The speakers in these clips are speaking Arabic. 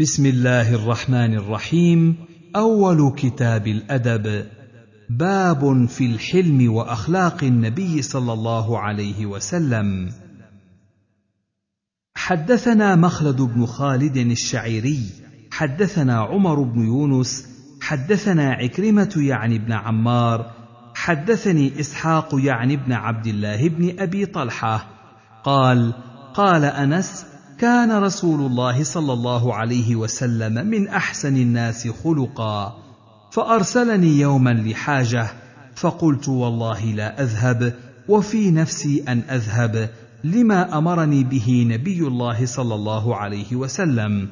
بسم الله الرحمن الرحيم اول كتاب الادب باب في الحلم واخلاق النبي صلى الله عليه وسلم حدثنا مخلد بن خالد الشعيري حدثنا عمر بن يونس حدثنا عكرمه يعني بن عمار حدثني اسحاق يعني بن عبد الله بن ابي طلحه قال قال انس كان رسول الله صلى الله عليه وسلم من احسن الناس خلقا فارسلني يوما لحاجه فقلت والله لا اذهب وفي نفسي ان اذهب لما امرني به نبي الله صلى الله عليه وسلم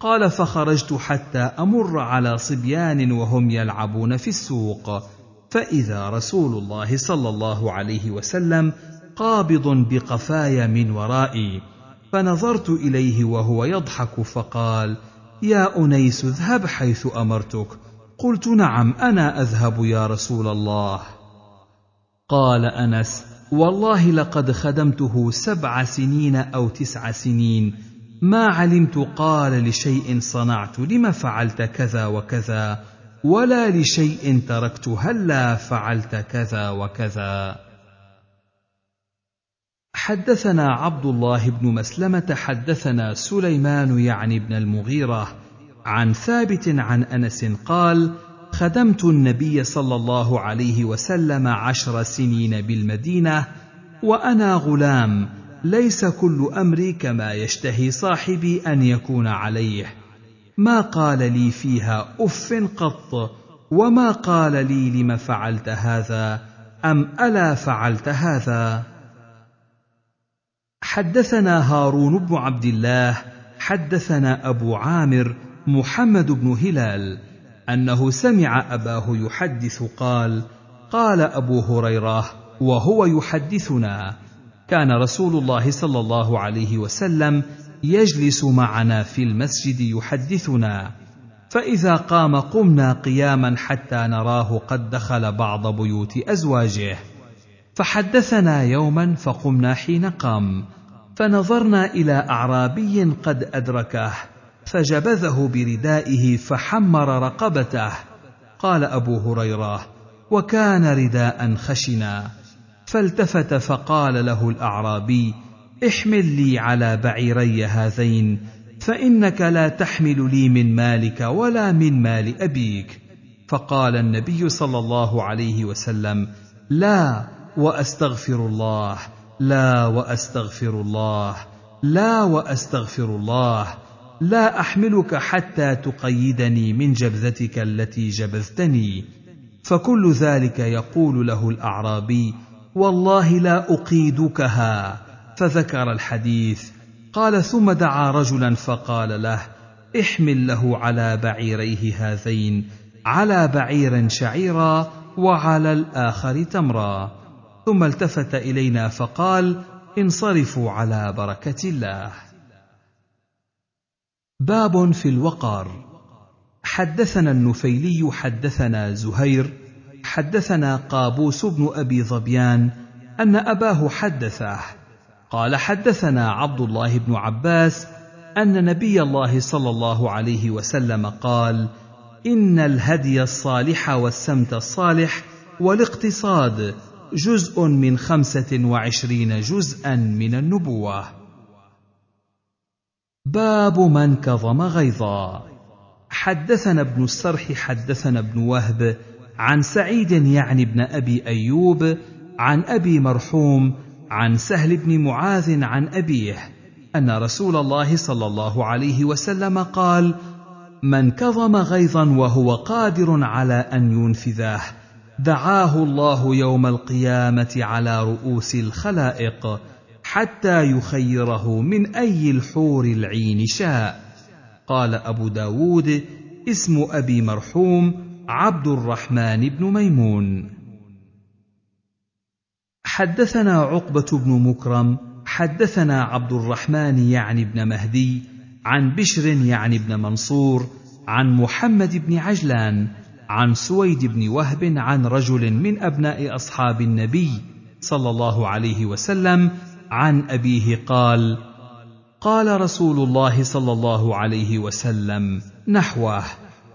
قال فخرجت حتى امر على صبيان وهم يلعبون في السوق فاذا رسول الله صلى الله عليه وسلم قابض بقفاي من ورائي فنظرت اليه وهو يضحك فقال يا انيس اذهب حيث امرتك قلت نعم انا اذهب يا رسول الله قال انس والله لقد خدمته سبع سنين او تسع سنين ما علمت قال لشيء صنعت لم فعلت كذا وكذا ولا لشيء تركت هلا فعلت كذا وكذا حدثنا عبد الله بن مسلمه حدثنا سليمان يعني بن المغيره عن ثابت عن انس قال خدمت النبي صلى الله عليه وسلم عشر سنين بالمدينه وانا غلام ليس كل امري كما يشتهي صاحبي ان يكون عليه ما قال لي فيها اف قط وما قال لي لم فعلت هذا ام الا فعلت هذا حدثنا هارون بن عبد الله حدثنا ابو عامر محمد بن هلال انه سمع اباه يحدث قال قال ابو هريره وهو يحدثنا كان رسول الله صلى الله عليه وسلم يجلس معنا في المسجد يحدثنا فاذا قام قمنا قياما حتى نراه قد دخل بعض بيوت ازواجه فحدثنا يوما فقمنا حين قام فنظرنا الى اعرابي قد ادركه فجبذه بردائه فحمر رقبته قال ابو هريره وكان رداء خشنا فالتفت فقال له الاعرابي احمل لي على بعيري هذين فانك لا تحمل لي من مالك ولا من مال ابيك فقال النبي صلى الله عليه وسلم لا واستغفر الله لا واستغفر الله لا واستغفر الله لا احملك حتى تقيدني من جبذتك التي جبذتني فكل ذلك يقول له الاعرابي والله لا اقيدكها فذكر الحديث قال ثم دعا رجلا فقال له احمل له على بعيريه هذين على بعير شعيرا وعلى الاخر تمرا ثم التفت الينا فقال انصرفوا على بركه الله باب في الوقار حدثنا النفيلي حدثنا زهير حدثنا قابوس بن ابي ظبيان ان اباه حدثه قال حدثنا عبد الله بن عباس ان نبي الله صلى الله عليه وسلم قال ان الهدي الصالح والسمت الصالح والاقتصاد جزء من خمسة وعشرين جزءا من النبوة باب من كظم غيظا حدثنا ابن السرح حدثنا ابن وهب عن سعيد يعني ابن أبي أيوب عن أبي مرحوم عن سهل بن معاذ عن أبيه أن رسول الله صلى الله عليه وسلم قال: من كظم غيظا وهو قادر على أن ينفذه دعاه الله يوم القيامه على رؤوس الخلائق حتى يخيره من اي الحور العين شاء قال ابو داود اسم ابي مرحوم عبد الرحمن بن ميمون حدثنا عقبه بن مكرم حدثنا عبد الرحمن يعني بن مهدي عن بشر يعني بن منصور عن محمد بن عجلان عن سويد بن وهب عن رجل من ابناء اصحاب النبي صلى الله عليه وسلم عن ابيه قال قال رسول الله صلى الله عليه وسلم نحوه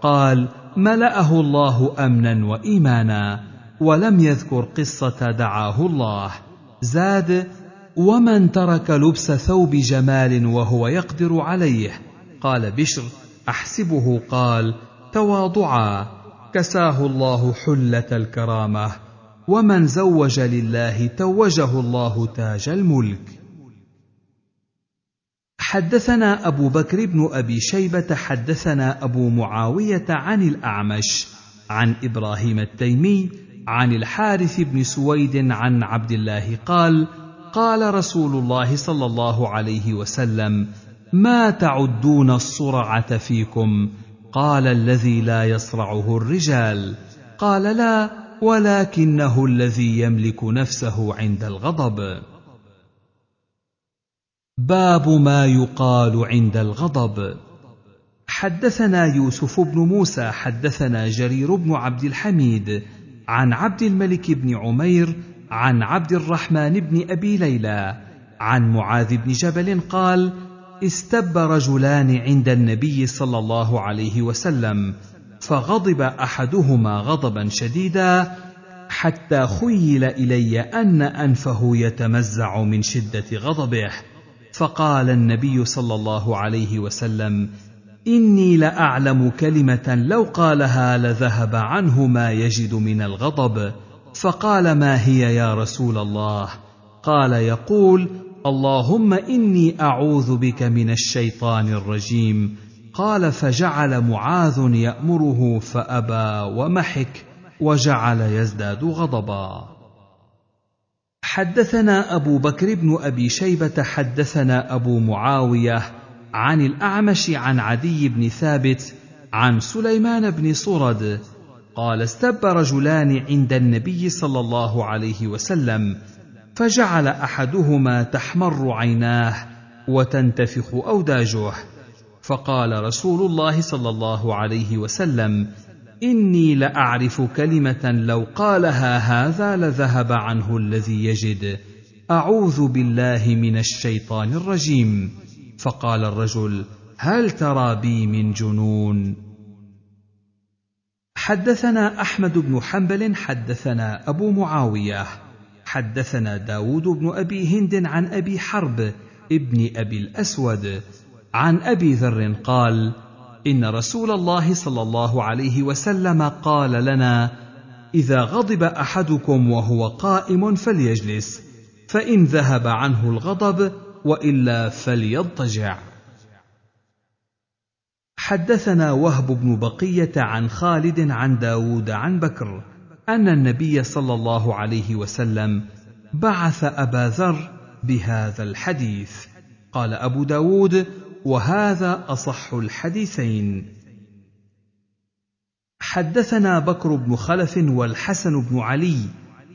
قال ملاه الله امنا وايمانا ولم يذكر قصه دعاه الله زاد ومن ترك لبس ثوب جمال وهو يقدر عليه قال بشر احسبه قال تواضعا كساه الله حله الكرامه ومن زوج لله توجه الله تاج الملك حدثنا ابو بكر بن ابي شيبه حدثنا ابو معاويه عن الاعمش عن ابراهيم التيمي عن الحارث بن سويد عن عبد الله قال قال رسول الله صلى الله عليه وسلم ما تعدون الصرعه فيكم قال الذي لا يصرعه الرجال قال لا ولكنه الذي يملك نفسه عند الغضب باب ما يقال عند الغضب حدثنا يوسف بن موسى حدثنا جرير بن عبد الحميد عن عبد الملك بن عمير عن عبد الرحمن بن ابي ليلى عن معاذ بن جبل قال استب رجلان عند النبي صلى الله عليه وسلم فغضب احدهما غضبا شديدا حتى خيل الي ان انفه يتمزع من شده غضبه فقال النبي صلى الله عليه وسلم اني لاعلم كلمه لو قالها لذهب عنه ما يجد من الغضب فقال ما هي يا رسول الله قال يقول اللهم اني اعوذ بك من الشيطان الرجيم قال فجعل معاذ يامره فابى ومحك وجعل يزداد غضبا حدثنا ابو بكر بن ابي شيبه حدثنا ابو معاويه عن الاعمش عن عدي بن ثابت عن سليمان بن صرد قال استب رجلان عند النبي صلى الله عليه وسلم فجعل احدهما تحمر عيناه وتنتفخ اوداجه فقال رسول الله صلى الله عليه وسلم اني لاعرف كلمه لو قالها هذا لذهب عنه الذي يجد اعوذ بالله من الشيطان الرجيم فقال الرجل هل ترى بي من جنون حدثنا احمد بن حنبل حدثنا ابو معاويه حدثنا داود بن أبي هند عن أبي حرب ابن أبي الأسود عن أبي ذر قال إن رسول الله صلى الله عليه وسلم قال لنا إذا غضب أحدكم وهو قائم فليجلس فإن ذهب عنه الغضب وإلا فليضطجع حدثنا وهب بن بقية عن خالد عن داود عن بكر ان النبي صلى الله عليه وسلم بعث ابا ذر بهذا الحديث قال ابو داود وهذا اصح الحديثين حدثنا بكر بن خلف والحسن بن علي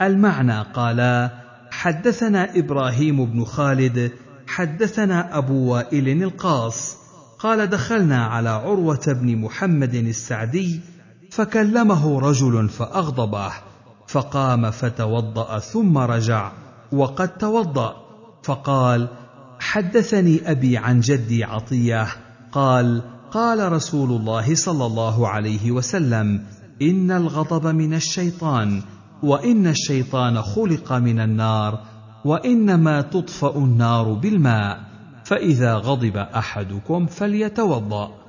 المعنى قالا حدثنا ابراهيم بن خالد حدثنا ابو وائل القاص قال دخلنا على عروه بن محمد السعدي فكلمه رجل فاغضبه فقام فتوضا ثم رجع وقد توضا فقال حدثني ابي عن جدي عطيه قال قال رسول الله صلى الله عليه وسلم ان الغضب من الشيطان وان الشيطان خلق من النار وانما تطفا النار بالماء فاذا غضب احدكم فليتوضا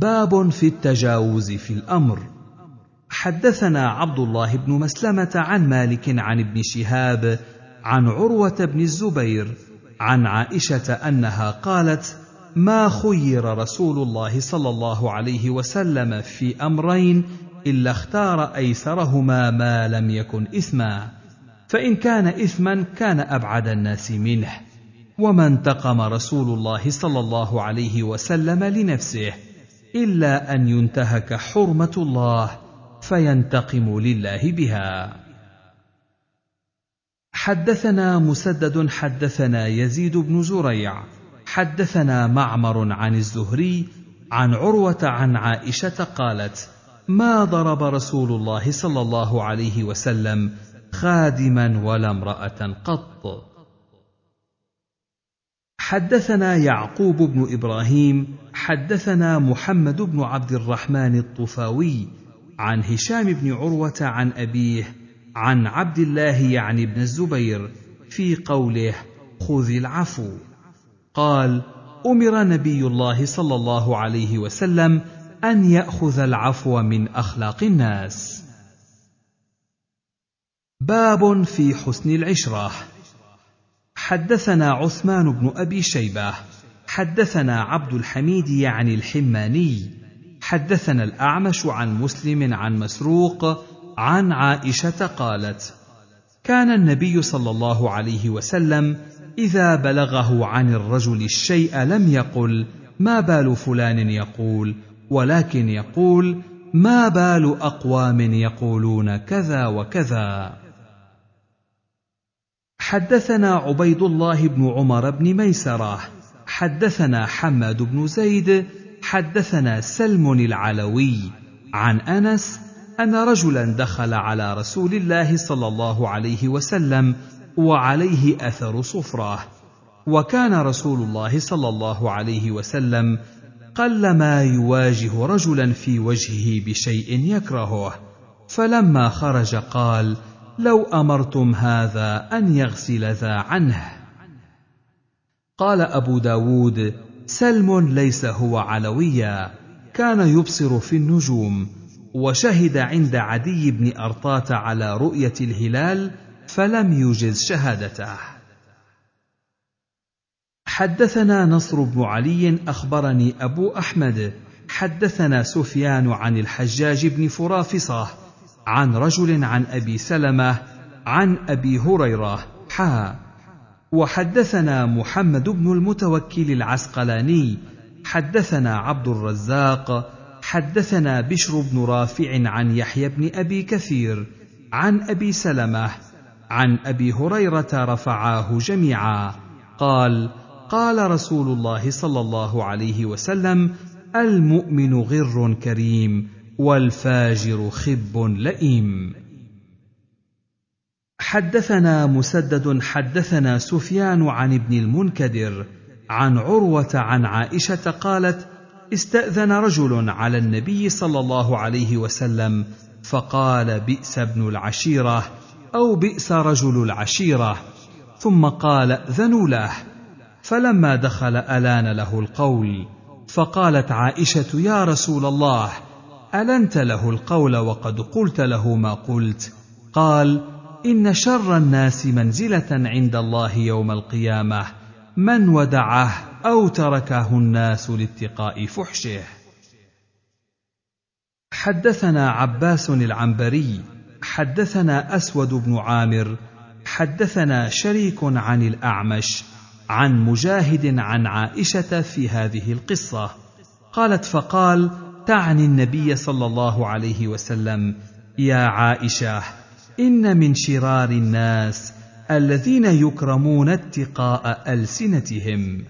باب في التجاوز في الامر حدثنا عبد الله بن مسلمه عن مالك عن ابن شهاب عن عروه بن الزبير عن عائشه انها قالت ما خير رسول الله صلى الله عليه وسلم في امرين الا اختار ايسرهما ما لم يكن اثما فان كان اثما كان ابعد الناس منه وما انتقم رسول الله صلى الله عليه وسلم لنفسه الا ان ينتهك حرمه الله فينتقم لله بها حدثنا مسدد حدثنا يزيد بن زريع حدثنا معمر عن الزهري عن عروه عن عائشه قالت ما ضرب رسول الله صلى الله عليه وسلم خادما ولا امراه قط حدثنا يعقوب بن ابراهيم حدثنا محمد بن عبد الرحمن الطفاوي عن هشام بن عروه عن ابيه عن عبد الله يعني بن الزبير في قوله خذ العفو قال امر نبي الله صلى الله عليه وسلم ان ياخذ العفو من اخلاق الناس باب في حسن العشره حدثنا عثمان بن ابي شيبه حدثنا عبد الحميد يعني الحماني حدثنا الاعمش عن مسلم عن مسروق عن عائشه قالت كان النبي صلى الله عليه وسلم اذا بلغه عن الرجل الشيء لم يقل ما بال فلان يقول ولكن يقول ما بال اقوام يقولون كذا وكذا حدثنا عبيد الله بن عمر بن ميسره حدثنا حماد بن زيد حدثنا سلم العلوي عن انس ان رجلا دخل على رسول الله صلى الله عليه وسلم وعليه اثر صفره وكان رسول الله صلى الله عليه وسلم قلما يواجه رجلا في وجهه بشيء يكرهه فلما خرج قال لو امرتم هذا ان يغسل ذا عنه قال أبو داود سلم ليس هو علويا كان يبصر في النجوم وشهد عند عدي بن أرطاة على رؤية الهلال فلم يجز شهادته حدثنا نصر بن علي أخبرني أبو أحمد حدثنا سفيان عن الحجاج بن فرافصة عن رجل عن أبي سلمة عن أبي هريرة حا وحدثنا محمد بن المتوكل العسقلاني حدثنا عبد الرزاق حدثنا بشر بن رافع عن يحيى بن ابي كثير عن ابي سلمه عن ابي هريره رفعاه جميعا قال قال رسول الله صلى الله عليه وسلم المؤمن غر كريم والفاجر خب لئيم حدثنا مسدد حدثنا سفيان عن ابن المنكدر عن عروه عن عائشه قالت استاذن رجل على النبي صلى الله عليه وسلم فقال بئس ابن العشيره او بئس رجل العشيره ثم قال ائذنوا له فلما دخل الان له القول فقالت عائشه يا رسول الله النت له القول وقد قلت له ما قلت قال ان شر الناس منزله عند الله يوم القيامه من ودعه او تركه الناس لاتقاء فحشه حدثنا عباس العنبري حدثنا اسود بن عامر حدثنا شريك عن الاعمش عن مجاهد عن عائشه في هذه القصه قالت فقال تعني النبي صلى الله عليه وسلم يا عائشه ان من شرار الناس الذين يكرمون اتقاء السنتهم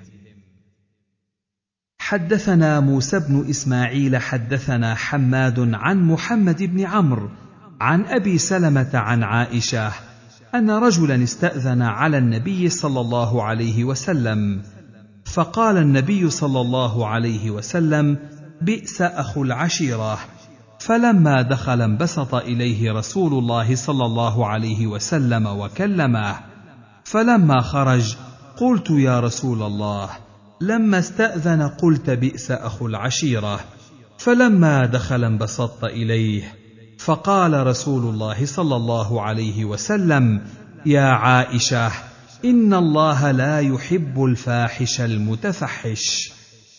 حدثنا موسى بن اسماعيل حدثنا حماد عن محمد بن عمرو عن ابي سلمه عن عائشه ان رجلا استاذن على النبي صلى الله عليه وسلم فقال النبي صلى الله عليه وسلم بئس اخو العشيره فلما دخل انبسط اليه رسول الله صلى الله عليه وسلم وكلمه فلما خرج قلت يا رسول الله لما استاذن قلت بئس اخو العشيره فلما دخل انبسطت اليه فقال رسول الله صلى الله عليه وسلم يا عائشه ان الله لا يحب الفاحش المتفحش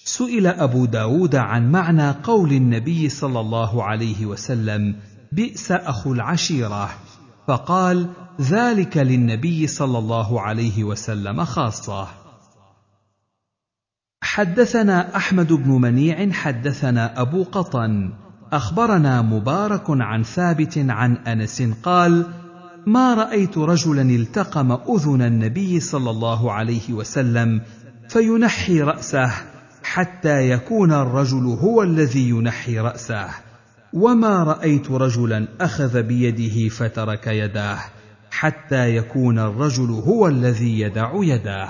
سئل أبو داود عن معنى قول النبي صلى الله عليه وسلم بئس أخو العشيرة فقال ذلك للنبي صلى الله عليه وسلم خاصة حدثنا أحمد بن منيع حدثنا أبو قطن أخبرنا مبارك عن ثابت عن أنس قال ما رأيت رجلا التقم أذن النبي صلى الله عليه وسلم فينحي رأسه حتى يكون الرجل هو الذي ينحي راسه وما رايت رجلا اخذ بيده فترك يداه حتى يكون الرجل هو الذي يدع يداه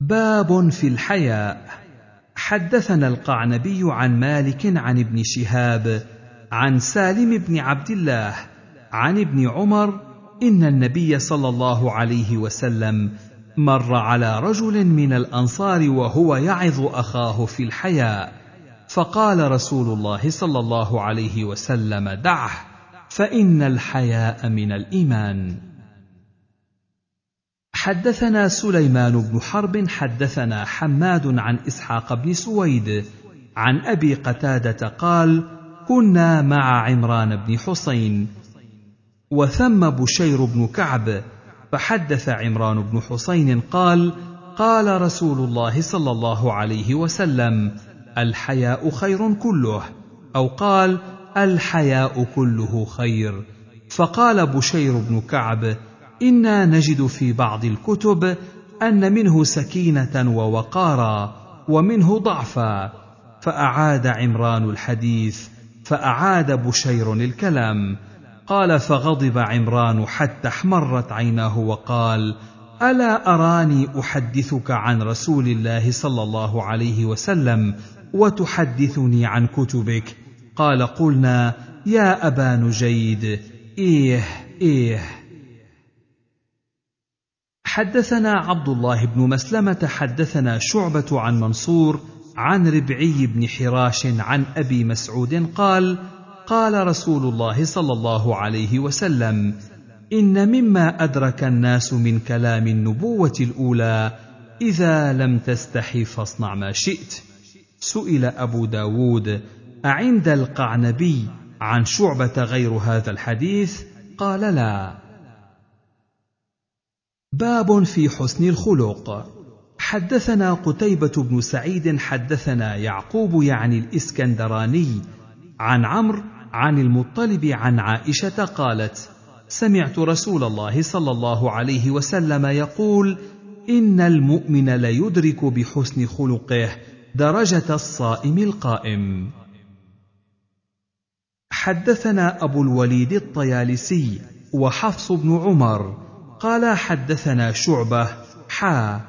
باب في الحياء حدثنا القعنبي عن مالك عن ابن شهاب عن سالم بن عبد الله عن ابن عمر ان النبي صلى الله عليه وسلم مر على رجل من الانصار وهو يعظ اخاه في الحياء فقال رسول الله صلى الله عليه وسلم دعه فان الحياء من الايمان حدثنا سليمان بن حرب حدثنا حماد عن اسحاق بن سويد عن ابي قتاده قال كنا مع عمران بن حسين وثم بشير بن كعب فحدث عمران بن حسين قال قال رسول الله صلى الله عليه وسلم الحياء خير كله او قال الحياء كله خير فقال بشير بن كعب انا نجد في بعض الكتب ان منه سكينه ووقارا ومنه ضعفا فاعاد عمران الحديث فاعاد بشير الكلام قال فغضب عمران حتى احمرت عيناه وقال الا اراني احدثك عن رسول الله صلى الله عليه وسلم وتحدثني عن كتبك قال قلنا يا ابا نجيد ايه ايه حدثنا عبد الله بن مسلمه حدثنا شعبه عن منصور عن ربعي بن حراش عن ابي مسعود قال قال رسول الله صلى الله عليه وسلم ان مما ادرك الناس من كلام النبوه الاولى اذا لم تستح فاصنع ما شئت سئل ابو داود اعند القعنبي عن شعبه غير هذا الحديث قال لا باب في حسن الخلق حدثنا قتيبة بن سعيد حدثنا يعقوب يعني الإسكندراني عن عمرو عن المطلب عن عائشه قالت سمعت رسول الله صلى الله عليه وسلم يقول ان المؤمن ليدرك بحسن خلقه درجه الصائم القائم حدثنا ابو الوليد الطيالسي وحفص بن عمر قال حدثنا شعبه حا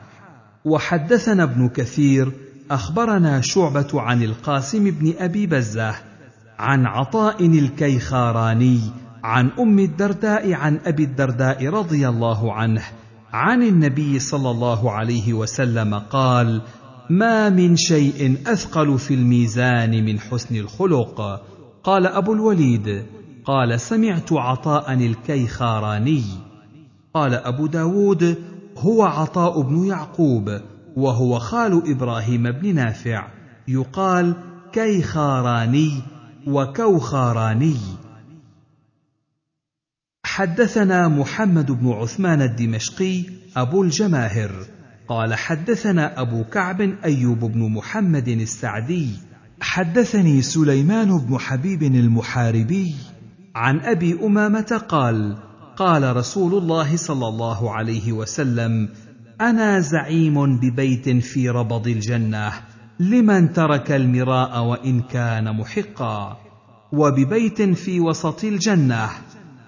وحدثنا ابن كثير اخبرنا شعبه عن القاسم بن ابي بزه عن عطاء الكيخاراني عن ام الدرداء عن ابي الدرداء رضي الله عنه عن النبي صلى الله عليه وسلم قال ما من شيء اثقل في الميزان من حسن الخلق قال ابو الوليد قال سمعت عطاء الكيخاراني قال ابو داود هو عطاء بن يعقوب وهو خال ابراهيم بن نافع يقال كيخاراني وكوخاراني حدثنا محمد بن عثمان الدمشقي ابو الجماهر قال حدثنا ابو كعب ايوب بن محمد السعدي حدثني سليمان بن حبيب المحاربي عن ابي امامه قال قال رسول الله صلى الله عليه وسلم انا زعيم ببيت في ربض الجنه لمن ترك المراء وان كان محقا وببيت في وسط الجنه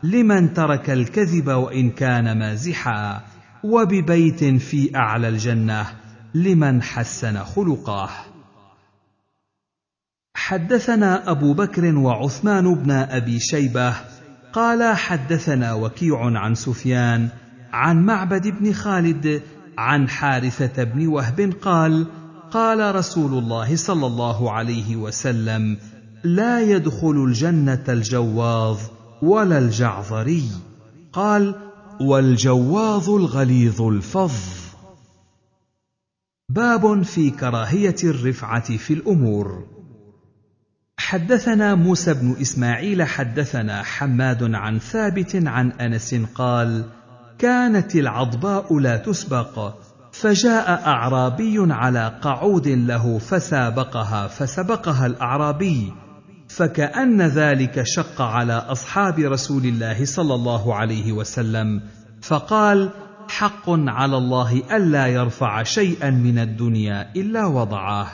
لمن ترك الكذب وان كان مازحا وببيت في اعلى الجنه لمن حسن خلقه حدثنا ابو بكر وعثمان بن ابي شيبه قال حدثنا وكيع عن سفيان عن معبد بن خالد عن حارثه بن وهب قال قال رسول الله صلى الله عليه وسلم لا يدخل الجنه الجواظ ولا الجعظري قال والجواظ الغليظ الفظ باب في كراهيه الرفعه في الامور حدثنا موسى بن اسماعيل حدثنا حماد عن ثابت عن انس قال كانت العضباء لا تسبق فجاء اعرابي على قعود له فسابقها فسبقها الاعرابي فكان ذلك شق على اصحاب رسول الله صلى الله عليه وسلم فقال حق على الله الا يرفع شيئا من الدنيا الا وضعه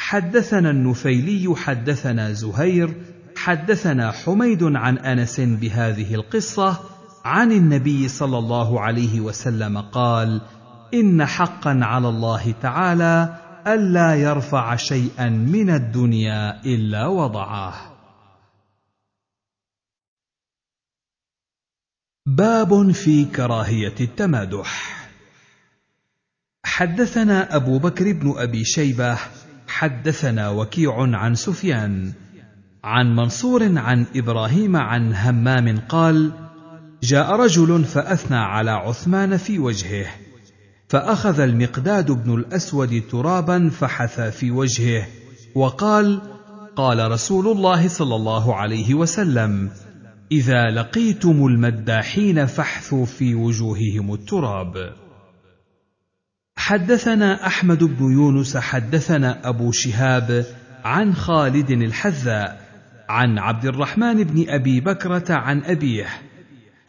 حدثنا النفيلي حدثنا زهير حدثنا حميد عن انس بهذه القصه عن النبي صلى الله عليه وسلم قال ان حقا على الله تعالى الا يرفع شيئا من الدنيا الا وضعه باب في كراهيه التمادح حدثنا ابو بكر بن ابي شيبه حدثنا وكيع عن سفيان عن منصور عن ابراهيم عن همام قال جاء رجل فاثنى على عثمان في وجهه فاخذ المقداد بن الاسود ترابا فحثى في وجهه وقال قال رسول الله صلى الله عليه وسلم اذا لقيتم المداحين فاحثوا في وجوههم التراب حدثنا احمد بن يونس حدثنا ابو شهاب عن خالد الحذاء عن عبد الرحمن بن ابي بكره عن ابيه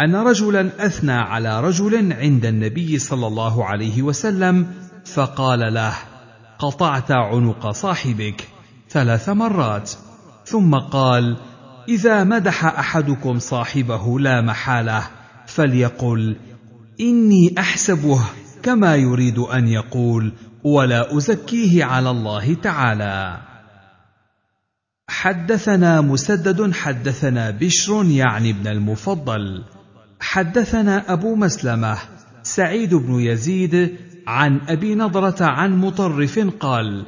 ان رجلا اثنى على رجل عند النبي صلى الله عليه وسلم فقال له قطعت عنق صاحبك ثلاث مرات ثم قال اذا مدح احدكم صاحبه لا محاله فليقل اني احسبه كما يريد ان يقول ولا ازكيه على الله تعالى حدثنا مسدد حدثنا بشر يعني ابن المفضل حدثنا أبو مسلمة سعيد بن يزيد عن أبي نضرة عن مطرف قال: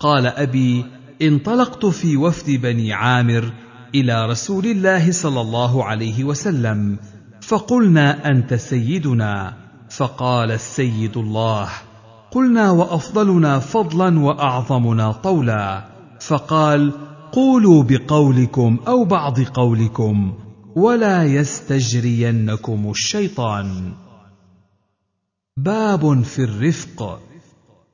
قال أبي: انطلقت في وفد بني عامر إلى رسول الله صلى الله عليه وسلم، فقلنا أنت سيدنا، فقال السيد الله، قلنا وأفضلنا فضلا وأعظمنا طولا، فقال: قولوا بقولكم أو بعض قولكم. ولا يستجرينكم الشيطان باب في الرفق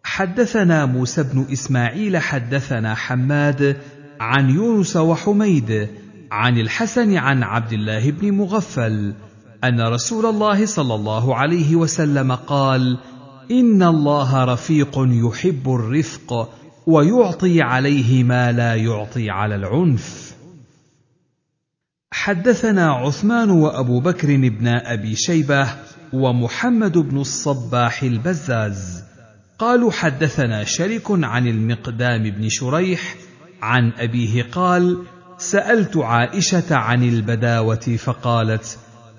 حدثنا موسى بن اسماعيل حدثنا حماد عن يونس وحميد عن الحسن عن عبد الله بن مغفل ان رسول الله صلى الله عليه وسلم قال ان الله رفيق يحب الرفق ويعطي عليه ما لا يعطي على العنف حدثنا عثمان وابو بكر بن ابي شيبه ومحمد بن الصباح البزاز قالوا حدثنا شريك عن المقدام بن شريح عن ابيه قال سالت عائشه عن البداوه فقالت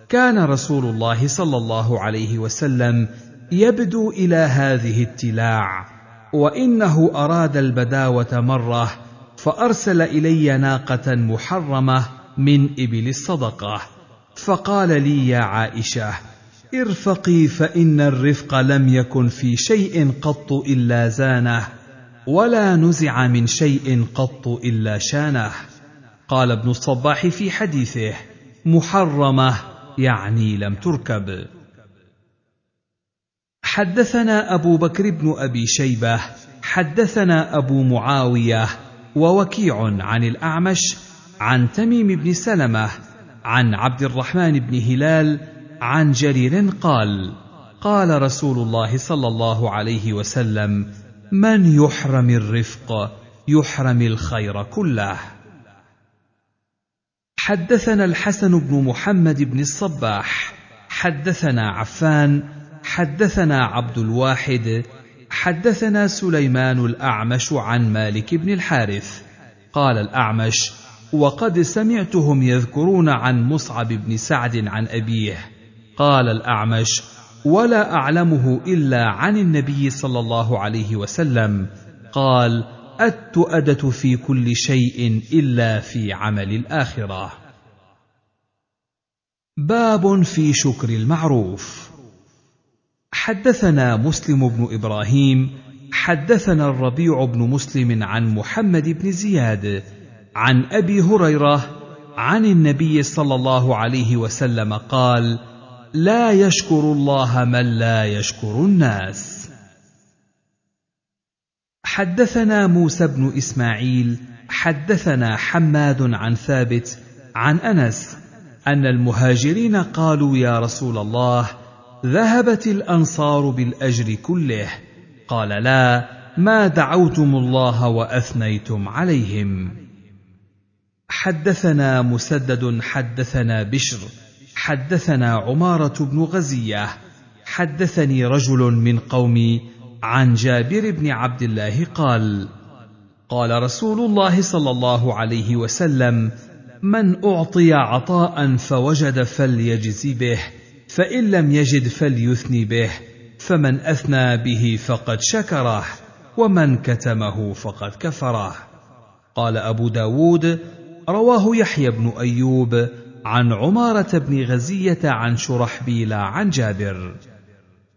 كان رسول الله صلى الله عليه وسلم يبدو الى هذه التلاع وانه اراد البداوه مره فارسل الي ناقه محرمه من إبل الصدقة فقال لي يا عائشة ارفقي فإن الرفق لم يكن في شيء قط إلا زانه ولا نزع من شيء قط إلا شانه قال ابن الصباح في حديثه محرمة يعني لم تركب حدثنا أبو بكر بن أبي شيبة حدثنا أبو معاوية ووكيع عن الأعمش عن تميم بن سلمه عن عبد الرحمن بن هلال عن جرير قال قال رسول الله صلى الله عليه وسلم من يحرم الرفق يحرم الخير كله حدثنا الحسن بن محمد بن الصباح حدثنا عفان حدثنا عبد الواحد حدثنا سليمان الاعمش عن مالك بن الحارث قال الاعمش وقد سمعتهم يذكرون عن مصعب بن سعد عن أبيه قال الأعمش ولا أعلمه إلا عن النبي صلى الله عليه وسلم قال التؤدة في كل شيء إلا في عمل الآخرة باب في شكر المعروف حدثنا مسلم بن إبراهيم حدثنا الربيع بن مسلم عن محمد بن زياد عن ابي هريره عن النبي صلى الله عليه وسلم قال لا يشكر الله من لا يشكر الناس حدثنا موسى بن اسماعيل حدثنا حماد عن ثابت عن انس ان المهاجرين قالوا يا رسول الله ذهبت الانصار بالاجر كله قال لا ما دعوتم الله واثنيتم عليهم حدثنا مسدد حدثنا بشر حدثنا عماره بن غزيه حدثني رجل من قومي عن جابر بن عبد الله قال قال رسول الله صلى الله عليه وسلم من اعطي عطاء فوجد فليجز به فان لم يجد فليثني به فمن اثنى به فقد شكره ومن كتمه فقد كفره قال ابو داود رواه يحيى بن أيوب عن عمارة بن غزية عن شرحبيل عن جابر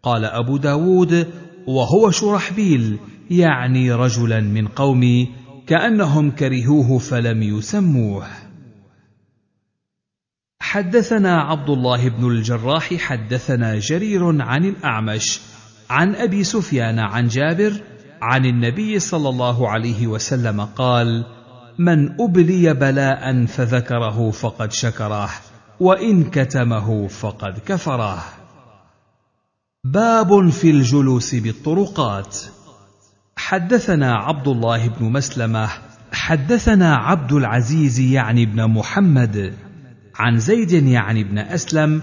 قال أبو داود وهو شرحبيل يعني رجلا من قومي كأنهم كرهوه فلم يسموه حدثنا عبد الله بن الجراح حدثنا جرير عن الأعمش عن أبي سفيان عن جابر عن النبي صلى الله عليه وسلم قال: من ابلي بلاء فذكره فقد شكره وان كتمه فقد كفره باب في الجلوس بالطرقات حدثنا عبد الله بن مسلمه حدثنا عبد العزيز يعني بن محمد عن زيد يعني بن اسلم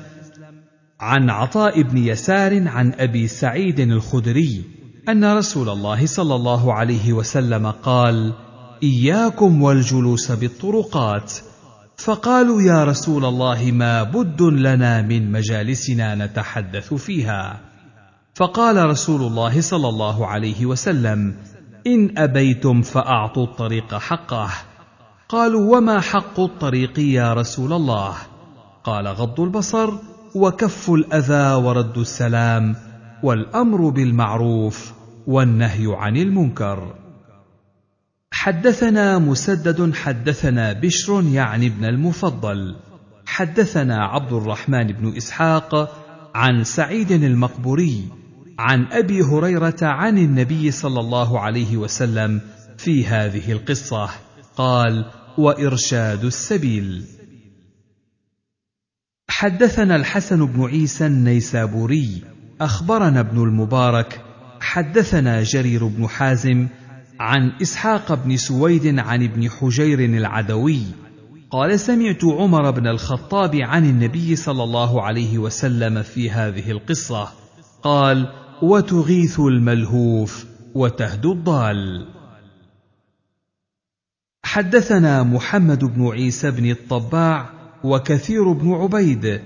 عن عطاء بن يسار عن ابي سعيد الخدري ان رسول الله صلى الله عليه وسلم قال اياكم والجلوس بالطرقات فقالوا يا رسول الله ما بد لنا من مجالسنا نتحدث فيها فقال رسول الله صلى الله عليه وسلم ان ابيتم فاعطوا الطريق حقه قالوا وما حق الطريق يا رسول الله قال غض البصر وكف الاذى ورد السلام والامر بالمعروف والنهي عن المنكر حدثنا مسدد حدثنا بشر يعني ابن المفضل حدثنا عبد الرحمن بن اسحاق عن سعيد المقبوري عن ابي هريره عن النبي صلى الله عليه وسلم في هذه القصه قال وارشاد السبيل حدثنا الحسن بن عيسى النيسابوري اخبرنا ابن المبارك حدثنا جرير بن حازم عن اسحاق بن سويد عن ابن حجير العدوي قال سمعت عمر بن الخطاب عن النبي صلى الله عليه وسلم في هذه القصه قال وتغيث الملهوف وتهدو الضال حدثنا محمد بن عيسى بن الطباع وكثير بن عبيد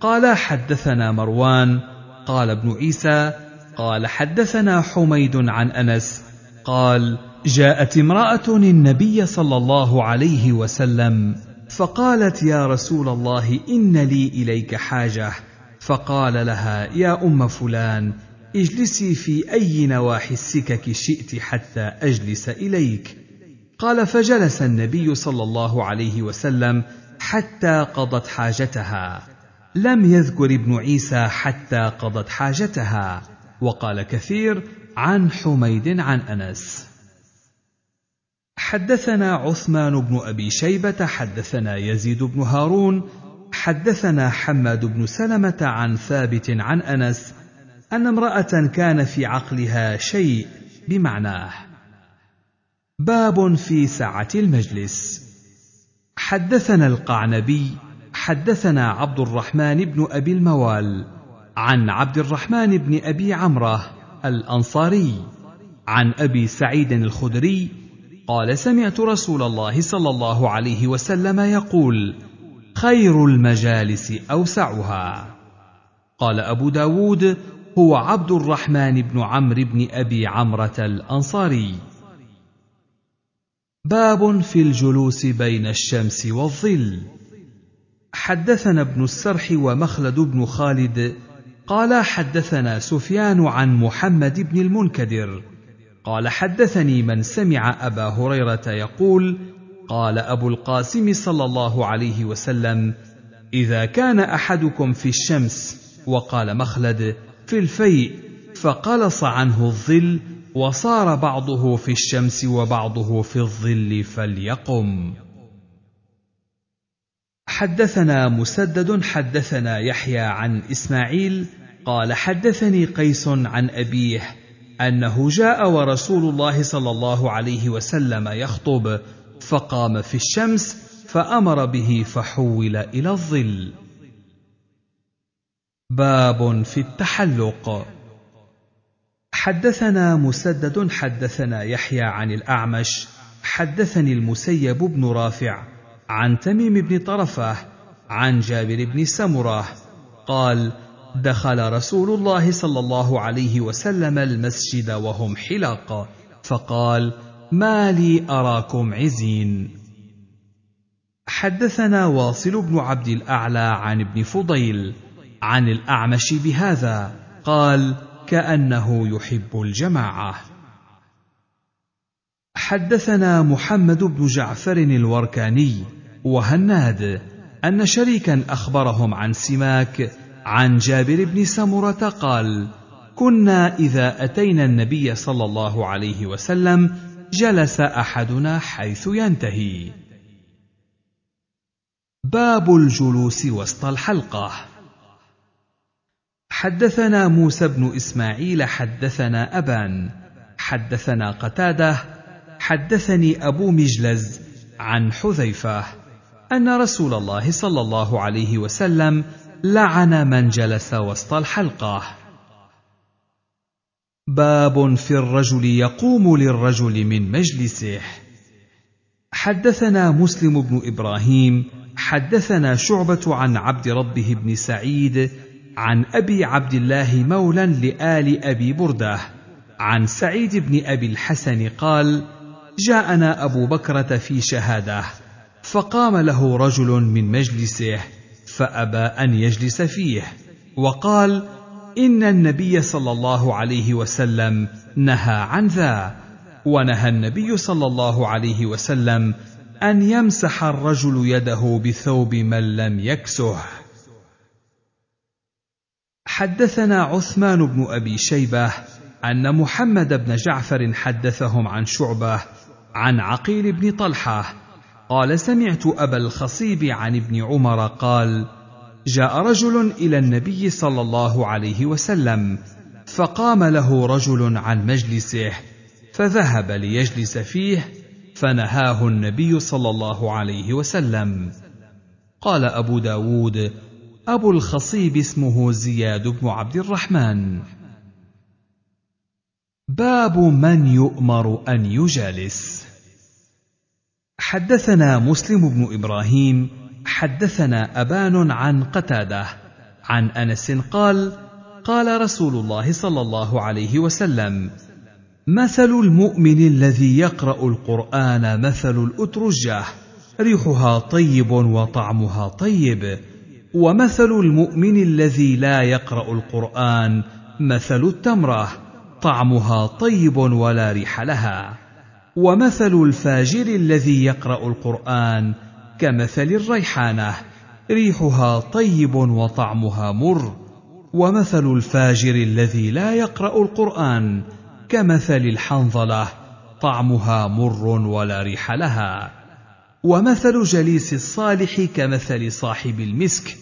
قال حدثنا مروان قال ابن عيسى قال حدثنا حميد عن انس قال جاءت امراه النبي صلى الله عليه وسلم فقالت يا رسول الله ان لي اليك حاجه فقال لها يا ام فلان اجلسي في اي نواحي السكك شئت حتى اجلس اليك قال فجلس النبي صلى الله عليه وسلم حتى قضت حاجتها لم يذكر ابن عيسى حتى قضت حاجتها وقال كثير عن حميد عن انس حدثنا عثمان بن ابي شيبه حدثنا يزيد بن هارون حدثنا حماد بن سلمه عن ثابت عن انس ان امراه كان في عقلها شيء بمعناه باب في سعه المجلس حدثنا القعنبي حدثنا عبد الرحمن بن ابي الموال عن عبد الرحمن بن ابي عمره الأنصاري عن أبي سعيد الخدري قال سمعت رسول الله صلى الله عليه وسلم يقول خير المجالس أوسعها قال أبو داود هو عبد الرحمن بن عمرو بن أبي عمرة الأنصاري باب في الجلوس بين الشمس والظل حدثنا ابن السرح ومخلد بن خالد قال حدثنا سفيان عن محمد بن المنكدر قال حدثني من سمع ابا هريره يقول قال ابو القاسم صلى الله عليه وسلم اذا كان احدكم في الشمس وقال مخلد في الفيء فقلص عنه الظل وصار بعضه في الشمس وبعضه في الظل فليقم حدثنا مسدد حدثنا يحيى عن اسماعيل قال حدثني قيس عن ابيه انه جاء ورسول الله صلى الله عليه وسلم يخطب فقام في الشمس فامر به فحول الى الظل باب في التحلق حدثنا مسدد حدثنا يحيى عن الاعمش حدثني المسيب بن رافع عن تميم بن طرفه عن جابر بن سمره قال دخل رسول الله صلى الله عليه وسلم المسجد وهم حلق فقال ما لي اراكم عزين حدثنا واصل بن عبد الاعلى عن ابن فضيل عن الاعمش بهذا قال كانه يحب الجماعه حدثنا محمد بن جعفر الوركاني وهناد أن شريكا أخبرهم عن سماك عن جابر بن سمرة قال: كنا إذا أتينا النبي صلى الله عليه وسلم جلس أحدنا حيث ينتهي. باب الجلوس وسط الحلقة حدثنا موسى بن إسماعيل حدثنا أبان حدثنا قتاده حدثني أبو مجلز عن حذيفة ان رسول الله صلى الله عليه وسلم لعن من جلس وسط الحلقه باب في الرجل يقوم للرجل من مجلسه حدثنا مسلم بن ابراهيم حدثنا شعبه عن عبد ربه بن سعيد عن ابي عبد الله مولى لال ابي برده عن سعيد بن ابي الحسن قال جاءنا ابو بكره في شهاده فقام له رجل من مجلسه فابى ان يجلس فيه وقال ان النبي صلى الله عليه وسلم نهى عن ذا ونهى النبي صلى الله عليه وسلم ان يمسح الرجل يده بثوب من لم يكسه حدثنا عثمان بن ابي شيبه ان محمد بن جعفر حدثهم عن شعبه عن عقيل بن طلحه قال سمعت ابا الخصيب عن ابن عمر قال جاء رجل الى النبي صلى الله عليه وسلم فقام له رجل عن مجلسه فذهب ليجلس فيه فنهاه النبي صلى الله عليه وسلم قال ابو داود ابو الخصيب اسمه زياد بن عبد الرحمن باب من يؤمر ان يجالس حدثنا مسلم بن ابراهيم حدثنا ابان عن قتاده عن انس قال قال رسول الله صلى الله عليه وسلم مثل المؤمن الذي يقرا القران مثل الاترجه ريحها طيب وطعمها طيب ومثل المؤمن الذي لا يقرا القران مثل التمره طعمها طيب ولا ريح لها ومثل الفاجر الذي يقرا القران كمثل الريحانه ريحها طيب وطعمها مر ومثل الفاجر الذي لا يقرا القران كمثل الحنظله طعمها مر ولا ريح لها ومثل جليس الصالح كمثل صاحب المسك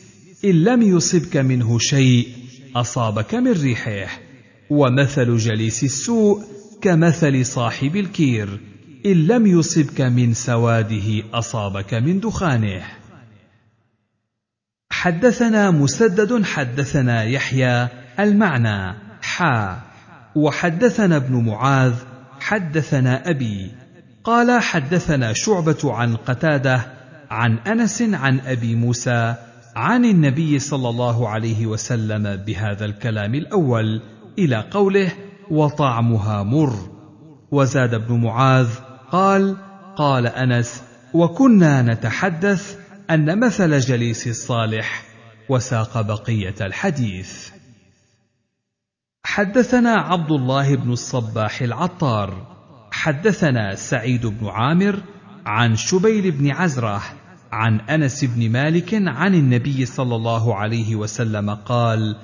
ان لم يصبك منه شيء اصابك من ريحه ومثل جليس السوء كمثل صاحب الكير ان لم يصبك من سواده اصابك من دخانه حدثنا مسدد حدثنا يحيى المعنى حا وحدثنا ابن معاذ حدثنا ابي قال حدثنا شعبه عن قتاده عن انس عن ابي موسى عن النبي صلى الله عليه وسلم بهذا الكلام الاول الى قوله وطعمها مر وزاد بن معاذ قال قال انس وكنا نتحدث ان مثل جليس الصالح وساق بقيه الحديث حدثنا عبد الله بن الصباح العطار حدثنا سعيد بن عامر عن شبيل بن عزره عن انس بن مالك عن النبي صلى الله عليه وسلم قال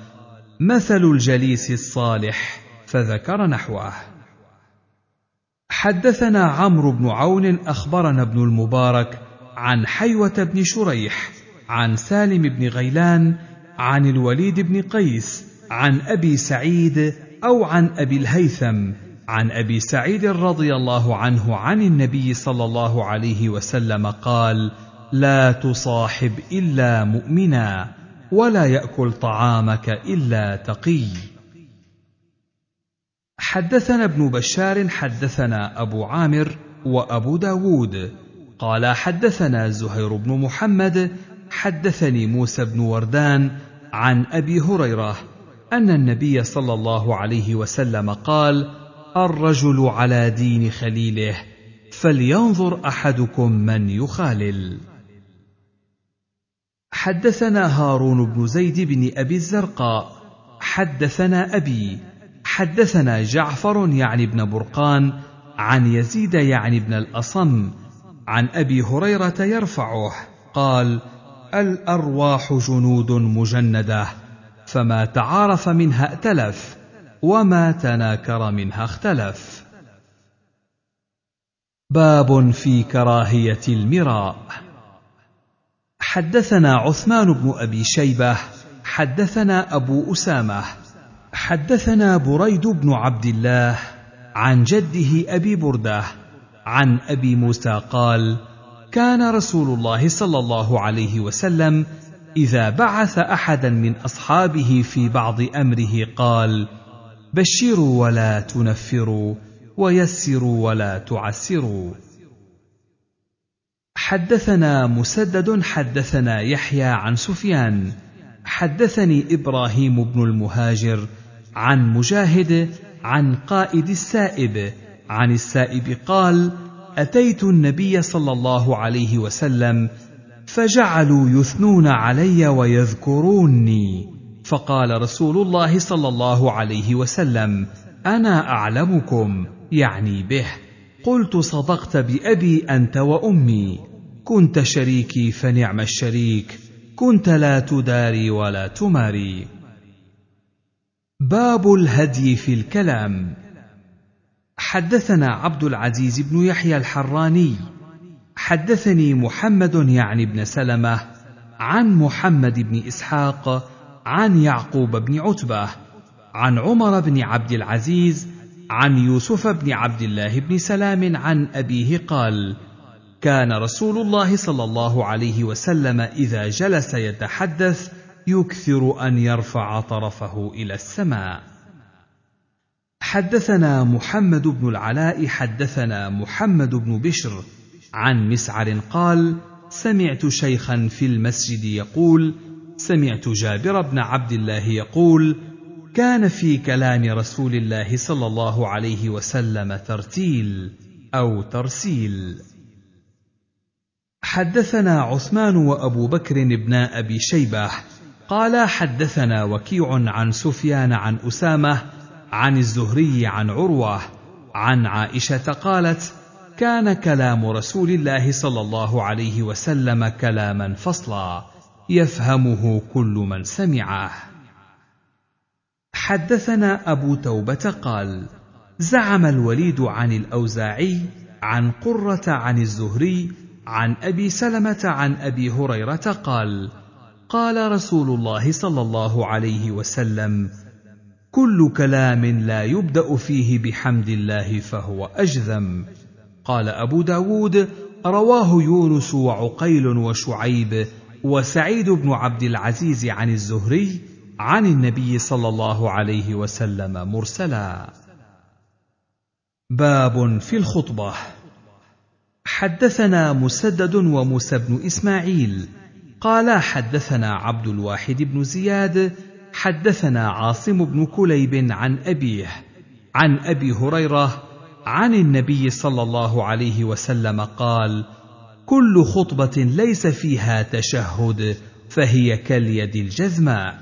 مثل الجليس الصالح فذكر نحوه حدثنا عمرو بن عون اخبرنا ابن المبارك عن حيوه بن شريح عن سالم بن غيلان عن الوليد بن قيس عن ابي سعيد او عن ابي الهيثم عن ابي سعيد رضي الله عنه عن النبي صلى الله عليه وسلم قال لا تصاحب الا مؤمنا ولا ياكل طعامك الا تقي حدثنا ابن بشار حدثنا أبو عامر وأبو داود قال حدثنا زهير بن محمد حدثني موسى بن وردان عن أبي هريرة أن النبي صلى الله عليه وسلم قال الرجل على دين خليله فلينظر أحدكم من يخالل حدثنا هارون بن زيد بن أبي الزرقاء حدثنا أبي حدثنا جعفر يعني بن برقان عن يزيد يعني بن الاصم عن ابي هريره يرفعه قال الارواح جنود مجنده فما تعارف منها ائتلف وما تناكر منها اختلف باب في كراهيه المراء حدثنا عثمان بن ابي شيبه حدثنا ابو اسامه حدثنا بريد بن عبد الله عن جده ابي برده عن ابي موسى قال كان رسول الله صلى الله عليه وسلم اذا بعث احدا من اصحابه في بعض امره قال بشروا ولا تنفروا ويسروا ولا تعسروا حدثنا مسدد حدثنا يحيى عن سفيان حدثني ابراهيم بن المهاجر عن مجاهد عن قائد السائب عن السائب قال اتيت النبي صلى الله عليه وسلم فجعلوا يثنون علي ويذكروني فقال رسول الله صلى الله عليه وسلم انا اعلمكم يعني به قلت صدقت بابي انت وامي كنت شريكي فنعم الشريك كنت لا تداري ولا تماري باب الهدي في الكلام حدثنا عبد العزيز بن يحيى الحراني حدثني محمد يعني بن سلمه عن محمد بن اسحاق عن يعقوب بن عتبه عن عمر بن عبد العزيز عن يوسف بن عبد الله بن سلام عن ابيه قال كان رسول الله صلى الله عليه وسلم اذا جلس يتحدث يكثر ان يرفع طرفه الى السماء حدثنا محمد بن العلاء حدثنا محمد بن بشر عن مسعر قال سمعت شيخا في المسجد يقول سمعت جابر بن عبد الله يقول كان في كلام رسول الله صلى الله عليه وسلم ترتيل او ترسيل حدثنا عثمان وابو بكر بن ابي شيبه قال حدثنا وكيع عن سفيان عن اسامه عن الزهري عن عروه عن عائشه قالت كان كلام رسول الله صلى الله عليه وسلم كلاما فصلا يفهمه كل من سمعه حدثنا ابو توبه قال زعم الوليد عن الاوزاعي عن قره عن الزهري عن ابي سلمه عن ابي هريره قال قال رسول الله صلى الله عليه وسلم كل كلام لا يبدا فيه بحمد الله فهو اجذم قال ابو داود رواه يونس وعقيل وشعيب وسعيد بن عبد العزيز عن الزهري عن النبي صلى الله عليه وسلم مرسلا باب في الخطبه حدثنا مسدد وموسى بن اسماعيل قال حدثنا عبد الواحد بن زياد حدثنا عاصم بن كليب عن أبيه عن أبي هريرة عن النبي صلى الله عليه وسلم قال كل خطبة ليس فيها تشهد فهي كاليد الجزماء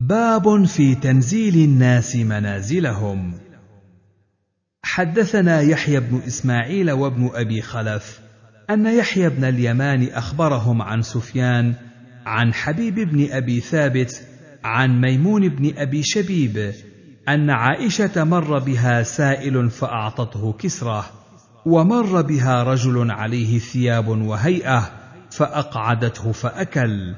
باب في تنزيل الناس منازلهم حدثنا يحيى بن اسماعيل وابن ابي خلف أن يحيى بن اليمان أخبرهم عن سفيان عن حبيب بن أبي ثابت عن ميمون بن أبي شبيب أن عائشة مر بها سائل فأعطته كسرة ومر بها رجل عليه ثياب وهيئة فأقعدته فأكل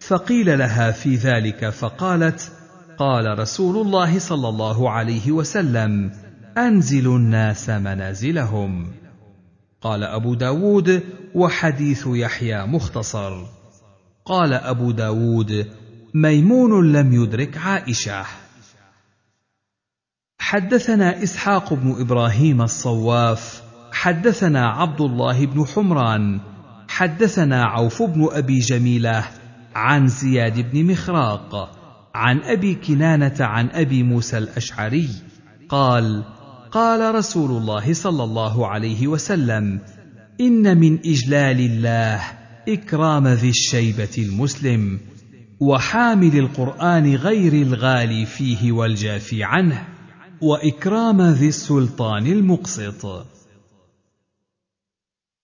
فقيل لها في ذلك فقالت قال رسول الله صلى الله عليه وسلم أنزلوا الناس منازلهم قال أبو داود وحديث يحيى مختصر قال أبو داود ميمون لم يدرك عائشة حدثنا إسحاق بن إبراهيم الصواف حدثنا عبد الله بن حمران حدثنا عوف بن أبي جميلة عن زياد بن مخراق عن أبي كنانة عن أبي موسى الأشعري قال: قال رسول الله صلى الله عليه وسلم ان من اجلال الله اكرام ذي الشيبه المسلم وحامل القران غير الغالي فيه والجافي عنه واكرام ذي السلطان المقسط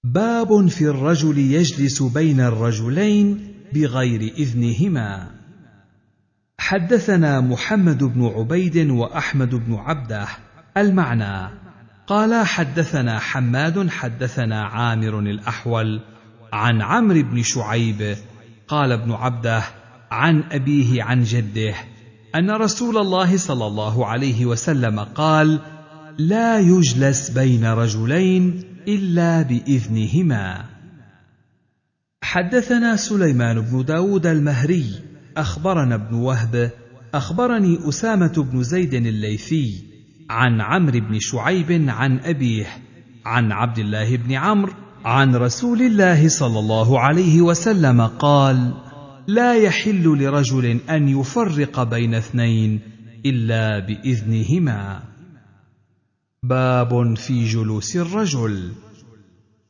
باب في الرجل يجلس بين الرجلين بغير اذنهما حدثنا محمد بن عبيد واحمد بن عبده المعنى قال حدثنا حماد حدثنا عامر الأحول عن عمرو بن شعيب قال ابن عبده عن أبيه عن جده أن رسول الله صلى الله عليه وسلم قال لا يجلس بين رجلين إلا بإذنهما حدثنا سليمان بن داود المهري أخبرنا ابن وهب أخبرني أسامة بن زيد الليثي عن عمرو بن شعيب عن أبيه عن عبد الله بن عمرو عن رسول الله صلى الله عليه وسلم قال لا يحل لرجل أن يفرق بين اثنين إلا بإذنهما باب في جلوس الرجل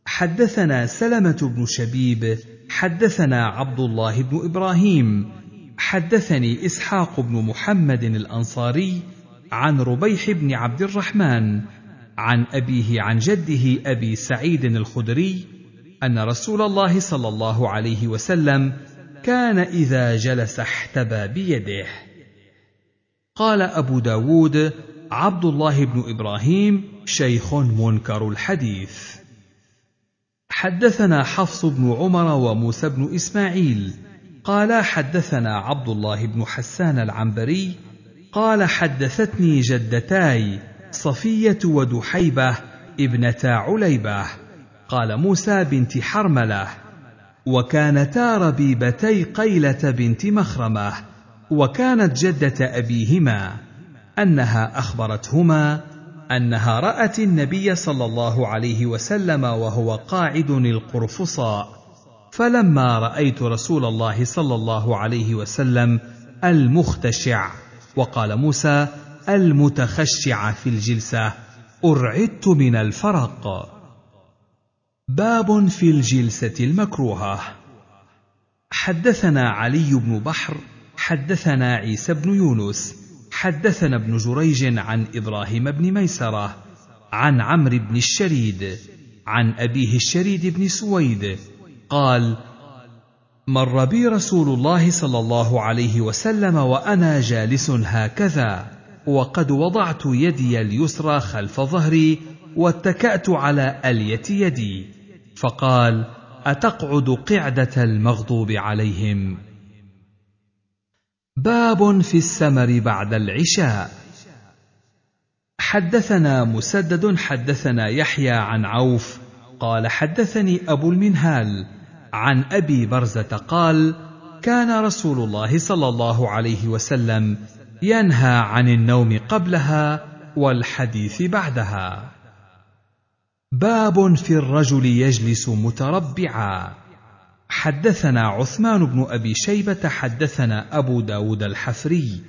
حدثنا سلمة بن شبيب حدثنا عبد الله بن إبراهيم حدثني إسحاق بن محمد الأنصاري عن ربيح بن عبد الرحمن عن أبيه عن جده أبي سعيد الخدري أن رسول الله صلى الله عليه وسلم كان إذا جلس احتبى بيده قال أبو داود عبد الله بن إبراهيم شيخ منكر الحديث حدثنا حفص بن عمر وموسى بن إسماعيل قالا حدثنا عبد الله بن حسان العنبري قال حدثتني جدتاي صفيه ودحيبه ابنتا عليبه قال موسى بنت حرمله وكانتا ربيبتي قيله بنت مخرمه وكانت جده ابيهما انها اخبرتهما انها رات النبي صلى الله عليه وسلم وهو قاعد القرفصاء فلما رايت رسول الله صلى الله عليه وسلم المختشع وقال موسى المتخشع في الجلسه ارعدت من الفرق باب في الجلسه المكروهه حدثنا علي بن بحر حدثنا عيسى بن يونس حدثنا ابن جريج عن ابراهيم بن ميسره عن عمرو بن الشريد عن ابيه الشريد بن سويد قال مر بي رسول الله صلى الله عليه وسلم وانا جالس هكذا وقد وضعت يدي اليسرى خلف ظهري واتكات على اليه يدي فقال اتقعد قعده المغضوب عليهم باب في السمر بعد العشاء حدثنا مسدد حدثنا يحيى عن عوف قال حدثني ابو المنهال عن ابي برزه قال كان رسول الله صلى الله عليه وسلم ينهى عن النوم قبلها والحديث بعدها باب في الرجل يجلس متربعا حدثنا عثمان بن ابي شيبه حدثنا ابو داود الحفري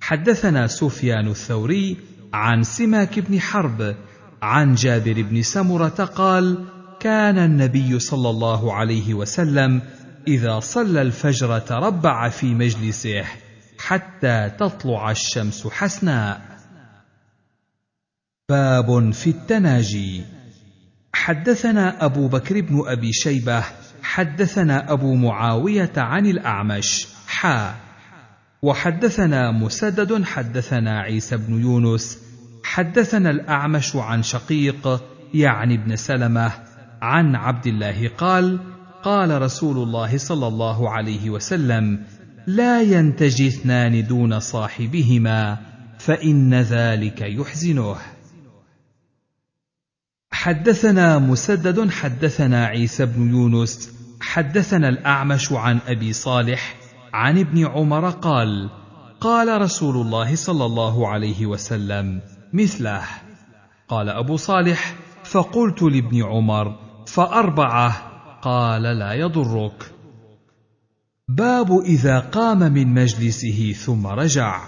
حدثنا سفيان الثوري عن سماك بن حرب عن جابر بن سمره قال كان النبي صلى الله عليه وسلم اذا صلى الفجر تربع في مجلسه حتى تطلع الشمس حسناء باب في التناجي حدثنا ابو بكر بن ابي شيبه حدثنا ابو معاويه عن الاعمش حا وحدثنا مسدد حدثنا عيسى بن يونس حدثنا الاعمش عن شقيق يعني ابن سلمه عن عبد الله قال قال رسول الله صلى الله عليه وسلم لا ينتجي اثنان دون صاحبهما فان ذلك يحزنه حدثنا مسدد حدثنا عيسى بن يونس حدثنا الاعمش عن ابي صالح عن ابن عمر قال قال رسول الله صلى الله عليه وسلم مثله قال ابو صالح فقلت لابن عمر فأربعة قال لا يضرك باب إذا قام من مجلسه ثم رجع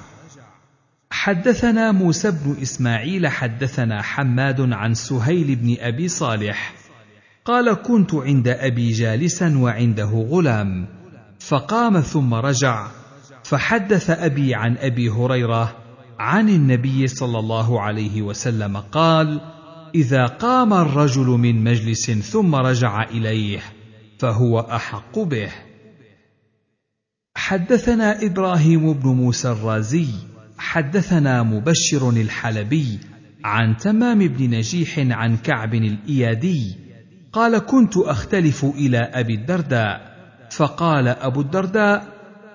حدثنا موسى بن إسماعيل حدثنا حماد عن سهيل بن أبي صالح قال كنت عند أبي جالسا وعنده غلام فقام ثم رجع فحدث أبي عن أبي هريرة عن النبي صلى الله عليه وسلم قال: اذا قام الرجل من مجلس ثم رجع اليه فهو احق به حدثنا ابراهيم بن موسى الرازي حدثنا مبشر الحلبي عن تمام بن نجيح عن كعب الايادي قال كنت اختلف الى ابي الدرداء فقال ابو الدرداء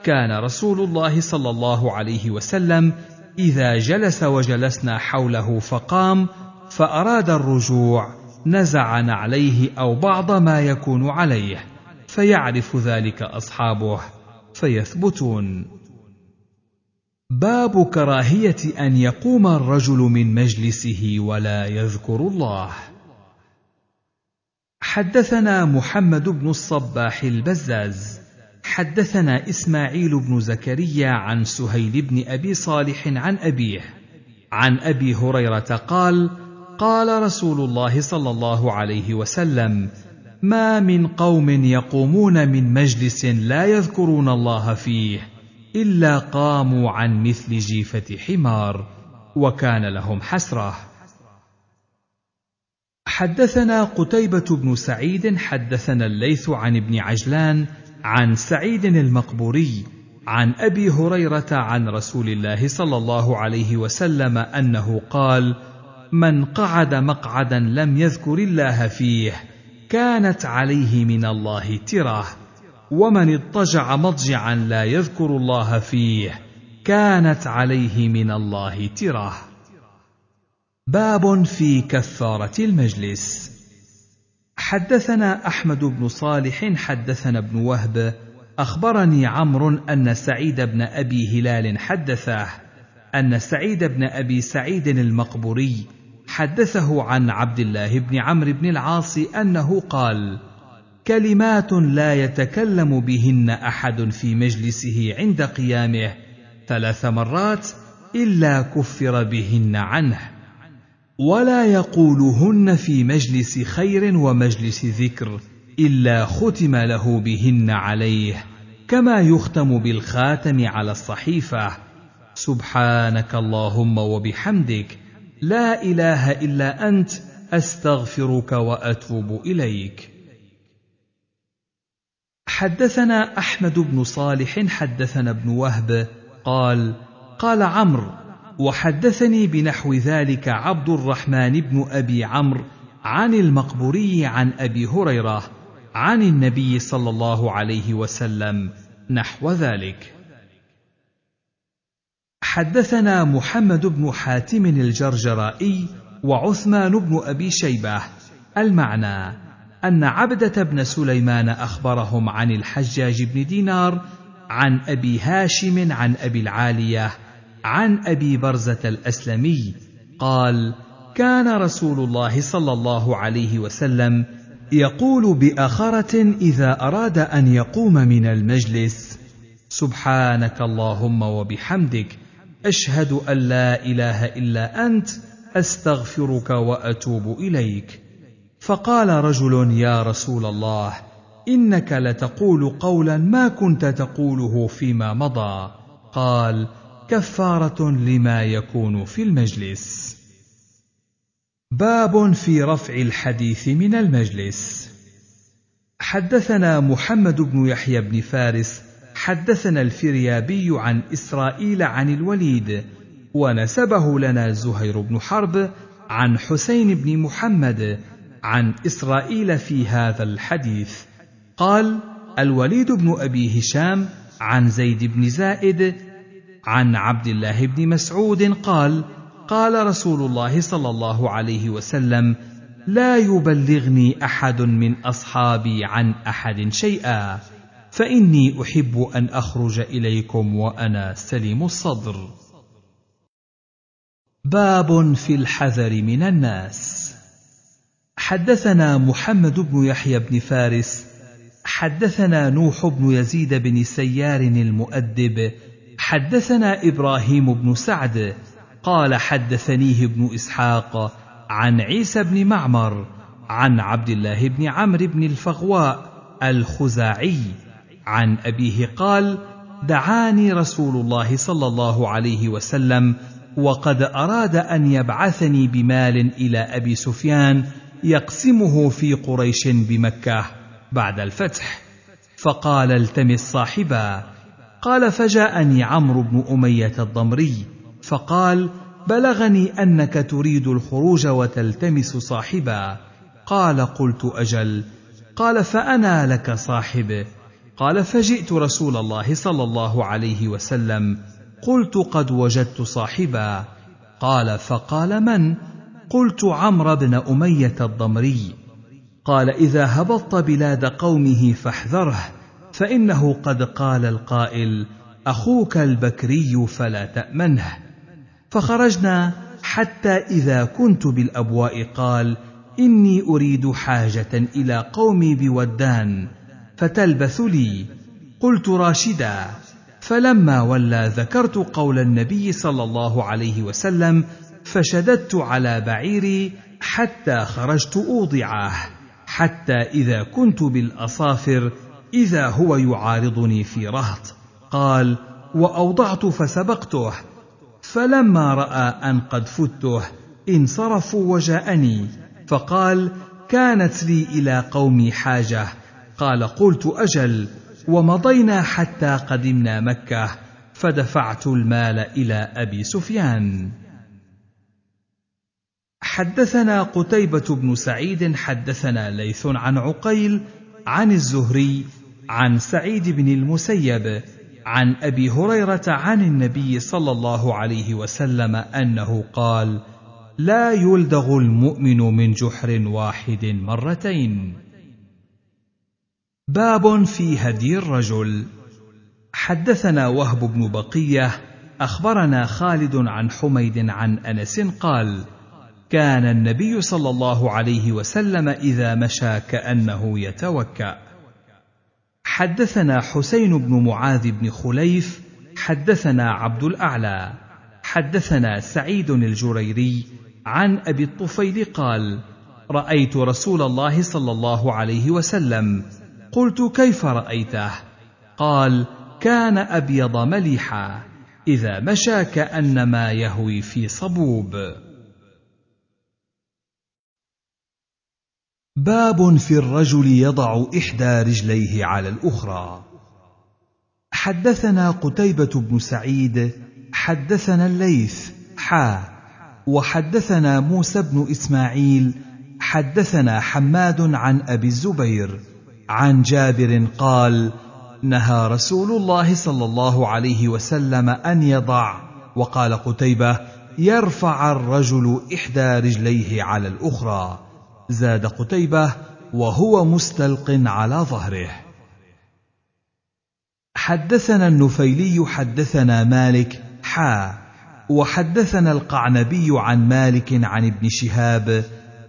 كان رسول الله صلى الله عليه وسلم اذا جلس وجلسنا حوله فقام فأراد الرجوع نزع نعليه أو بعض ما يكون عليه فيعرف ذلك أصحابه فيثبتون باب كراهية أن يقوم الرجل من مجلسه ولا يذكر الله حدثنا محمد بن الصباح البزاز حدثنا اسماعيل بن زكريا عن سهيل بن ابي صالح عن ابيه عن ابي هريره قال قال رسول الله صلى الله عليه وسلم ما من قوم يقومون من مجلس لا يذكرون الله فيه الا قاموا عن مثل جيفه حمار وكان لهم حسره حدثنا قتيبه بن سعيد حدثنا الليث عن ابن عجلان عن سعيد المقبوري عن ابي هريره عن رسول الله صلى الله عليه وسلم انه قال من قعد مقعدا لم يذكر الله فيه كانت عليه من الله تره ومن اضطجع مضجعا لا يذكر الله فيه كانت عليه من الله تره باب في كفاره المجلس حدثنا احمد بن صالح حدثنا ابن وهب اخبرني عمرو ان سعيد بن ابي هلال حدثه ان سعيد بن ابي سعيد المقبوري حدثه عن عبد الله بن عمرو بن العاص انه قال كلمات لا يتكلم بهن احد في مجلسه عند قيامه ثلاث مرات الا كفر بهن عنه ولا يقولهن في مجلس خير ومجلس ذكر الا ختم له بهن عليه كما يختم بالخاتم على الصحيفه سبحانك اللهم وبحمدك لا اله الا انت استغفرك واتوب اليك حدثنا احمد بن صالح حدثنا ابن وهب قال قال عمرو وحدثني بنحو ذلك عبد الرحمن بن ابي عمرو عن المقبوري عن ابي هريره عن النبي صلى الله عليه وسلم نحو ذلك حدثنا محمد بن حاتم الجرجرائي وعثمان بن ابي شيبه المعنى ان عبده بن سليمان اخبرهم عن الحجاج بن دينار عن ابي هاشم عن ابي العاليه عن ابي برزه الاسلمي قال كان رسول الله صلى الله عليه وسلم يقول باخره اذا اراد ان يقوم من المجلس سبحانك اللهم وبحمدك أشهد أن لا إله إلا أنت أستغفرك وأتوب إليك. فقال رجل يا رسول الله إنك لتقول قولا ما كنت تقوله فيما مضى. قال: كفارة لما يكون في المجلس. باب في رفع الحديث من المجلس. حدثنا محمد بن يحيى بن فارس حدثنا الفريابي عن اسرائيل عن الوليد ونسبه لنا زهير بن حرب عن حسين بن محمد عن اسرائيل في هذا الحديث قال الوليد بن ابي هشام عن زيد بن زائد عن عبد الله بن مسعود قال قال رسول الله صلى الله عليه وسلم لا يبلغني احد من اصحابي عن احد شيئا فاني احب ان اخرج اليكم وانا سليم الصدر باب في الحذر من الناس حدثنا محمد بن يحيى بن فارس حدثنا نوح بن يزيد بن سيار المؤدب حدثنا ابراهيم بن سعد قال حدثنيه ابن اسحاق عن عيسى بن معمر عن عبد الله بن عمرو بن الفغواء الخزاعي عن أبيه قال: دعاني رسول الله صلى الله عليه وسلم وقد أراد أن يبعثني بمال إلى أبي سفيان يقسمه في قريش بمكة بعد الفتح، فقال التمس صاحبا، قال فجاءني عمرو بن أمية الضمري، فقال: بلغني انك تريد الخروج وتلتمس صاحبا قال قلت اجل قال فانا لك صاحب قال فجئت رسول الله صلى الله عليه وسلم قلت قد وجدت صاحبا قال فقال من قلت عمرو بن اميه الضمري قال اذا هبطت بلاد قومه فاحذره فانه قد قال القائل اخوك البكري فلا تامنه فخرجنا حتى اذا كنت بالابواء قال اني اريد حاجه الى قومي بودان فتلبث لي قلت راشدا فلما ولى ذكرت قول النبي صلى الله عليه وسلم فشددت على بعيري حتى خرجت اوضعه حتى اذا كنت بالاصافر اذا هو يعارضني في رهط قال واوضعت فسبقته فلما راى ان قد فته انصرفوا وجاءني فقال كانت لي الى قومي حاجه قال قلت اجل ومضينا حتى قدمنا مكه فدفعت المال الى ابي سفيان حدثنا قتيبه بن سعيد حدثنا ليث عن عقيل عن الزهري عن سعيد بن المسيب عن ابي هريره عن النبي صلى الله عليه وسلم انه قال لا يلدغ المؤمن من جحر واحد مرتين باب في هدي الرجل حدثنا وهب بن بقيه اخبرنا خالد عن حميد عن انس قال كان النبي صلى الله عليه وسلم اذا مشى كانه يتوكا حدثنا حسين بن معاذ بن خليف حدثنا عبد الاعلى حدثنا سعيد الجريري عن ابي الطفيل قال رايت رسول الله صلى الله عليه وسلم قلت كيف رايته قال كان ابيض مليحا اذا مشى كانما يهوي في صبوب باب في الرجل يضع احدى رجليه على الاخرى حدثنا قتيبه بن سعيد حدثنا الليث حا وحدثنا موسى بن اسماعيل حدثنا حماد عن ابي الزبير عن جابر قال نهى رسول الله صلى الله عليه وسلم ان يضع وقال قتيبه يرفع الرجل احدى رجليه على الاخرى زاد قتيبه وهو مستلق على ظهره حدثنا النفيلي حدثنا مالك حا وحدثنا القعنبي عن مالك عن ابن شهاب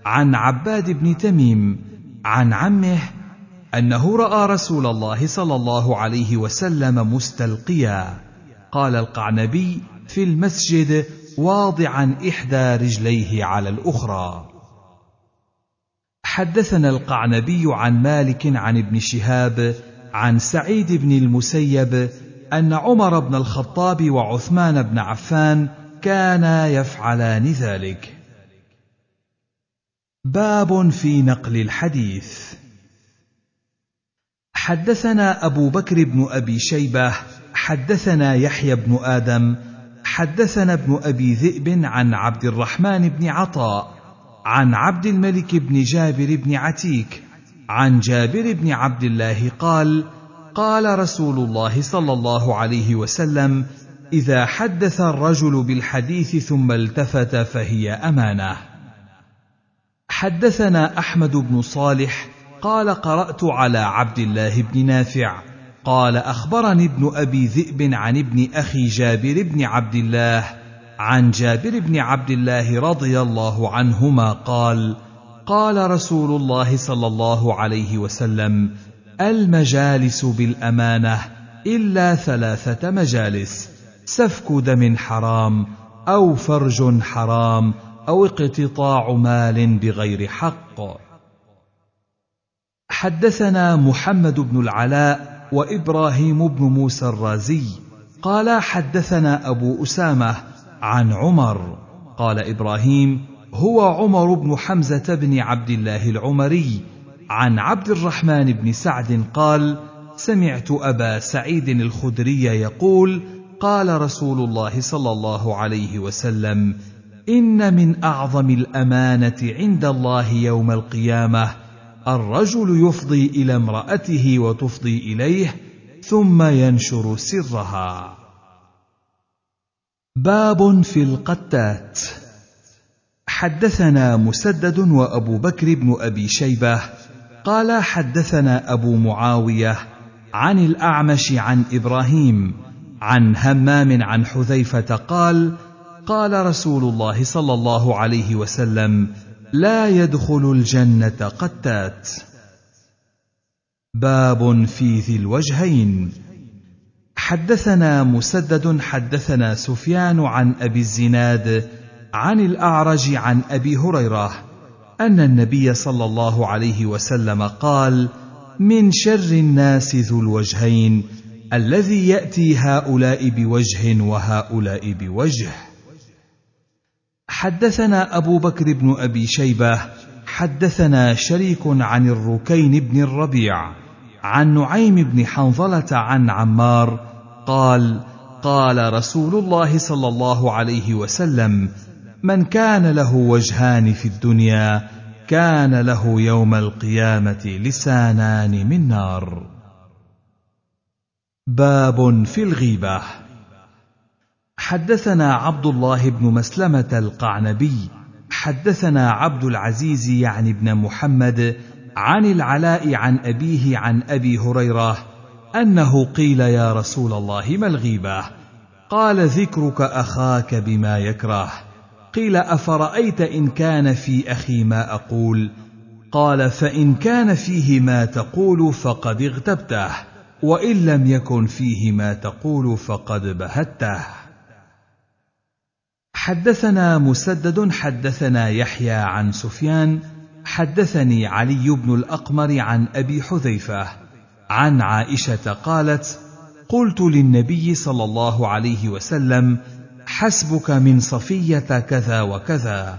عن عباد بن تميم عن عمه انه راى رسول الله صلى الله عليه وسلم مستلقيا قال القعنبي في المسجد واضعا احدى رجليه على الاخرى حدثنا القعنبي عن مالك عن ابن شهاب عن سعيد بن المسيب ان عمر بن الخطاب وعثمان بن عفان كانا يفعلان ذلك باب في نقل الحديث حدثنا أبو بكر بن أبي شيبة حدثنا يحيى بن آدم حدثنا ابن أبي ذئب عن عبد الرحمن بن عطاء عن عبد الملك بن جابر بن عتيك عن جابر بن عبد الله قال قال رسول الله صلى الله عليه وسلم اذا حدث الرجل بالحديث ثم التفت فهي امانه حدثنا احمد بن صالح قال قرات على عبد الله بن نافع قال اخبرني ابن ابي ذئب عن ابن اخي جابر بن عبد الله عن جابر بن عبد الله رضي الله عنهما قال قال رسول الله صلى الله عليه وسلم المجالس بالامانه الا ثلاثه مجالس سفك دم حرام او فرج حرام او اقتطاع مال بغير حق حدثنا محمد بن العلاء وابراهيم بن موسى الرازي قال حدثنا ابو اسامه عن عمر قال ابراهيم هو عمر بن حمزه بن عبد الله العمري عن عبد الرحمن بن سعد قال سمعت ابا سعيد الخدري يقول قال رسول الله صلى الله عليه وسلم ان من اعظم الامانه عند الله يوم القيامه الرجل يفضي الى امراته وتفضي اليه ثم ينشر سرها باب في القتات حدثنا مسدد وابو بكر بن ابي شيبه قال حدثنا ابو معاويه عن الاعمش عن ابراهيم عن همام عن حذيفه قال قال رسول الله صلى الله عليه وسلم لا يدخل الجنه قتات باب في ذي الوجهين حدثنا مسدد حدثنا سفيان عن ابي الزناد عن الاعرج عن ابي هريره ان النبي صلى الله عليه وسلم قال من شر الناس ذو الوجهين الذي ياتي هؤلاء بوجه وهؤلاء بوجه حدثنا أبو بكر بن أبي شيبة حدثنا شريك عن الركين بن الربيع عن نعيم بن حنظلة عن عمار قال قال رسول الله صلى الله عليه وسلم من كان له وجهان في الدنيا كان له يوم القيامة لسانان من نار باب في الغيبه حدثنا عبد الله بن مسلمه القعنبي حدثنا عبد العزيز يعني بن محمد عن العلاء عن ابيه عن ابي هريره انه قيل يا رسول الله ما الغيبه قال ذكرك اخاك بما يكره قيل افرايت ان كان في اخي ما اقول قال فان كان فيه ما تقول فقد اغتبته وان لم يكن فيه ما تقول فقد بهته حدثنا مسدد حدثنا يحيى عن سفيان حدثني علي بن الاقمر عن ابي حذيفه عن عائشه قالت قلت للنبي صلى الله عليه وسلم حسبك من صفيه كذا وكذا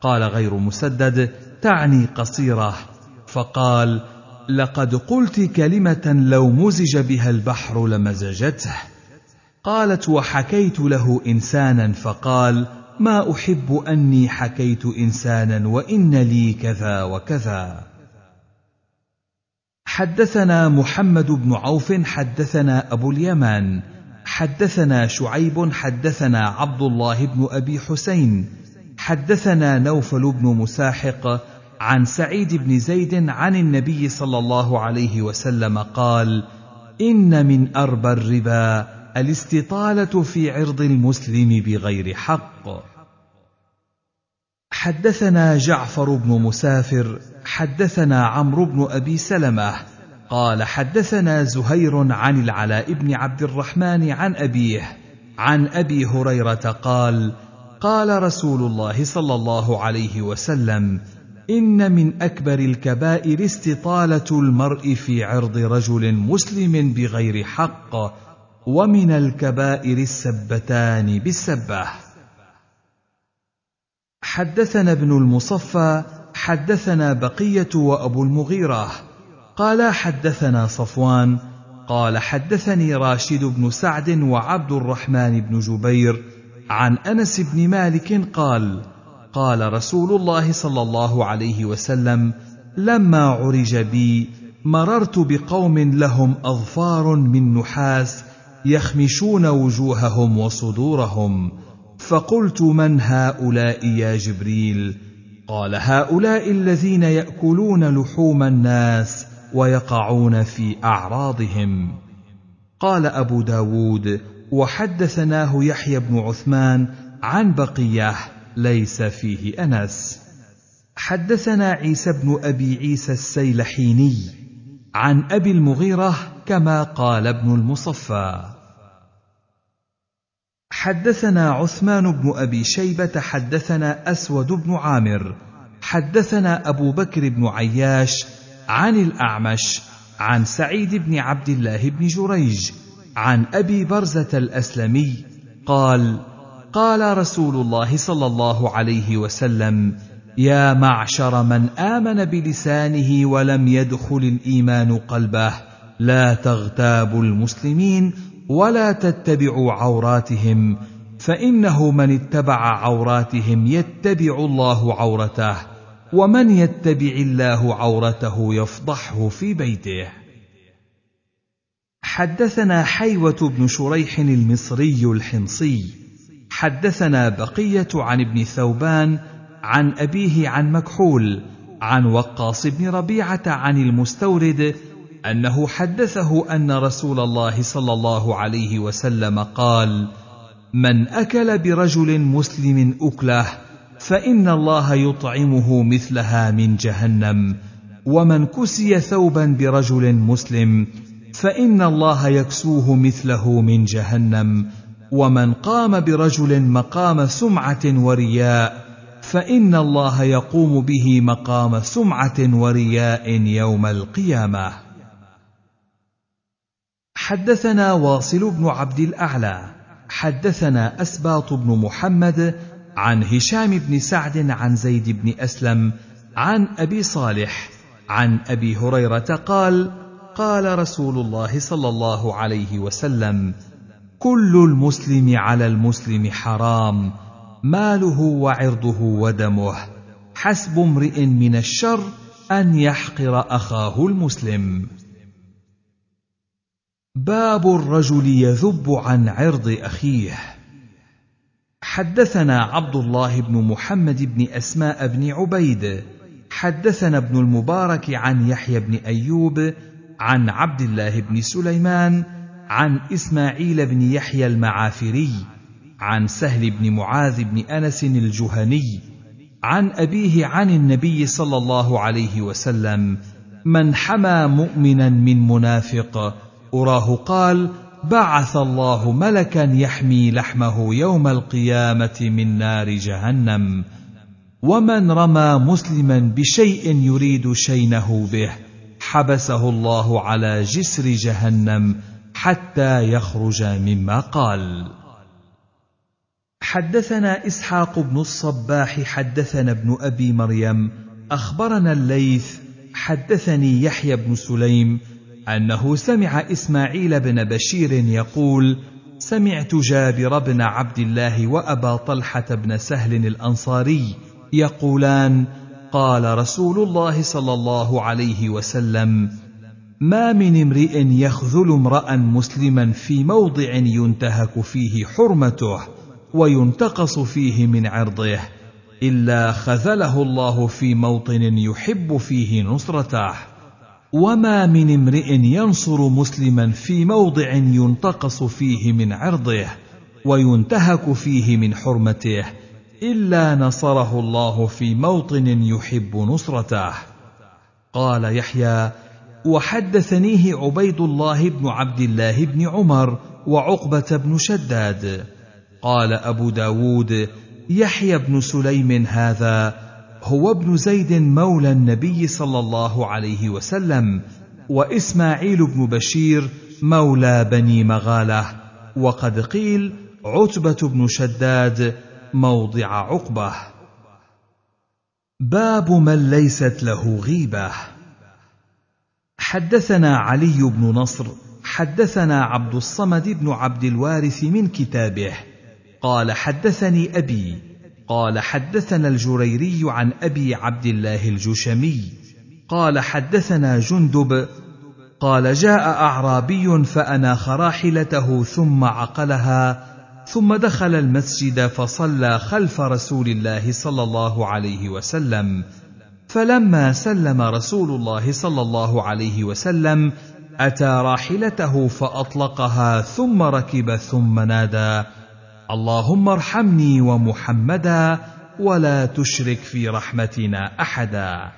قال غير مسدد تعني قصيره فقال لقد قلت كلمه لو مزج بها البحر لمزجته قالت وحكيت له انسانا فقال ما احب اني حكيت انسانا وان لي كذا وكذا حدثنا محمد بن عوف حدثنا ابو اليمان حدثنا شعيب حدثنا عبد الله بن ابي حسين حدثنا نوفل بن مساحق عن سعيد بن زيد عن النبي صلى الله عليه وسلم قال ان من اربى الربا الاستطاله في عرض المسلم بغير حق حدثنا جعفر بن مسافر حدثنا عمرو بن ابي سلمه قال حدثنا زهير عن العلاء بن عبد الرحمن عن ابيه عن ابي هريره قال قال رسول الله صلى الله عليه وسلم ان من اكبر الكبائر استطاله المرء في عرض رجل مسلم بغير حق ومن الكبائر السبتان بالسباح حدثنا ابن المصفى حدثنا بقيه وابو المغيره قال حدثنا صفوان قال حدثني راشد بن سعد وعبد الرحمن بن جبير عن انس بن مالك قال قال رسول الله صلى الله عليه وسلم لما عرج بي مررت بقوم لهم اظفار من نحاس يخمشون وجوههم وصدورهم فقلت من هؤلاء يا جبريل قال هؤلاء الذين ياكلون لحوم الناس ويقعون في اعراضهم قال ابو داود وحدثناه يحيى بن عثمان عن بقيه ليس فيه انس حدثنا عيسى بن ابي عيسى السيلحيني عن ابي المغيره كما قال ابن المصفى حدثنا عثمان بن ابي شيبه حدثنا اسود بن عامر حدثنا ابو بكر بن عياش عن الاعمش عن سعيد بن عبد الله بن جريج عن ابي برزه الاسلمي قال قال رسول الله صلى الله عليه وسلم يا معشر من امن بلسانه ولم يدخل الايمان قلبه لا تغتابوا المسلمين ولا تتبعوا عوراتهم فانه من اتبع عوراتهم يتبع الله عورته ومن يتبع الله عورته يفضحه في بيته حدثنا حيوه بن شريح المصري الحمصي حدثنا بقيه عن ابن ثوبان عن ابيه عن مكحول عن وقاص بن ربيعه عن المستورد انه حدثه ان رسول الله صلى الله عليه وسلم قال من اكل برجل مسلم اكله فان الله يطعمه مثلها من جهنم ومن كسي ثوبا برجل مسلم فان الله يكسوه مثله من جهنم ومن قام برجل مقام سمعه ورياء فان الله يقوم به مقام سمعه ورياء يوم القيامه حدثنا واصل بن عبد الاعلى حدثنا اسباط بن محمد عن هشام بن سعد عن زيد بن اسلم عن ابي صالح عن ابي هريره قال قال رسول الله صلى الله عليه وسلم كل المسلم على المسلم حرام ماله وعرضه ودمه حسب امرئ من الشر ان يحقر اخاه المسلم باب الرجل يذب عن عرض اخيه حدثنا عبد الله بن محمد بن اسماء بن عبيد حدثنا ابن المبارك عن يحيى بن ايوب عن عبد الله بن سليمان عن اسماعيل بن يحيى المعافري عن سهل بن معاذ بن انس الجهني عن ابيه عن النبي صلى الله عليه وسلم من حمى مؤمنا من منافق أراه قال بعث الله ملكا يحمي لحمه يوم القيامة من نار جهنم ومن رمى مسلما بشيء يريد شينه به حبسه الله على جسر جهنم حتى يخرج مما قال حدثنا اسحاق بن الصباح حدثنا ابن ابي مريم اخبرنا الليث حدثني يحيى بن سليم انه سمع اسماعيل بن بشير يقول سمعت جابر بن عبد الله وابا طلحه بن سهل الانصاري يقولان قال رسول الله صلى الله عليه وسلم ما من امرئ يخذل امرا مسلما في موضع ينتهك فيه حرمته وينتقص فيه من عرضه الا خذله الله في موطن يحب فيه نصرته وما من امرئ ينصر مسلما في موضع ينتقص فيه من عرضه وينتهك فيه من حرمته الا نصره الله في موطن يحب نصرته قال يحيى وحدثنيه عبيد الله بن عبد الله بن عمر وعقبه بن شداد قال ابو داود يحيى بن سليم هذا هو ابن زيد مولى النبي صلى الله عليه وسلم واسماعيل بن بشير مولى بني مغاله وقد قيل عتبه بن شداد موضع عقبه باب من ليست له غيبه حدثنا علي بن نصر حدثنا عبد الصمد بن عبد الوارث من كتابه قال حدثني ابي قال حدثنا الجريري عن ابي عبد الله الجشمي قال حدثنا جندب قال جاء اعرابي فاناخ راحلته ثم عقلها ثم دخل المسجد فصلى خلف رسول الله صلى الله عليه وسلم فلما سلم رسول الله صلى الله عليه وسلم اتى راحلته فاطلقها ثم ركب ثم نادى اللهم ارحمني ومحمدا ولا تشرك في رحمتنا احدا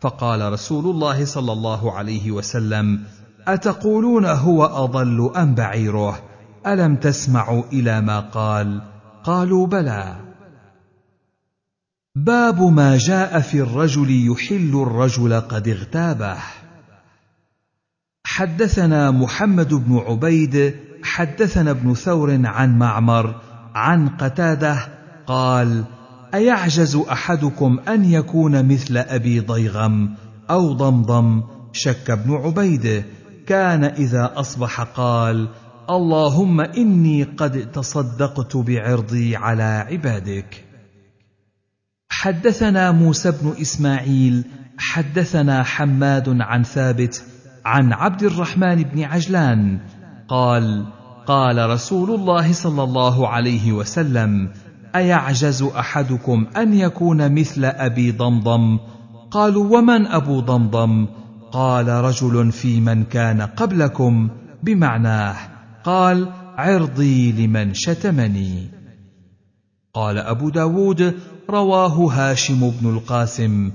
فقال رسول الله صلى الله عليه وسلم اتقولون هو اضل ام بعيره الم تسمعوا الى ما قال قالوا بلى باب ما جاء في الرجل يحل الرجل قد اغتابه حدثنا محمد بن عبيد حدثنا ابن ثور عن معمر عن قتاده قال ايعجز احدكم ان يكون مثل ابي ضيغم او ضمضم شك ابن عبيده كان اذا اصبح قال اللهم اني قد تصدقت بعرضي على عبادك حدثنا موسى بن اسماعيل حدثنا حماد عن ثابت عن عبد الرحمن بن عجلان قال قال رسول الله صلى الله عليه وسلم ايعجز احدكم ان يكون مثل ابي ضمضم قالوا ومن ابو ضمضم قال رجل في من كان قبلكم بمعناه قال عرضي لمن شتمني قال ابو داود رواه هاشم بن القاسم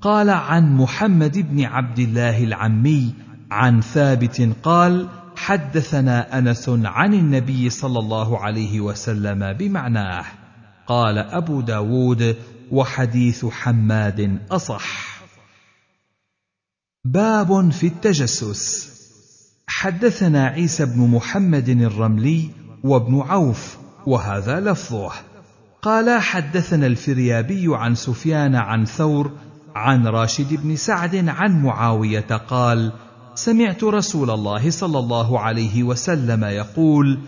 قال عن محمد بن عبد الله العمي عن ثابت قال حدثنا انس عن النبي صلى الله عليه وسلم بمعناه قال ابو داود وحديث حماد اصح باب في التجسس حدثنا عيسى بن محمد الرملي وابن عوف وهذا لفظه قال حدثنا الفريابي عن سفيان عن ثور عن راشد بن سعد عن معاويه قال سمعت رسول الله صلى الله عليه وسلم يقول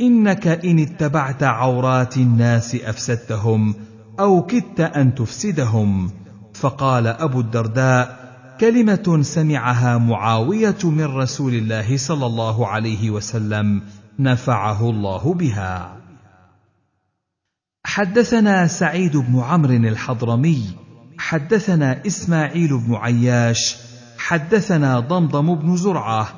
انك ان اتبعت عورات الناس افسدتهم او كدت ان تفسدهم فقال ابو الدرداء كلمه سمعها معاويه من رسول الله صلى الله عليه وسلم نفعه الله بها حدثنا سعيد بن عمرو الحضرمي حدثنا اسماعيل بن عياش حدثنا ضمضم بن زرعه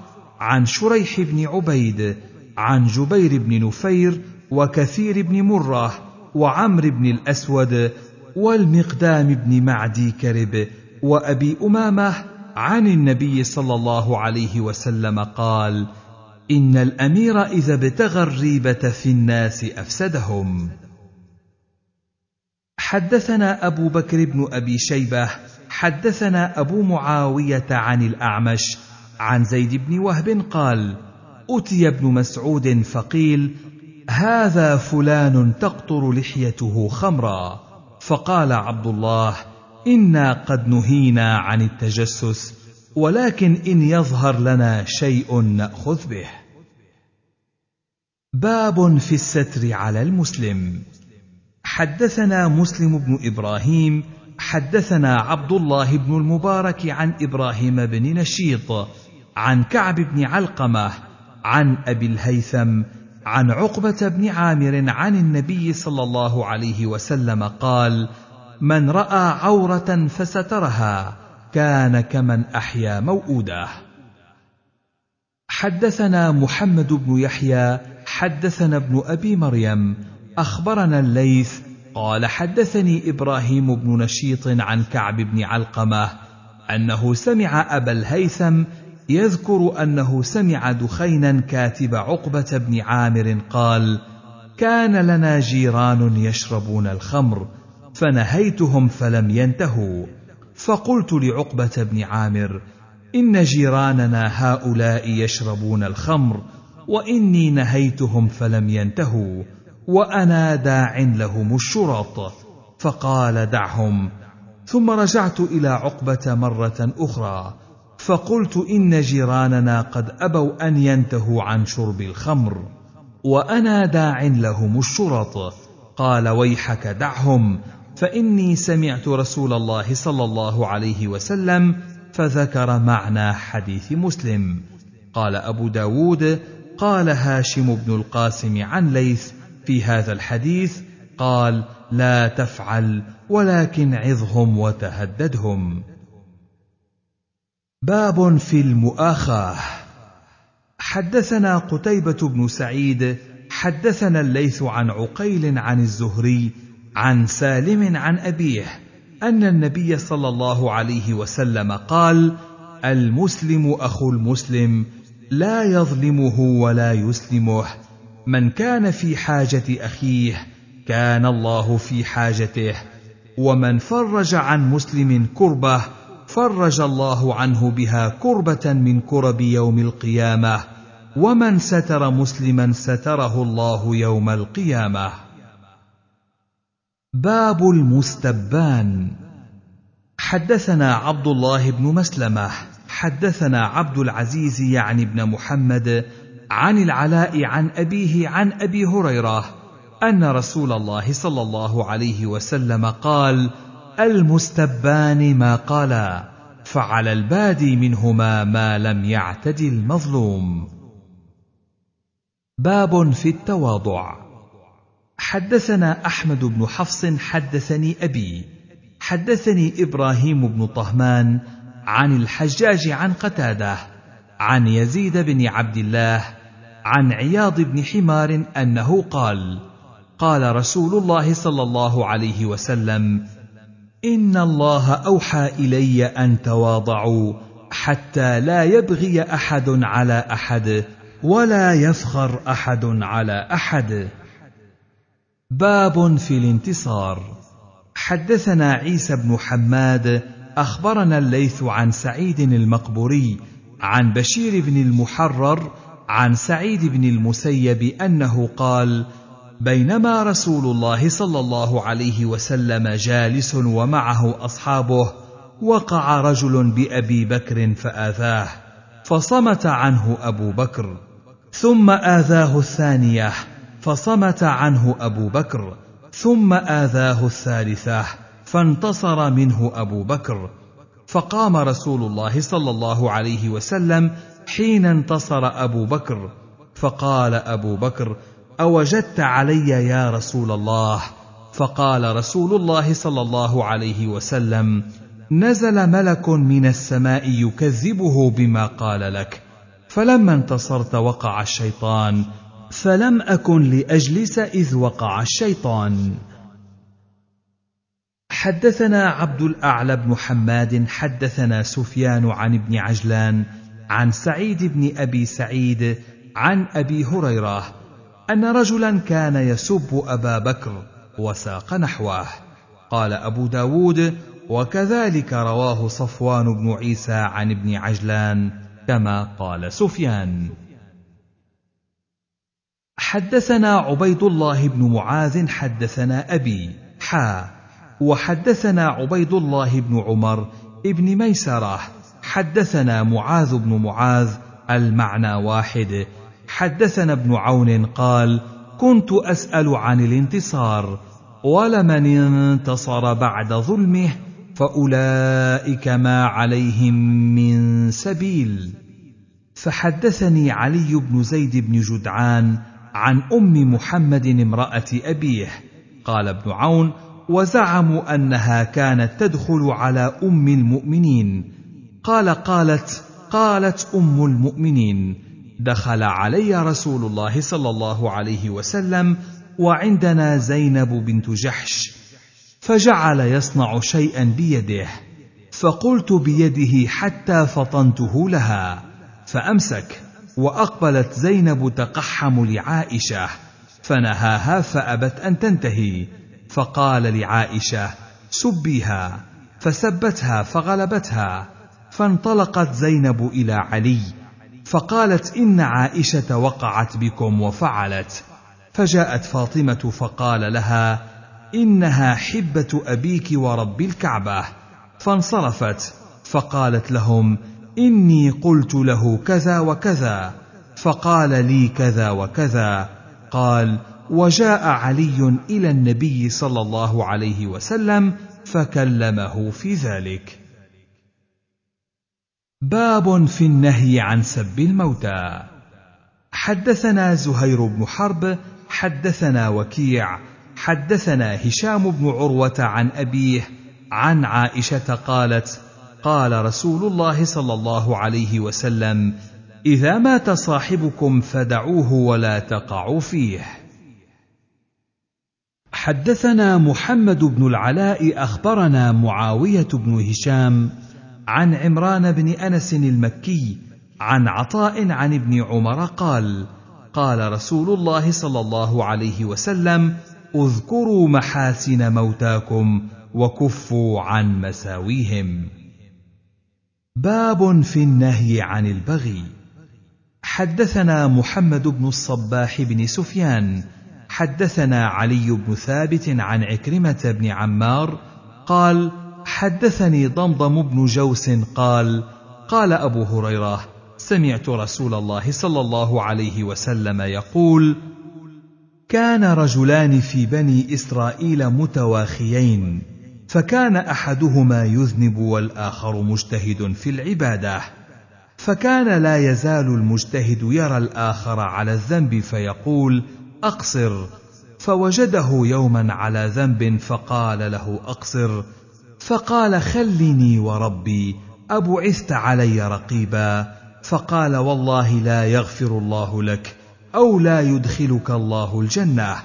عن شريح بن عبيد عن جبير بن نفير وكثير بن مره وعمر بن الاسود والمقدام بن معدي كرب وابي امامه عن النبي صلى الله عليه وسلم قال ان الامير اذا ابتغى الريبه في الناس افسدهم حدثنا ابو بكر بن ابي شيبه حدثنا ابو معاويه عن الاعمش عن زيد بن وهب قال اتي ابن مسعود فقيل هذا فلان تقطر لحيته خمرا فقال عبد الله انا قد نهينا عن التجسس ولكن ان يظهر لنا شيء ناخذ به باب في الستر على المسلم حدثنا مسلم بن ابراهيم حدثنا عبد الله بن المبارك عن ابراهيم بن نشيط عن كعب بن علقمه عن ابي الهيثم عن عقبه بن عامر عن النبي صلى الله عليه وسلم قال من راى عوره فسترها كان كمن احيا موءوده حدثنا محمد بن يحيى حدثنا ابن ابي مريم اخبرنا الليث قال حدثني ابراهيم بن نشيط عن كعب بن علقمه انه سمع ابا الهيثم يذكر انه سمع دخينا كاتب عقبه بن عامر قال كان لنا جيران يشربون الخمر فنهيتهم فلم ينتهوا فقلت لعقبه بن عامر ان جيراننا هؤلاء يشربون الخمر واني نهيتهم فلم ينتهوا وانا داع لهم الشرط فقال دعهم ثم رجعت الى عقبه مره اخرى فقلت ان جيراننا قد ابوا ان ينتهوا عن شرب الخمر وانا داع لهم الشرط قال ويحك دعهم فاني سمعت رسول الله صلى الله عليه وسلم فذكر معنى حديث مسلم قال ابو داود قال هاشم بن القاسم عن ليث في هذا الحديث قال لا تفعل ولكن عظهم وتهددهم باب في المؤاخاه حدثنا قتيبه بن سعيد حدثنا الليث عن عقيل عن الزهري عن سالم عن ابيه ان النبي صلى الله عليه وسلم قال المسلم اخو المسلم لا يظلمه ولا يسلمه من كان في حاجه اخيه كان الله في حاجته ومن فرج عن مسلم كربه فرج الله عنه بها كربه من كرب يوم القيامه ومن ستر مسلما ستره الله يوم القيامه باب المستبان حدثنا عبد الله بن مسلمه حدثنا عبد العزيز يعني بن محمد عن العلاء عن أبيه عن أبي هريرة أن رسول الله صلى الله عليه وسلم قال: المستبان ما قالا فعلى البادي منهما ما لم يعتد المظلوم باب في التواضع حدثنا احمد بن حفص حدثني ابي حدثني ابراهيم بن طهمان عن الحجاج عن قتاده عن يزيد بن عبد الله عن عياض بن حمار انه قال قال رسول الله صلى الله عليه وسلم ان الله اوحى الي ان تواضعوا حتى لا يبغي احد على احد ولا يفخر احد على احد باب في الانتصار حدثنا عيسى بن حماد اخبرنا الليث عن سعيد المقبوري عن بشير بن المحرر عن سعيد بن المسيب انه قال بينما رسول الله صلى الله عليه وسلم جالس ومعه اصحابه وقع رجل بابي بكر فاذاه فصمت عنه ابو بكر ثم اذاه الثانيه فصمت عنه ابو بكر ثم اذاه الثالثه فانتصر منه ابو بكر فقام رسول الله صلى الله عليه وسلم حين انتصر ابو بكر فقال ابو بكر اوجدت علي يا رسول الله فقال رسول الله صلى الله عليه وسلم نزل ملك من السماء يكذبه بما قال لك فلما انتصرت وقع الشيطان فلم اكن لاجلس اذ وقع الشيطان حدثنا عبد الاعلى بن حماد حدثنا سفيان عن ابن عجلان عن سعيد بن ابي سعيد عن ابي هريره ان رجلا كان يسب ابا بكر وساق نحوه قال ابو داود وكذلك رواه صفوان بن عيسى عن ابن عجلان كما قال سفيان حدثنا عبيد الله بن معاذ حدثنا ابي حا وحدثنا عبيد الله بن عمر بن ميسره حدثنا معاذ بن معاذ المعنى واحد حدثنا ابن عون قال كنت اسال عن الانتصار ولمن انتصر بعد ظلمه فاولئك ما عليهم من سبيل فحدثني علي بن زيد بن جدعان عن ام محمد امراه ابيه قال ابن عون وزعموا انها كانت تدخل على ام المؤمنين قال قالت قالت ام المؤمنين دخل علي رسول الله صلى الله عليه وسلم وعندنا زينب بنت جحش فجعل يصنع شيئا بيده فقلت بيده حتى فطنته لها فامسك واقبلت زينب تقحم لعائشه فنهاها فابت ان تنتهي فقال لعائشه سبيها فسبتها فغلبتها فانطلقت زينب الى علي فقالت ان عائشه وقعت بكم وفعلت فجاءت فاطمه فقال لها انها حبه ابيك ورب الكعبه فانصرفت فقالت لهم اني قلت له كذا وكذا فقال لي كذا وكذا قال وجاء علي الى النبي صلى الله عليه وسلم فكلمه في ذلك باب في النهي عن سب الموتى حدثنا زهير بن حرب حدثنا وكيع حدثنا هشام بن عروه عن ابيه عن عائشه قالت قال رسول الله صلى الله عليه وسلم اذا مات صاحبكم فدعوه ولا تقعوا فيه حدثنا محمد بن العلاء اخبرنا معاويه بن هشام عن عمران بن انس المكي عن عطاء عن ابن عمر قال قال رسول الله صلى الله عليه وسلم اذكروا محاسن موتاكم وكفوا عن مساويهم باب في النهي عن البغي حدثنا محمد بن الصباح بن سفيان حدثنا علي بن ثابت عن عكرمه بن عمار قال حدثني ضمضم بن جوس قال قال ابو هريره سمعت رسول الله صلى الله عليه وسلم يقول كان رجلان في بني اسرائيل متواخيين فكان احدهما يذنب والاخر مجتهد في العباده فكان لا يزال المجتهد يرى الاخر على الذنب فيقول اقصر فوجده يوما على ذنب فقال له اقصر فقال خلني وربي ابعثت علي رقيبا فقال والله لا يغفر الله لك او لا يدخلك الله الجنه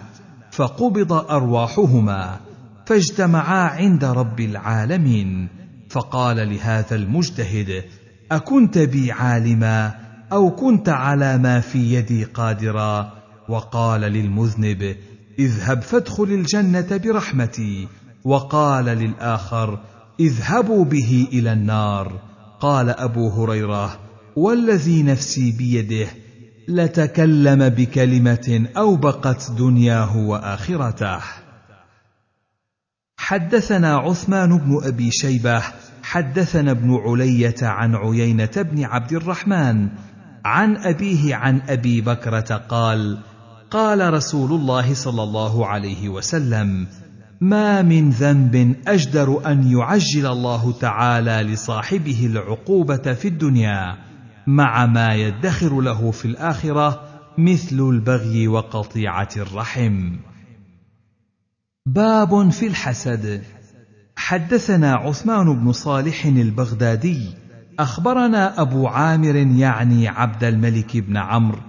فقبض ارواحهما فاجتمعا عند رب العالمين فقال لهذا المجتهد اكنت بي عالما او كنت على ما في يدي قادرا وقال للمذنب اذهب فادخل الجنه برحمتي وقال للاخر اذهبوا به الى النار قال ابو هريره والذي نفسي بيده لتكلم بكلمه اوبقت دنياه واخرته حدثنا عثمان بن ابي شيبه حدثنا ابن عليه عن عيينه بن عبد الرحمن عن ابيه عن ابي بكره قال قال رسول الله صلى الله عليه وسلم ما من ذنب اجدر ان يعجل الله تعالى لصاحبه العقوبه في الدنيا مع ما يدخر له في الاخره مثل البغي وقطيعه الرحم باب في الحسد حدثنا عثمان بن صالح البغدادي اخبرنا ابو عامر يعني عبد الملك بن عمرو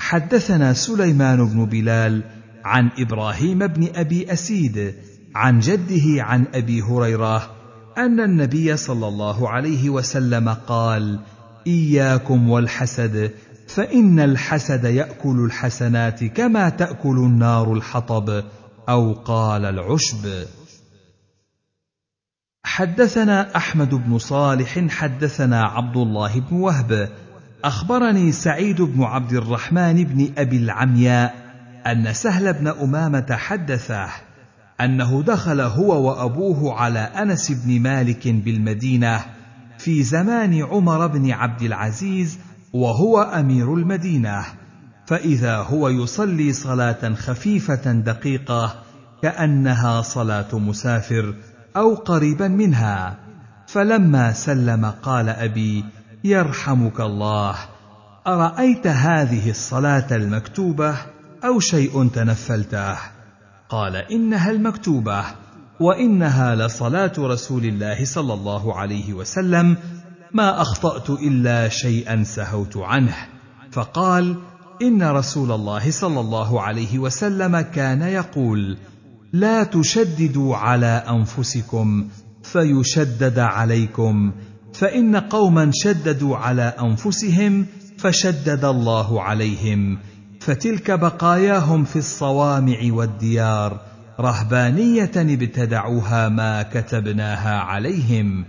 حدثنا سليمان بن بلال عن ابراهيم بن ابي اسيد عن جده عن ابي هريره ان النبي صلى الله عليه وسلم قال اياكم والحسد فان الحسد ياكل الحسنات كما تاكل النار الحطب او قال العشب حدثنا احمد بن صالح حدثنا عبد الله بن وهب اخبرني سعيد بن عبد الرحمن بن ابي العمياء ان سهل بن امامه حدثاه انه دخل هو وابوه على انس بن مالك بالمدينه في زمان عمر بن عبد العزيز وهو امير المدينه فاذا هو يصلي صلاه خفيفه دقيقه كانها صلاه مسافر او قريبا منها فلما سلم قال ابي يرحمك الله ارايت هذه الصلاه المكتوبه او شيء تنفلته قال انها المكتوبه وانها لصلاه رسول الله صلى الله عليه وسلم ما اخطات الا شيئا سهوت عنه فقال ان رسول الله صلى الله عليه وسلم كان يقول لا تشددوا على انفسكم فيشدد عليكم فان قوما شددوا على انفسهم فشدد الله عليهم فتلك بقاياهم في الصوامع والديار رهبانيه ابتدعوها ما كتبناها عليهم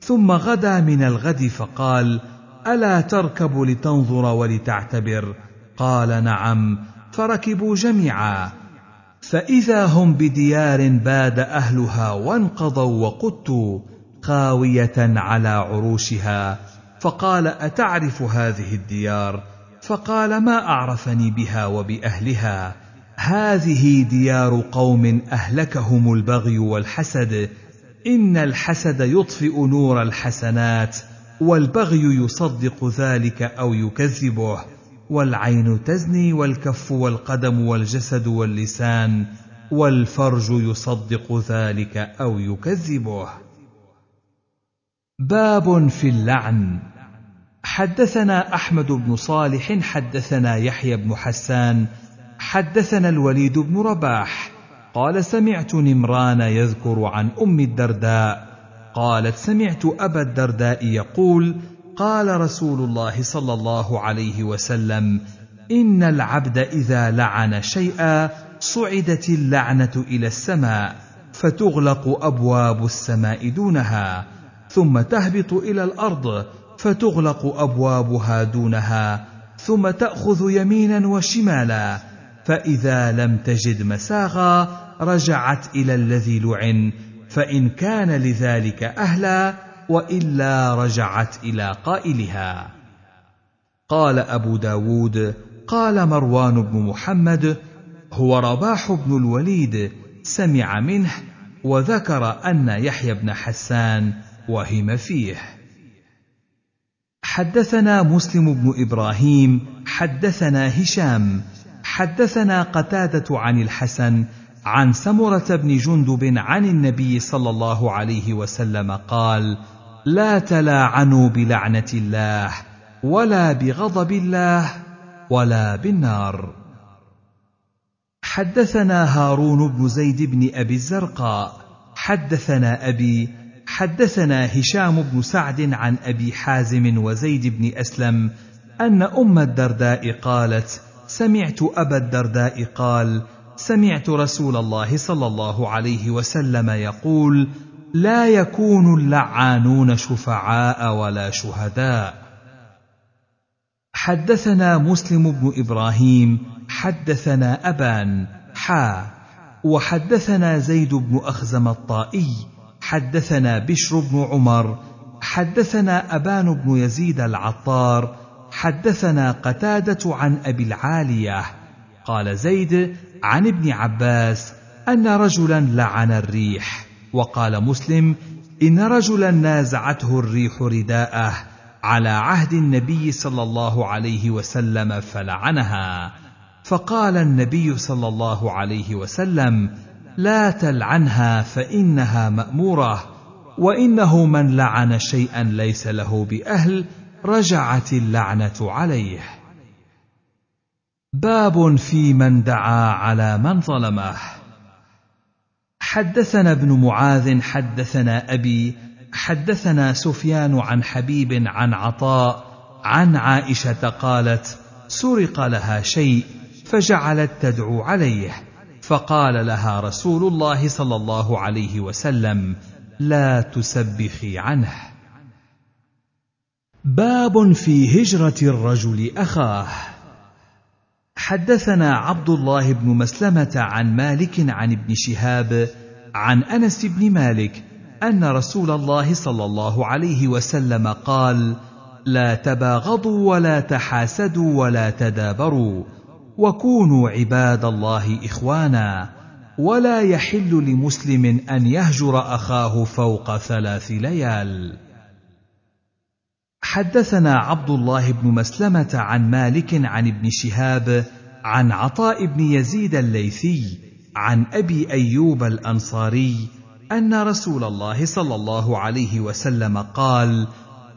ثم غدا من الغد فقال الا تركب لتنظر ولتعتبر قال نعم فركبوا جميعا فاذا هم بديار باد اهلها وانقضوا وقتوا خاويه على عروشها فقال اتعرف هذه الديار فقال ما اعرفني بها وباهلها هذه ديار قوم اهلكهم البغي والحسد ان الحسد يطفئ نور الحسنات والبغي يصدق ذلك او يكذبه والعين تزني والكف والقدم والجسد واللسان والفرج يصدق ذلك او يكذبه باب في اللعن حدثنا احمد بن صالح حدثنا يحيى بن حسان حدثنا الوليد بن رباح قال سمعت نمران يذكر عن ام الدرداء قالت سمعت ابا الدرداء يقول قال رسول الله صلى الله عليه وسلم ان العبد اذا لعن شيئا صعدت اللعنه الى السماء فتغلق ابواب السماء دونها ثم تهبط الى الارض فتغلق ابوابها دونها ثم تاخذ يمينا وشمالا فاذا لم تجد مساغا رجعت الى الذي لعن فان كان لذلك اهلا والا رجعت الى قائلها قال ابو داود قال مروان بن محمد هو رباح بن الوليد سمع منه وذكر ان يحيى بن حسان وهم فيه حدثنا مسلم بن ابراهيم حدثنا هشام حدثنا قتاده عن الحسن عن سمره بن جندب عن النبي صلى الله عليه وسلم قال لا تلاعنوا بلعنه الله ولا بغضب الله ولا بالنار حدثنا هارون بن زيد بن ابي الزرقاء حدثنا ابي حدثنا هشام بن سعد عن ابي حازم وزيد بن اسلم ان ام الدرداء قالت سمعت ابا الدرداء قال سمعت رسول الله صلى الله عليه وسلم يقول لا يكون اللعانون شفعاء ولا شهداء حدثنا مسلم بن ابراهيم حدثنا ابان حا وحدثنا زيد بن اخزم الطائي حدثنا بشر بن عمر حدثنا ابان بن يزيد العطار حدثنا قتاده عن ابي العاليه قال زيد عن ابن عباس ان رجلا لعن الريح وقال مسلم ان رجلا نازعته الريح رداءه على عهد النبي صلى الله عليه وسلم فلعنها فقال النبي صلى الله عليه وسلم لا تلعنها فانها ماموره وانه من لعن شيئا ليس له باهل رجعت اللعنه عليه باب في من دعا على من ظلمه حدثنا ابن معاذ حدثنا ابي حدثنا سفيان عن حبيب عن عطاء عن عائشه قالت سرق لها شيء فجعلت تدعو عليه فقال لها رسول الله صلى الله عليه وسلم لا تسبخي عنه باب في هجره الرجل اخاه حدثنا عبد الله بن مسلمه عن مالك عن ابن شهاب عن انس بن مالك ان رسول الله صلى الله عليه وسلم قال لا تباغضوا ولا تحاسدوا ولا تدابروا وكونوا عباد الله اخوانا ولا يحل لمسلم ان يهجر اخاه فوق ثلاث ليال حدثنا عبد الله بن مسلمه عن مالك عن ابن شهاب عن عطاء بن يزيد الليثي عن ابي ايوب الانصاري ان رسول الله صلى الله عليه وسلم قال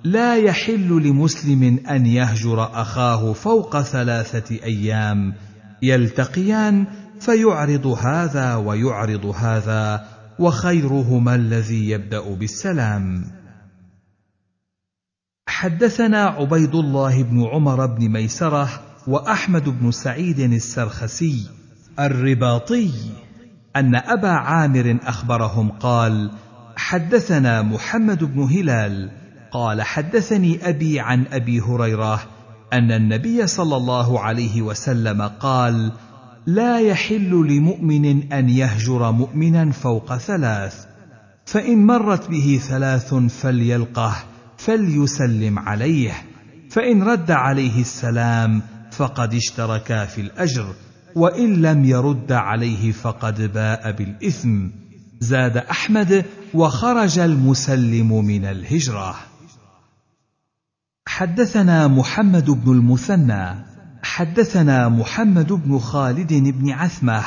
لا يحل لمسلم ان يهجر اخاه فوق ثلاثه ايام يلتقيان فيعرض هذا ويعرض هذا وخيرهما الذي يبدا بالسلام حدثنا عبيد الله بن عمر بن ميسره واحمد بن سعيد السرخسي الرباطي ان ابا عامر اخبرهم قال حدثنا محمد بن هلال قال حدثني ابي عن ابي هريره ان النبي صلى الله عليه وسلم قال لا يحل لمؤمن ان يهجر مؤمنا فوق ثلاث فان مرت به ثلاث فليلقه فليسلم عليه فان رد عليه السلام فقد اشتركا في الاجر وان لم يرد عليه فقد باء بالاثم زاد احمد وخرج المسلم من الهجره حدثنا محمد بن المثنى حدثنا محمد بن خالد بن عثمه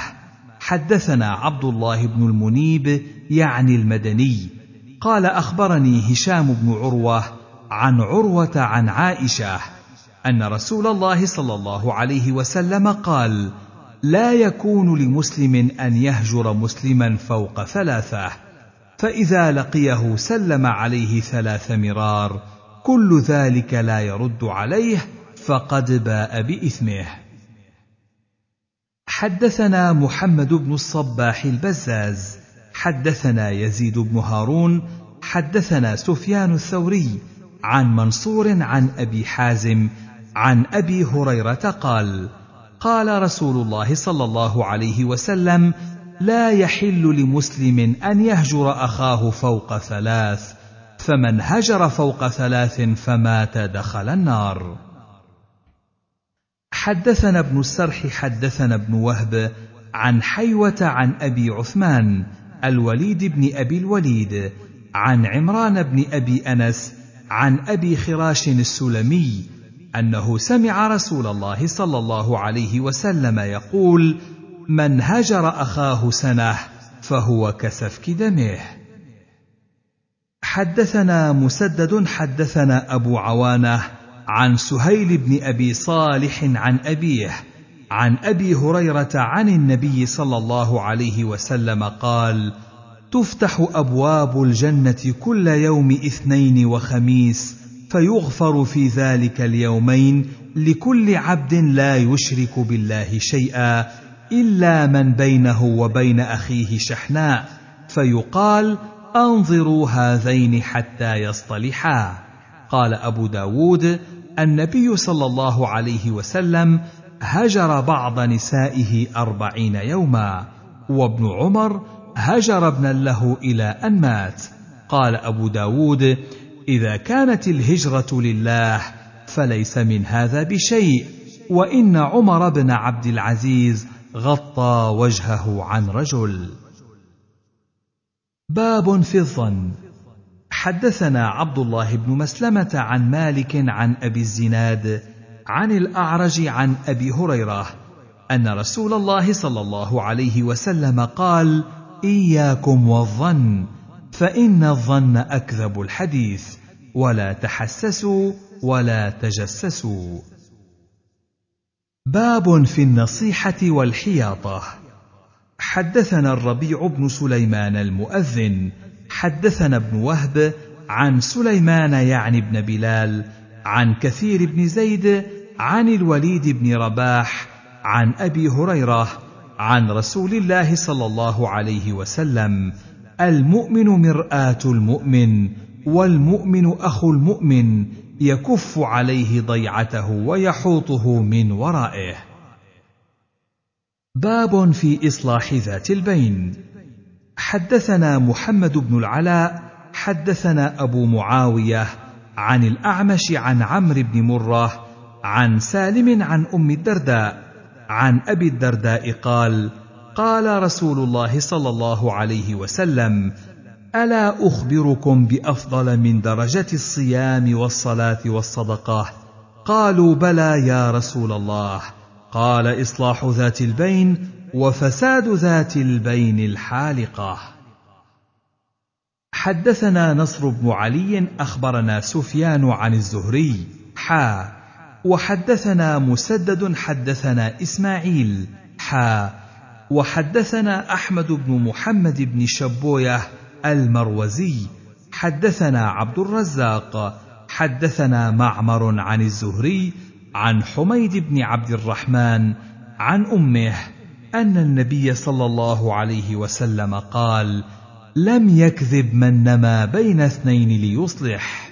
حدثنا عبد الله بن المنيب يعني المدني قال اخبرني هشام بن عروه عن عروه عن عائشه ان رسول الله صلى الله عليه وسلم قال لا يكون لمسلم ان يهجر مسلما فوق ثلاثه فاذا لقيه سلم عليه ثلاث مرار كل ذلك لا يرد عليه فقد باء باثمه حدثنا محمد بن الصباح البزاز حدثنا يزيد بن هارون حدثنا سفيان الثوري عن منصور عن ابي حازم عن ابي هريره قال قال رسول الله صلى الله عليه وسلم لا يحل لمسلم ان يهجر اخاه فوق ثلاث فمن هجر فوق ثلاث فمات دخل النار حدثنا ابن السرح حدثنا ابن وهب عن حيوه عن ابي عثمان الوليد بن ابي الوليد عن عمران بن ابي انس عن ابي خراش السلمي انه سمع رسول الله صلى الله عليه وسلم يقول من هجر اخاه سنه فهو كسفك دمه حدثنا مسدد حدثنا ابو عوانه عن سهيل بن ابي صالح عن ابيه عن ابي هريره عن النبي صلى الله عليه وسلم قال تفتح ابواب الجنه كل يوم اثنين وخميس فيغفر في ذلك اليومين لكل عبد لا يشرك بالله شيئا الا من بينه وبين اخيه شحناء فيقال أنظروا هذين حتى يصطلحا قال أبو داود النبي صلى الله عليه وسلم هجر بعض نسائه أربعين يوما وابن عمر هجر ابنا له إلى أن مات قال أبو داود إذا كانت الهجرة لله فليس من هذا بشيء وإن عمر بن عبد العزيز غطى وجهه عن رجل باب في الظن حدثنا عبد الله بن مسلمه عن مالك عن ابي الزناد عن الاعرج عن ابي هريره ان رسول الله صلى الله عليه وسلم قال اياكم والظن فان الظن اكذب الحديث ولا تحسسوا ولا تجسسوا باب في النصيحه والحياطه حدثنا الربيع بن سليمان المؤذن حدثنا ابن وهب عن سليمان يعني بن بلال عن كثير بن زيد عن الوليد بن رباح عن ابي هريره عن رسول الله صلى الله عليه وسلم المؤمن مراه المؤمن والمؤمن اخو المؤمن يكف عليه ضيعته ويحوطه من ورائه باب في إصلاح ذات البين حدثنا محمد بن العلاء حدثنا أبو معاوية عن الأعمش عن عمرو بن مرة عن سالم عن أم الدرداء عن أبي الدرداء قال قال رسول الله صلى الله عليه وسلم ألا أخبركم بأفضل من درجة الصيام والصلاة والصدقة قالوا بلى يا رسول الله قال اصلاح ذات البين وفساد ذات البين الحالقه حدثنا نصر بن علي اخبرنا سفيان عن الزهري حا وحدثنا مسدد حدثنا اسماعيل حا وحدثنا احمد بن محمد بن شبويه المروزي حدثنا عبد الرزاق حدثنا معمر عن الزهري عن حميد بن عبد الرحمن عن امه ان النبي صلى الله عليه وسلم قال لم يكذب من نما بين اثنين ليصلح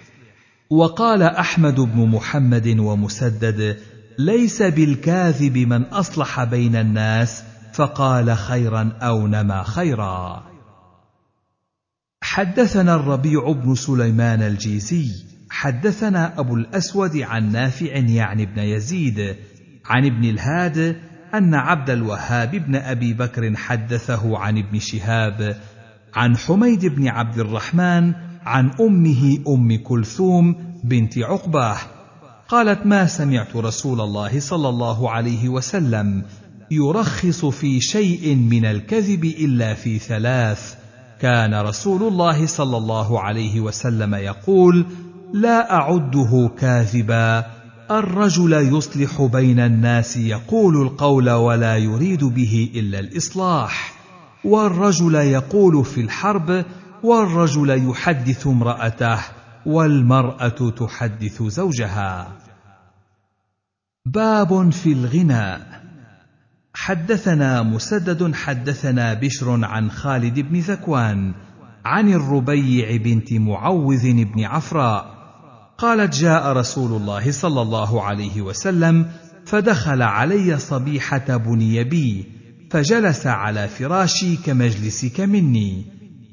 وقال احمد بن محمد ومسدد ليس بالكاذب من اصلح بين الناس فقال خيرا او نما خيرا حدثنا الربيع بن سليمان الجيزي حدثنا أبو الأسود عن نافع يعني ابن يزيد عن ابن الهاد أن عبد الوهاب بن أبي بكر حدثه عن ابن شهاب عن حميد بن عبد الرحمن عن أمه أم كلثوم بنت عقباه قالت ما سمعت رسول الله صلى الله عليه وسلم يرخص في شيء من الكذب إلا في ثلاث كان رسول الله صلى الله عليه وسلم يقول لا اعده كاذبا الرجل يصلح بين الناس يقول القول ولا يريد به الا الاصلاح والرجل يقول في الحرب والرجل يحدث امراته والمراه تحدث زوجها باب في الغنى حدثنا مسدد حدثنا بشر عن خالد بن ذكوان عن الربيع بنت معوذ بن عفراء قالت جاء رسول الله صلى الله عليه وسلم فدخل علي صبيحه بني بي فجلس على فراشي كمجلسك مني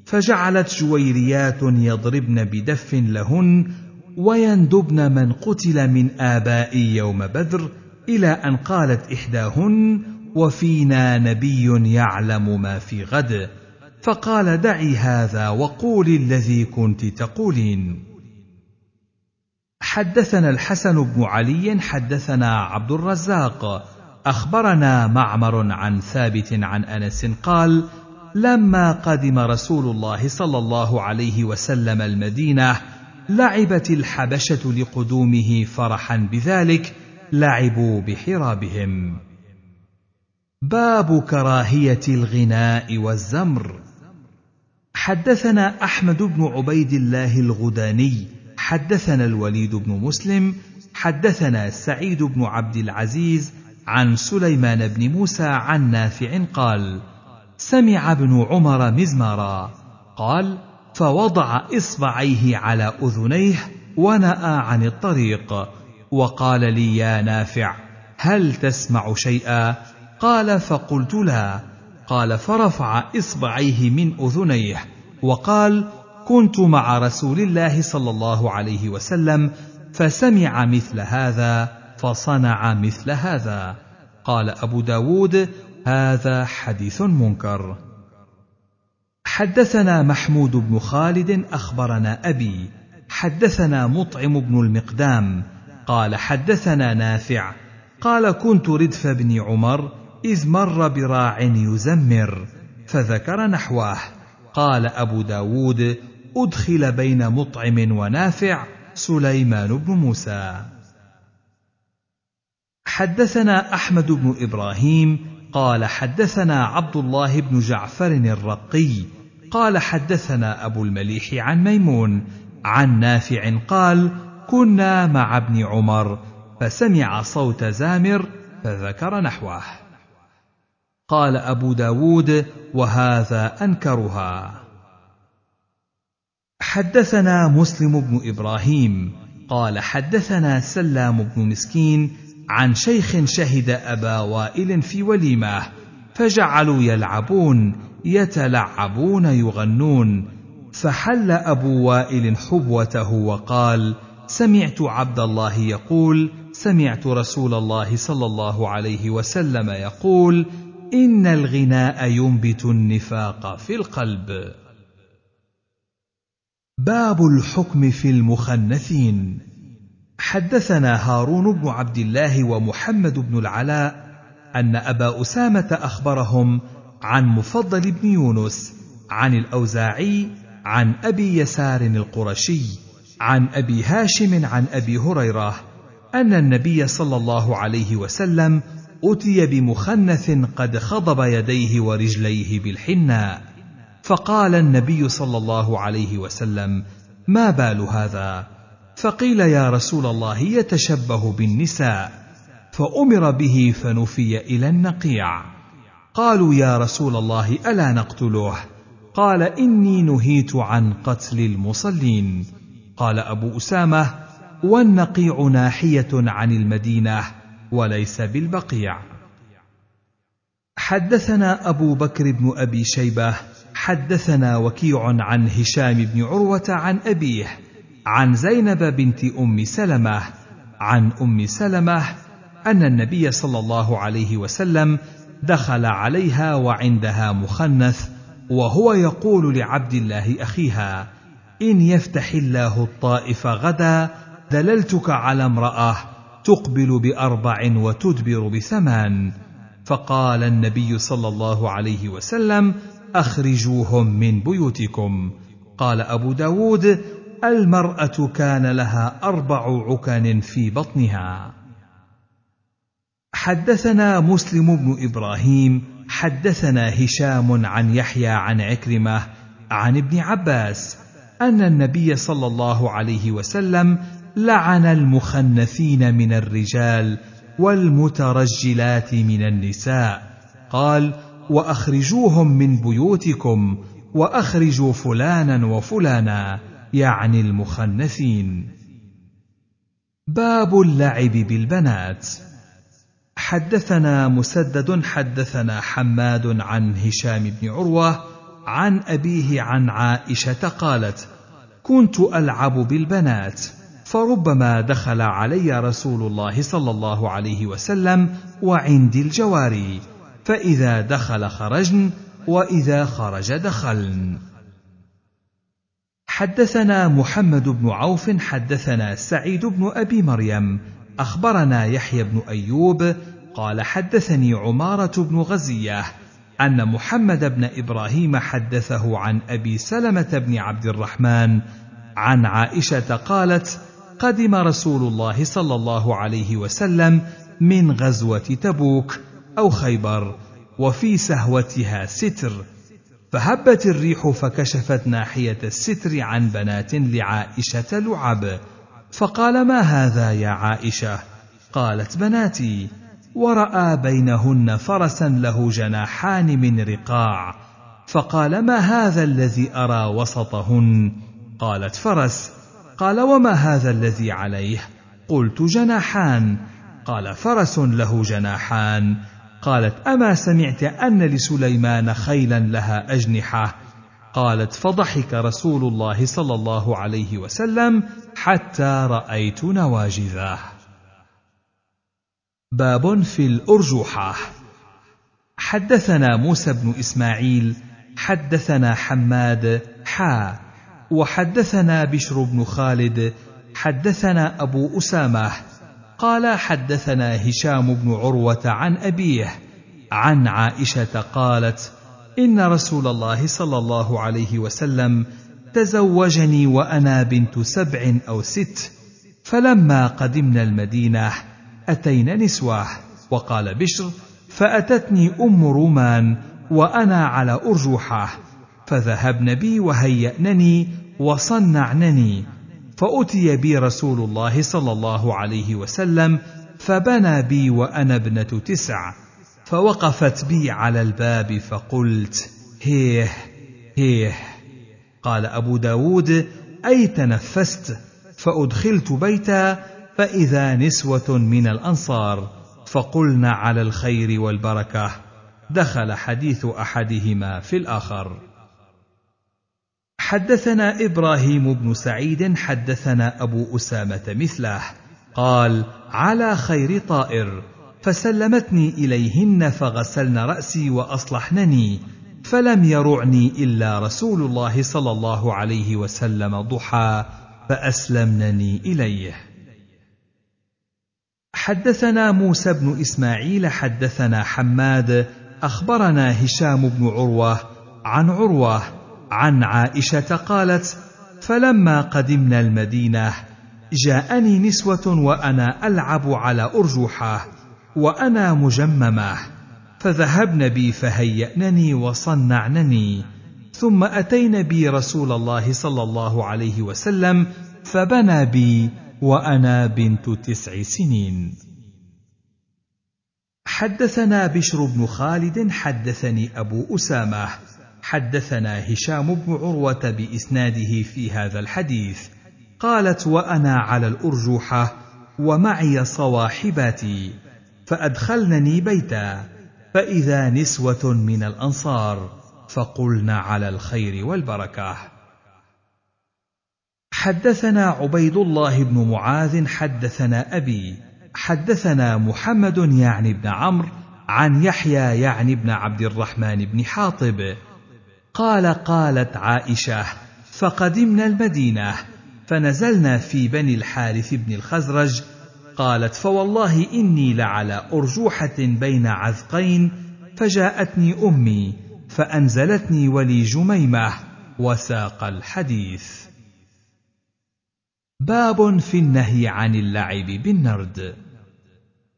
فجعلت جويريات يضربن بدف لهن ويندبن من قتل من ابائي يوم بدر الى ان قالت احداهن وفينا نبي يعلم ما في غد فقال دعي هذا وقولي الذي كنت تقولين حدثنا الحسن بن علي حدثنا عبد الرزاق اخبرنا معمر عن ثابت عن انس قال لما قدم رسول الله صلى الله عليه وسلم المدينه لعبت الحبشه لقدومه فرحا بذلك لعبوا بحرابهم باب كراهيه الغناء والزمر حدثنا احمد بن عبيد الله الغداني حدثنا الوليد بن مسلم حدثنا سعيد بن عبد العزيز عن سليمان بن موسى عن نافع قال سمع ابن عمر مزمارا قال فوضع اصبعيه على اذنيه وناى عن الطريق وقال لي يا نافع هل تسمع شيئا قال فقلت لا قال فرفع اصبعيه من اذنيه وقال كنت مع رسول الله صلى الله عليه وسلم فسمع مثل هذا فصنع مثل هذا قال ابو داود هذا حديث منكر حدثنا محمود بن خالد اخبرنا ابي حدثنا مطعم بن المقدام قال حدثنا نافع قال كنت ردف بن عمر اذ مر براع يزمر فذكر نحوه قال ابو داود أدخل بين مطعم ونافع سليمان بن موسى. حدثنا أحمد بن إبراهيم قال حدثنا عبد الله بن جعفر الرقي قال حدثنا أبو المليح عن ميمون عن نافع قال: كنا مع ابن عمر فسمع صوت زامر فذكر نحوه. قال أبو داود وهذا أنكرها حدثنا مسلم بن ابراهيم قال حدثنا سلام بن مسكين عن شيخ شهد ابا وائل في وليمه فجعلوا يلعبون يتلعبون يغنون فحل ابو وائل حبوته وقال سمعت عبد الله يقول سمعت رسول الله صلى الله عليه وسلم يقول ان الغناء ينبت النفاق في القلب باب الحكم في المخنثين حدثنا هارون بن عبد الله ومحمد بن العلاء ان ابا اسامه اخبرهم عن مفضل بن يونس عن الاوزاعي عن ابي يسار القرشي عن ابي هاشم عن ابي هريره ان النبي صلى الله عليه وسلم اتي بمخنث قد خضب يديه ورجليه بالحناء فقال النبي صلى الله عليه وسلم ما بال هذا فقيل يا رسول الله يتشبه بالنساء فامر به فنفي الى النقيع قالوا يا رسول الله الا نقتله قال اني نهيت عن قتل المصلين قال ابو اسامه والنقيع ناحيه عن المدينه وليس بالبقيع حدثنا ابو بكر بن ابي شيبه حدثنا وكيع عن هشام بن عروه عن ابيه عن زينب بنت ام سلمه عن ام سلمه ان النبي صلى الله عليه وسلم دخل عليها وعندها مخنث وهو يقول لعبد الله اخيها ان يفتح الله الطائف غدا دللتك على امراه تقبل باربع وتدبر بثمان فقال النبي صلى الله عليه وسلم أخرجوهم من بيوتكم قال أبو داود المرأة كان لها أربع عكن في بطنها حدثنا مسلم بن إبراهيم حدثنا هشام عن يحيى عن عكرمة عن ابن عباس أن النبي صلى الله عليه وسلم لعن المخنثين من الرجال والمترجلات من النساء قال واخرجوهم من بيوتكم واخرجوا فلانا وفلانا يعني المخنثين باب اللعب بالبنات حدثنا مسدد حدثنا حماد عن هشام بن عروه عن ابيه عن عائشه قالت كنت العب بالبنات فربما دخل علي رسول الله صلى الله عليه وسلم وعندي الجواري فإذا دخل خرجن وإذا خرج دخلن. حدثنا محمد بن عوف حدثنا سعيد بن أبي مريم أخبرنا يحيى بن أيوب قال حدثني عمارة بن غزية أن محمد بن إبراهيم حدثه عن أبي سلمة بن عبد الرحمن عن عائشة قالت: قدم رسول الله صلى الله عليه وسلم من غزوة تبوك أو خيبر وفي سهوتها ستر فهبت الريح فكشفت ناحية الستر عن بنات لعائشة لعب فقال ما هذا يا عائشة قالت بناتي ورأى بينهن فرسا له جناحان من رقاع فقال ما هذا الذي أرى وسطهن قالت فرس قال وما هذا الذي عليه قلت جناحان قال فرس له جناحان قالت اما سمعت ان لسليمان خيلا لها اجنحه قالت فضحك رسول الله صلى الله عليه وسلم حتى رايت نواجذه باب في الارجوحه حدثنا موسى بن اسماعيل حدثنا حماد حا وحدثنا بشر بن خالد حدثنا ابو اسامه قال حدثنا هشام بن عروه عن ابيه عن عائشه قالت ان رسول الله صلى الله عليه وسلم تزوجني وانا بنت سبع او ست فلما قدمنا المدينه اتينا نسوه وقال بشر فاتتني ام رومان وانا على أرجوحة فذهبن بي وهيأنني وصنعنني فأتي بي رسول الله صلى الله عليه وسلم فبنى بي وأنا ابنة تسع فوقفت بي على الباب فقلت هيه هيه قال أبو داود أي تنفست فأدخلت بيتا فإذا نسوة من الأنصار فقلنا على الخير والبركة دخل حديث أحدهما في الآخر حدثنا ابراهيم بن سعيد حدثنا ابو اسامه مثله قال على خير طائر فسلمتني اليهن فغسلن راسي واصلحنني فلم يرعني الا رسول الله صلى الله عليه وسلم ضحى فاسلمنني اليه حدثنا موسى بن اسماعيل حدثنا حماد اخبرنا هشام بن عروه عن عروه عن عائشه قالت فلما قدمنا المدينه جاءني نسوه وانا العب على ارجحه وانا مجممه فذهبن بي فهيانني وصنعنني ثم اتين بي رسول الله صلى الله عليه وسلم فبنى بي وانا بنت تسع سنين حدثنا بشر بن خالد حدثني ابو اسامه حدثنا هشام بن عروة بإسناده في هذا الحديث قالت وأنا على الأرجوحة ومعي صواحباتي فأدخلنني بيتا فإذا نسوة من الأنصار فقلن على الخير والبركة حدثنا عبيد الله بن معاذ حدثنا أبي حدثنا محمد يعني بن عمرو عن يحيى يعني بن عبد الرحمن بن حاطب قال قالت عائشه فقدمنا المدينه فنزلنا في بني الحارث بن الخزرج قالت فوالله اني لعلى ارجوحه بين عذقين فجاءتني امي فانزلتني ولي جميمه وساق الحديث باب في النهي عن اللعب بالنرد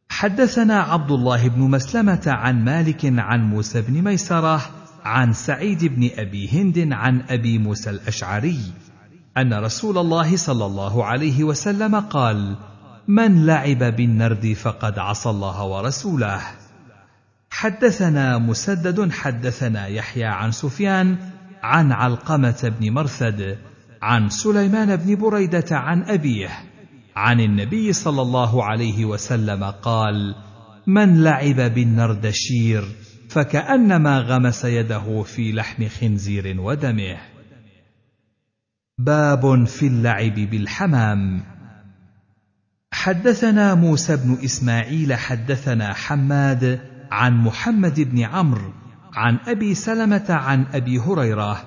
حدثنا عبد الله بن مسلمه عن مالك عن موسى بن ميسره عن سعيد بن ابي هند عن ابي موسى الاشعري ان رسول الله صلى الله عليه وسلم قال من لعب بالنرد فقد عصى الله ورسوله حدثنا مسدد حدثنا يحيى عن سفيان عن علقمه بن مرثد عن سليمان بن بريده عن ابيه عن النبي صلى الله عليه وسلم قال من لعب بالنردشير فكأنما غمس يده في لحم خنزير ودمه. باب في اللعب بالحمام. حدثنا موسى بن إسماعيل حدثنا حماد عن محمد بن عمرو عن أبي سلمة عن أبي هريرة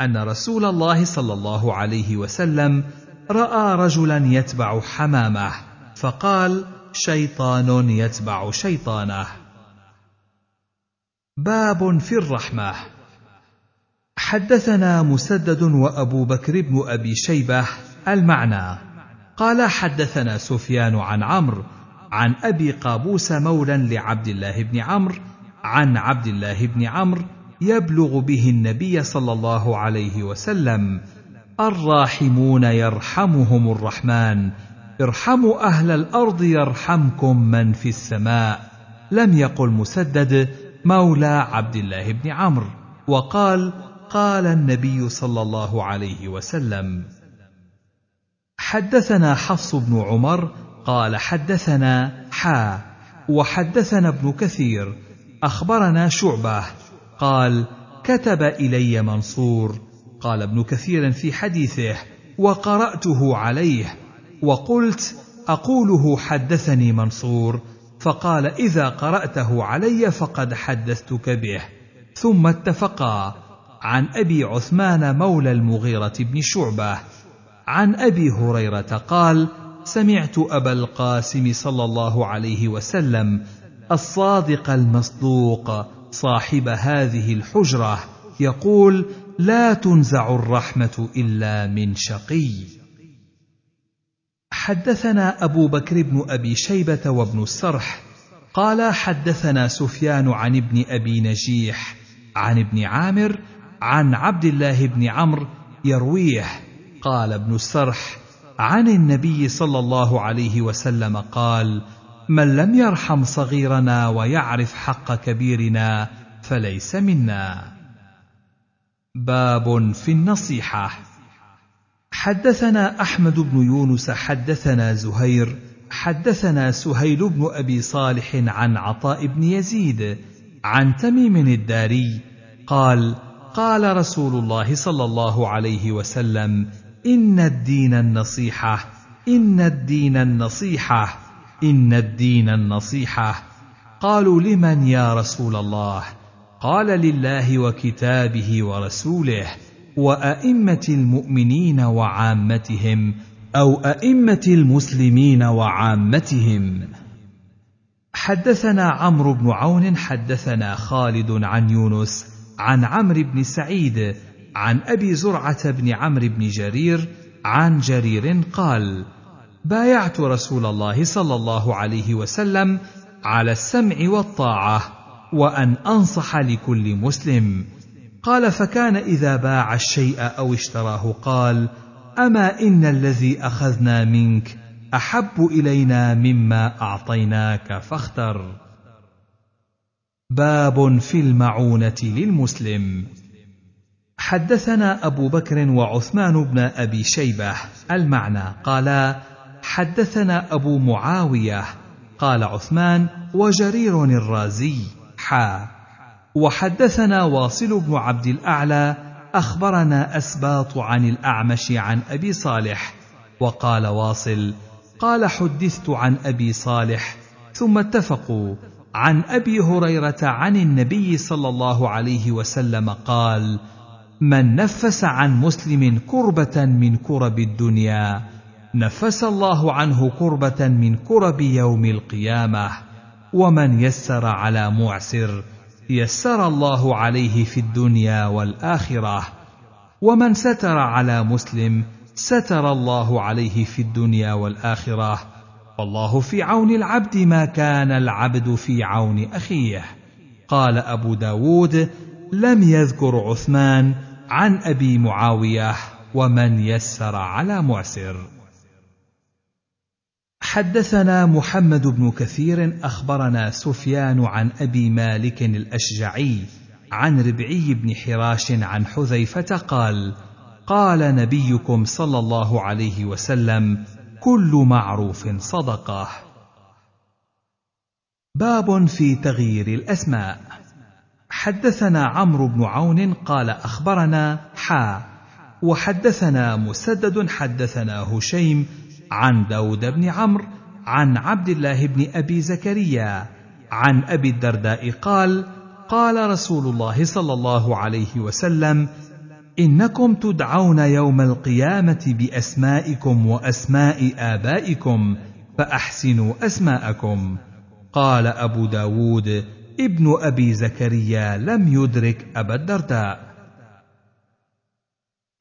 أن رسول الله صلى الله عليه وسلم رأى رجلا يتبع حمامه فقال: شيطان يتبع شيطانه. باب في الرحمه حدثنا مسدد وابو بكر بن ابي شيبه المعنى قال حدثنا سفيان عن عمرو عن ابي قابوس مولى لعبد الله بن عمرو عن عبد الله بن عمرو يبلغ به النبي صلى الله عليه وسلم الراحمون يرحمهم الرحمن ارحموا اهل الارض يرحمكم من في السماء لم يقل مسدد مولى عبد الله بن عمرو وقال قال النبي صلى الله عليه وسلم حدثنا حفص بن عمر قال حدثنا حا وحدثنا ابن كثير اخبرنا شعبه قال كتب الي منصور قال ابن كثير في حديثه وقراته عليه وقلت اقوله حدثني منصور فقال اذا قراته علي فقد حدثتك به ثم اتفقا عن ابي عثمان مولى المغيره بن شعبه عن ابي هريره قال سمعت ابا القاسم صلى الله عليه وسلم الصادق المصدوق صاحب هذه الحجره يقول لا تنزع الرحمه الا من شقي حدثنا أبو بكر بن أبي شيبة وابن السرح قال حدثنا سفيان عن ابن أبي نجيح عن ابن عامر عن عبد الله بن عمرو يرويه قال ابن السرح عن النبي صلى الله عليه وسلم قال من لم يرحم صغيرنا ويعرف حق كبيرنا فليس منا باب في النصيحه حدثنا احمد بن يونس حدثنا زهير حدثنا سهيل بن ابي صالح عن عطاء بن يزيد عن تميم الداري قال قال رسول الله صلى الله عليه وسلم ان الدين النصيحه ان الدين النصيحه ان الدين النصيحه قالوا لمن يا رسول الله قال لله وكتابه ورسوله وائمه المؤمنين وعامتهم او ائمه المسلمين وعامتهم حدثنا عمرو بن عون حدثنا خالد عن يونس عن عمرو بن سعيد عن ابي زرعه بن عمرو بن جرير عن جرير قال بايعت رسول الله صلى الله عليه وسلم على السمع والطاعه وان انصح لكل مسلم قال فكان اذا باع الشيء او اشتراه قال اما ان الذي اخذنا منك احب الينا مما اعطيناك فاختر باب في المعونه للمسلم حدثنا ابو بكر وعثمان بن ابي شيبه المعنى قالا حدثنا ابو معاويه قال عثمان وجرير الرازي حا وحدثنا واصل بن عبد الاعلى اخبرنا اسباط عن الاعمش عن ابي صالح وقال واصل قال حدثت عن ابي صالح ثم اتفقوا عن ابي هريره عن النبي صلى الله عليه وسلم قال من نفس عن مسلم كربه من كرب الدنيا نفس الله عنه كربه من كرب يوم القيامه ومن يسر على معسر يسر الله عليه في الدنيا والاخره ومن ستر على مسلم ستر الله عليه في الدنيا والاخره والله في عون العبد ما كان العبد في عون اخيه قال ابو داود لم يذكر عثمان عن ابي معاويه ومن يسر على معسر حدثنا محمد بن كثير اخبرنا سفيان عن ابي مالك الاشجعي عن ربعي بن حراش عن حذيفه قال قال نبيكم صلى الله عليه وسلم كل معروف صدقه باب في تغيير الاسماء حدثنا عمرو بن عون قال اخبرنا حا وحدثنا مسدد حدثنا هشيم عن داود بن عمرو عن عبد الله بن أبي زكريا عن أبي الدرداء قال قال رسول الله صلى الله عليه وسلم إنكم تدعون يوم القيامة بأسمائكم وأسماء آبائكم فأحسنوا أسماءكم قال أبو داود ابن أبي زكريا لم يدرك أبا الدرداء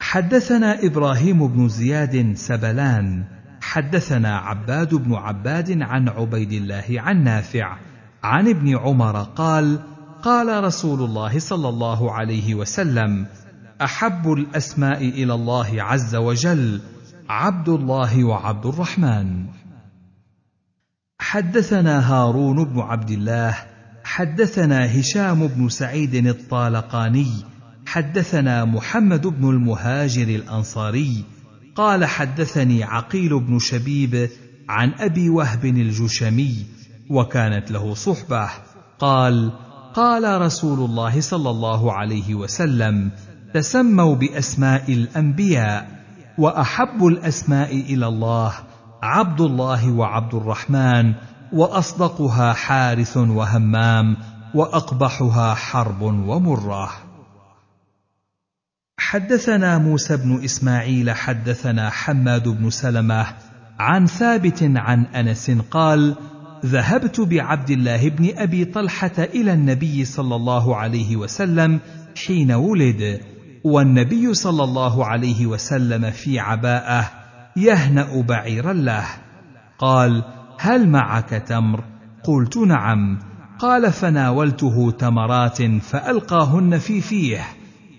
حدثنا إبراهيم بن زياد سبلان حدثنا عباد بن عباد عن عبيد الله عن نافع عن ابن عمر قال قال رسول الله صلى الله عليه وسلم احب الاسماء الى الله عز وجل عبد الله وعبد الرحمن حدثنا هارون بن عبد الله حدثنا هشام بن سعيد الطالقاني حدثنا محمد بن المهاجر الانصاري قال حدثني عقيل بن شبيب عن ابي وهب الجشمي وكانت له صحبه قال قال رسول الله صلى الله عليه وسلم تسموا باسماء الانبياء واحب الاسماء الى الله عبد الله وعبد الرحمن واصدقها حارث وهمام واقبحها حرب ومره حدثنا موسى بن اسماعيل حدثنا حماد بن سلمه عن ثابت عن انس قال ذهبت بعبد الله بن ابي طلحه الى النبي صلى الله عليه وسلم حين ولد والنبي صلى الله عليه وسلم في عباءه يهنا بعيرا له قال هل معك تمر قلت نعم قال فناولته تمرات فالقاهن في فيه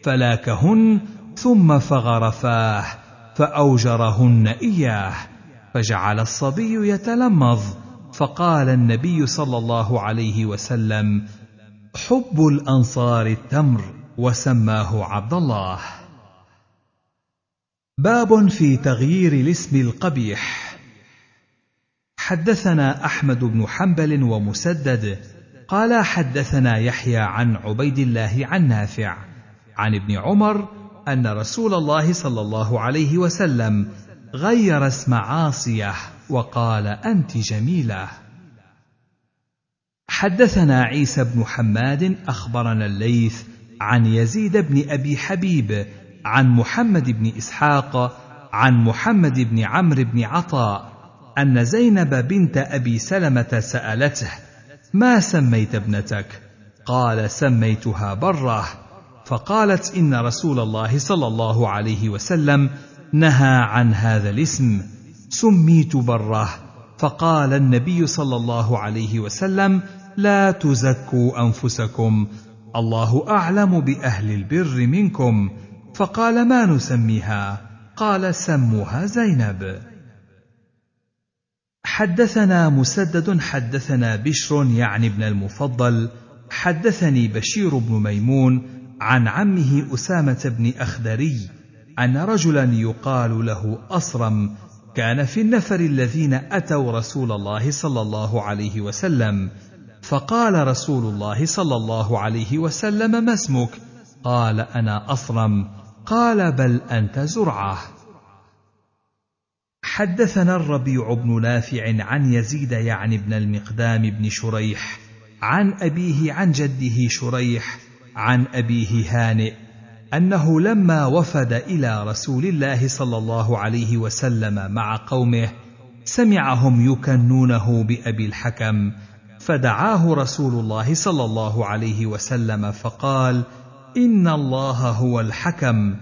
فلاكهن ثم فغرفاه فأوجرهن إياه فجعل الصبي يتلمظ فقال النبي صلى الله عليه وسلم حب الأنصار التمر وسماه عبد الله باب في تغيير الاسم القبيح حدثنا احمد بن حنبل ومسدد قال حدثنا يحيى عن عبيد الله عن نافع عن ابن عمر أن رسول الله صلى الله عليه وسلم غير اسم عاصية وقال أنت جميلة. حدثنا عيسى بن حماد أخبرنا الليث عن يزيد بن أبي حبيب عن محمد بن إسحاق عن محمد بن عمرو بن عطاء أن زينب بنت أبي سلمة سألته: ما سميت ابنتك؟ قال سميتها بره فقالت إن رسول الله صلى الله عليه وسلم نهى عن هذا الاسم سميت بره فقال النبي صلى الله عليه وسلم لا تزكوا أنفسكم الله أعلم بأهل البر منكم فقال ما نسميها قال سموها زينب حدثنا مسدد حدثنا بشر يعني ابن المفضل حدثني بشير بن ميمون عن عمه أسامة بن أخدري أن رجلا يقال له أصرم كان في النفر الذين أتوا رسول الله صلى الله عليه وسلم فقال رسول الله صلى الله عليه وسلم ما اسمك قال أنا أصرم قال بل أنت زرعة حدثنا الربيع بن نافع عن يزيد يعني بن المقدام بن شريح عن أبيه عن جده شريح عن أبيه هانئ أنه لما وفد إلى رسول الله صلى الله عليه وسلم مع قومه سمعهم يكنونه بأبي الحكم فدعاه رسول الله صلى الله عليه وسلم فقال إن الله هو الحكم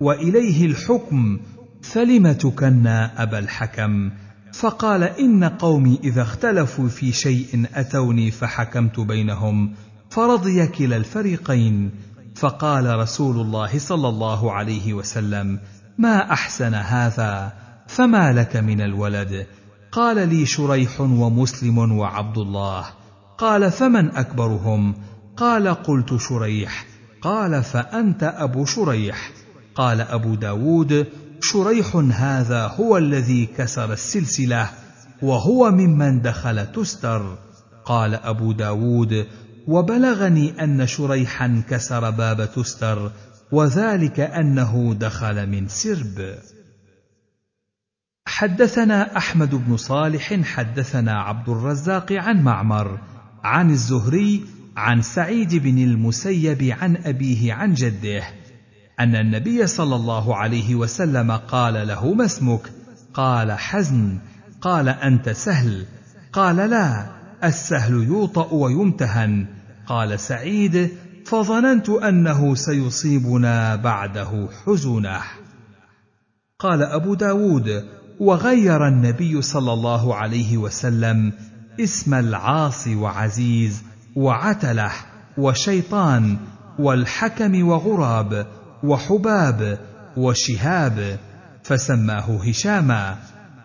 وإليه الحكم فلم تكنى أبا الحكم فقال إن قومي إذا اختلفوا في شيء أتوني فحكمت بينهم فرضي كلا الفريقين فقال رسول الله صلى الله عليه وسلم ما احسن هذا فما لك من الولد قال لي شريح ومسلم وعبد الله قال فمن اكبرهم قال قلت شريح قال فانت ابو شريح قال ابو داود شريح هذا هو الذي كسر السلسله وهو ممن دخل تستر قال ابو داود وبلغني أن شريحا كسر باب تستر وذلك أنه دخل من سرب حدثنا أحمد بن صالح حدثنا عبد الرزاق عن معمر عن الزهري عن سعيد بن المسيب عن أبيه عن جده أن النبي صلى الله عليه وسلم قال له ما اسمك؟ قال حزن قال أنت سهل قال لا السهل يوطأ ويمتهن قال سعيد فظننت أنه سيصيبنا بعده حزنه قال أبو داود وغير النبي صلى الله عليه وسلم اسم العاصي وعزيز وعتله وشيطان والحكم وغراب وحباب وشهاب فسماه هشاما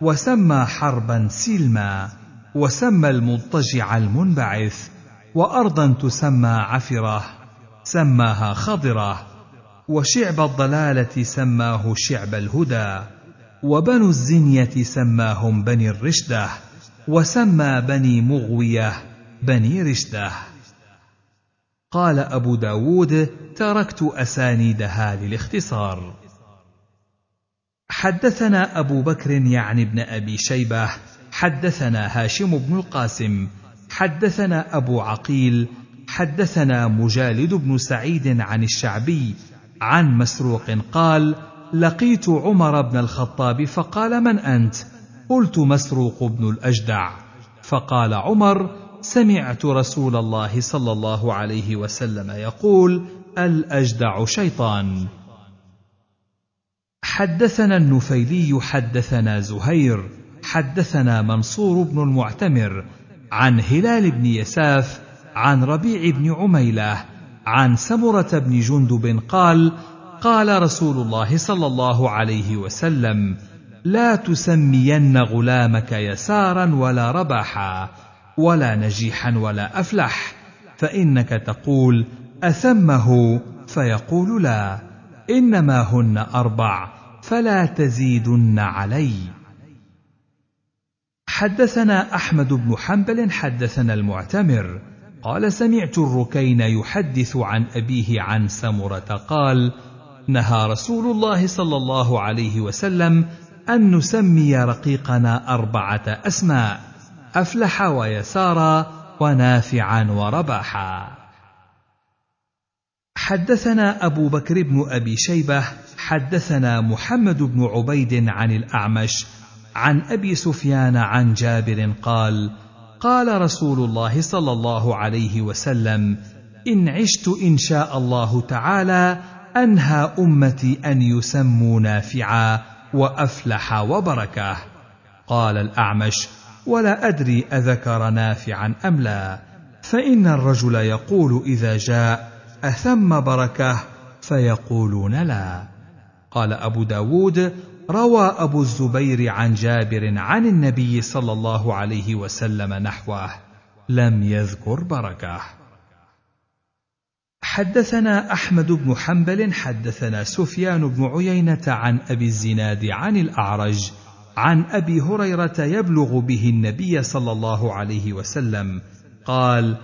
وسمى حربا سلما وسمى المضطجع المنبعث وارضا تسمى عفره سماها خضره وشعب الضلاله سماه شعب الهدى وبنو الزنيه سماهم بني الرشده وسمى بني مغويه بني رشده قال ابو داود تركت اسانيدها للاختصار حدثنا ابو بكر يعني ابن ابي شيبه حدثنا هاشم بن القاسم حدثنا ابو عقيل حدثنا مجالد بن سعيد عن الشعبي عن مسروق قال لقيت عمر بن الخطاب فقال من انت قلت مسروق بن الاجدع فقال عمر سمعت رسول الله صلى الله عليه وسلم يقول الاجدع شيطان حدثنا النفيلي حدثنا زهير حدثنا منصور بن المعتمر عن هلال بن يساف عن ربيع بن عميله عن سمره بن جندب قال قال رسول الله صلى الله عليه وسلم لا تسمين غلامك يسارا ولا رباحا ولا نجيحا ولا افلح فانك تقول اثمه فيقول لا انما هن اربع فلا تزيدن علي حدثنا احمد بن حنبل حدثنا المعتمر قال سمعت الركين يحدث عن ابيه عن سمره قال نهى رسول الله صلى الله عليه وسلم ان نسمي رقيقنا اربعه اسماء افلح ويسارا ونافعا ورباحا حدثنا ابو بكر بن ابي شيبه حدثنا محمد بن عبيد عن الاعمش عن ابي سفيان عن جابر قال قال رسول الله صلى الله عليه وسلم ان عشت ان شاء الله تعالى انهى امتي ان يسموا نافعا وافلح وبركه قال الاعمش ولا ادري اذكر نافعا ام لا فان الرجل يقول اذا جاء اثم بركه فيقولون لا قال ابو داود روى ابو الزبير عن جابر عن النبي صلى الله عليه وسلم نحوه لم يذكر بركه حدثنا احمد بن حنبل حدثنا سفيان بن عيينه عن ابي الزناد عن الاعرج عن ابي هريره يبلغ به النبي صلى الله عليه وسلم قال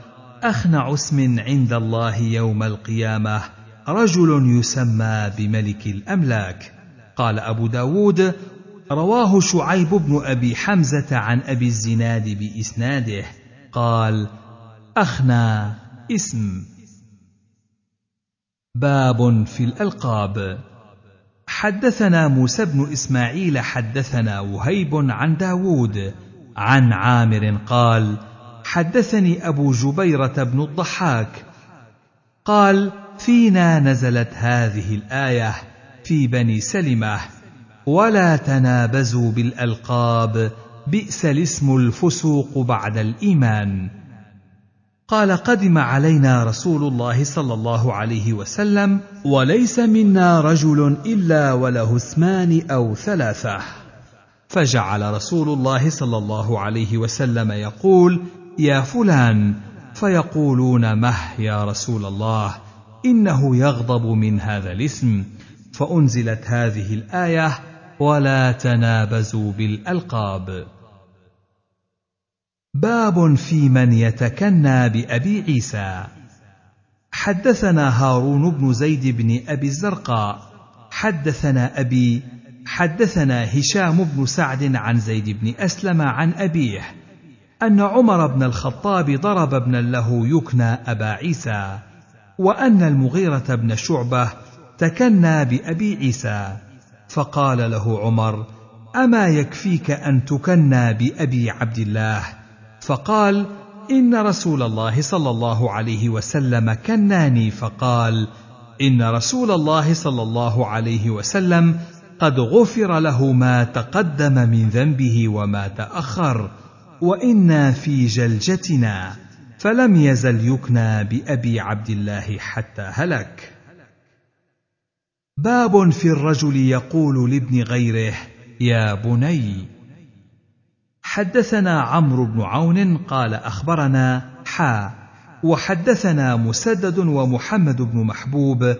اخنع اسم عند الله يوم القيامه رجل يسمى بملك الاملاك قال أبو داود رواه شعيب بن أبي حمزة عن أبي الزناد بإسناده قال أخنا اسم باب في الألقاب حدثنا موسى بن إسماعيل حدثنا وهيب عن داود عن عامر قال حدثني أبو جبيرة بن الضحاك قال فينا نزلت هذه الآية في بني سلمه ولا تنابزوا بالالقاب بئس الاسم الفسوق بعد الايمان قال قدم علينا رسول الله صلى الله عليه وسلم وليس منا رجل الا وله اسمان او ثلاثه فجعل رسول الله صلى الله عليه وسلم يقول يا فلان فيقولون مه يا رسول الله انه يغضب من هذا الاسم فأنزلت هذه الآية ولا تنابزوا بالألقاب. باب في من يتكنى بأبي عيسى. حدثنا هارون بن زيد بن أبي الزرقاء، حدثنا أبي، حدثنا هشام بن سعد عن زيد بن أسلم عن أبيه، أن عمر بن الخطاب ضرب ابنا له يكنى أبا عيسى، وأن المغيرة بن شعبة تكنى بأبي عيسى فقال له عمر أما يكفيك أن تكنى بأبي عبد الله فقال إن رسول الله صلى الله عليه وسلم كناني فقال إن رسول الله صلى الله عليه وسلم قد غفر له ما تقدم من ذنبه وما تأخر وإنا في جلجتنا فلم يزل يكنى بأبي عبد الله حتى هلك باب في الرجل يقول لابن غيره يا بني حدثنا عمرو بن عون قال اخبرنا حا وحدثنا مسدد ومحمد بن محبوب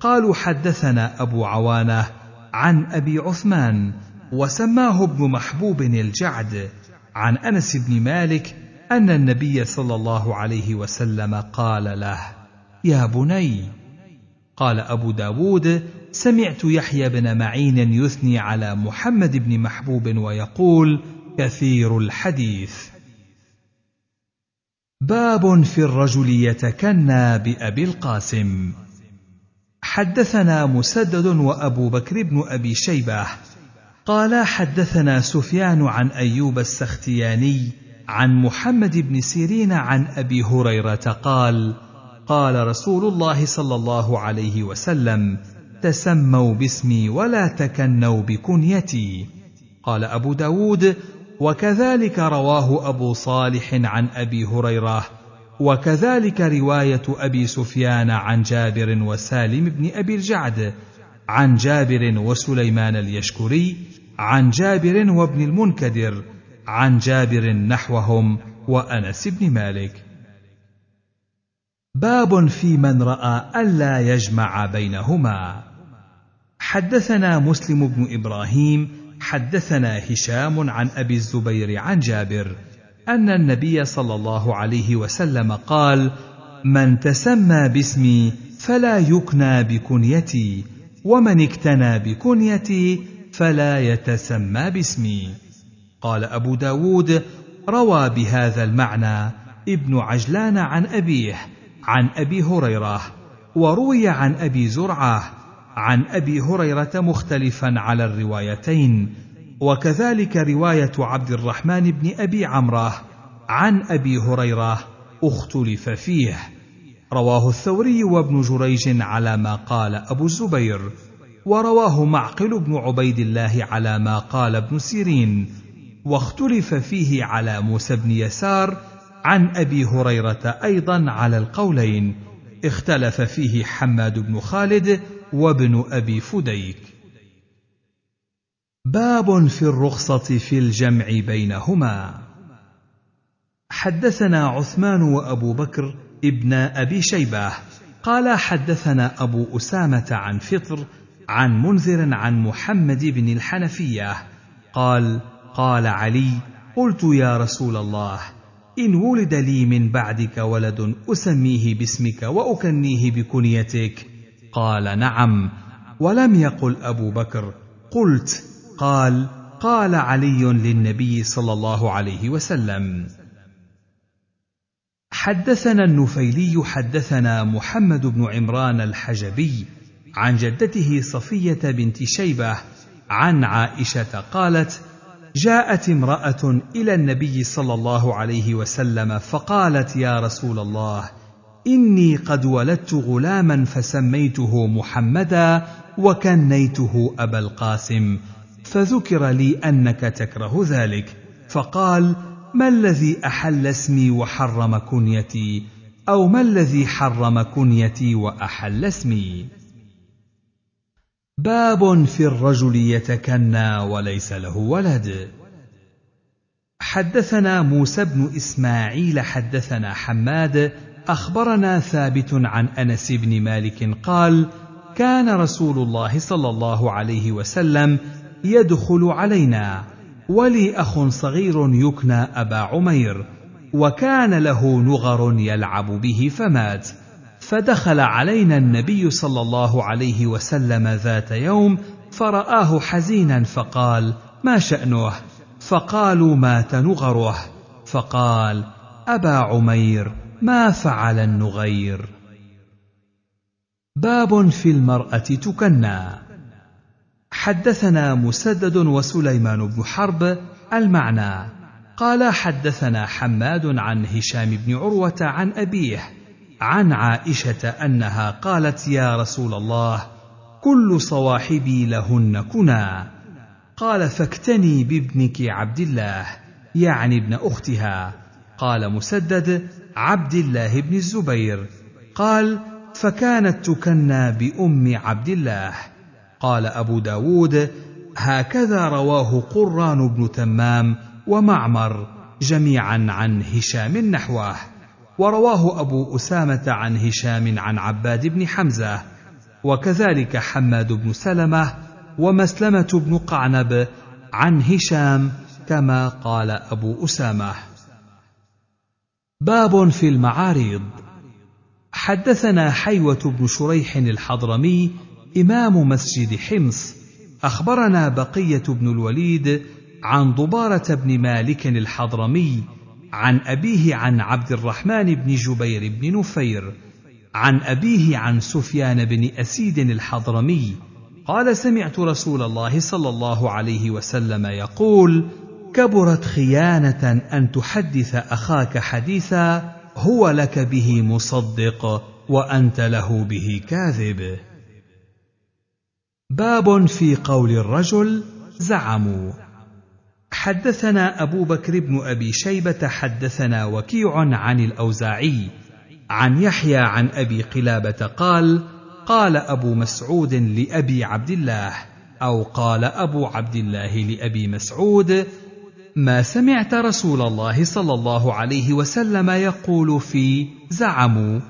قالوا حدثنا ابو عوانه عن ابي عثمان وسماه ابن محبوب الجعد عن انس بن مالك ان النبي صلى الله عليه وسلم قال له يا بني قال ابو داود سمعت يحيى بن معين يثني على محمد بن محبوب ويقول كثير الحديث باب في الرجل يتكنى بأبي القاسم حدثنا مسدد وأبو بكر بن أبي شيبة قال حدثنا سفيان عن أيوب السختياني عن محمد بن سيرين عن أبي هريرة قال قال رسول الله صلى الله عليه وسلم تسموا باسمي ولا تكنوا بكنيتي قال ابو داود وكذلك رواه ابو صالح عن ابي هريره وكذلك روايه ابي سفيان عن جابر وسالم بن ابي الجعد عن جابر وسليمان اليشكري عن جابر وابن المنكدر عن جابر نحوهم وانس بن مالك باب في من راى الا يجمع بينهما حدثنا مسلم بن ابراهيم حدثنا هشام عن ابي الزبير عن جابر ان النبي صلى الله عليه وسلم قال من تسمى باسمي فلا يكنى بكنيتي ومن اكتنى بكنيتي فلا يتسمى باسمي قال ابو داود روى بهذا المعنى ابن عجلان عن ابيه عن ابي هريره وروي عن ابي زرعه عن ابي هريره مختلفا على الروايتين وكذلك روايه عبد الرحمن بن ابي عمره عن ابي هريره اختلف فيه رواه الثوري وابن جريج على ما قال ابو الزبير ورواه معقل بن عبيد الله على ما قال ابن سيرين واختلف فيه على موسى بن يسار عن ابي هريره ايضا على القولين اختلف فيه حماد بن خالد وابن ابي فديك باب في الرخصه في الجمع بينهما حدثنا عثمان وابو بكر ابن ابي شيبه قال حدثنا ابو اسامه عن فطر عن منذر عن محمد بن الحنفيه قال قال علي قلت يا رسول الله ان ولد لي من بعدك ولد اسميه باسمك واكنيه بكنيتك قال نعم ولم يقل ابو بكر قلت قال قال علي للنبي صلى الله عليه وسلم حدثنا النفيلي حدثنا محمد بن عمران الحجبي عن جدته صفيه بنت شيبه عن عائشه قالت جاءت امراه الى النبي صلى الله عليه وسلم فقالت يا رسول الله اني قد ولدت غلاما فسميته محمدا وكنيته ابا القاسم فذكر لي انك تكره ذلك فقال ما الذي احل اسمي وحرم كنيتي او ما الذي حرم كنيتي واحل اسمي باب في الرجل يتكنى وليس له ولد حدثنا موسى بن اسماعيل حدثنا حماد اخبرنا ثابت عن انس بن مالك قال كان رسول الله صلى الله عليه وسلم يدخل علينا ولي اخ صغير يكنى ابا عمير وكان له نغر يلعب به فمات فدخل علينا النبي صلى الله عليه وسلم ذات يوم فرآه حزينا فقال: ما شأنه؟ فقالوا: مات نغره، فقال: أبا عمير ما فعل النغير باب في المراه تكنى حدثنا مسدد وسليمان بن حرب المعنى قال حدثنا حماد عن هشام بن عروه عن ابيه عن عائشه انها قالت يا رسول الله كل صواحبي لهن كنا قال فاكتني بابنك عبد الله يعني ابن اختها قال مسدد عبد الله بن الزبير قال فكانت تكنى بأم عبد الله قال أبو داود هكذا رواه قران بن تمام ومعمر جميعا عن هشام نحوه ورواه أبو أسامة عن هشام عن عباد بن حمزة وكذلك حماد بن سلمة ومسلمة بن قعنب عن هشام كما قال أبو أسامة باب في المعاريض حدثنا حيوه بن شريح الحضرمي امام مسجد حمص اخبرنا بقيه بن الوليد عن ضباره بن مالك الحضرمي عن ابيه عن عبد الرحمن بن جبير بن نفير عن ابيه عن سفيان بن اسيد الحضرمي قال سمعت رسول الله صلى الله عليه وسلم يقول كبرت خيانه ان تحدث اخاك حديثا هو لك به مصدق وانت له به كاذب باب في قول الرجل زعموا حدثنا ابو بكر بن ابي شيبه حدثنا وكيع عن الاوزاعي عن يحيى عن ابي قلابه قال قال ابو مسعود لابي عبد الله او قال ابو عبد الله لابي مسعود ما سمعت رسول الله صلى الله عليه وسلم يقول في زعموا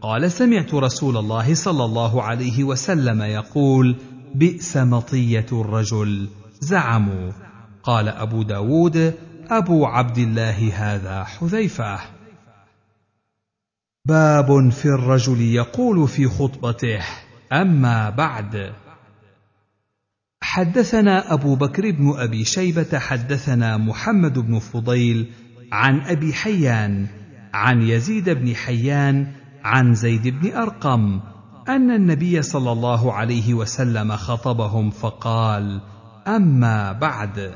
قال سمعت رسول الله صلى الله عليه وسلم يقول بئس مطيه الرجل زعموا قال ابو داود ابو عبد الله هذا حذيفه باب في الرجل يقول في خطبته اما بعد حدثنا أبو بكر بن أبي شيبة حدثنا محمد بن فضيل عن أبي حيان عن يزيد بن حيان عن زيد بن أرقم أن النبي صلى الله عليه وسلم خطبهم فقال: أما بعد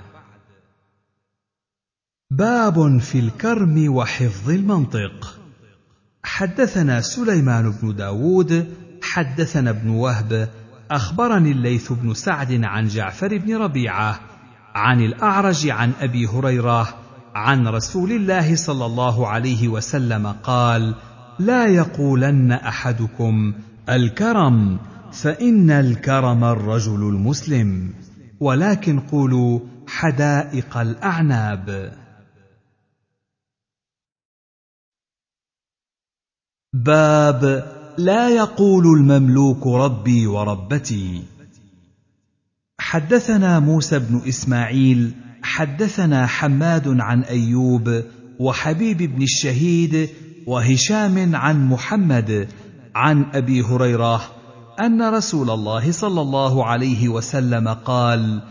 باب في الكرم وحفظ المنطق حدثنا سليمان بن داود حدثنا ابن وهب اخبرني الليث بن سعد عن جعفر بن ربيعه عن الاعرج عن ابي هريره عن رسول الله صلى الله عليه وسلم قال لا يقولن احدكم الكرم فان الكرم الرجل المسلم ولكن قولوا حدائق الاعناب باب لا يقول المملوك ربي وربتي حدثنا موسى بن اسماعيل حدثنا حماد عن ايوب وحبيب بن الشهيد وهشام عن محمد عن ابي هريره ان رسول الله صلى الله عليه وسلم قال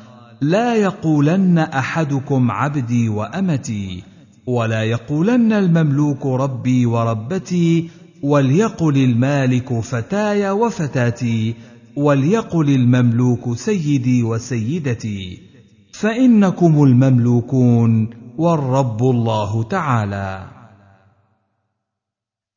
لا يقولن احدكم عبدي وامتي ولا يقولن المملوك ربي وربتي وليقل المالك فتاي وفتاتي وليقل المملوك سيدي وسيدتي فانكم المملوكون والرب الله تعالى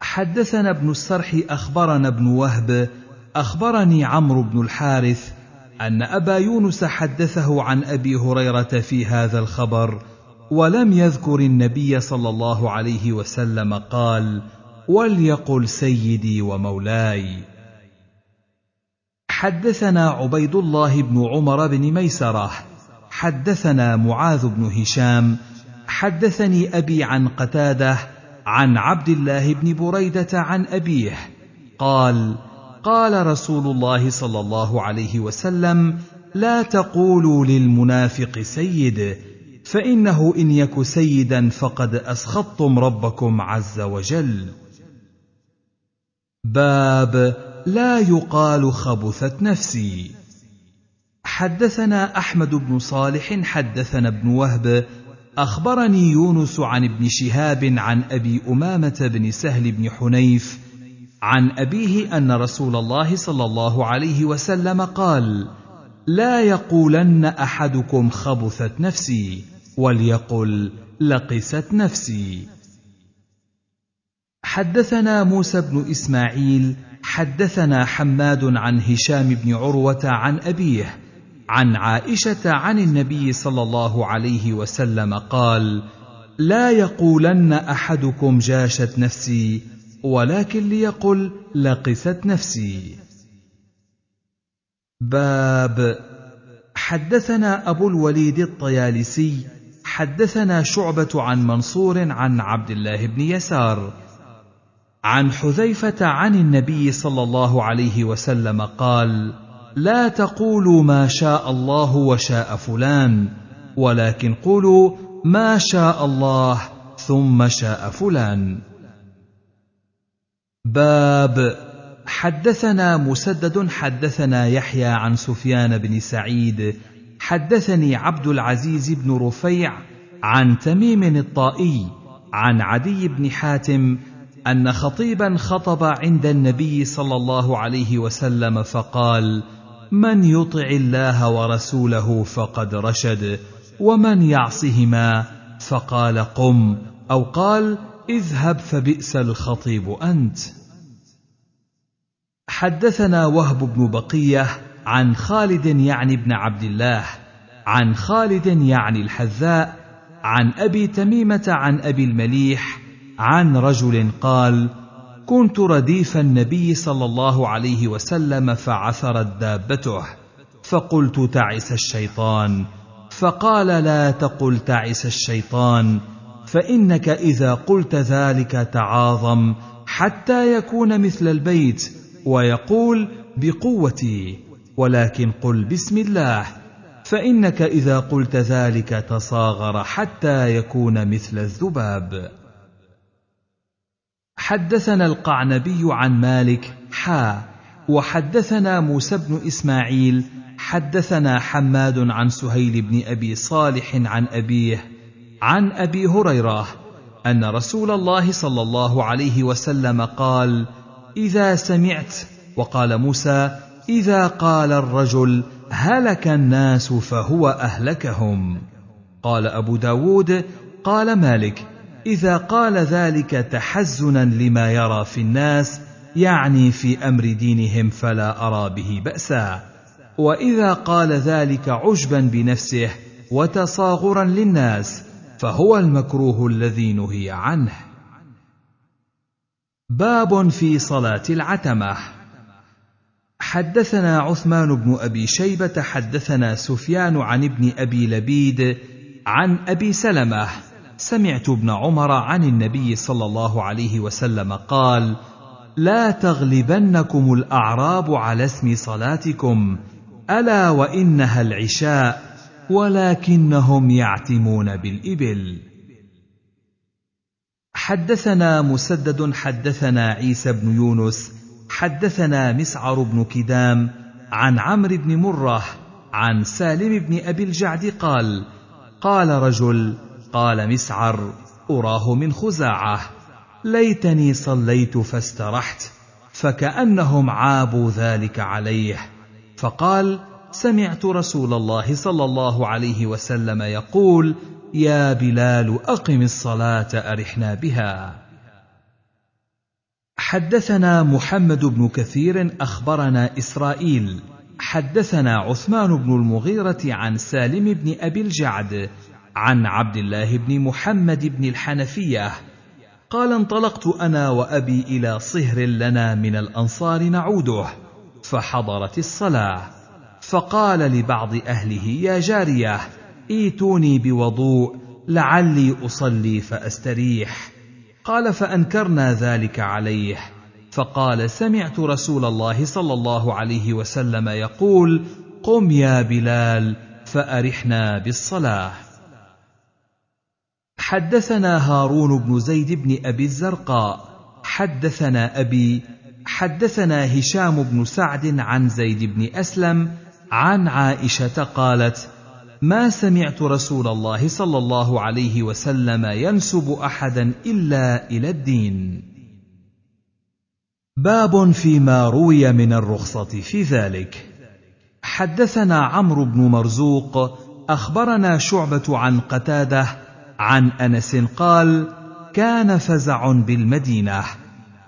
حدثنا ابن السرح اخبرنا ابن وهب اخبرني عمرو بن الحارث ان ابا يونس حدثه عن ابي هريره في هذا الخبر ولم يذكر النبي صلى الله عليه وسلم قال وليقل سيدي ومولاي حدثنا عبيد الله بن عمر بن ميسره حدثنا معاذ بن هشام حدثني ابي عن قتاده عن عبد الله بن بريده عن ابيه قال قال رسول الله صلى الله عليه وسلم لا تقولوا للمنافق سيد فانه ان يك سيدا فقد اسخطتم ربكم عز وجل باب لا يقال خبثت نفسي حدثنا احمد بن صالح حدثنا ابن وهب اخبرني يونس عن ابن شهاب عن ابي امامه بن سهل بن حنيف عن ابيه ان رسول الله صلى الله عليه وسلم قال لا يقولن احدكم خبثت نفسي وليقل لقست نفسي حدثنا موسى بن اسماعيل حدثنا حماد عن هشام بن عروه عن ابيه عن عائشه عن النبي صلى الله عليه وسلم قال لا يقولن احدكم جاشت نفسي ولكن ليقل لقست نفسي باب حدثنا ابو الوليد الطيالسي حدثنا شعبه عن منصور عن عبد الله بن يسار عن حذيفه عن النبي صلى الله عليه وسلم قال لا تقولوا ما شاء الله وشاء فلان ولكن قولوا ما شاء الله ثم شاء فلان باب حدثنا مسدد حدثنا يحيى عن سفيان بن سعيد حدثني عبد العزيز بن رفيع عن تميم الطائي عن عدي بن حاتم ان خطيبا خطب عند النبي صلى الله عليه وسلم فقال من يطع الله ورسوله فقد رشد ومن يعصهما فقال قم او قال اذهب فبئس الخطيب انت حدثنا وهب بن بقيه عن خالد يعني بن عبد الله عن خالد يعني الحذاء عن ابي تميمه عن ابي المليح عن رجل قال كنت رديف النبي صلى الله عليه وسلم فعثرت دابته فقلت تعس الشيطان فقال لا تقل تعس الشيطان فانك اذا قلت ذلك تعاظم حتى يكون مثل البيت ويقول بقوتي ولكن قل بسم الله فانك اذا قلت ذلك تصاغر حتى يكون مثل الذباب حدثنا القعنبي عن مالك حا وحدثنا موسى بن اسماعيل حدثنا حماد عن سهيل بن ابي صالح عن ابيه عن ابي هريره ان رسول الله صلى الله عليه وسلم قال اذا سمعت وقال موسى اذا قال الرجل هلك الناس فهو اهلكهم قال ابو داود قال مالك اذا قال ذلك تحزنا لما يرى في الناس يعني في امر دينهم فلا ارى به باسا واذا قال ذلك عجبا بنفسه وتصاغرا للناس فهو المكروه الذي نهي عنه باب في صلاه العتمه حدثنا عثمان بن ابي شيبه حدثنا سفيان عن ابن ابي لبيد عن ابي سلمه سمعت ابن عمر عن النبي صلى الله عليه وسلم قال لا تغلبنكم الاعراب على اسم صلاتكم الا وانها العشاء ولكنهم يعتمون بالابل حدثنا مسدد حدثنا عيسى بن يونس حدثنا مسعر بن كدام عن عمرو بن مره عن سالم بن ابي الجعد قال قال رجل قال مسعر اراه من خزاعه ليتني صليت فاسترحت فكانهم عابوا ذلك عليه فقال سمعت رسول الله صلى الله عليه وسلم يقول يا بلال اقم الصلاه ارحنا بها حدثنا محمد بن كثير اخبرنا اسرائيل حدثنا عثمان بن المغيره عن سالم بن ابي الجعد عن عبد الله بن محمد بن الحنفيه قال انطلقت انا وابي الى صهر لنا من الانصار نعوده فحضرت الصلاه فقال لبعض اهله يا جاريه ايتوني بوضوء لعلي اصلي فاستريح قال فانكرنا ذلك عليه فقال سمعت رسول الله صلى الله عليه وسلم يقول قم يا بلال فارحنا بالصلاه حدثنا هارون بن زيد بن ابي الزرقاء حدثنا ابي حدثنا هشام بن سعد عن زيد بن اسلم عن عائشه قالت ما سمعت رسول الله صلى الله عليه وسلم ينسب احدا الا الى الدين باب فيما روي من الرخصه في ذلك حدثنا عمرو بن مرزوق اخبرنا شعبه عن قتاده عن انس قال كان فزع بالمدينه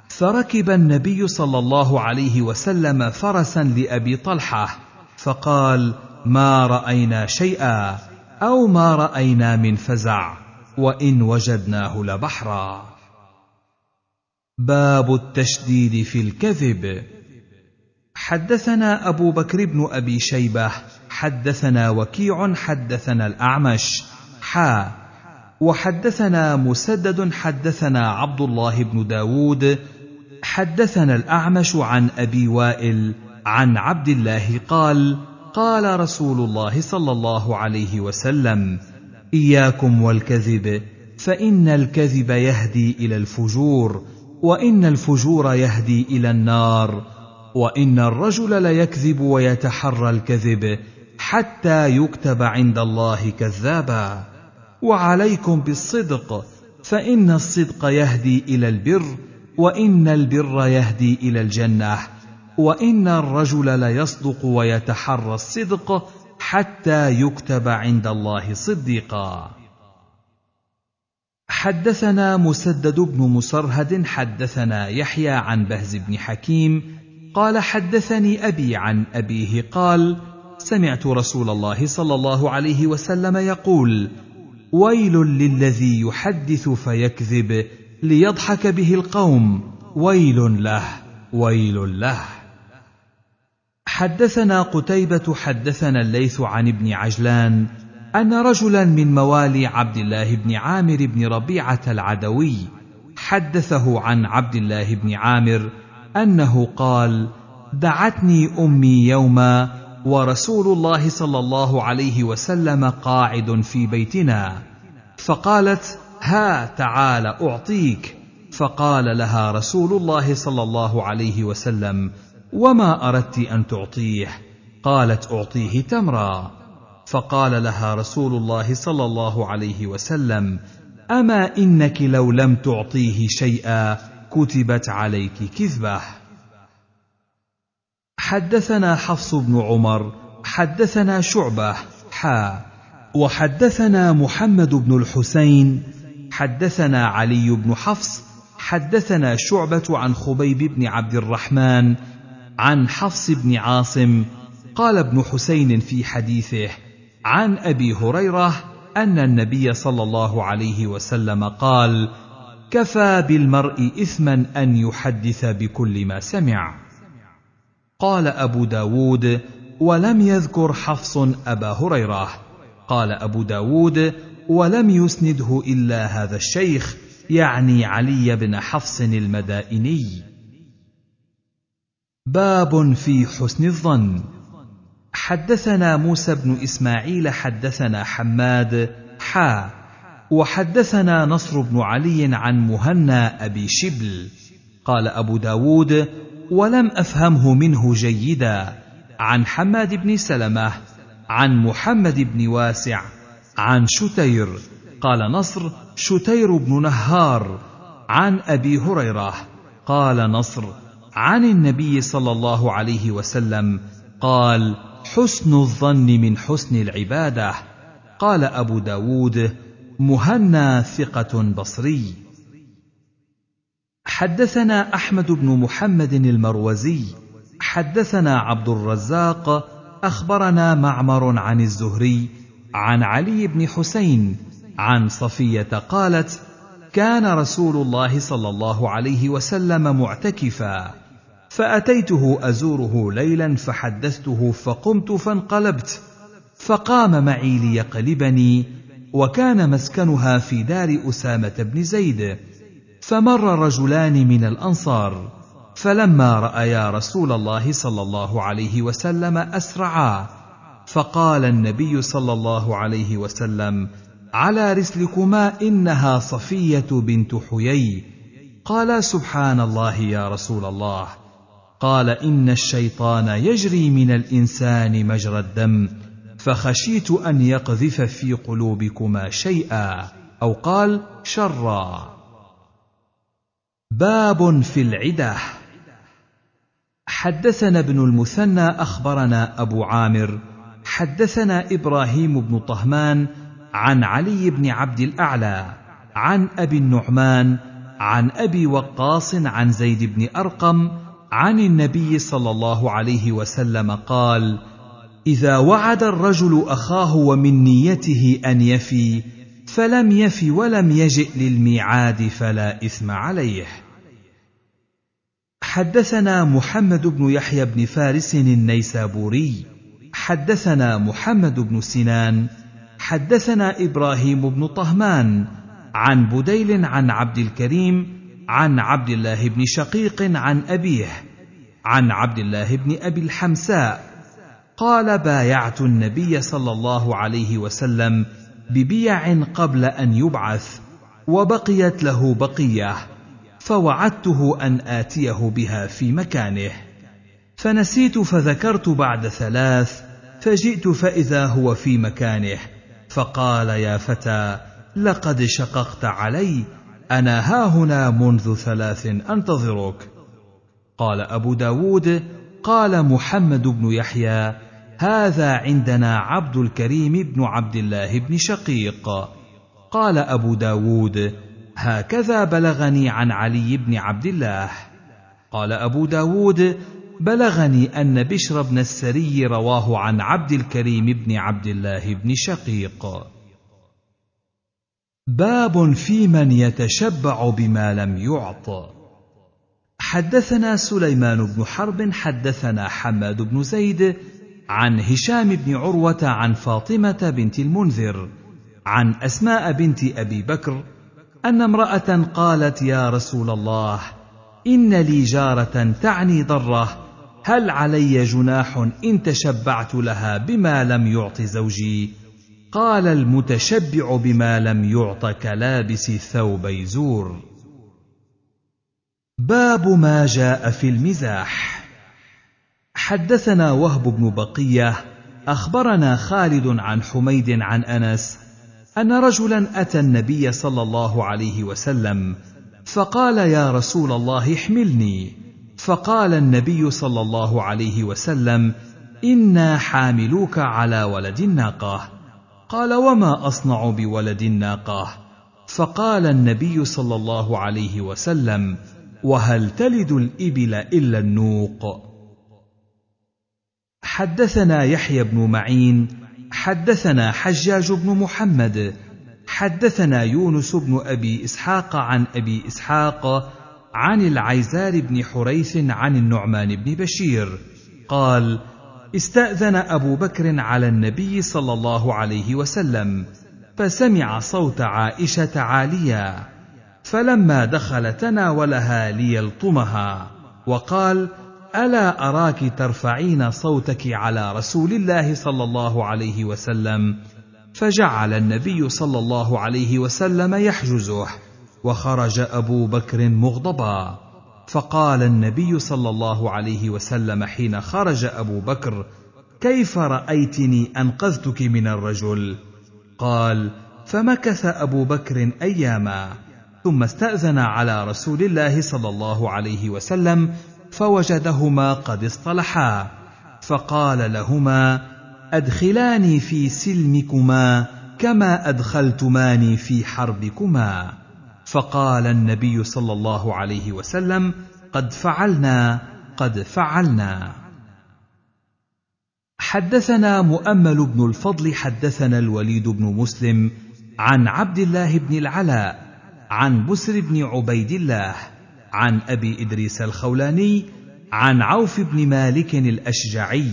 فركب النبي صلى الله عليه وسلم فرسا لابي طلحه فقال ما راينا شيئا او ما راينا من فزع وان وجدناه لبحرا باب التشديد في الكذب حدثنا ابو بكر بن ابي شيبه حدثنا وكيع حدثنا الاعمش حا وحدثنا مسدد حدثنا عبد الله بن داود حدثنا الأعمش عن أبي وائل عن عبد الله قال قال رسول الله صلى الله عليه وسلم إياكم والكذب فإن الكذب يهدي إلى الفجور وإن الفجور يهدي إلى النار وإن الرجل ليكذب ويتحرى الكذب حتى يكتب عند الله كذابا وعليكم بالصدق فان الصدق يهدي الى البر وان البر يهدي الى الجنه وان الرجل ليصدق ويتحرى الصدق حتى يكتب عند الله صديقا حدثنا مسدد بن مسرهد حدثنا يحيى عن بهز بن حكيم قال حدثني ابي عن ابيه قال سمعت رسول الله صلى الله عليه وسلم يقول ويل للذي يحدث فيكذب ليضحك به القوم ويل له ويل له حدثنا قتيبه حدثنا الليث عن ابن عجلان ان رجلا من موالي عبد الله بن عامر بن ربيعه العدوي حدثه عن عبد الله بن عامر انه قال دعتني امي يوما ورسول الله صلى الله عليه وسلم قاعد في بيتنا فقالت ها تعال اعطيك فقال لها رسول الله صلى الله عليه وسلم وما اردت ان تعطيه قالت اعطيه تمرا فقال لها رسول الله صلى الله عليه وسلم اما انك لو لم تعطيه شيئا كتبت عليك كذبه حدثنا حفص بن عمر حدثنا شعبه حا وحدثنا محمد بن الحسين حدثنا علي بن حفص حدثنا شعبه عن خبيب بن عبد الرحمن عن حفص بن عاصم قال ابن حسين في حديثه عن ابي هريره ان النبي صلى الله عليه وسلم قال كفى بالمرء اثما ان يحدث بكل ما سمع قال أبو داود ولم يذكر حفص أبا هريرة قال أبو داود ولم يسنده إلا هذا الشيخ يعني علي بن حفص المدائني باب في حسن الظن حدثنا موسى بن إسماعيل حدثنا حماد حا وحدثنا نصر بن علي عن مهنا أبي شبل قال أبو داود ولم افهمه منه جيدا عن حماد بن سلمه عن محمد بن واسع عن شتير قال نصر شتير بن نهار عن ابي هريره قال نصر عن النبي صلى الله عليه وسلم قال حسن الظن من حسن العباده قال ابو داود مهنا ثقه بصري حدثنا احمد بن محمد المروزي حدثنا عبد الرزاق اخبرنا معمر عن الزهري عن علي بن حسين عن صفيه قالت كان رسول الله صلى الله عليه وسلم معتكفا فاتيته ازوره ليلا فحدثته فقمت فانقلبت فقام معي ليقلبني وكان مسكنها في دار اسامه بن زيد فمر رجلان من الانصار فلما رايا رسول الله صلى الله عليه وسلم اسرعا فقال النبي صلى الله عليه وسلم على رسلكما انها صفيه بنت حيي قالا سبحان الله يا رسول الله قال ان الشيطان يجري من الانسان مجرى الدم فخشيت ان يقذف في قلوبكما شيئا او قال شرا باب في العده حدثنا ابن المثنى اخبرنا ابو عامر حدثنا ابراهيم بن طهمان عن علي بن عبد الاعلى عن ابي النعمان عن ابي وقاص عن زيد بن ارقم عن النبي صلى الله عليه وسلم قال اذا وعد الرجل اخاه ومن نيته ان يفي فلم يف ولم يجئ للميعاد فلا إثم عليه. حدثنا محمد بن يحيى بن فارس النيسابوري، حدثنا محمد بن سنان، حدثنا إبراهيم بن طهمان، عن بديل عن عبد الكريم، عن عبد الله بن شقيق عن أبيه، عن عبد الله بن أبي الحمساء، قال: بايعت النبي صلى الله عليه وسلم ببيع قبل ان يبعث وبقيت له بقيه فوعدته ان اتيه بها في مكانه فنسيت فذكرت بعد ثلاث فجئت فاذا هو في مكانه فقال يا فتى لقد شققت علي انا هاهنا منذ ثلاث انتظرك قال ابو داود قال محمد بن يحيى هذا عندنا عبد الكريم بن عبد الله بن شقيق قال أبو داود هكذا بلغني عن علي بن عبد الله قال أبو داود بلغني أن بشر بن السري رواه عن عبد الكريم بن عبد الله بن شقيق باب في من يتشبع بما لم يعط حدثنا سليمان بن حرب حدثنا حماد بن زيد عن هشام بن عروة عن فاطمة بنت المنذر عن أسماء بنت أبي بكر أن امرأة قالت يا رسول الله إن لي جارة تعني ضرة هل علي جناح إن تشبعت لها بما لم يعط زوجي قال المتشبع بما لم يعط كلابس الثوب يزور باب ما جاء في المزاح حدثنا وهب بن بقيه اخبرنا خالد عن حميد عن انس ان رجلا اتى النبي صلى الله عليه وسلم فقال يا رسول الله احملني فقال النبي صلى الله عليه وسلم انا حاملوك على ولد الناقه قال وما اصنع بولد الناقه فقال النبي صلى الله عليه وسلم وهل تلد الابل الا النوق حدثنا يحيى بن معين حدثنا حجاج بن محمد حدثنا يونس بن ابي اسحاق عن ابي اسحاق عن العيزار بن حريث عن النعمان بن بشير قال استاذن ابو بكر على النبي صلى الله عليه وسلم فسمع صوت عائشه عاليا فلما دخل تناولها ليلطمها وقال الا اراك ترفعين صوتك على رسول الله صلى الله عليه وسلم فجعل النبي صلى الله عليه وسلم يحجزه وخرج ابو بكر مغضبا فقال النبي صلى الله عليه وسلم حين خرج ابو بكر كيف رايتني انقذتك من الرجل قال فمكث ابو بكر اياما ثم استاذن على رسول الله صلى الله عليه وسلم فوجدهما قد اصطلحا فقال لهما ادخلاني في سلمكما كما ادخلتماني في حربكما فقال النبي صلى الله عليه وسلم قد فعلنا قد فعلنا حدثنا مؤمل بن الفضل حدثنا الوليد بن مسلم عن عبد الله بن العلاء عن بسر بن عبيد الله عن ابي ادريس الخولاني عن عوف بن مالك الاشجعي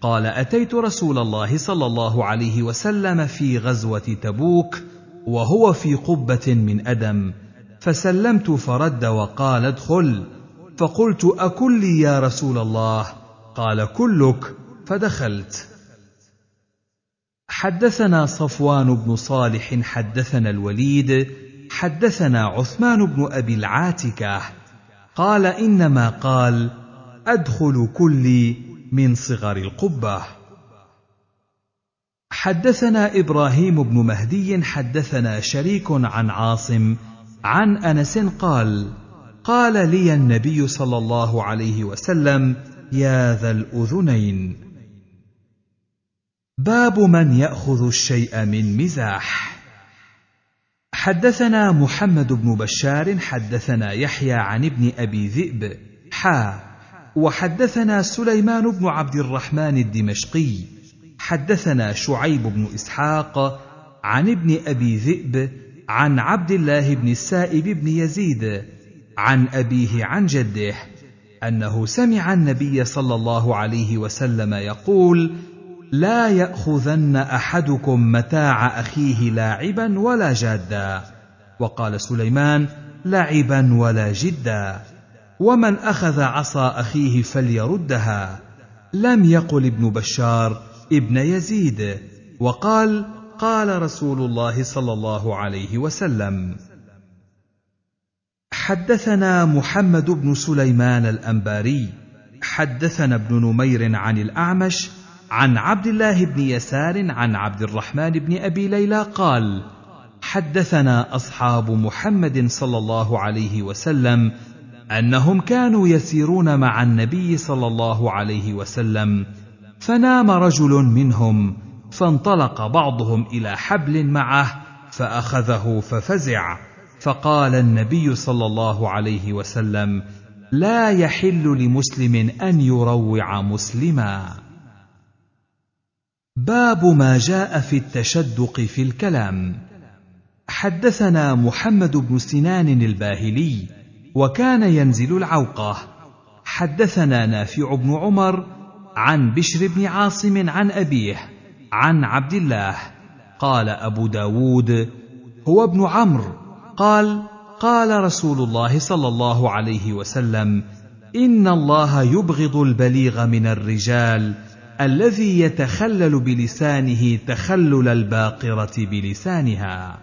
قال اتيت رسول الله صلى الله عليه وسلم في غزوه تبوك وهو في قبه من ادم فسلمت فرد وقال ادخل فقلت اكلي يا رسول الله قال كلك فدخلت حدثنا صفوان بن صالح حدثنا الوليد حدثنا عثمان بن ابي العاتكه قال انما قال ادخل كلي من صغر القبه حدثنا ابراهيم بن مهدي حدثنا شريك عن عاصم عن انس قال قال لي النبي صلى الله عليه وسلم يا ذا الاذنين باب من ياخذ الشيء من مزاح حدثنا محمد بن بشار حدثنا يحيى عن ابن ابي ذئب حا وحدثنا سليمان بن عبد الرحمن الدمشقي حدثنا شعيب بن اسحاق عن ابن ابي ذئب عن عبد الله بن السائب بن يزيد عن ابيه عن جده انه سمع النبي صلى الله عليه وسلم يقول لا ياخذن احدكم متاع اخيه لاعبا ولا جادا وقال سليمان لعبا ولا جدا ومن اخذ عصا اخيه فليردها لم يقل ابن بشار ابن يزيد وقال قال رسول الله صلى الله عليه وسلم حدثنا محمد بن سليمان الانباري حدثنا ابن نمير عن الاعمش عن عبد الله بن يسار عن عبد الرحمن بن ابي ليلى قال حدثنا اصحاب محمد صلى الله عليه وسلم انهم كانوا يسيرون مع النبي صلى الله عليه وسلم فنام رجل منهم فانطلق بعضهم الى حبل معه فاخذه ففزع فقال النبي صلى الله عليه وسلم لا يحل لمسلم ان يروع مسلما باب ما جاء في التشدق في الكلام حدثنا محمد بن سنان الباهلي وكان ينزل العوقه حدثنا نافع بن عمر عن بشر بن عاصم عن ابيه عن عبد الله قال ابو داود هو ابن عمرو قال قال رسول الله صلى الله عليه وسلم ان الله يبغض البليغ من الرجال الذي يتخلل بلسانه تخلل الباقره بلسانها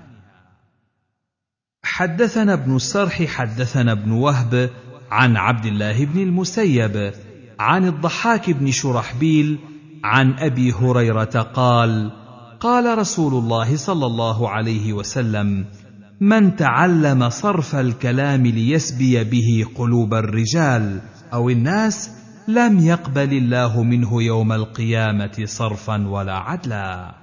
حدثنا ابن السرح حدثنا ابن وهب عن عبد الله بن المسيب عن الضحاك بن شرحبيل عن ابي هريره قال قال رسول الله صلى الله عليه وسلم من تعلم صرف الكلام ليسبي به قلوب الرجال او الناس لم يقبل الله منه يوم القيامه صرفا ولا عدلا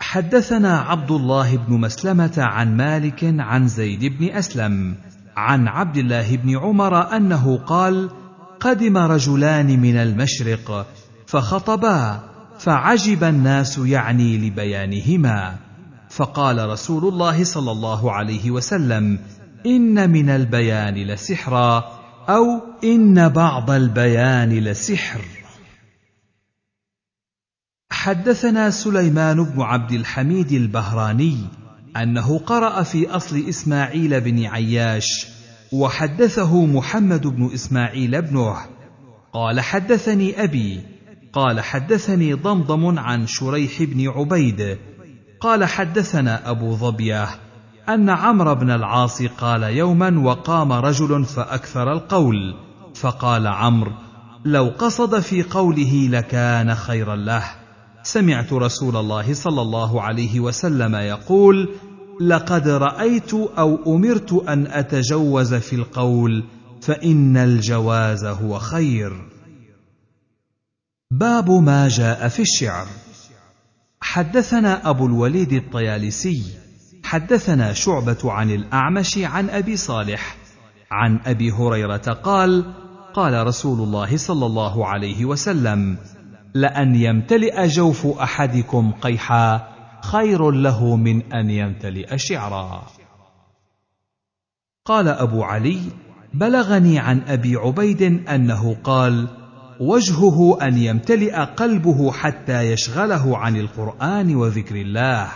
حدثنا عبد الله بن مسلمه عن مالك عن زيد بن اسلم عن عبد الله بن عمر انه قال قدم رجلان من المشرق فخطبا فعجب الناس يعني لبيانهما فقال رسول الله صلى الله عليه وسلم ان من البيان لسحرا او ان بعض البيان لسحر حدثنا سليمان بن عبد الحميد البهراني انه قرا في اصل اسماعيل بن عياش وحدثه محمد بن اسماعيل ابنه قال حدثني ابي قال حدثني ضمضم عن شريح بن عبيد قال حدثنا ابو ظبيه أن عمرو بن العاص قال يوما وقام رجل فأكثر القول فقال عمرو لو قصد في قوله لكان خيرا له سمعت رسول الله صلى الله عليه وسلم يقول لقد رايت او امرت ان اتجوز في القول فان الجواز هو خير باب ما جاء في الشعر حدثنا ابو الوليد الطيالسي حدثنا شعبة عن الأعمش عن أبي صالح عن أبي هريرة قال قال رسول الله صلى الله عليه وسلم لأن يمتلئ جوف أحدكم قيحا خير له من أن يمتلئ شعرا قال أبو علي بلغني عن أبي عبيد أنه قال وجهه أن يمتلئ قلبه حتى يشغله عن القرآن وذكر الله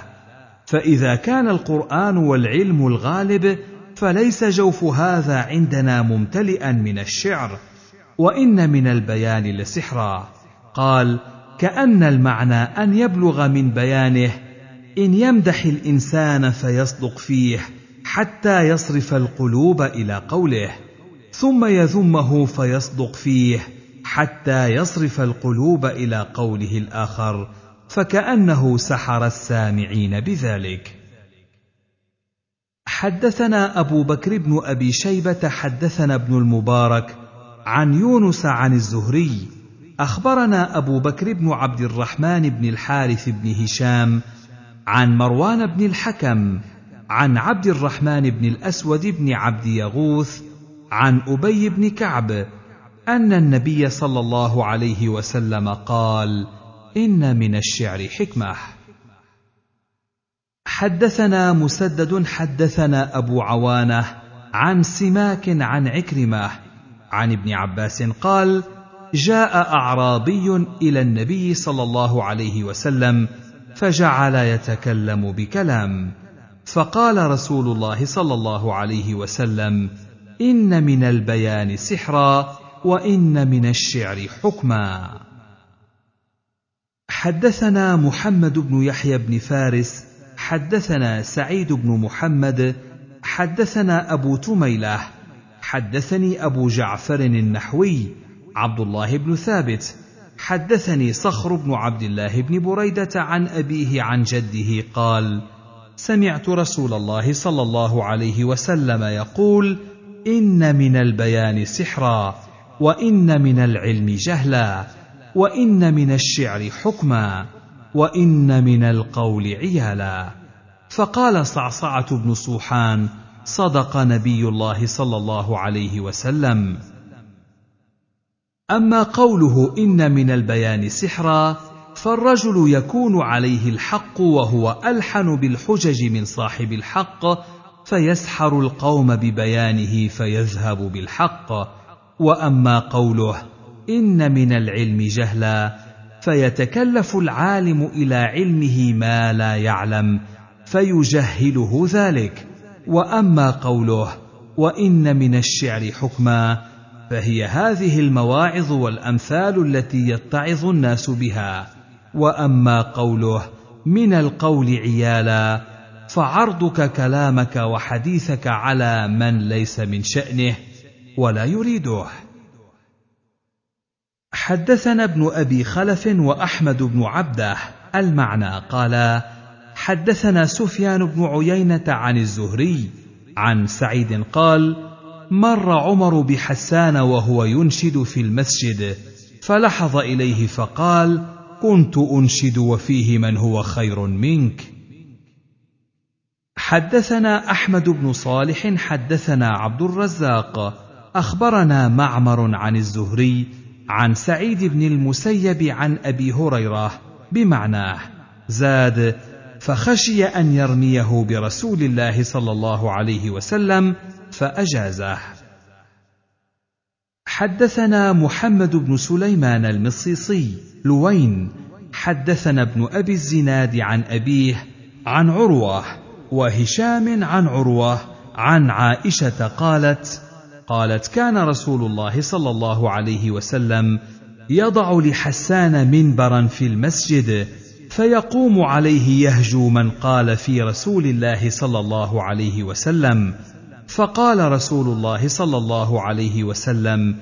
فاذا كان القران والعلم الغالب فليس جوف هذا عندنا ممتلئا من الشعر وان من البيان لسحرا قال كان المعنى ان يبلغ من بيانه ان يمدح الانسان فيصدق فيه حتى يصرف القلوب الى قوله ثم يذمه فيصدق فيه حتى يصرف القلوب الى قوله الاخر فكأنه سحر السامعين بذلك. حدثنا أبو بكر بن أبي شيبة حدثنا ابن المبارك عن يونس عن الزهري أخبرنا أبو بكر بن عبد الرحمن بن الحارث بن هشام عن مروان بن الحكم عن عبد الرحمن بن الأسود بن عبد يغوث عن أبي بن كعب أن النبي صلى الله عليه وسلم قال: ان من الشعر حكمه حدثنا مسدد حدثنا ابو عوانه عن سماك عن عكرمه عن ابن عباس قال جاء اعرابي الى النبي صلى الله عليه وسلم فجعل يتكلم بكلام فقال رسول الله صلى الله عليه وسلم ان من البيان سحرا وان من الشعر حكما حدثنا محمد بن يحيى بن فارس حدثنا سعيد بن محمد حدثنا ابو تميله حدثني ابو جعفر النحوي عبد الله بن ثابت حدثني صخر بن عبد الله بن بريده عن ابيه عن جده قال سمعت رسول الله صلى الله عليه وسلم يقول ان من البيان سحرا وان من العلم جهلا وان من الشعر حكما وان من القول عيالا فقال صعصعه بن صوحان صدق نبي الله صلى الله عليه وسلم اما قوله ان من البيان سحرا فالرجل يكون عليه الحق وهو الحن بالحجج من صاحب الحق فيسحر القوم ببيانه فيذهب بالحق واما قوله ان من العلم جهلا فيتكلف العالم الى علمه ما لا يعلم فيجهله ذلك واما قوله وان من الشعر حكما فهي هذه المواعظ والامثال التي يتعظ الناس بها واما قوله من القول عيالا فعرضك كلامك وحديثك على من ليس من شانه ولا يريده حدثنا ابن ابي خلف واحمد بن عبده المعنى قالا حدثنا سفيان بن عيينه عن الزهري عن سعيد قال مر عمر بحسان وهو ينشد في المسجد فلحظ اليه فقال كنت انشد وفيه من هو خير منك حدثنا احمد بن صالح حدثنا عبد الرزاق اخبرنا معمر عن الزهري عن سعيد بن المسيب عن ابي هريره بمعناه زاد فخشي ان يرميه برسول الله صلى الله عليه وسلم فاجازه حدثنا محمد بن سليمان المصيصي لوين حدثنا ابن ابي الزناد عن ابيه عن عروه وهشام عن عروه عن عائشه قالت قالت كان رسول الله صلى الله عليه وسلم يضع لحسان منبرا في المسجد فيقوم عليه يهجو من قال في رسول الله صلى الله عليه وسلم فقال رسول الله صلى الله عليه وسلم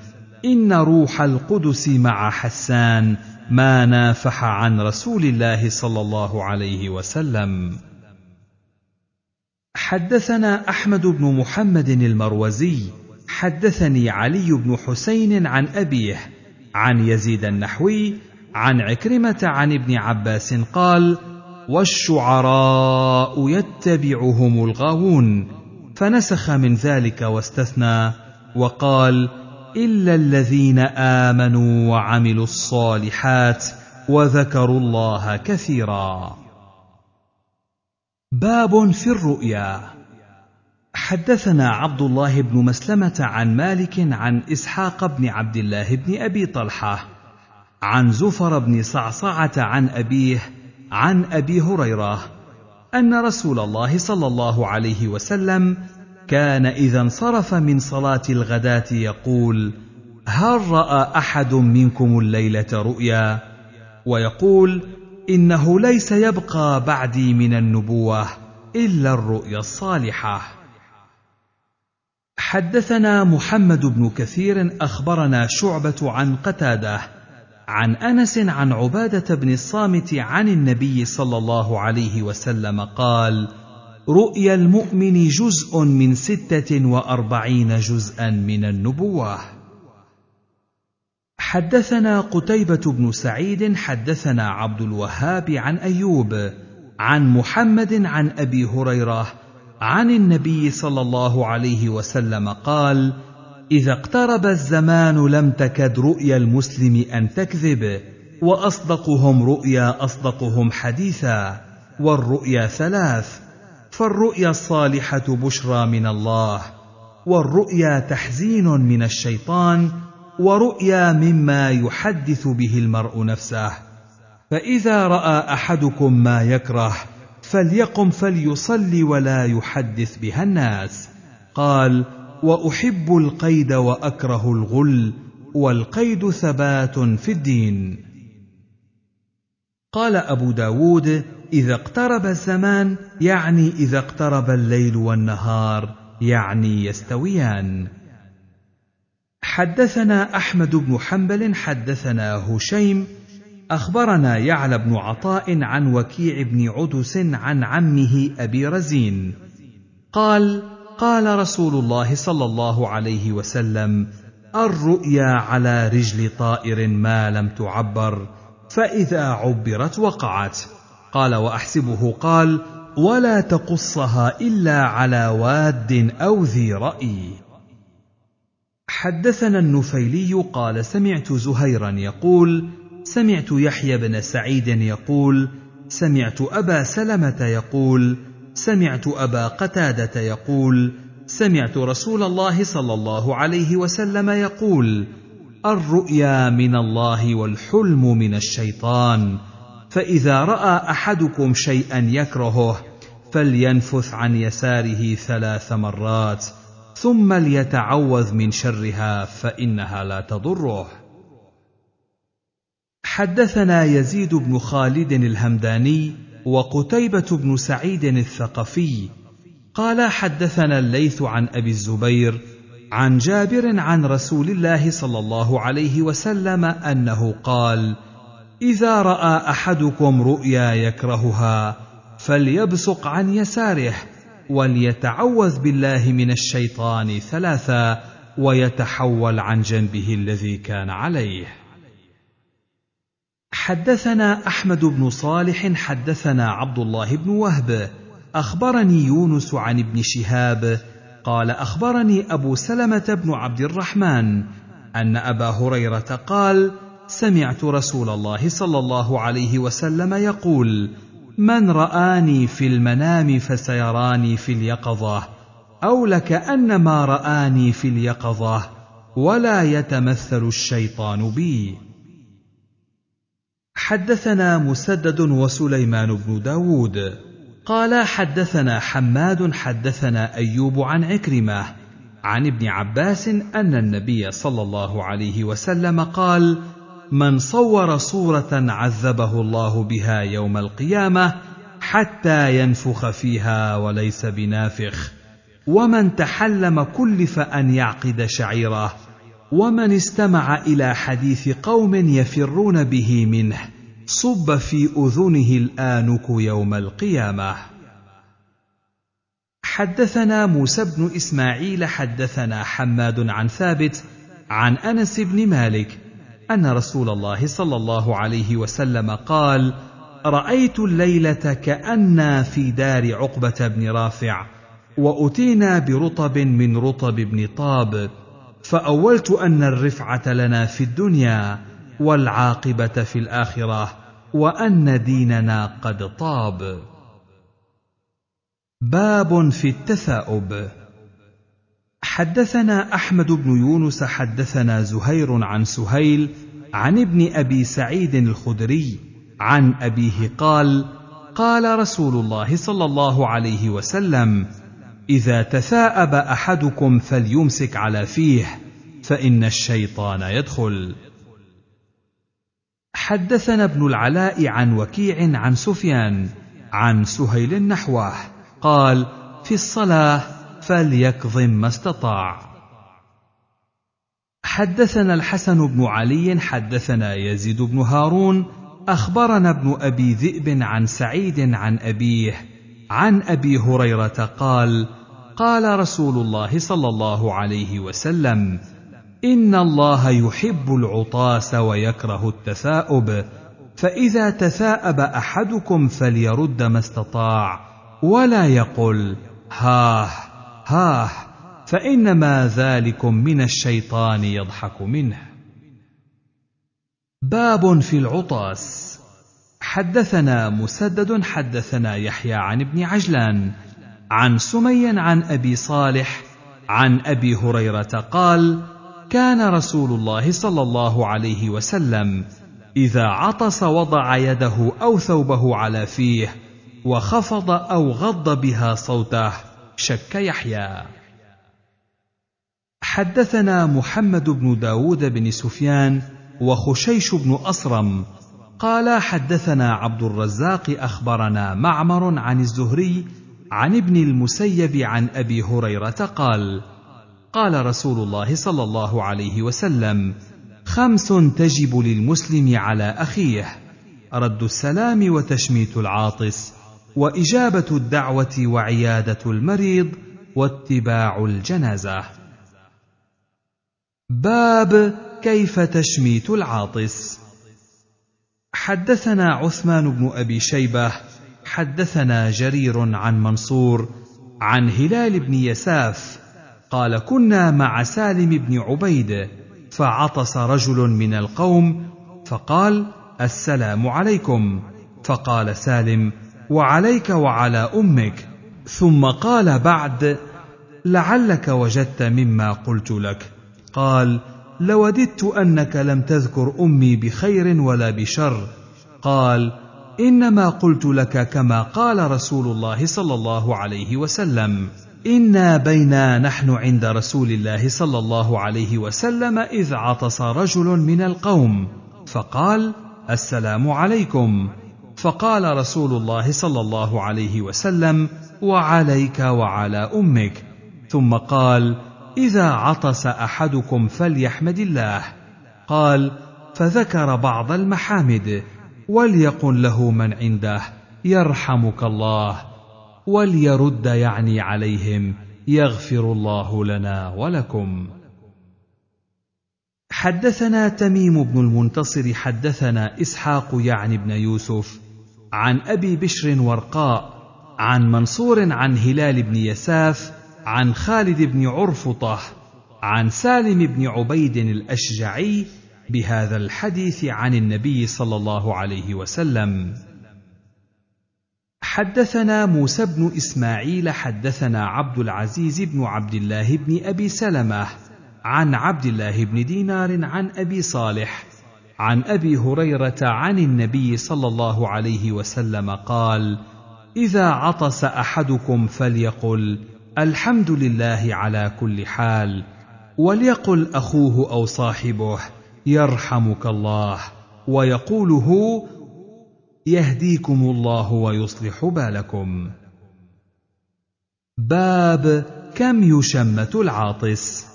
ان روح القدس مع حسان ما نافح عن رسول الله صلى الله عليه وسلم حدثنا احمد بن محمد المروزي حدثني علي بن حسين عن أبيه عن يزيد النحوي عن عكرمة عن ابن عباس قال: والشعراء يتبعهم الغاوون فنسخ من ذلك واستثنى وقال الا الذين امنوا وعملوا الصالحات وذكروا الله كثيرا باب في الرؤيا حدثنا عبد الله بن مسلمة عن مالك عن إسحاق بن عبد الله بن أبي طلحة عن زفر بن صعصعة عن أبيه عن أبي هريرة أن رسول الله صلى الله عليه وسلم كان إذا انصرف من صلاة الغداة يقول: هل رأى أحد منكم الليلة رؤيا؟ ويقول: إنه ليس يبقى بعدي من النبوة إلا الرؤيا الصالحة. حدثنا محمد بن كثير اخبرنا شعبه عن قتاده عن انس عن عباده بن الصامت عن النبي صلى الله عليه وسلم قال رؤيا المؤمن جزء من سته واربعين جزءا من النبوه حدثنا قتيبه بن سعيد حدثنا عبد الوهاب عن ايوب عن محمد عن ابي هريره عن النبي صلى الله عليه وسلم قال اذا اقترب الزمان لم تكد رؤيا المسلم ان تكذب واصدقهم رؤيا اصدقهم حديثا والرؤيا ثلاث فالرؤيا الصالحه بشرى من الله والرؤيا تحزين من الشيطان ورؤيا مما يحدث به المرء نفسه فاذا راى احدكم ما يكره فليقم فليصلي ولا يحدث بها الناس قال واحب القيد واكره الغل والقيد ثبات في الدين قال ابو داود اذا اقترب الزمان يعني اذا اقترب الليل والنهار يعني يستويان حدثنا احمد بن حنبل حدثنا هشيم اخبرنا يعلى بن عطاء عن وكيع بن عدس عن عمه ابي رزين قال قال رسول الله صلى الله عليه وسلم الرؤيا على رجل طائر ما لم تعبر فاذا عبرت وقعت قال واحسبه قال ولا تقصها الا على واد او ذي راي حدثنا النفيلي قال سمعت زهيرا يقول سمعت يحيى بن سعيد يقول سمعت ابا سلمه يقول سمعت ابا قتاده يقول سمعت رسول الله صلى الله عليه وسلم يقول الرؤيا من الله والحلم من الشيطان فاذا راى احدكم شيئا يكرهه فلينفث عن يساره ثلاث مرات ثم ليتعوذ من شرها فانها لا تضره حدثنا يزيد بن خالد الهمداني وقتيبة بن سعيد الثقفي قال حدثنا الليث عن أبي الزبير عن جابر عن رسول الله صلى الله عليه وسلم أنه قال: إذا رأى أحدكم رؤيا يكرهها فليبصق عن يساره وليتعوذ بالله من الشيطان ثلاثا ويتحول عن جنبه الذي كان عليه. حدثنا احمد بن صالح حدثنا عبد الله بن وهب اخبرني يونس عن ابن شهاب قال اخبرني ابو سلمه بن عبد الرحمن ان ابا هريره قال سمعت رسول الله صلى الله عليه وسلم يقول من راني في المنام فسيراني في اليقظه او لكانما راني في اليقظه ولا يتمثل الشيطان بي حدثنا مسدد وسليمان بن داود قال حدثنا حماد حدثنا أيوب عن عكرمة عن ابن عباس أن النبي صلى الله عليه وسلم قال من صور صورة عذبه الله بها يوم القيامة حتى ينفخ فيها وليس بنافخ ومن تحلم كلف أن يعقد شعيره ومن استمع الى حديث قوم يفرون به منه صب في اذنه الانك يوم القيامه حدثنا موسى بن اسماعيل حدثنا حماد عن ثابت عن انس بن مالك ان رسول الله صلى الله عليه وسلم قال رايت الليله كانا في دار عقبه بن رافع واتينا برطب من رطب بن طاب فاولت ان الرفعه لنا في الدنيا والعاقبه في الاخره وان ديننا قد طاب باب في التثاؤب حدثنا احمد بن يونس حدثنا زهير عن سهيل عن ابن ابي سعيد الخدري عن ابيه قال قال رسول الله صلى الله عليه وسلم اذا تثاءب احدكم فليمسك على فيه فان الشيطان يدخل حدثنا ابن العلاء عن وكيع عن سفيان عن سهيل نحوه قال في الصلاه فليكظم ما استطاع حدثنا الحسن بن علي حدثنا يزيد بن هارون اخبرنا ابن ابي ذئب عن سعيد عن ابيه عن ابي هريره قال قال رسول الله صلى الله عليه وسلم ان الله يحب العطاس ويكره التثاؤب فاذا تثاءب احدكم فليرد ما استطاع ولا يقل هاه هاه فانما ذلكم من الشيطان يضحك منه باب في العطاس حدثنا مسدد حدثنا يحيى عن ابن عجلان عن سمي عن ابي صالح عن ابي هريره قال كان رسول الله صلى الله عليه وسلم اذا عطس وضع يده او ثوبه على فيه وخفض او غض بها صوته شك يحيى حدثنا محمد بن داود بن سفيان وخشيش بن أصرم قال حدثنا عبد الرزاق أخبرنا معمر عن الزهري عن ابن المسيب عن ابي هريره قال قال رسول الله صلى الله عليه وسلم خمس تجب للمسلم على اخيه رد السلام وتشميت العاطس واجابه الدعوه وعياده المريض واتباع الجنازه باب كيف تشميت العاطس حدثنا عثمان بن ابي شيبه حدثنا جرير عن منصور عن هلال بن يساف قال كنا مع سالم بن عبيد فعطس رجل من القوم فقال السلام عليكم فقال سالم وعليك وعلى امك ثم قال بعد لعلك وجدت مما قلت لك قال لوددت انك لم تذكر امي بخير ولا بشر قال انما قلت لك كما قال رسول الله صلى الله عليه وسلم انا بينا نحن عند رسول الله صلى الله عليه وسلم اذ عطس رجل من القوم فقال السلام عليكم فقال رسول الله صلى الله عليه وسلم وعليك وعلى امك ثم قال اذا عطس احدكم فليحمد الله قال فذكر بعض المحامد وليقل له من عنده يرحمك الله وليرد يعني عليهم يغفر الله لنا ولكم حدثنا تميم بن المنتصر حدثنا اسحاق يعني بن يوسف عن ابي بشر ورقاء عن منصور عن هلال بن يساف عن خالد بن عرفطه عن سالم بن عبيد الاشجعي بهذا الحديث عن النبي صلى الله عليه وسلم حدثنا موسى بن اسماعيل حدثنا عبد العزيز بن عبد الله بن ابي سلمه عن عبد الله بن دينار عن ابي صالح عن ابي هريره عن النبي صلى الله عليه وسلم قال اذا عطس احدكم فليقل الحمد لله على كل حال وليقل اخوه او صاحبه يرحمك الله ويقوله يهديكم الله ويصلح بالكم باب كم يشمت العاطس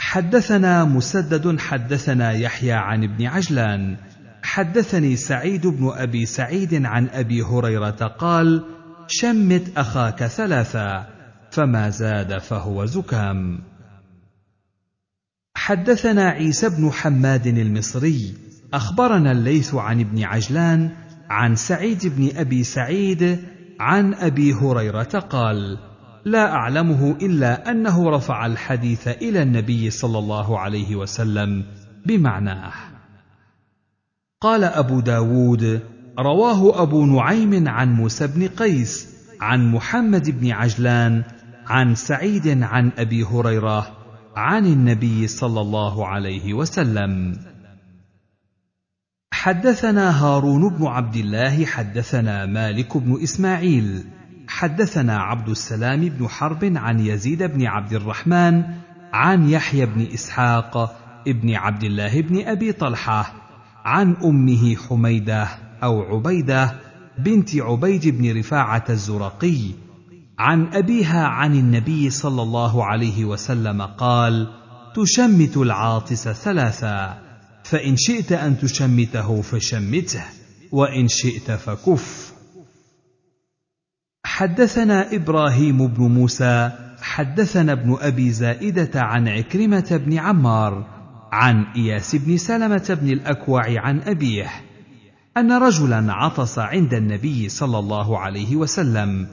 حدثنا مسدد حدثنا يحيى عن ابن عجلان حدثني سعيد بن ابي سعيد عن ابي هريره قال شمت اخاك ثلاثا فما زاد فهو زكام حدثنا عيسى بن حماد المصري اخبرنا الليث عن ابن عجلان عن سعيد بن ابي سعيد عن ابي هريره قال لا اعلمه الا انه رفع الحديث الى النبي صلى الله عليه وسلم بمعناه قال ابو داود رواه ابو نعيم عن موسى بن قيس عن محمد بن عجلان عن سعيد عن ابي هريره عن النبي صلى الله عليه وسلم حدثنا هارون بن عبد الله حدثنا مالك بن اسماعيل حدثنا عبد السلام بن حرب عن يزيد بن عبد الرحمن عن يحيى بن اسحاق ابن عبد الله بن ابي طلحه عن امه حميده او عبيده بنت عبيد بن رفاعه الزرقي عن ابيها عن النبي صلى الله عليه وسلم قال تشمت العاطس ثلاثا فان شئت ان تشمته فشمته وان شئت فكف حدثنا ابراهيم بن موسى حدثنا ابن ابي زائده عن عكرمه بن عمار عن اياس بن سلمه بن الاكوع عن ابيه ان رجلا عطس عند النبي صلى الله عليه وسلم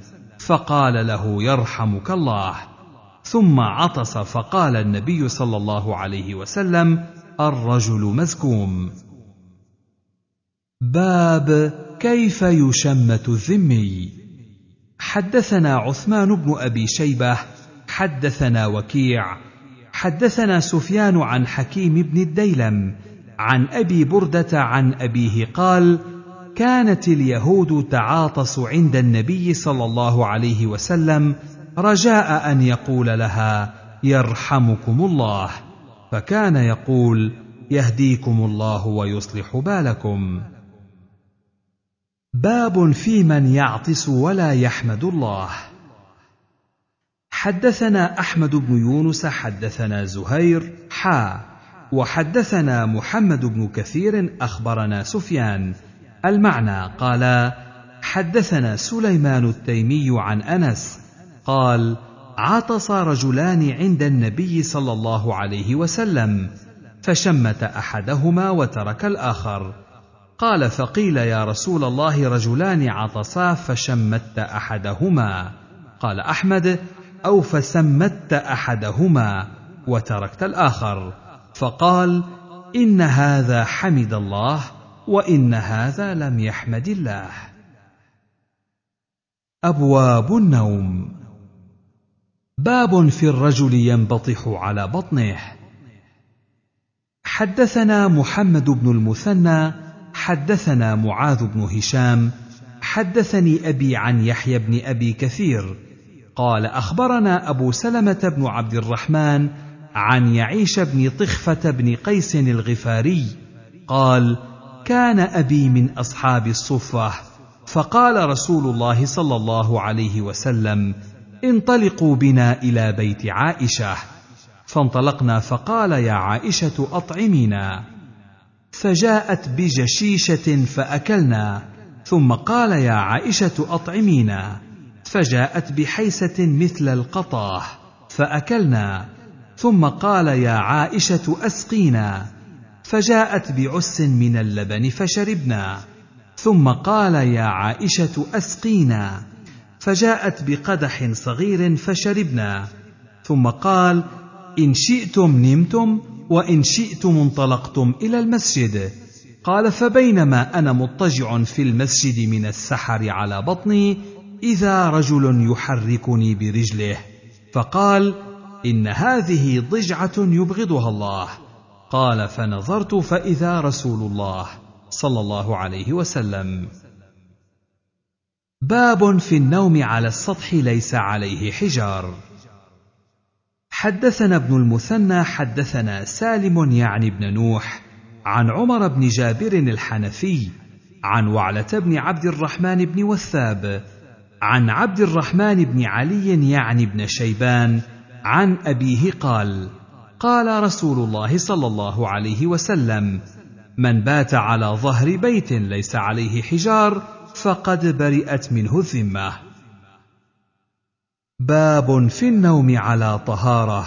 فقال له يرحمك الله ثم عطس فقال النبي صلى الله عليه وسلم الرجل مزكوم باب كيف يشمت الذمي حدثنا عثمان بن ابي شيبه حدثنا وكيع حدثنا سفيان عن حكيم بن الديلم عن ابي برده عن ابيه قال كانت اليهود تعاطس عند النبي صلى الله عليه وسلم رجاء ان يقول لها يرحمكم الله فكان يقول يهديكم الله ويصلح بالكم باب في من يعطس ولا يحمد الله حدثنا احمد بن يونس حدثنا زهير حا وحدثنا محمد بن كثير اخبرنا سفيان المعنى قال حدثنا سليمان التيمي عن انس قال عطس رجلان عند النبي صلى الله عليه وسلم فشمت احدهما وترك الاخر قال فقيل يا رسول الله رجلان عطسا فشمت احدهما قال احمد او فسمت احدهما وتركت الاخر فقال ان هذا حمد الله وان هذا لم يحمد الله ابواب النوم باب في الرجل ينبطح على بطنه حدثنا محمد بن المثنى حدثنا معاذ بن هشام حدثني ابي عن يحيى بن ابي كثير قال اخبرنا ابو سلمه بن عبد الرحمن عن يعيش بن طخفه بن قيس الغفاري قال كان ابي من اصحاب الصفه فقال رسول الله صلى الله عليه وسلم انطلقوا بنا الى بيت عائشه فانطلقنا فقال يا عائشه اطعمينا فجاءت بجشيشه فاكلنا ثم قال يا عائشه اطعمينا فجاءت بحيسه مثل القطاه فاكلنا ثم قال يا عائشه اسقينا فجاءت بعس من اللبن فشربنا ثم قال يا عائشه اسقينا فجاءت بقدح صغير فشربنا ثم قال ان شئتم نمتم وان شئتم انطلقتم الى المسجد قال فبينما انا مضطجع في المسجد من السحر على بطني اذا رجل يحركني برجله فقال ان هذه ضجعه يبغضها الله قال فنظرت فاذا رسول الله صلى الله عليه وسلم باب في النوم على السطح ليس عليه حجار حدثنا ابن المثنى حدثنا سالم يعني ابن نوح عن عمر بن جابر الحنفي عن وعلة بن عبد الرحمن بن وثاب عن عبد الرحمن بن علي يعني ابن شيبان عن أبيه قال: قال رسول الله صلى الله عليه وسلم من بات على ظهر بيت ليس عليه حجار فقد برئت منه الذمه باب في النوم على طهاره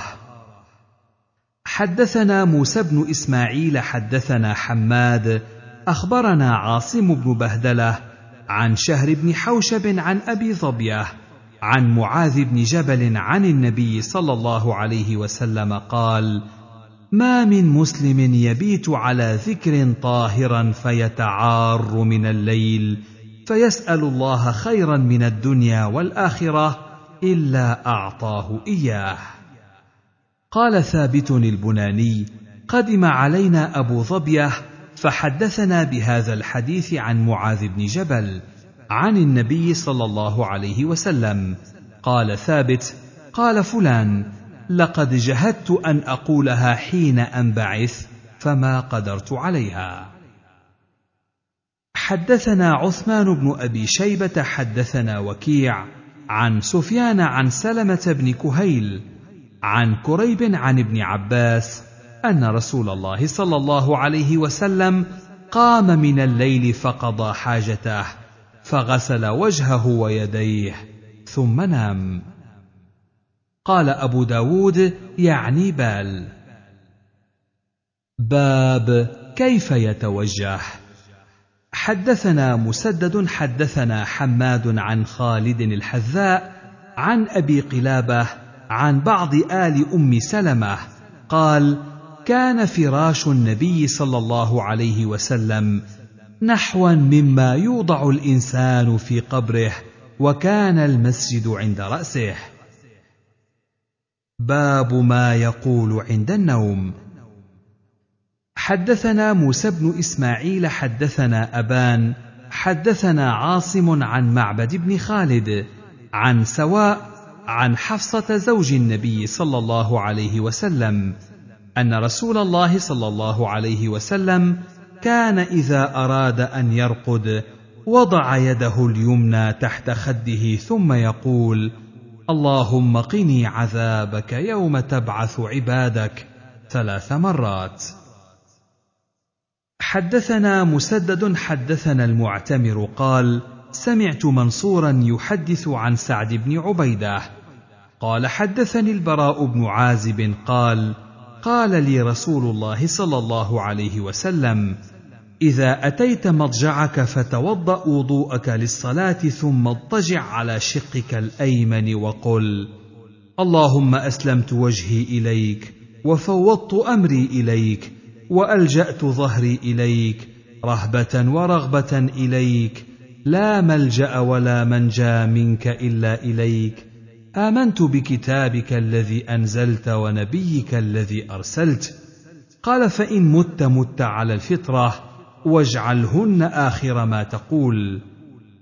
حدثنا موسى بن اسماعيل حدثنا حماد اخبرنا عاصم بن بهدله عن شهر بن حوشب عن ابي ظبيه عن معاذ بن جبل عن النبي صلى الله عليه وسلم قال ما من مسلم يبيت على ذكر طاهرا فيتعار من الليل فيسال الله خيرا من الدنيا والاخره الا اعطاه اياه قال ثابت البناني قدم علينا ابو ظبيه فحدثنا بهذا الحديث عن معاذ بن جبل عن النبي صلى الله عليه وسلم قال ثابت قال فلان لقد جهدت ان اقولها حين انبعث فما قدرت عليها حدثنا عثمان بن ابي شيبه حدثنا وكيع عن سفيان عن سلمه بن كهيل عن كريب عن ابن عباس ان رسول الله صلى الله عليه وسلم قام من الليل فقضى حاجته فغسل وجهه ويديه ثم نام قال أبو داود يعني بال باب كيف يتوجه حدثنا مسدد حدثنا حماد عن خالد الحذاء عن أبي قلابة عن بعض آل أم سلمة قال كان فراش النبي صلى الله عليه وسلم نحوا مما يوضع الانسان في قبره وكان المسجد عند راسه باب ما يقول عند النوم حدثنا موسى بن اسماعيل حدثنا ابان حدثنا عاصم عن معبد بن خالد عن سواء عن حفصه زوج النبي صلى الله عليه وسلم ان رسول الله صلى الله عليه وسلم كان اذا اراد ان يرقد وضع يده اليمنى تحت خده ثم يقول اللهم قني عذابك يوم تبعث عبادك ثلاث مرات حدثنا مسدد حدثنا المعتمر قال سمعت منصورا يحدث عن سعد بن عبيده قال حدثني البراء بن عازب قال قال لي رسول الله صلى الله عليه وسلم اذا اتيت مضجعك فتوضا وضوءك للصلاه ثم اضطجع على شقك الايمن وقل اللهم اسلمت وجهي اليك وفوضت امري اليك والجات ظهري اليك رهبه ورغبه اليك لا ملجا ولا منجا منك الا اليك امنت بكتابك الذي انزلت ونبيك الذي ارسلت قال فان مت مت على الفطره واجعلهن اخر ما تقول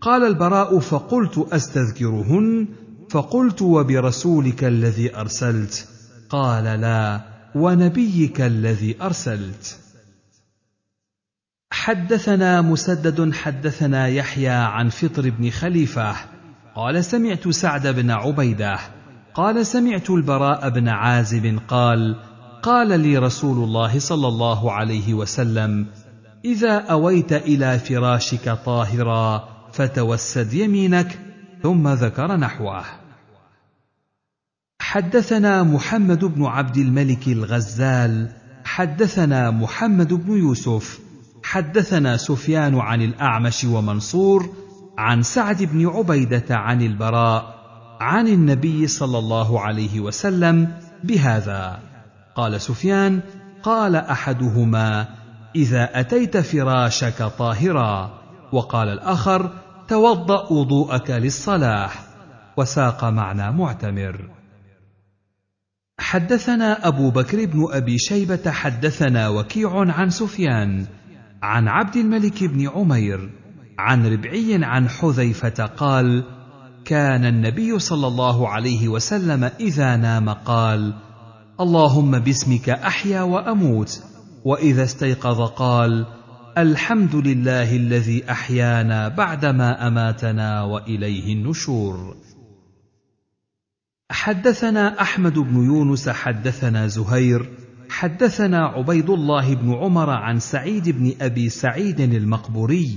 قال البراء فقلت استذكرهن فقلت وبرسولك الذي ارسلت قال لا ونبيك الذي ارسلت حدثنا مسدد حدثنا يحيى عن فطر بن خليفه قال سمعت سعد بن عبيده قال سمعت البراء بن عازب قال قال لي رسول الله صلى الله عليه وسلم اذا اويت الى فراشك طاهرا فتوسد يمينك ثم ذكر نحوه حدثنا محمد بن عبد الملك الغزال حدثنا محمد بن يوسف حدثنا سفيان عن الاعمش ومنصور عن سعد بن عبيده عن البراء عن النبي صلى الله عليه وسلم بهذا قال سفيان قال احدهما اذا اتيت فراشك طاهرا وقال الاخر توضا وضوءك للصلاح وساق معنى معتمر حدثنا ابو بكر بن ابي شيبه حدثنا وكيع عن سفيان عن عبد الملك بن عمير عن ربعي عن حذيفه قال كان النبي صلى الله عليه وسلم اذا نام قال اللهم باسمك احيا واموت واذا استيقظ قال الحمد لله الذي احيانا بعدما اماتنا واليه النشور حدثنا احمد بن يونس حدثنا زهير حدثنا عبيد الله بن عمر عن سعيد بن ابي سعيد المقبوري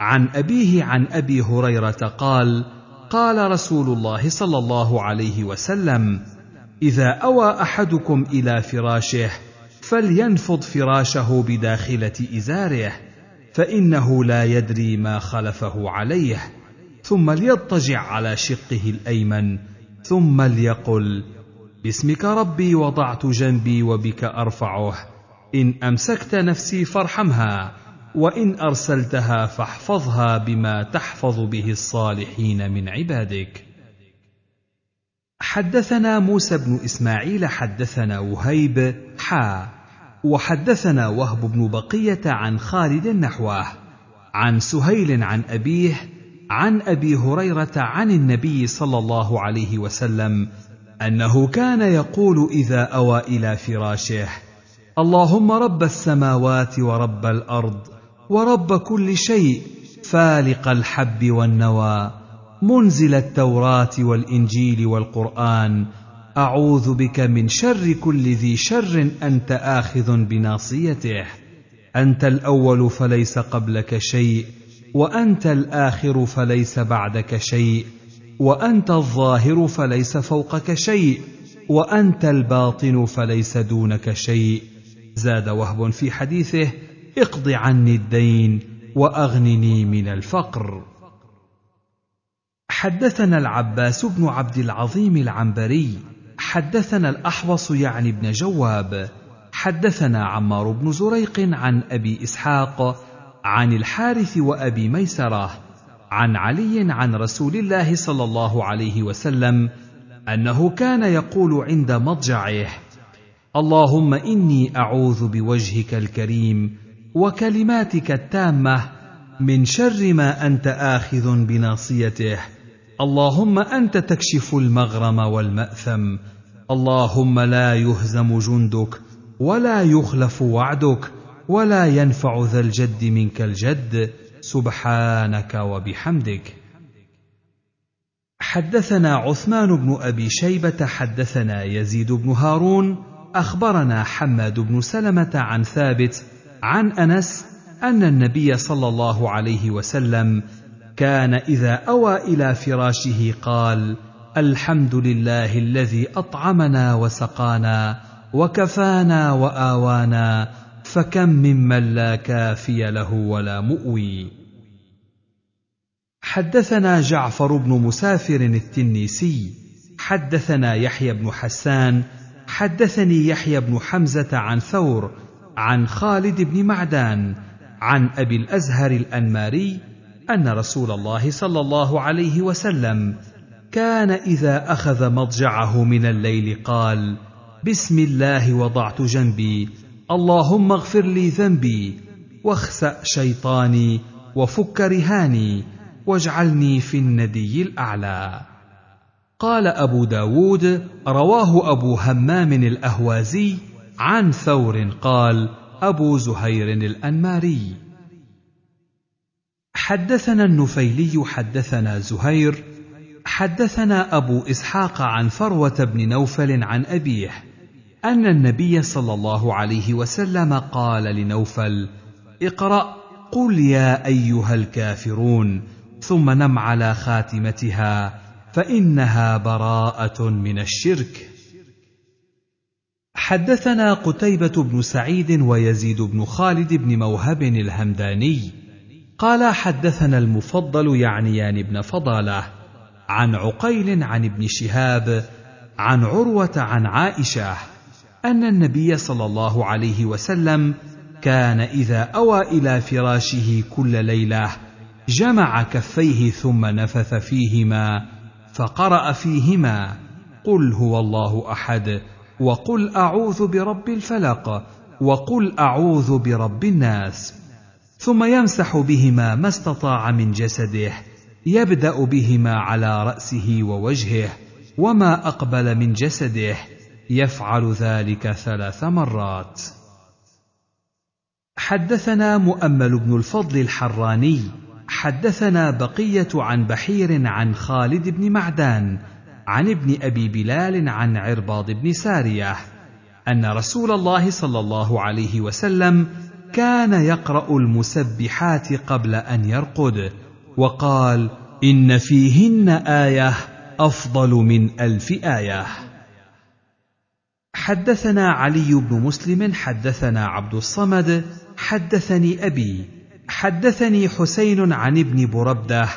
عن أبيه عن أبي هريرة قال: قال رسول الله صلى الله عليه وسلم: إذا أوى أحدكم إلى فراشه فلينفض فراشه بداخلة إزاره، فإنه لا يدري ما خلفه عليه، ثم ليضطجع على شقه الأيمن، ثم ليقل: باسمك ربي وضعت جنبي وبك أرفعه، إن أمسكت نفسي فارحمها. وان ارسلتها فاحفظها بما تحفظ به الصالحين من عبادك حدثنا موسى بن اسماعيل حدثنا وهيب حا وحدثنا وهب بن بقيه عن خالد نحوه عن سهيل عن ابيه عن ابي هريره عن النبي صلى الله عليه وسلم انه كان يقول اذا اوى الى فراشه اللهم رب السماوات ورب الارض ورب كل شيء فالق الحب والنوى منزل التوراه والانجيل والقران اعوذ بك من شر كل ذي شر انت اخذ بناصيته انت الاول فليس قبلك شيء وانت الاخر فليس بعدك شيء وانت الظاهر فليس فوقك شيء وانت الباطن فليس دونك شيء زاد وهب في حديثه اقض عني الدين واغنني من الفقر حدثنا العباس بن عبد العظيم العنبري حدثنا الاحوص يعني بن جواب حدثنا عمار بن زريق عن ابي اسحاق عن الحارث وابي ميسره عن علي عن رسول الله صلى الله عليه وسلم انه كان يقول عند مضجعه اللهم اني اعوذ بوجهك الكريم وكلماتك التامه من شر ما انت اخذ بناصيته اللهم انت تكشف المغرم والماثم اللهم لا يهزم جندك ولا يخلف وعدك ولا ينفع ذا الجد منك الجد سبحانك وبحمدك حدثنا عثمان بن ابي شيبه حدثنا يزيد بن هارون اخبرنا حماد بن سلمه عن ثابت عن انس ان النبي صلى الله عليه وسلم كان اذا اوى الى فراشه قال الحمد لله الذي اطعمنا وسقانا وكفانا واوانا فكم ممن لا كافي له ولا مؤوي حدثنا جعفر بن مسافر التنيسي حدثنا يحيى بن حسان حدثني يحيى بن حمزه عن ثور عن خالد بن معدان عن ابي الازهر الانماري ان رسول الله صلى الله عليه وسلم كان اذا اخذ مضجعه من الليل قال بسم الله وضعت جنبي اللهم اغفر لي ذنبي واخسا شيطاني وفك رهاني واجعلني في الندي الاعلى قال ابو داود رواه ابو همام الاهوازي عن ثور قال ابو زهير الانماري حدثنا النفيلي حدثنا زهير حدثنا ابو اسحاق عن فروه بن نوفل عن ابيه ان النبي صلى الله عليه وسلم قال لنوفل اقرا قل يا ايها الكافرون ثم نم على خاتمتها فانها براءه من الشرك حدثنا قتيبة بن سعيد ويزيد بن خالد بن موهب الهمداني قال حدثنا المفضل يعنيان بن فضالة عن عقيل عن ابن شهاب عن عروة عن عائشة أن النبي صلى الله عليه وسلم كان إذا أوى إلى فراشه كل ليلة جمع كفيه ثم نفث فيهما فقرأ فيهما قل هو الله أحد وقل اعوذ برب الفلق وقل اعوذ برب الناس ثم يمسح بهما ما استطاع من جسده يبدا بهما على راسه ووجهه وما اقبل من جسده يفعل ذلك ثلاث مرات حدثنا مؤمل بن الفضل الحراني حدثنا بقيه عن بحير عن خالد بن معدان عن ابن ابي بلال عن عرباض بن ساريه ان رسول الله صلى الله عليه وسلم كان يقرا المسبحات قبل ان يرقد وقال ان فيهن ايه افضل من الف ايه حدثنا علي بن مسلم حدثنا عبد الصمد حدثني ابي حدثني حسين عن ابن بربده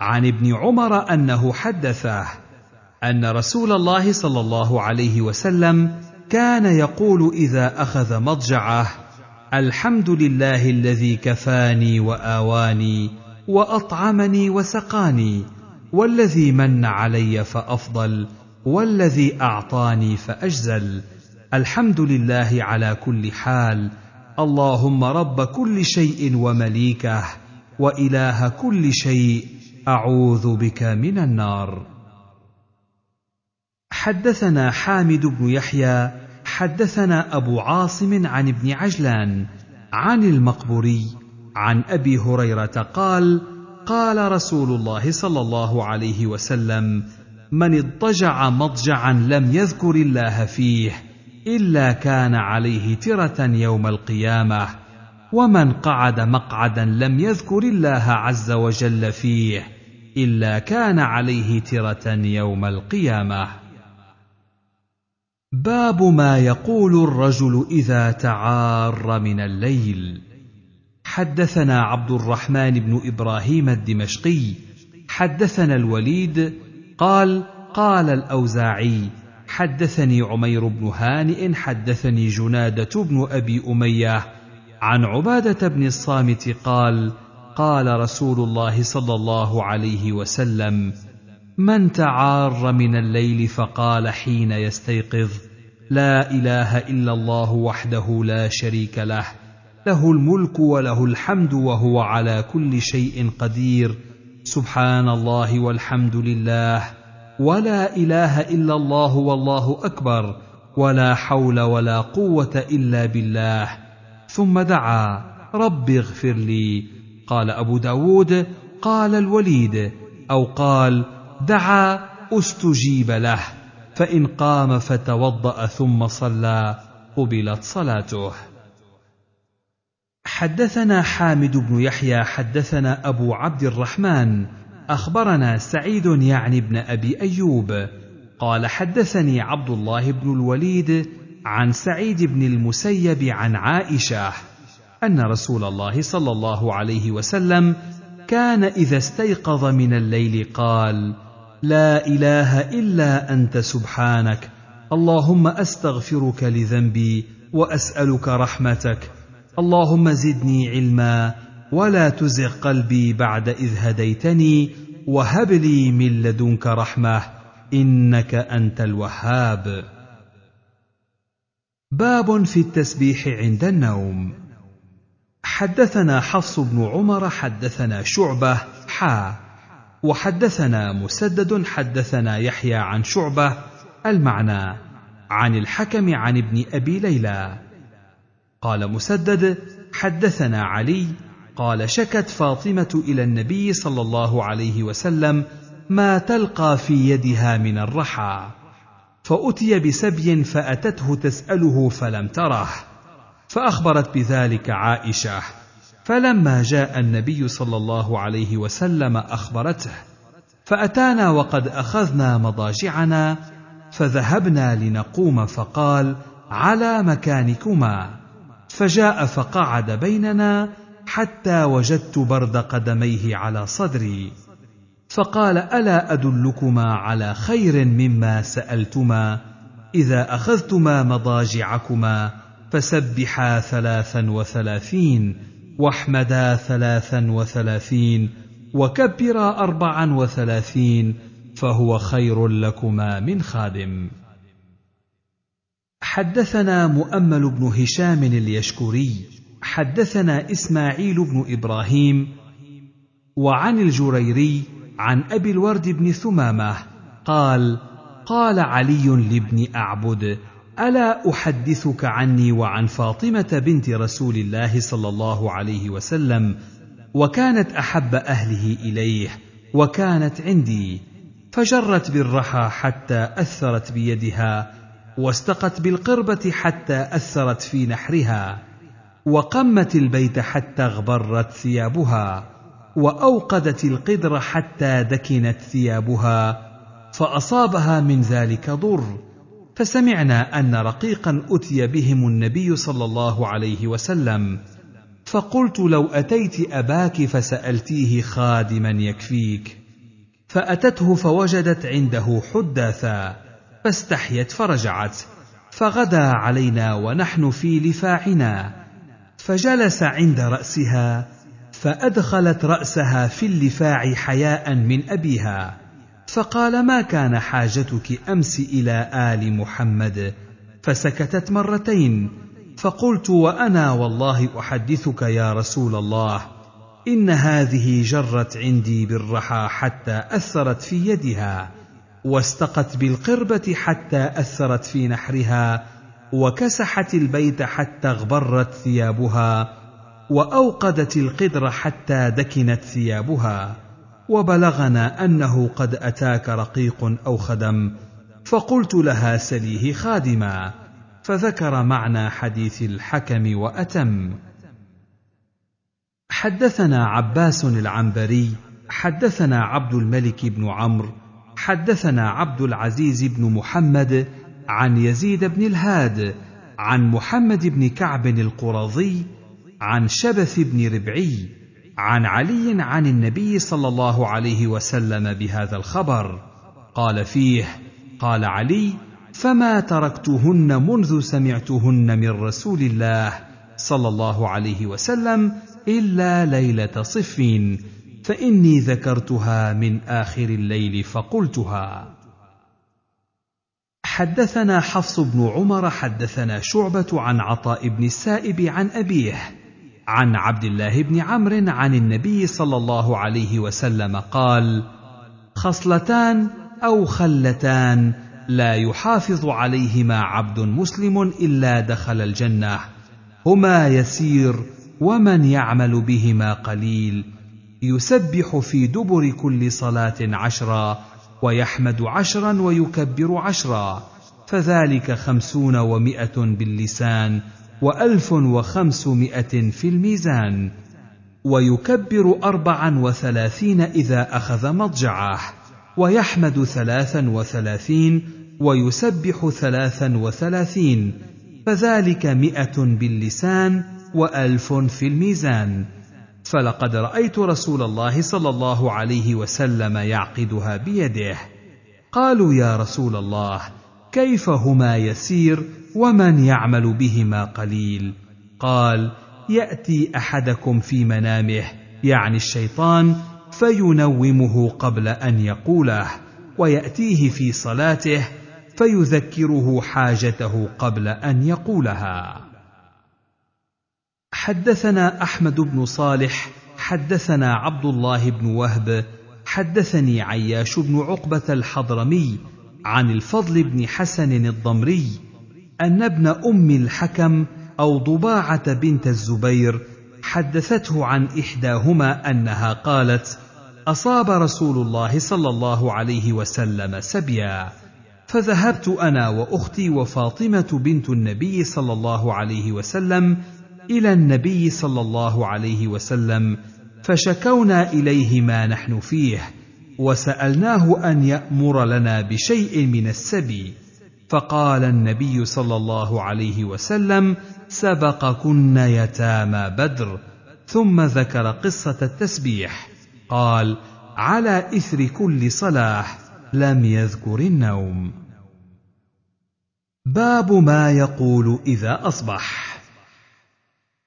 عن ابن عمر انه حدثه ان رسول الله صلى الله عليه وسلم كان يقول اذا اخذ مضجعه الحمد لله الذي كفاني واواني واطعمني وسقاني والذي من علي فافضل والذي اعطاني فاجزل الحمد لله على كل حال اللهم رب كل شيء ومليكه واله كل شيء اعوذ بك من النار حدثنا حامد بن يحيى حدثنا ابو عاصم عن ابن عجلان عن المقبوري عن ابي هريره قال قال رسول الله صلى الله عليه وسلم من اضطجع مضجعا لم يذكر الله فيه الا كان عليه تره يوم القيامه ومن قعد مقعدا لم يذكر الله عز وجل فيه الا كان عليه تره يوم القيامه باب ما يقول الرجل اذا تعار من الليل حدثنا عبد الرحمن بن ابراهيم الدمشقي حدثنا الوليد قال قال الاوزاعي حدثني عمير بن هانئ حدثني جناده بن ابي اميه عن عباده بن الصامت قال قال رسول الله صلى الله عليه وسلم من تعار من الليل فقال حين يستيقظ لا اله الا الله وحده لا شريك له له الملك وله الحمد وهو على كل شيء قدير سبحان الله والحمد لله ولا اله الا الله والله اكبر ولا حول ولا قوه الا بالله ثم دعا رب اغفر لي قال ابو داود قال الوليد او قال دعا استجيب له فان قام فتوضا ثم صلى قبلت صلاته حدثنا حامد بن يحيى حدثنا ابو عبد الرحمن اخبرنا سعيد يعني بن ابي ايوب قال حدثني عبد الله بن الوليد عن سعيد بن المسيب عن عائشه ان رسول الله صلى الله عليه وسلم كان اذا استيقظ من الليل قال لا اله الا انت سبحانك اللهم استغفرك لذنبي واسالك رحمتك اللهم زدني علما ولا تزغ قلبي بعد اذ هديتني وهب لي من لدنك رحمه انك انت الوهاب باب في التسبيح عند النوم حدثنا حفص بن عمر حدثنا شعبه حا وحدثنا مسدد حدثنا يحيى عن شعبه المعنى عن الحكم عن ابن ابي ليلى قال مسدد حدثنا علي قال شكت فاطمه الى النبي صلى الله عليه وسلم ما تلقى في يدها من الرحى فاتي بسبي فاتته تساله فلم تره فاخبرت بذلك عائشه فلما جاء النبي صلى الله عليه وسلم اخبرته فاتانا وقد اخذنا مضاجعنا فذهبنا لنقوم فقال على مكانكما فجاء فقعد بيننا حتى وجدت برد قدميه على صدري فقال الا ادلكما على خير مما سالتما اذا اخذتما مضاجعكما فسبحا ثلاثا وثلاثين واحمدا ثلاثا وثلاثين وكبرا أربعا وثلاثين فهو خير لكما من خادم حدثنا مؤمل بن هشام اليشكري حدثنا اسماعيل بن ابراهيم وعن الجريري عن ابي الورد بن ثمامه قال قال علي لابن اعبد الا احدثك عني وعن فاطمه بنت رسول الله صلى الله عليه وسلم وكانت احب اهله اليه وكانت عندي فجرت بالرحى حتى اثرت بيدها واستقت بالقربه حتى اثرت في نحرها وقمت البيت حتى اغبرت ثيابها واوقدت القدر حتى دكنت ثيابها فاصابها من ذلك ضر فسمعنا ان رقيقا اتي بهم النبي صلى الله عليه وسلم فقلت لو اتيت اباك فسالتيه خادما يكفيك فاتته فوجدت عنده حداثا فاستحيت فرجعت فغدا علينا ونحن في لفاعنا فجلس عند راسها فادخلت راسها في اللفاع حياء من ابيها فقال ما كان حاجتك امس الى ال محمد فسكتت مرتين فقلت وانا والله احدثك يا رسول الله ان هذه جرت عندي بالرحى حتى اثرت في يدها واستقت بالقربه حتى اثرت في نحرها وكسحت البيت حتى اغبرت ثيابها واوقدت القدر حتى دكنت ثيابها وبلغنا انه قد اتاك رقيق او خدم فقلت لها سليه خادما فذكر معنى حديث الحكم واتم حدثنا عباس العنبري حدثنا عبد الملك بن عمرو حدثنا عبد العزيز بن محمد عن يزيد بن الهاد عن محمد بن كعب القرظي عن شبث بن ربعي عن علي عن النبي صلى الله عليه وسلم بهذا الخبر قال فيه قال علي فما تركتهن منذ سمعتهن من رسول الله صلى الله عليه وسلم الا ليله صفين فاني ذكرتها من اخر الليل فقلتها حدثنا حفص بن عمر حدثنا شعبه عن عطاء بن السائب عن ابيه عن عبد الله بن عمرو عن النبي صلى الله عليه وسلم قال خصلتان او خلتان لا يحافظ عليهما عبد مسلم الا دخل الجنه هما يسير ومن يعمل بهما قليل يسبح في دبر كل صلاه عشرا ويحمد عشرا ويكبر عشرا فذلك خمسون ومائه باللسان وألف وخمسمائة في الميزان ويكبر أربعا وثلاثين إذا أخذ مضجعه ويحمد ثلاثا وثلاثين ويسبح ثلاثا وثلاثين فذلك مئة باللسان وألف في الميزان فلقد رأيت رسول الله صلى الله عليه وسلم يعقدها بيده قالوا يا رسول الله كيف هما يسير ومن يعمل بهما قليل قال ياتي احدكم في منامه يعني الشيطان فينومه قبل ان يقوله وياتيه في صلاته فيذكره حاجته قبل ان يقولها حدثنا احمد بن صالح حدثنا عبد الله بن وهب حدثني عياش بن عقبه الحضرمي عن الفضل بن حسن الضمري ان ابن ام الحكم او ضباعه بنت الزبير حدثته عن احداهما انها قالت اصاب رسول الله صلى الله عليه وسلم سبيا فذهبت انا واختي وفاطمه بنت النبي صلى الله عليه وسلم الى النبي صلى الله عليه وسلم فشكونا اليه ما نحن فيه وسالناه ان يامر لنا بشيء من السبي فقال النبي صلى الله عليه وسلم سبقكن يتامى بدر ثم ذكر قصه التسبيح قال على اثر كل صلاح لم يذكر النوم باب ما يقول اذا اصبح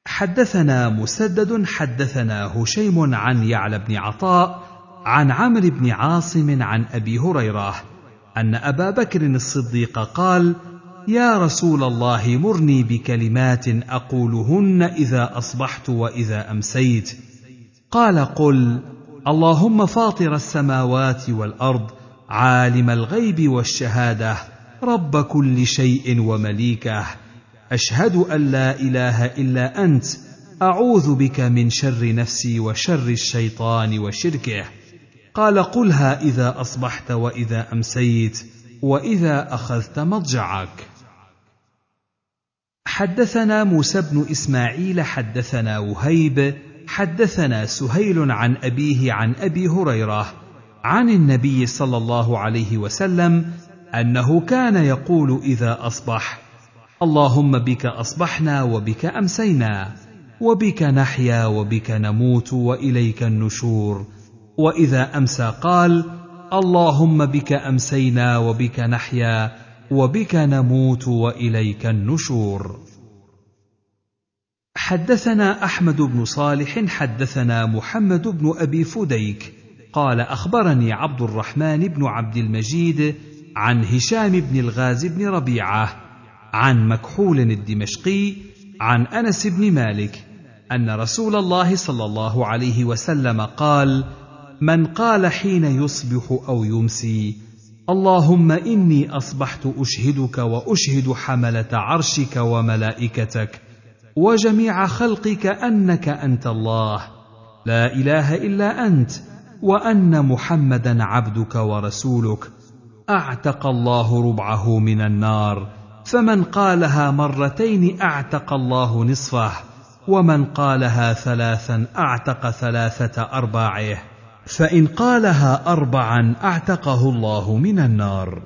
حدثنا مسدد حدثنا هشيم عن يعلى بن عطاء عن عمرو بن عاصم عن ابي هريره ان ابا بكر الصديق قال يا رسول الله مرني بكلمات اقولهن اذا اصبحت واذا امسيت قال قل اللهم فاطر السماوات والارض عالم الغيب والشهاده رب كل شيء ومليكه اشهد ان لا اله الا انت اعوذ بك من شر نفسي وشر الشيطان وشركه قال قلها اذا اصبحت واذا امسيت واذا اخذت مضجعك حدثنا موسى بن اسماعيل حدثنا وهيب حدثنا سهيل عن ابيه عن ابي هريره عن النبي صلى الله عليه وسلم انه كان يقول اذا اصبح اللهم بك اصبحنا وبك امسينا وبك نحيا وبك نموت واليك النشور واذا امسى قال اللهم بك امسينا وبك نحيا وبك نموت واليك النشور حدثنا احمد بن صالح حدثنا محمد بن ابي فديك قال اخبرني عبد الرحمن بن عبد المجيد عن هشام بن الغاز بن ربيعه عن مكحول الدمشقي عن انس بن مالك ان رسول الله صلى الله عليه وسلم قال من قال حين يصبح او يمسي اللهم اني اصبحت اشهدك واشهد حمله عرشك وملائكتك وجميع خلقك انك انت الله لا اله الا انت وان محمدا عبدك ورسولك اعتق الله ربعه من النار فمن قالها مرتين اعتق الله نصفه ومن قالها ثلاثا اعتق ثلاثه ارباعه فان قالها اربعا اعتقه الله من النار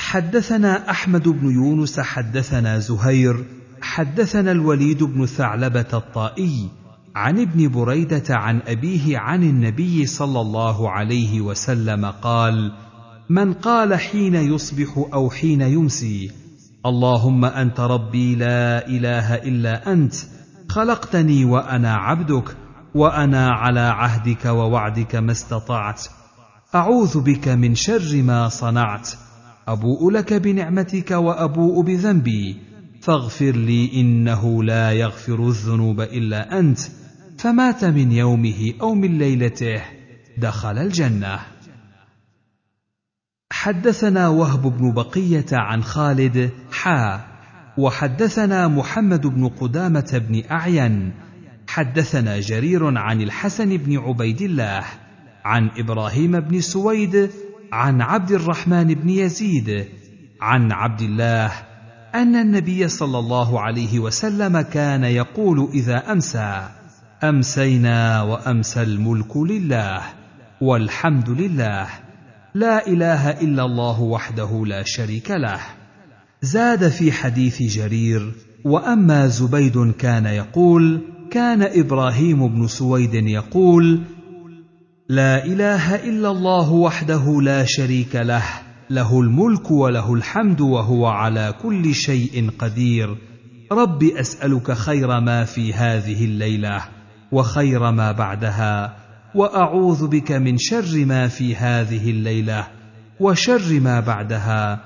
حدثنا احمد بن يونس حدثنا زهير حدثنا الوليد بن ثعلبه الطائي عن ابن بريده عن ابيه عن النبي صلى الله عليه وسلم قال من قال حين يصبح او حين يمسي اللهم انت ربي لا اله الا انت خلقتني وانا عبدك وانا على عهدك ووعدك ما استطعت اعوذ بك من شر ما صنعت ابوء لك بنعمتك وابوء بذنبي فاغفر لي انه لا يغفر الذنوب الا انت فمات من يومه او من ليلته دخل الجنه حدثنا وهب بن بقيه عن خالد حا وحدثنا محمد بن قدامه بن اعين حدثنا جرير عن الحسن بن عبيد الله عن ابراهيم بن سويد عن عبد الرحمن بن يزيد عن عبد الله ان النبي صلى الله عليه وسلم كان يقول اذا امسى امسينا وامسى الملك لله والحمد لله لا اله الا الله وحده لا شريك له زاد في حديث جرير واما زبيد كان يقول كان ابراهيم بن سويد يقول لا اله الا الله وحده لا شريك له له الملك وله الحمد وهو على كل شيء قدير رب اسالك خير ما في هذه الليله وخير ما بعدها واعوذ بك من شر ما في هذه الليله وشر ما بعدها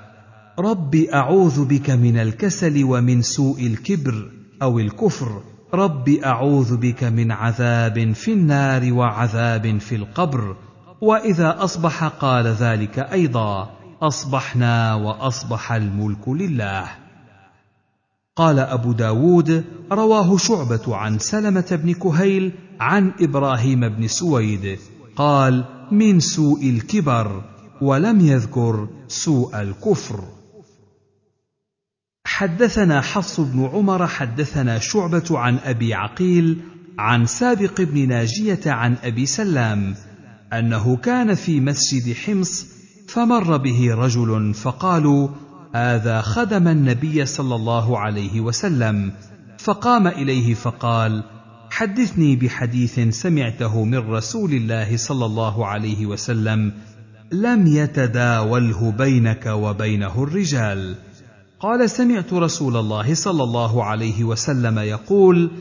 رب اعوذ بك من الكسل ومن سوء الكبر او الكفر رب اعوذ بك من عذاب في النار وعذاب في القبر واذا اصبح قال ذلك ايضا اصبحنا واصبح الملك لله قال ابو داود رواه شعبه عن سلمه بن كهيل عن ابراهيم بن سويد قال من سوء الكبر ولم يذكر سوء الكفر حدثنا حفص بن عمر حدثنا شعبة عن أبي عقيل عن سابق بن ناجية عن أبي سلام أنه كان في مسجد حمص فمر به رجل فقالوا هذا خدم النبي صلى الله عليه وسلم فقام إليه فقال حدثني بحديث سمعته من رسول الله صلى الله عليه وسلم لم يتداوله بينك وبينه الرجال قال سمعت رسول الله صلى الله عليه وسلم يقول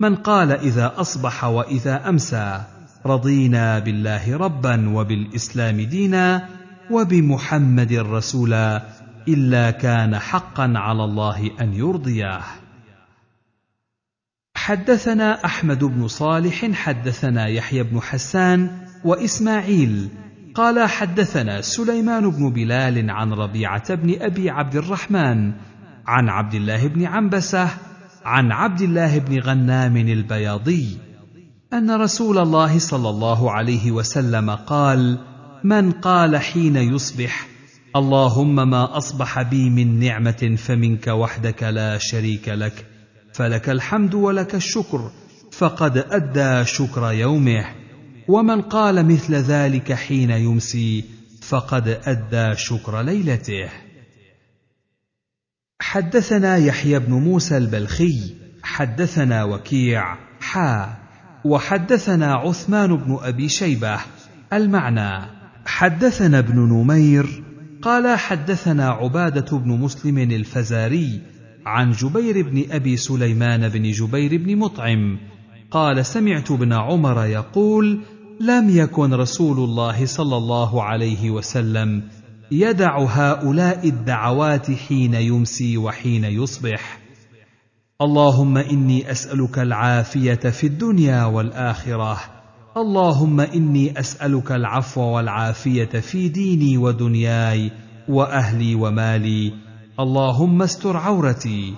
من قال اذا اصبح واذا امسى رضينا بالله ربا وبالاسلام دينا وبمحمد رسولا الا كان حقا على الله ان يرضيه حدثنا احمد بن صالح حدثنا يحيى بن حسان واسماعيل قال حدثنا سليمان بن بلال عن ربيعه بن ابي عبد الرحمن عن عبد الله بن عنبسه عن عبد الله بن غنام البياضي ان رسول الله صلى الله عليه وسلم قال من قال حين يصبح اللهم ما اصبح بي من نعمه فمنك وحدك لا شريك لك فلك الحمد ولك الشكر فقد ادى شكر يومه ومن قال مثل ذلك حين يمسي فقد ادى شكر ليلته حدثنا يحيى بن موسى البلخي حدثنا وكيع حا وحدثنا عثمان بن ابي شيبه المعنى حدثنا ابن نمير قال حدثنا عباده بن مسلم الفزاري عن جبير بن ابي سليمان بن جبير بن مطعم قال سمعت ابن عمر يقول لم يكن رسول الله صلى الله عليه وسلم يدع هؤلاء الدعوات حين يمسي وحين يصبح اللهم اني اسالك العافيه في الدنيا والاخره اللهم اني اسالك العفو والعافيه في ديني ودنياي واهلي ومالي اللهم استر عورتي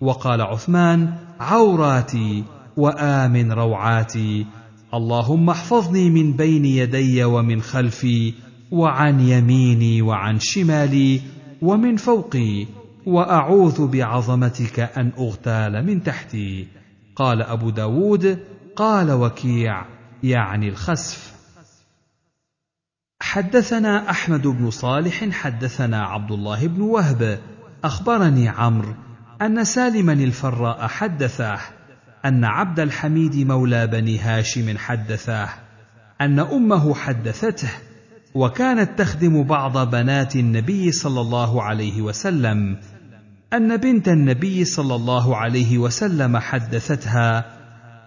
وقال عثمان عوراتي وامن روعاتي اللهم احفظني من بين يدي ومن خلفي وعن يميني وعن شمالي ومن فوقي واعوذ بعظمتك ان اغتال من تحتي قال ابو داود قال وكيع يعني الخسف حدثنا احمد بن صالح حدثنا عبد الله بن وهب اخبرني عمرو ان سالما الفراء حدثه أن عبد الحميد مولى بني هاشم حدثاه أن أمه حدثته وكانت تخدم بعض بنات النبي صلى الله عليه وسلم أن بنت النبي صلى الله عليه وسلم حدثتها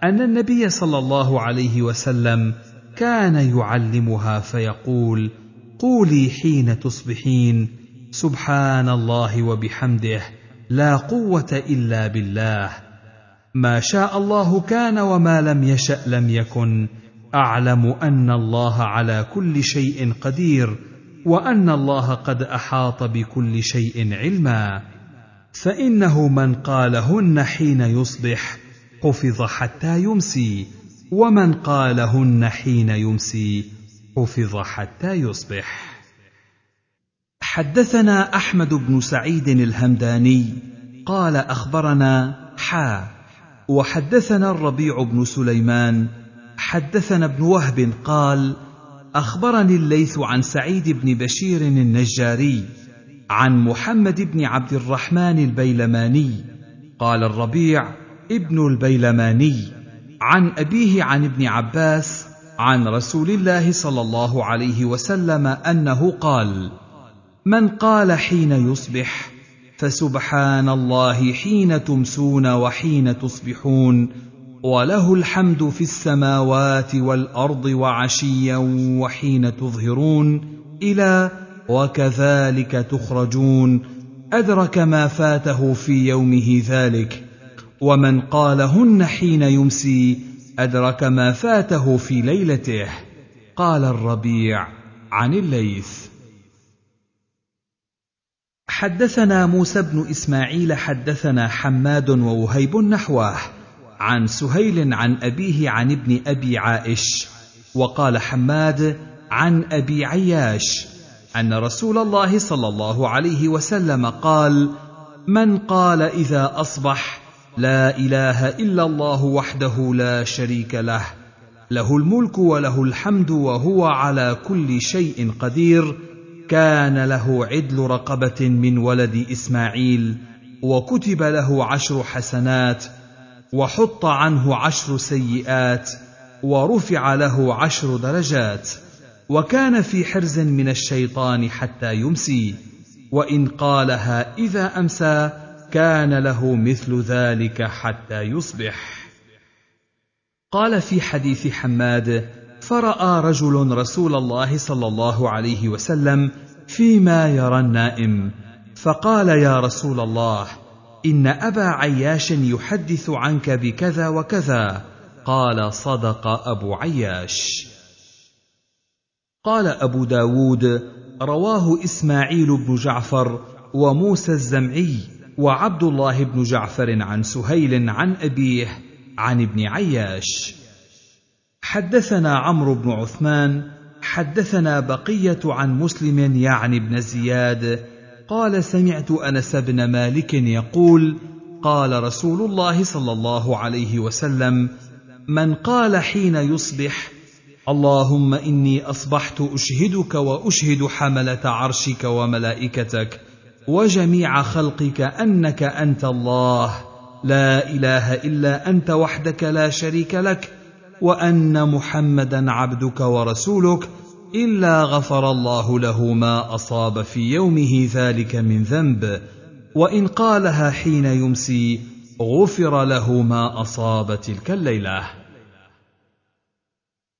أن النبي صلى الله عليه وسلم كان يعلمها فيقول قولي حين تصبحين سبحان الله وبحمده لا قوة إلا بالله ما شاء الله كان وما لم يشا لم يكن اعلم ان الله على كل شيء قدير وان الله قد احاط بكل شيء علما فانه من قالهن حين يصبح حفظ حتى يمسي ومن قالهن حين يمسي حفظ حتى يصبح حدثنا احمد بن سعيد الهمداني قال اخبرنا حا وحدثنا الربيع بن سليمان حدثنا ابن وهب قال اخبرني الليث عن سعيد بن بشير النجاري عن محمد بن عبد الرحمن البيلماني قال الربيع ابن البيلماني عن ابيه عن ابن عباس عن رسول الله صلى الله عليه وسلم انه قال من قال حين يصبح فسبحان الله حين تمسون وحين تصبحون وله الحمد في السماوات والارض وعشيا وحين تظهرون الى وكذلك تخرجون ادرك ما فاته في يومه ذلك ومن قالهن حين يمسي ادرك ما فاته في ليلته قال الربيع عن الليث حدثنا موسى بن اسماعيل حدثنا حماد ووهيب نحوه عن سهيل عن ابيه عن ابن ابي عائش وقال حماد عن ابي عياش ان رسول الله صلى الله عليه وسلم قال من قال اذا اصبح لا اله الا الله وحده لا شريك له له الملك وله الحمد وهو على كل شيء قدير كان له عدل رقبه من ولد اسماعيل وكتب له عشر حسنات وحط عنه عشر سيئات ورفع له عشر درجات وكان في حرز من الشيطان حتى يمسي وان قالها اذا امسى كان له مثل ذلك حتى يصبح قال في حديث حماد فراى رجل رسول الله صلى الله عليه وسلم فيما يرى النائم فقال يا رسول الله ان ابا عياش يحدث عنك بكذا وكذا قال صدق ابو عياش قال ابو داود رواه اسماعيل بن جعفر وموسى الزمعي وعبد الله بن جعفر عن سهيل عن ابيه عن ابن عياش حدثنا عمرو بن عثمان حدثنا بقيه عن مسلم يعني بن زياد قال سمعت انس بن مالك يقول قال رسول الله صلى الله عليه وسلم من قال حين يصبح اللهم اني اصبحت اشهدك واشهد حمله عرشك وملائكتك وجميع خلقك انك انت الله لا اله الا انت وحدك لا شريك لك وان محمدا عبدك ورسولك الا غفر الله له ما اصاب في يومه ذلك من ذنب وان قالها حين يمسي غفر له ما اصاب تلك الليله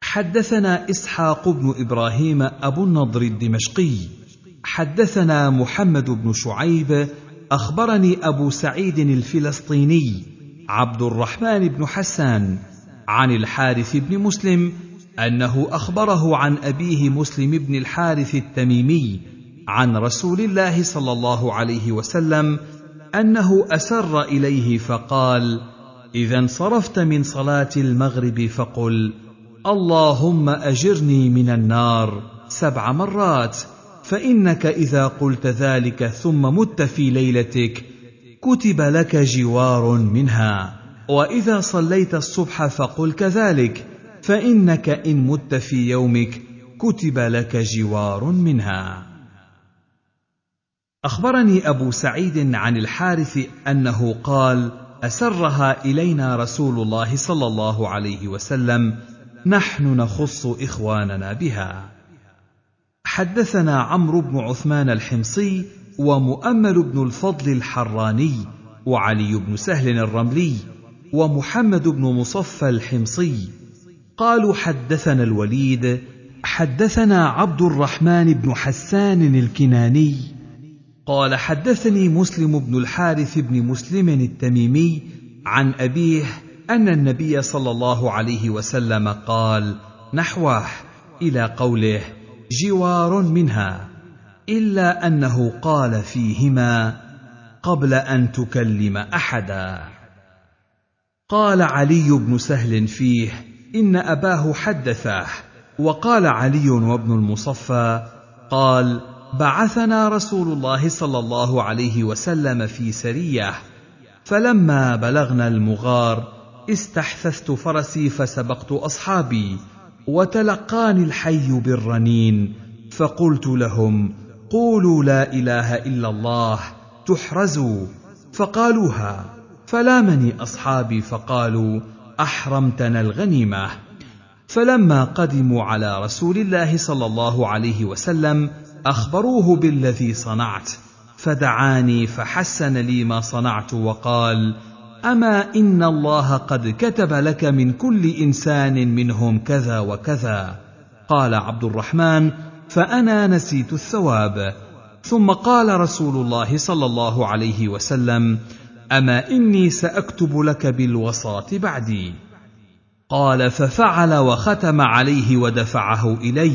حدثنا اسحاق بن ابراهيم ابو النضر الدمشقي حدثنا محمد بن شعيب اخبرني ابو سعيد الفلسطيني عبد الرحمن بن حسان عن الحارث بن مسلم انه اخبره عن ابيه مسلم بن الحارث التميمي عن رسول الله صلى الله عليه وسلم انه اسر اليه فقال اذا انصرفت من صلاه المغرب فقل اللهم اجرني من النار سبع مرات فانك اذا قلت ذلك ثم مت في ليلتك كتب لك جوار منها واذا صليت الصبح فقل كذلك فانك ان مت في يومك كتب لك جوار منها اخبرني ابو سعيد عن الحارث انه قال اسرها الينا رسول الله صلى الله عليه وسلم نحن نخص اخواننا بها حدثنا عمرو بن عثمان الحمصي ومؤمل بن الفضل الحراني وعلي بن سهل الرملي ومحمد بن مصفى الحمصي قالوا حدثنا الوليد حدثنا عبد الرحمن بن حسان الكناني قال حدثني مسلم بن الحارث بن مسلم التميمي عن ابيه ان النبي صلى الله عليه وسلم قال نحوه الى قوله جوار منها الا انه قال فيهما قبل ان تكلم احدا قال علي بن سهل فيه ان اباه حدثاه وقال علي وابن المصفى قال بعثنا رسول الله صلى الله عليه وسلم في سريه فلما بلغنا المغار استحثثت فرسي فسبقت اصحابي وتلقاني الحي بالرنين فقلت لهم قولوا لا اله الا الله تحرزوا فقالوها فلامني اصحابي فقالوا احرمتنا الغنيمه فلما قدموا على رسول الله صلى الله عليه وسلم اخبروه بالذي صنعت فدعاني فحسن لي ما صنعت وقال اما ان الله قد كتب لك من كل انسان منهم كذا وكذا قال عبد الرحمن فانا نسيت الثواب ثم قال رسول الله صلى الله عليه وسلم اما اني ساكتب لك بالوصاه بعدي قال ففعل وختم عليه ودفعه الي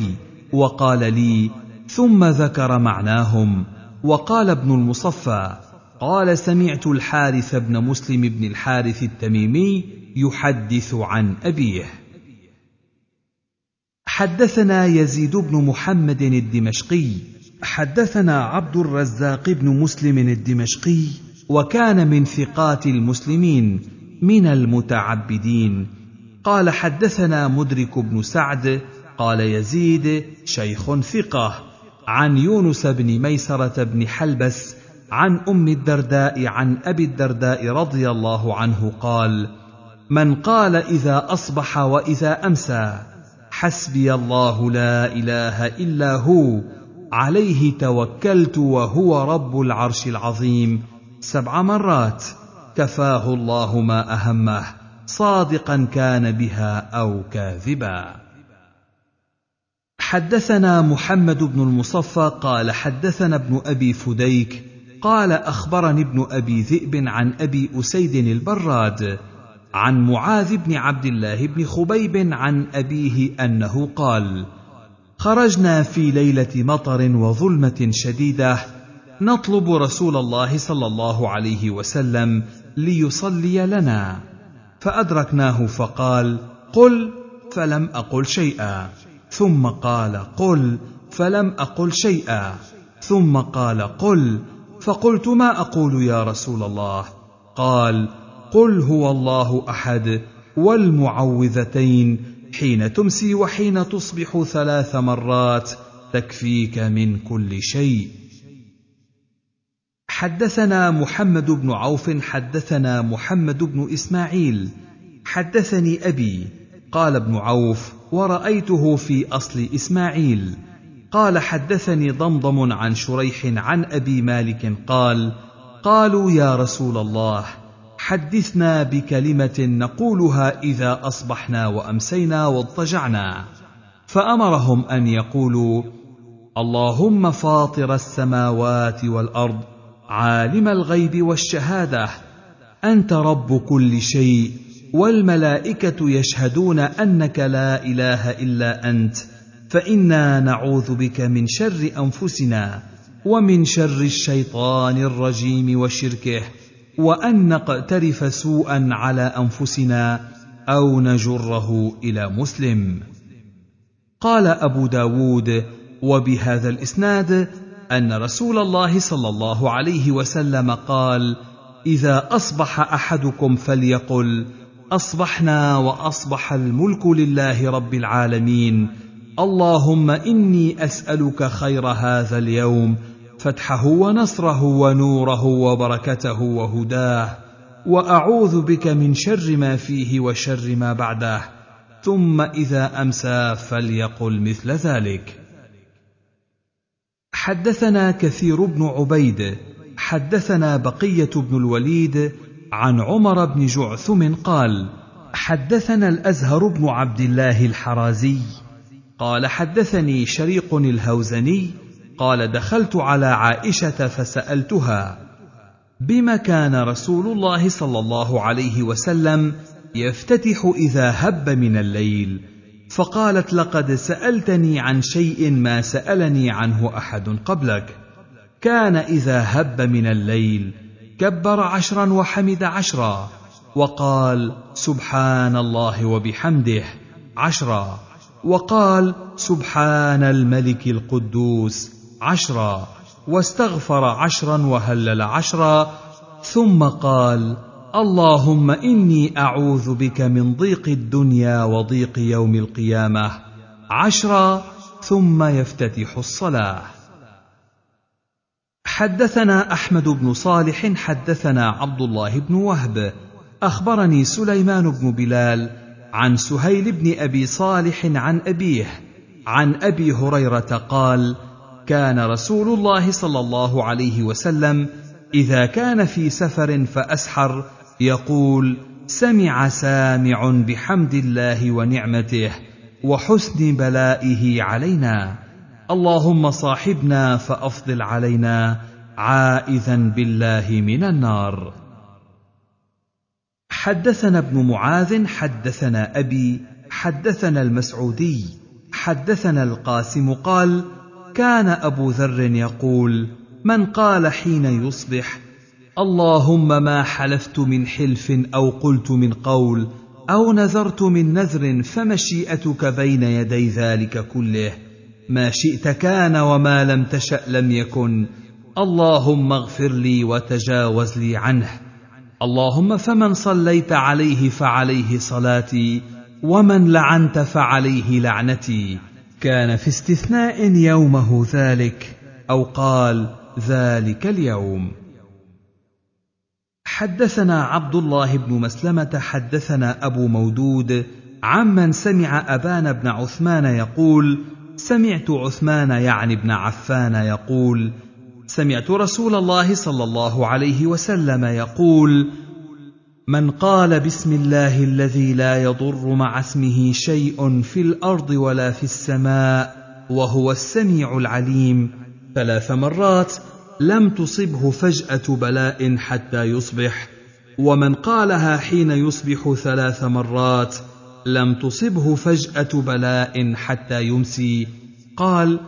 وقال لي ثم ذكر معناهم وقال ابن المصفى قال سمعت الحارث بن مسلم بن الحارث التميمي يحدث عن ابيه حدثنا يزيد بن محمد الدمشقي حدثنا عبد الرزاق بن مسلم الدمشقي وكان من ثقات المسلمين من المتعبدين قال حدثنا مدرك بن سعد قال يزيد شيخ ثقه عن يونس بن ميسره بن حلبس عن ام الدرداء عن ابي الدرداء رضي الله عنه قال من قال اذا اصبح واذا امسى حسبي الله لا اله الا هو عليه توكلت وهو رب العرش العظيم سبع مرات كفاه الله ما اهمه صادقا كان بها او كاذبا حدثنا محمد بن المصفى قال حدثنا ابن ابي فديك قال اخبرني ابن ابي ذئب عن ابي اسيد البراد عن معاذ بن عبد الله بن خبيب عن ابيه انه قال خرجنا في ليله مطر وظلمه شديده نطلب رسول الله صلى الله عليه وسلم ليصلي لنا فادركناه فقال قل فلم اقل شيئا ثم قال قل فلم اقل شيئا ثم قال قل فقلت ما اقول يا رسول الله قال قل هو الله احد والمعوذتين حين تمسي وحين تصبح ثلاث مرات تكفيك من كل شيء حدثنا محمد بن عوف حدثنا محمد بن اسماعيل حدثني ابي قال ابن عوف ورايته في اصل اسماعيل قال حدثني ضمضم عن شريح عن ابي مالك قال قالوا يا رسول الله حدثنا بكلمه نقولها اذا اصبحنا وامسينا واضطجعنا فامرهم ان يقولوا اللهم فاطر السماوات والارض عالم الغيب والشهاده انت رب كل شيء والملائكه يشهدون انك لا اله الا انت فانا نعوذ بك من شر انفسنا ومن شر الشيطان الرجيم وشركه وان نقترف سوءا على انفسنا او نجره الى مسلم قال ابو داود وبهذا الاسناد ان رسول الله صلى الله عليه وسلم قال اذا اصبح احدكم فليقل اصبحنا واصبح الملك لله رب العالمين اللهم اني اسالك خير هذا اليوم فتحه ونصره ونوره وبركته وهداه واعوذ بك من شر ما فيه وشر ما بعده ثم اذا امسى فليقل مثل ذلك حدثنا كثير بن عبيد حدثنا بقيه بن الوليد عن عمر بن جعثم قال حدثنا الازهر بن عبد الله الحرازي قال حدثني شريق الهوزني قال دخلت على عائشه فسالتها بما كان رسول الله صلى الله عليه وسلم يفتتح اذا هب من الليل فقالت لقد سالتني عن شيء ما سالني عنه احد قبلك كان اذا هب من الليل كبر عشرا وحمد عشرا وقال سبحان الله وبحمده عشرا وقال سبحان الملك القدوس عشرا واستغفر عشرا وهلل عشرا ثم قال اللهم اني اعوذ بك من ضيق الدنيا وضيق يوم القيامه عشرا ثم يفتتح الصلاه حدثنا احمد بن صالح حدثنا عبد الله بن وهب اخبرني سليمان بن بلال عن سهيل بن ابي صالح عن ابيه عن ابي هريره قال كان رسول الله صلى الله عليه وسلم اذا كان في سفر فاسحر يقول سمع سامع بحمد الله ونعمته وحسن بلائه علينا اللهم صاحبنا فافضل علينا عائذا بالله من النار حدثنا ابن معاذ حدثنا ابي حدثنا المسعودي حدثنا القاسم قال كان ابو ذر يقول من قال حين يصبح اللهم ما حلفت من حلف او قلت من قول او نذرت من نذر فمشيئتك بين يدي ذلك كله ما شئت كان وما لم تشا لم يكن اللهم اغفر لي وتجاوز لي عنه اللهم فمن صليت عليه فعليه صلاتي ومن لعنت فعليه لعنتي كان في استثناء يومه ذلك او قال ذلك اليوم حدثنا عبد الله بن مسلمة حدثنا أبو مودود عمن سمع أبان بن عثمان يقول: سمعت عثمان يعني بن عفان يقول: سمعت رسول الله صلى الله عليه وسلم يقول: من قال بسم الله الذي لا يضر مع اسمه شيء في الأرض ولا في السماء وهو السميع العليم ثلاث مرات لم تصبه فجاه بلاء حتى يصبح ومن قالها حين يصبح ثلاث مرات لم تصبه فجاه بلاء حتى يمسي قال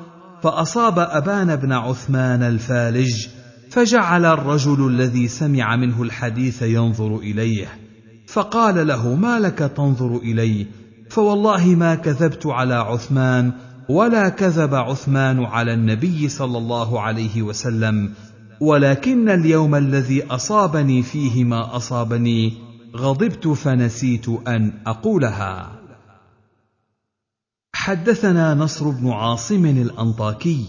فاصاب ابان بن عثمان الفالج فجعل الرجل الذي سمع منه الحديث ينظر اليه فقال له ما لك تنظر الي فوالله ما كذبت على عثمان ولا كذب عثمان على النبي صلى الله عليه وسلم ولكن اليوم الذي اصابني فيه ما اصابني غضبت فنسيت ان اقولها حدثنا نصر بن عاصم الانطاكي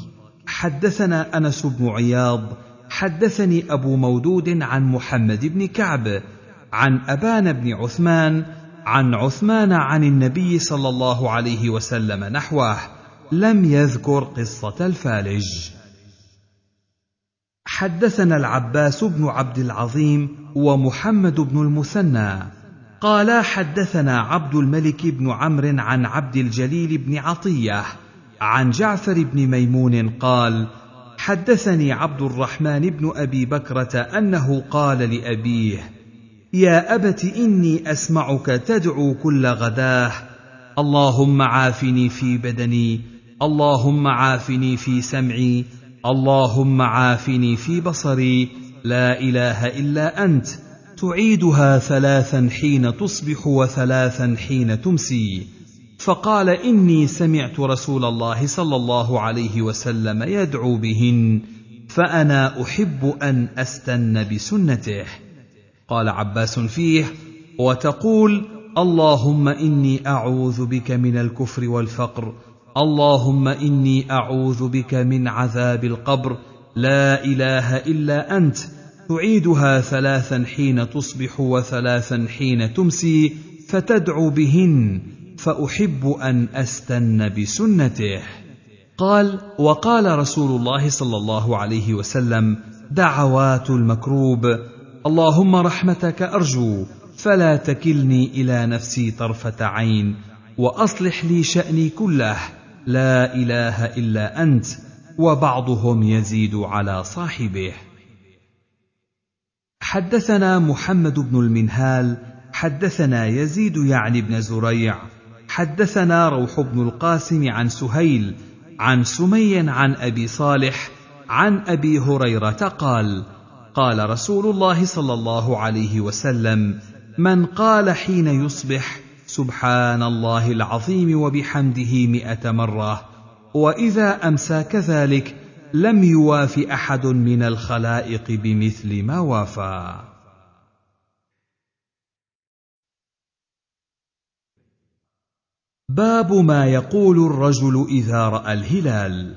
حدثنا انس بن عياض حدثني ابو مودود عن محمد بن كعب عن ابان بن عثمان عن عثمان عن النبي صلى الله عليه وسلم نحوه لم يذكر قصة الفالج. حدثنا العباس بن عبد العظيم ومحمد بن المثنى قالا حدثنا عبد الملك بن عمرو عن عبد الجليل بن عطيه عن جعفر بن ميمون قال حدثني عبد الرحمن بن ابي بكره انه قال لابيه يا ابت اني اسمعك تدعو كل غداه اللهم عافني في بدني اللهم عافني في سمعي اللهم عافني في بصري لا اله الا انت تعيدها ثلاثا حين تصبح وثلاثا حين تمسي فقال اني سمعت رسول الله صلى الله عليه وسلم يدعو بهن فانا احب ان استن بسنته قال عباس فيه وتقول اللهم اني اعوذ بك من الكفر والفقر اللهم اني اعوذ بك من عذاب القبر لا اله الا انت تعيدها ثلاثا حين تصبح وثلاثا حين تمسي فتدعو بهن فاحب ان استن بسنته قال وقال رسول الله صلى الله عليه وسلم دعوات المكروب اللهم رحمتك ارجو فلا تكلني الى نفسي طرفه عين واصلح لي شاني كله لا اله الا انت وبعضهم يزيد على صاحبه حدثنا محمد بن المنهال حدثنا يزيد يعني بن زريع حدثنا روح بن القاسم عن سهيل عن سمي عن ابي صالح عن ابي هريره قال قال رسول الله صلى الله عليه وسلم من قال حين يصبح سبحان الله العظيم وبحمده مئة مرة وإذا أمسى كذلك لم يواف أحد من الخلائق بمثل ما وافى باب ما يقول الرجل إذا رأى الهلال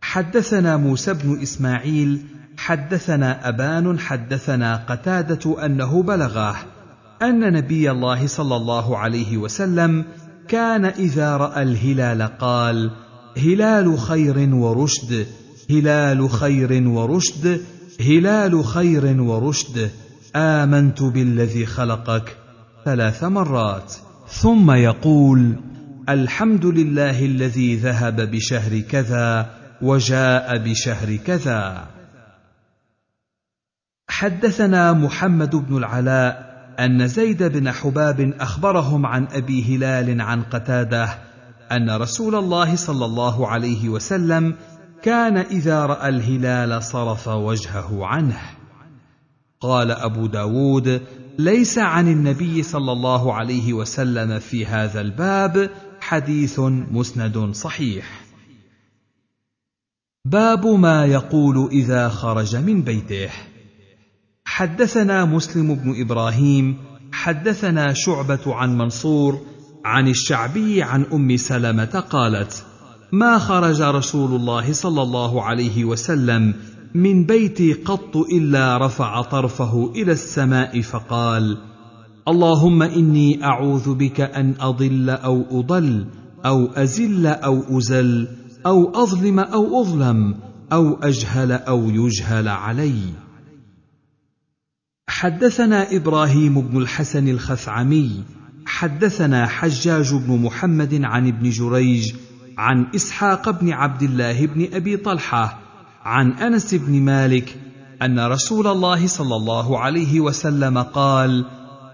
حدثنا موسى بن إسماعيل حدثنا أبان حدثنا قتادة أنه بلغه ان نبي الله صلى الله عليه وسلم كان اذا راى الهلال قال هلال خير ورشد هلال خير ورشد هلال خير ورشد امنت بالذي خلقك ثلاث مرات ثم يقول الحمد لله الذي ذهب بشهر كذا وجاء بشهر كذا حدثنا محمد بن العلاء ان زيد بن حباب اخبرهم عن ابي هلال عن قتاده ان رسول الله صلى الله عليه وسلم كان اذا راى الهلال صرف وجهه عنه قال ابو داود ليس عن النبي صلى الله عليه وسلم في هذا الباب حديث مسند صحيح باب ما يقول اذا خرج من بيته حدثنا مسلم بن ابراهيم حدثنا شعبه عن منصور عن الشعبي عن ام سلمه قالت ما خرج رسول الله صلى الله عليه وسلم من بيتي قط الا رفع طرفه الى السماء فقال اللهم اني اعوذ بك ان اضل او اضل او ازل او ازل او اظلم او اظلم او اجهل او يجهل علي حدثنا ابراهيم بن الحسن الخثعمي حدثنا حجاج بن محمد عن ابن جريج عن اسحاق بن عبد الله بن ابي طلحه عن انس بن مالك ان رسول الله صلى الله عليه وسلم قال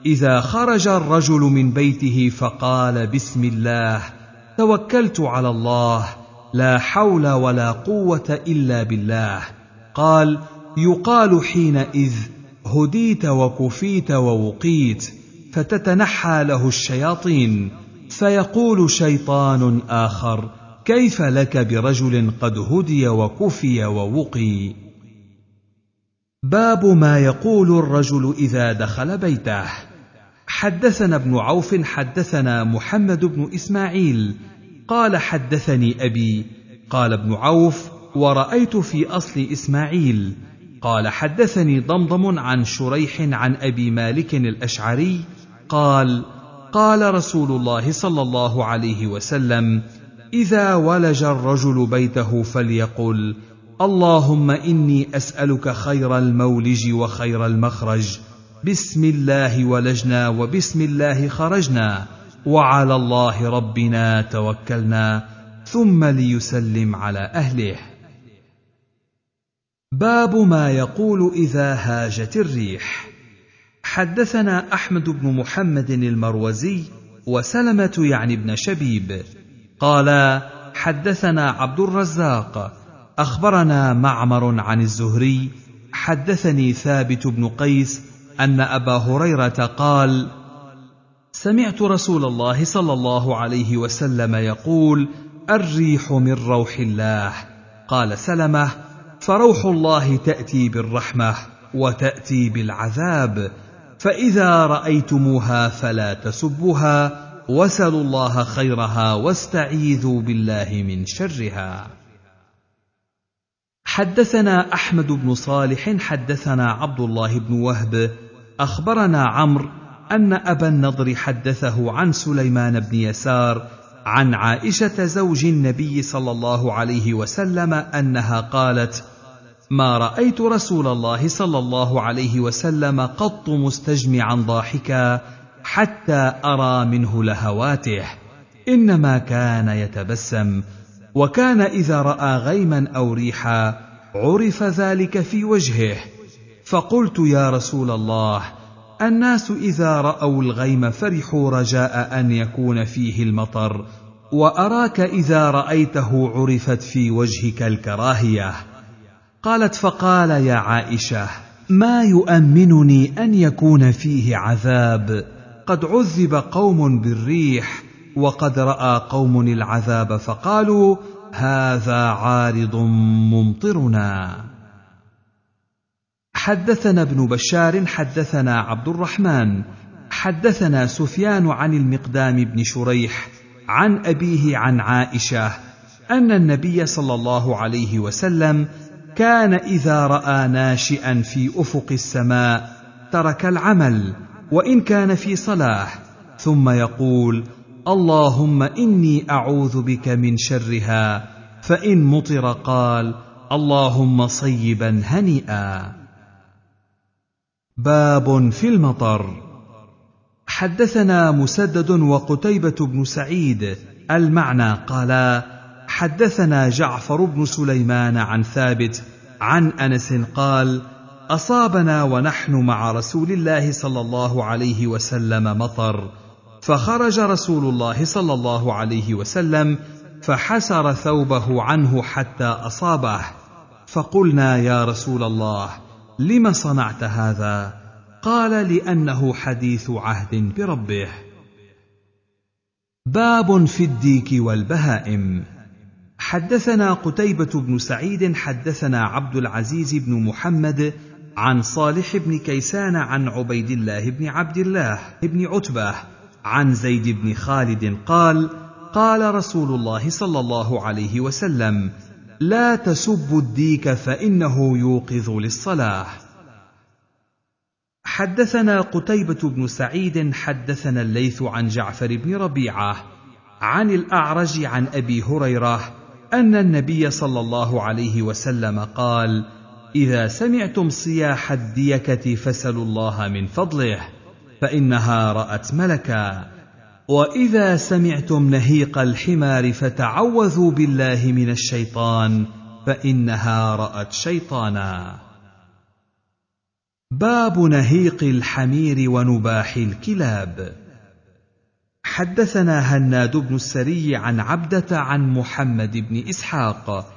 اذا خرج الرجل من بيته فقال بسم الله توكلت على الله لا حول ولا قوه الا بالله قال يقال حينئذ هديت وكفيت ووقيت فتتنحى له الشياطين فيقول شيطان اخر كيف لك برجل قد هدي وكفي ووقي باب ما يقول الرجل اذا دخل بيته حدثنا ابن عوف حدثنا محمد بن اسماعيل قال حدثني ابي قال ابن عوف ورايت في اصل اسماعيل قال حدثني ضمضم عن شريح عن ابي مالك الاشعري قال قال رسول الله صلى الله عليه وسلم اذا ولج الرجل بيته فليقل اللهم اني اسالك خير المولج وخير المخرج بسم الله ولجنا وبسم الله خرجنا وعلى الله ربنا توكلنا ثم ليسلم على اهله باب ما يقول اذا هاجت الريح حدثنا احمد بن محمد المروزي وسلمه يعني بن شبيب قالا حدثنا عبد الرزاق اخبرنا معمر عن الزهري حدثني ثابت بن قيس ان ابا هريره قال سمعت رسول الله صلى الله عليه وسلم يقول الريح من روح الله قال سلمه فروح الله تاتي بالرحمه وتاتي بالعذاب فاذا رايتموها فلا تسبها وسلوا الله خيرها واستعيذوا بالله من شرها حدثنا احمد بن صالح حدثنا عبد الله بن وهب اخبرنا عمرو ان ابا النضر حدثه عن سليمان بن يسار عن عائشه زوج النبي صلى الله عليه وسلم انها قالت ما رايت رسول الله صلى الله عليه وسلم قط مستجمعا ضاحكا حتى ارى منه لهواته انما كان يتبسم وكان اذا راى غيما او ريحا عرف ذلك في وجهه فقلت يا رسول الله الناس اذا راوا الغيم فرحوا رجاء ان يكون فيه المطر واراك اذا رايته عرفت في وجهك الكراهيه قالت فقال يا عائشه ما يؤمنني ان يكون فيه عذاب قد عذب قوم بالريح وقد راى قوم العذاب فقالوا هذا عارض ممطرنا حدثنا ابن بشار حدثنا عبد الرحمن حدثنا سفيان عن المقدام بن شريح عن ابيه عن عائشه ان النبي صلى الله عليه وسلم كان اذا راى ناشئا في افق السماء ترك العمل وان كان في صلاح ثم يقول اللهم اني اعوذ بك من شرها فان مطر قال اللهم صيبا هنيئا باب في المطر حدثنا مسدد وقتيبه بن سعيد المعنى قالا حدثنا جعفر بن سليمان عن ثابت عن انس قال اصابنا ونحن مع رسول الله صلى الله عليه وسلم مطر فخرج رسول الله صلى الله عليه وسلم فحسر ثوبه عنه حتى اصابه فقلنا يا رسول الله لم صنعت هذا قال لانه حديث عهد بربه باب في الديك والبهائم حدثنا قتيبة بن سعيد حدثنا عبد العزيز بن محمد عن صالح بن كيسان عن عبيد الله بن عبد الله بن عتبة عن زيد بن خالد قال: قال رسول الله صلى الله عليه وسلم: لا تسبوا الديك فإنه يوقظ للصلاة. حدثنا قتيبة بن سعيد حدثنا الليث عن جعفر بن ربيعة عن الأعرج عن أبي هريرة ان النبي صلى الله عليه وسلم قال اذا سمعتم صياح الديكه فسلوا الله من فضله فانها رات ملكا واذا سمعتم نهيق الحمار فتعوذوا بالله من الشيطان فانها رات شيطانا باب نهيق الحمير ونباح الكلاب حدثنا هناد بن السري عن عبده عن محمد بن اسحاق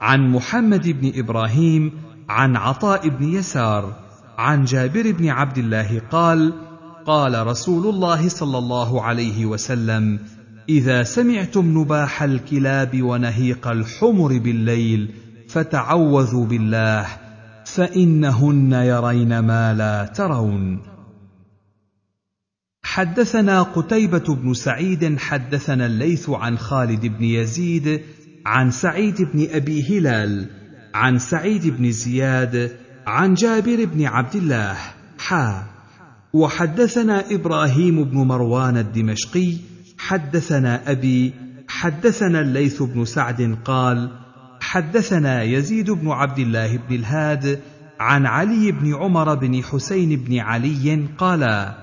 عن محمد بن ابراهيم عن عطاء بن يسار عن جابر بن عبد الله قال قال رسول الله صلى الله عليه وسلم اذا سمعتم نباح الكلاب ونهيق الحمر بالليل فتعوذوا بالله فانهن يرين ما لا ترون حدثنا قتيبة بن سعيد حدثنا الليث عن خالد بن يزيد عن سعيد بن أبي هلال عن سعيد بن زياد عن جابر بن عبد الله حا وحدثنا إبراهيم بن مروان الدمشقي حدثنا أبي حدثنا الليث بن سعد قال حدثنا يزيد بن عبد الله بن الهاد عن علي بن عمر بن حسين بن علي قالا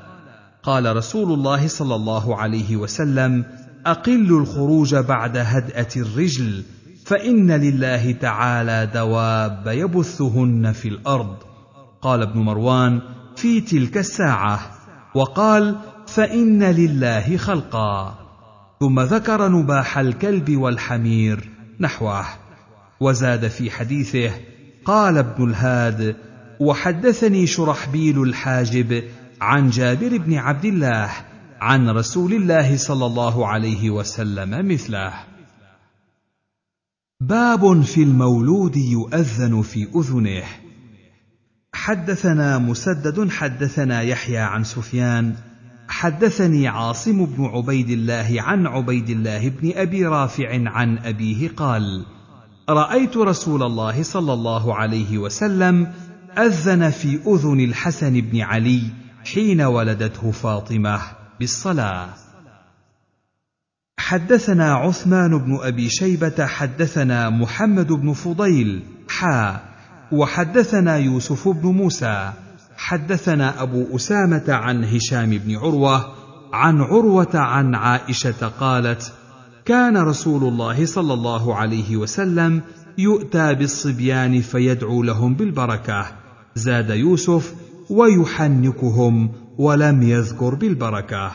قال رسول الله صلى الله عليه وسلم اقل الخروج بعد هداه الرجل فان لله تعالى دواب يبثهن في الارض قال ابن مروان في تلك الساعه وقال فان لله خلقا ثم ذكر نباح الكلب والحمير نحوه وزاد في حديثه قال ابن الهاد وحدثني شرحبيل الحاجب عن جابر بن عبد الله عن رسول الله صلى الله عليه وسلم مثله باب في المولود يؤذن في اذنه حدثنا مسدد حدثنا يحيى عن سفيان حدثني عاصم بن عبيد الله عن عبيد الله بن ابي رافع عن ابيه قال رايت رسول الله صلى الله عليه وسلم اذن في اذن الحسن بن علي حين ولدته فاطمه بالصلاه حدثنا عثمان بن ابي شيبه حدثنا محمد بن فضيل حا وحدثنا يوسف بن موسى حدثنا ابو اسامه عن هشام بن عروه عن عروه عن عائشه قالت كان رسول الله صلى الله عليه وسلم يؤتى بالصبيان فيدعو لهم بالبركه زاد يوسف ويحنكهم ولم يذكر بالبركه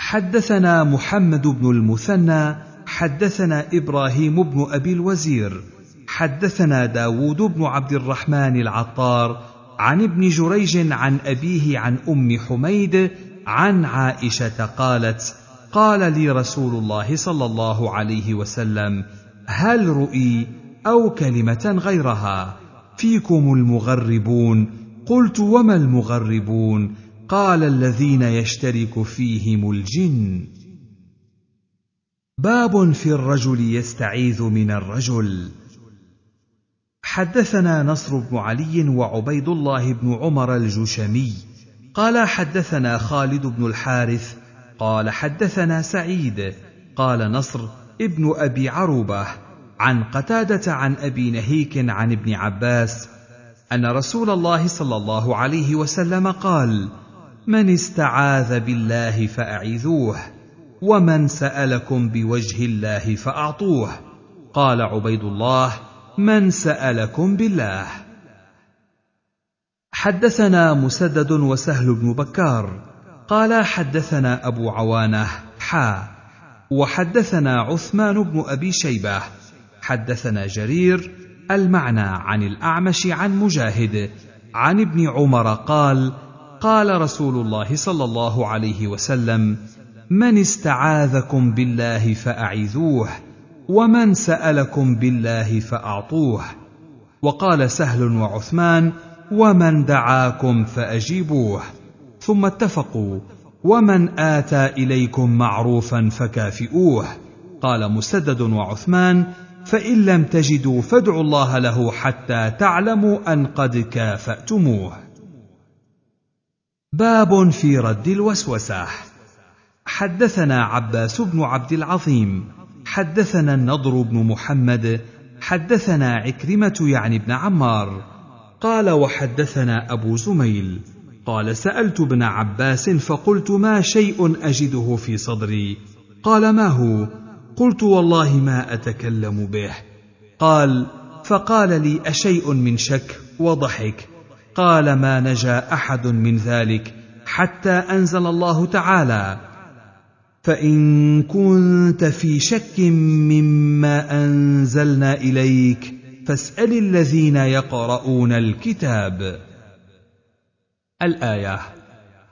حدثنا محمد بن المثنى حدثنا ابراهيم بن ابي الوزير حدثنا داود بن عبد الرحمن العطار عن ابن جريج عن ابيه عن ام حميد عن عائشه قالت قال لي رسول الله صلى الله عليه وسلم هل رؤي او كلمه غيرها فيكم المغربون قلت وما المغربون قال الذين يشترك فيهم الجن باب في الرجل يستعيذ من الرجل حدثنا نصر بن علي وعبيد الله بن عمر الجشمي قال حدثنا خالد بن الحارث قال حدثنا سعيد قال نصر ابن ابي عروبه عن قتادة عن أبي نهيك عن ابن عباس أن رسول الله صلى الله عليه وسلم قال: من استعاذ بالله فأعيذوه، ومن سألكم بوجه الله فأعطوه. قال عبيد الله: من سألكم بالله. حدثنا مسدد وسهل بن بكار قال حدثنا أبو عوانة حا وحدثنا عثمان بن أبي شيبة حدثنا جرير المعنى عن الاعمش عن مجاهد عن ابن عمر قال قال رسول الله صلى الله عليه وسلم من استعاذكم بالله فاعيذوه ومن سالكم بالله فاعطوه وقال سهل وعثمان ومن دعاكم فاجيبوه ثم اتفقوا ومن اتى اليكم معروفا فكافئوه قال مسدد وعثمان فان لم تجدوا فادعوا الله له حتى تعلموا ان قد كافاتموه باب في رد الوسوسه حدثنا عباس بن عبد العظيم حدثنا النضر بن محمد حدثنا عكرمه يعني بن عمار قال وحدثنا ابو زميل قال سالت ابن عباس فقلت ما شيء اجده في صدري قال ما هو قلت والله ما اتكلم به قال فقال لي اشيء من شك وضحك قال ما نجا احد من ذلك حتى انزل الله تعالى فان كنت في شك مما انزلنا اليك فاسال الذين يقرؤون الكتاب الايه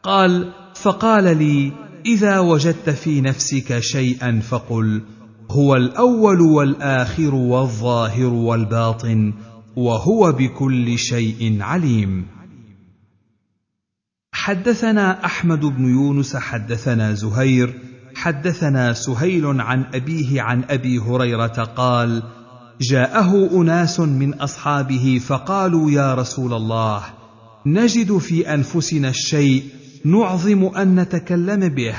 قال فقال لي اذا وجدت في نفسك شيئا فقل هو الاول والاخر والظاهر والباطن وهو بكل شيء عليم حدثنا احمد بن يونس حدثنا زهير حدثنا سهيل عن ابيه عن ابي هريره قال جاءه اناس من اصحابه فقالوا يا رسول الله نجد في انفسنا الشيء نعظم ان نتكلم به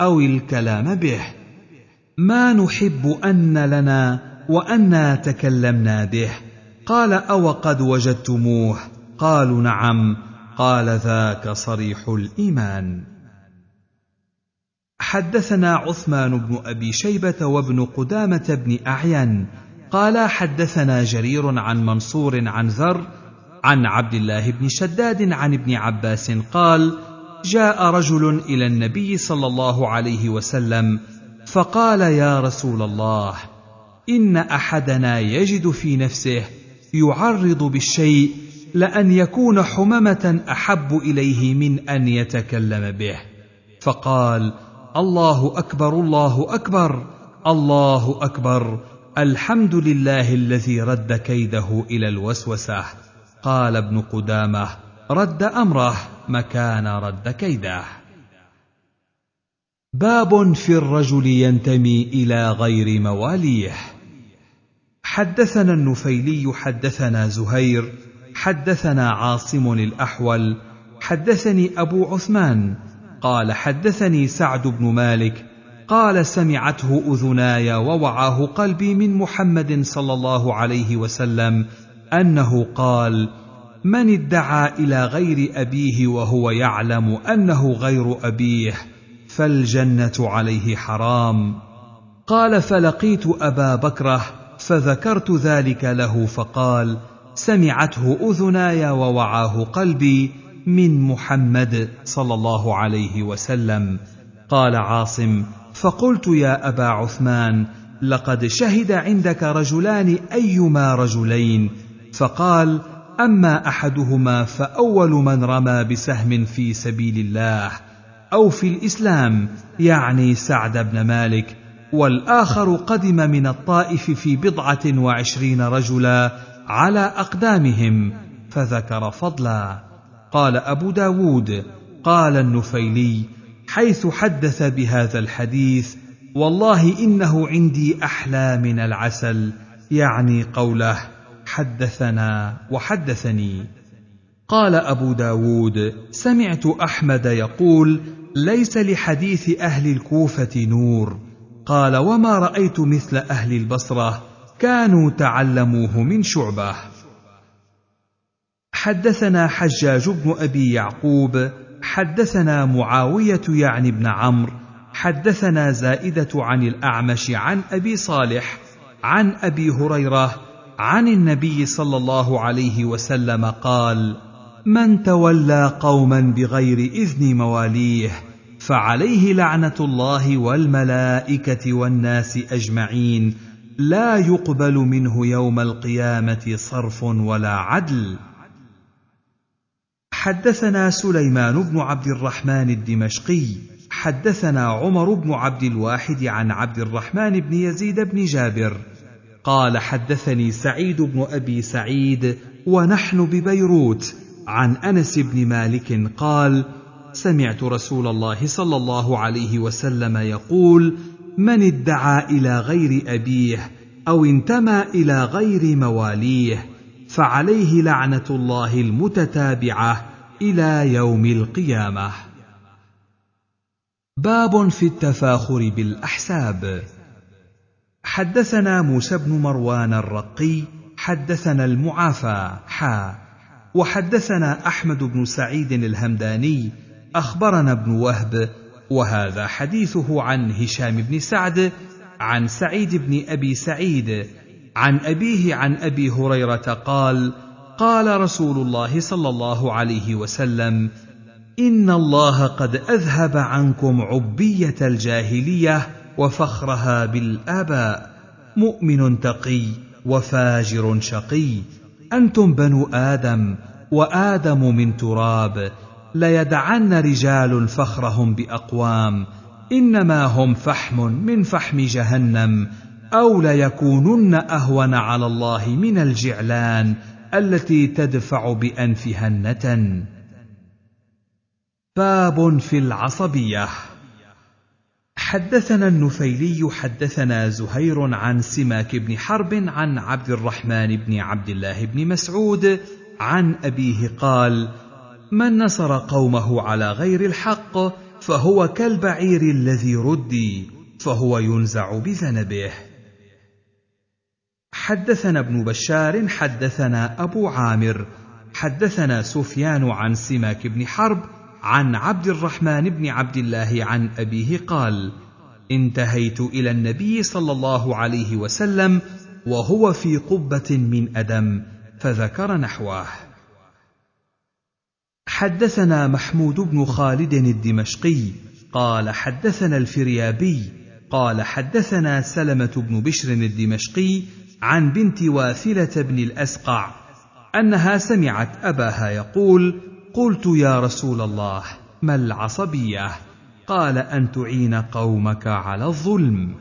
او الكلام به ما نحب ان لنا وانا تكلمنا به قال اوقد وجدتموه قالوا نعم قال ذاك صريح الايمان حدثنا عثمان بن ابي شيبه وابن قدامه بن اعين قال حدثنا جرير عن منصور عن ذر عن عبد الله بن شداد عن ابن عباس قال جاء رجل الى النبي صلى الله عليه وسلم فقال يا رسول الله ان احدنا يجد في نفسه يعرض بالشيء لان يكون حممه احب اليه من ان يتكلم به فقال الله اكبر الله اكبر الله اكبر الحمد لله الذي رد كيده الى الوسوسه قال ابن قدامه رد امره مكان رد كيده باب في الرجل ينتمي الى غير مواليه حدثنا النفيلي حدثنا زهير حدثنا عاصم الاحول حدثني ابو عثمان قال حدثني سعد بن مالك قال سمعته اذناي ووعاه قلبي من محمد صلى الله عليه وسلم انه قال من ادعى الى غير ابيه وهو يعلم انه غير ابيه فالجنه عليه حرام قال فلقيت ابا بكره فذكرت ذلك له فقال سمعته اذناي ووعاه قلبي من محمد صلى الله عليه وسلم قال عاصم فقلت يا ابا عثمان لقد شهد عندك رجلان ايما رجلين فقال اما احدهما فاول من رمى بسهم في سبيل الله او في الاسلام يعني سعد بن مالك والاخر قدم من الطائف في بضعه وعشرين رجلا على اقدامهم فذكر فضلا قال ابو داود قال النفيلي حيث حدث بهذا الحديث والله انه عندي احلى من العسل يعني قوله حدثنا وحدثني قال أبو داود سمعت أحمد يقول ليس لحديث أهل الكوفة نور قال وما رأيت مثل أهل البصرة كانوا تعلموه من شعبة حدثنا حجاج بن أبي يعقوب حدثنا معاوية يعني بن عمرو حدثنا زائدة عن الأعمش عن أبي صالح عن أبي هريرة عن النبي صلى الله عليه وسلم قال من تولى قوما بغير اذن مواليه فعليه لعنه الله والملائكه والناس اجمعين لا يقبل منه يوم القيامه صرف ولا عدل حدثنا سليمان بن عبد الرحمن الدمشقي حدثنا عمر بن عبد الواحد عن عبد الرحمن بن يزيد بن جابر قال حدثني سعيد بن ابي سعيد ونحن ببيروت عن انس بن مالك قال سمعت رسول الله صلى الله عليه وسلم يقول من ادعى الى غير ابيه او انتمى الى غير مواليه فعليه لعنه الله المتتابعه الى يوم القيامه باب في التفاخر بالاحساب حدثنا موسى بن مروان الرقي حدثنا المعافى حا وحدثنا احمد بن سعيد الهمداني اخبرنا ابن وهب وهذا حديثه عن هشام بن سعد عن سعيد بن ابي سعيد عن ابيه عن ابي هريره قال قال رسول الله صلى الله عليه وسلم ان الله قد اذهب عنكم عبيه الجاهليه وفخرها بالآباء مؤمن تقي وفاجر شقي أنتم بنو آدم وآدم من تراب ليدعن رجال فخرهم بأقوام إنما هم فحم من فحم جهنم أو ليكونن أهون على الله من الجعلان التي تدفع بأنفها النتن باب في العصبيه حدثنا النفيلي حدثنا زهير عن سماك بن حرب عن عبد الرحمن بن عبد الله بن مسعود عن أبيه قال: من نصر قومه على غير الحق فهو كالبعير الذي ردي فهو ينزع بذنبه. حدثنا ابن بشار حدثنا أبو عامر حدثنا سفيان عن سماك بن حرب عن عبد الرحمن بن عبد الله عن أبيه قال: انتهيت إلى النبي صلى الله عليه وسلم وهو في قبة من أدم فذكر نحوه. حدثنا محمود بن خالد الدمشقي قال حدثنا الفريابي قال حدثنا سلمة بن بشر الدمشقي عن بنت واثلة بن الأسقع أنها سمعت أباها يقول: قلت يا رسول الله ما العصبيه قال ان تعين قومك على الظلم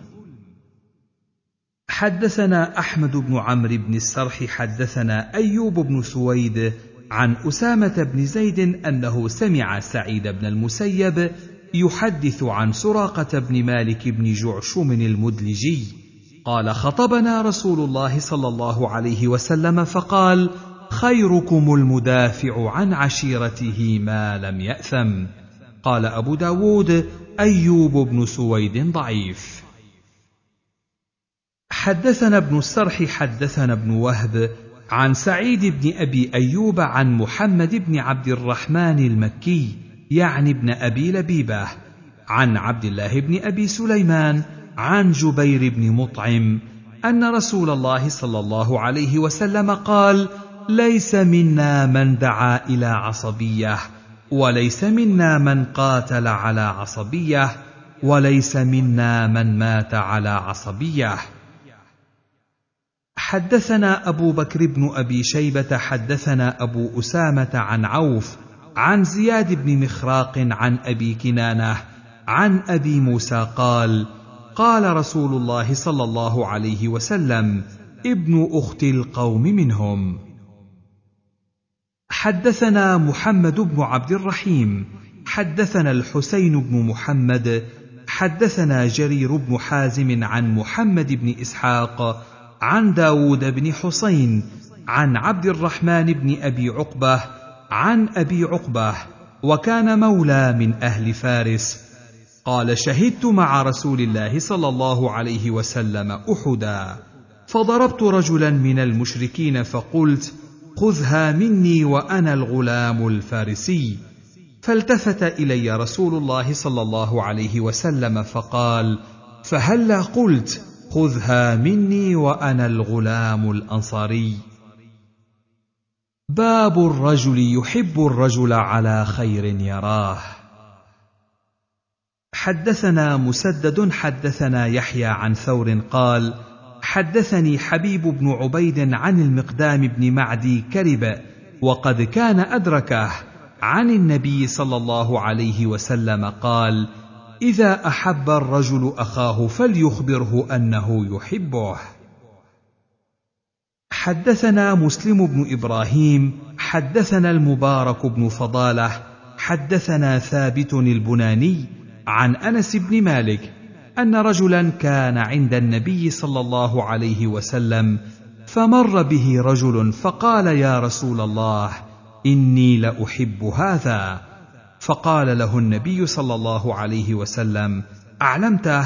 حدثنا احمد بن عمرو بن السرح حدثنا ايوب بن سويد عن اسامه بن زيد انه سمع سعيد بن المسيب يحدث عن سراقه بن مالك بن جعشم المدلجي قال خطبنا رسول الله صلى الله عليه وسلم فقال خيركم المدافع عن عشيرته ما لم يأثم قال أبو داود أيوب بن سويد ضعيف حدثنا ابن السرح حدثنا ابن وهب عن سعيد بن أبي أيوب عن محمد بن عبد الرحمن المكي يعني ابن أبي لبيبة عن عبد الله بن أبي سليمان عن جبير بن مطعم أن رسول الله صلى الله عليه وسلم قال: ليس منا من دعا الى عصبيه وليس منا من قاتل على عصبيه وليس منا من مات على عصبيه حدثنا ابو بكر بن ابي شيبه حدثنا ابو اسامه عن عوف عن زياد بن مخراق عن ابي كنانه عن ابي موسى قال قال رسول الله صلى الله عليه وسلم ابن اخت القوم منهم حدثنا محمد بن عبد الرحيم حدثنا الحسين بن محمد حدثنا جرير بن حازم عن محمد بن اسحاق عن داود بن حسين عن عبد الرحمن بن ابي عقبه عن ابي عقبه وكان مولى من اهل فارس قال شهدت مع رسول الله صلى الله عليه وسلم احدا فضربت رجلا من المشركين فقلت خذها مني وانا الغلام الفارسي فالتفت الي رسول الله صلى الله عليه وسلم فقال فهلا قلت خذها مني وانا الغلام الانصاري باب الرجل يحب الرجل على خير يراه حدثنا مسدد حدثنا يحيى عن ثور قال حدثني حبيب بن عبيد عن المقدام بن معدي كرب وقد كان ادركه عن النبي صلى الله عليه وسلم قال اذا احب الرجل اخاه فليخبره انه يحبه حدثنا مسلم بن ابراهيم حدثنا المبارك بن فضاله حدثنا ثابت البناني عن انس بن مالك ان رجلا كان عند النبي صلى الله عليه وسلم فمر به رجل فقال يا رسول الله اني لاحب هذا فقال له النبي صلى الله عليه وسلم اعلمته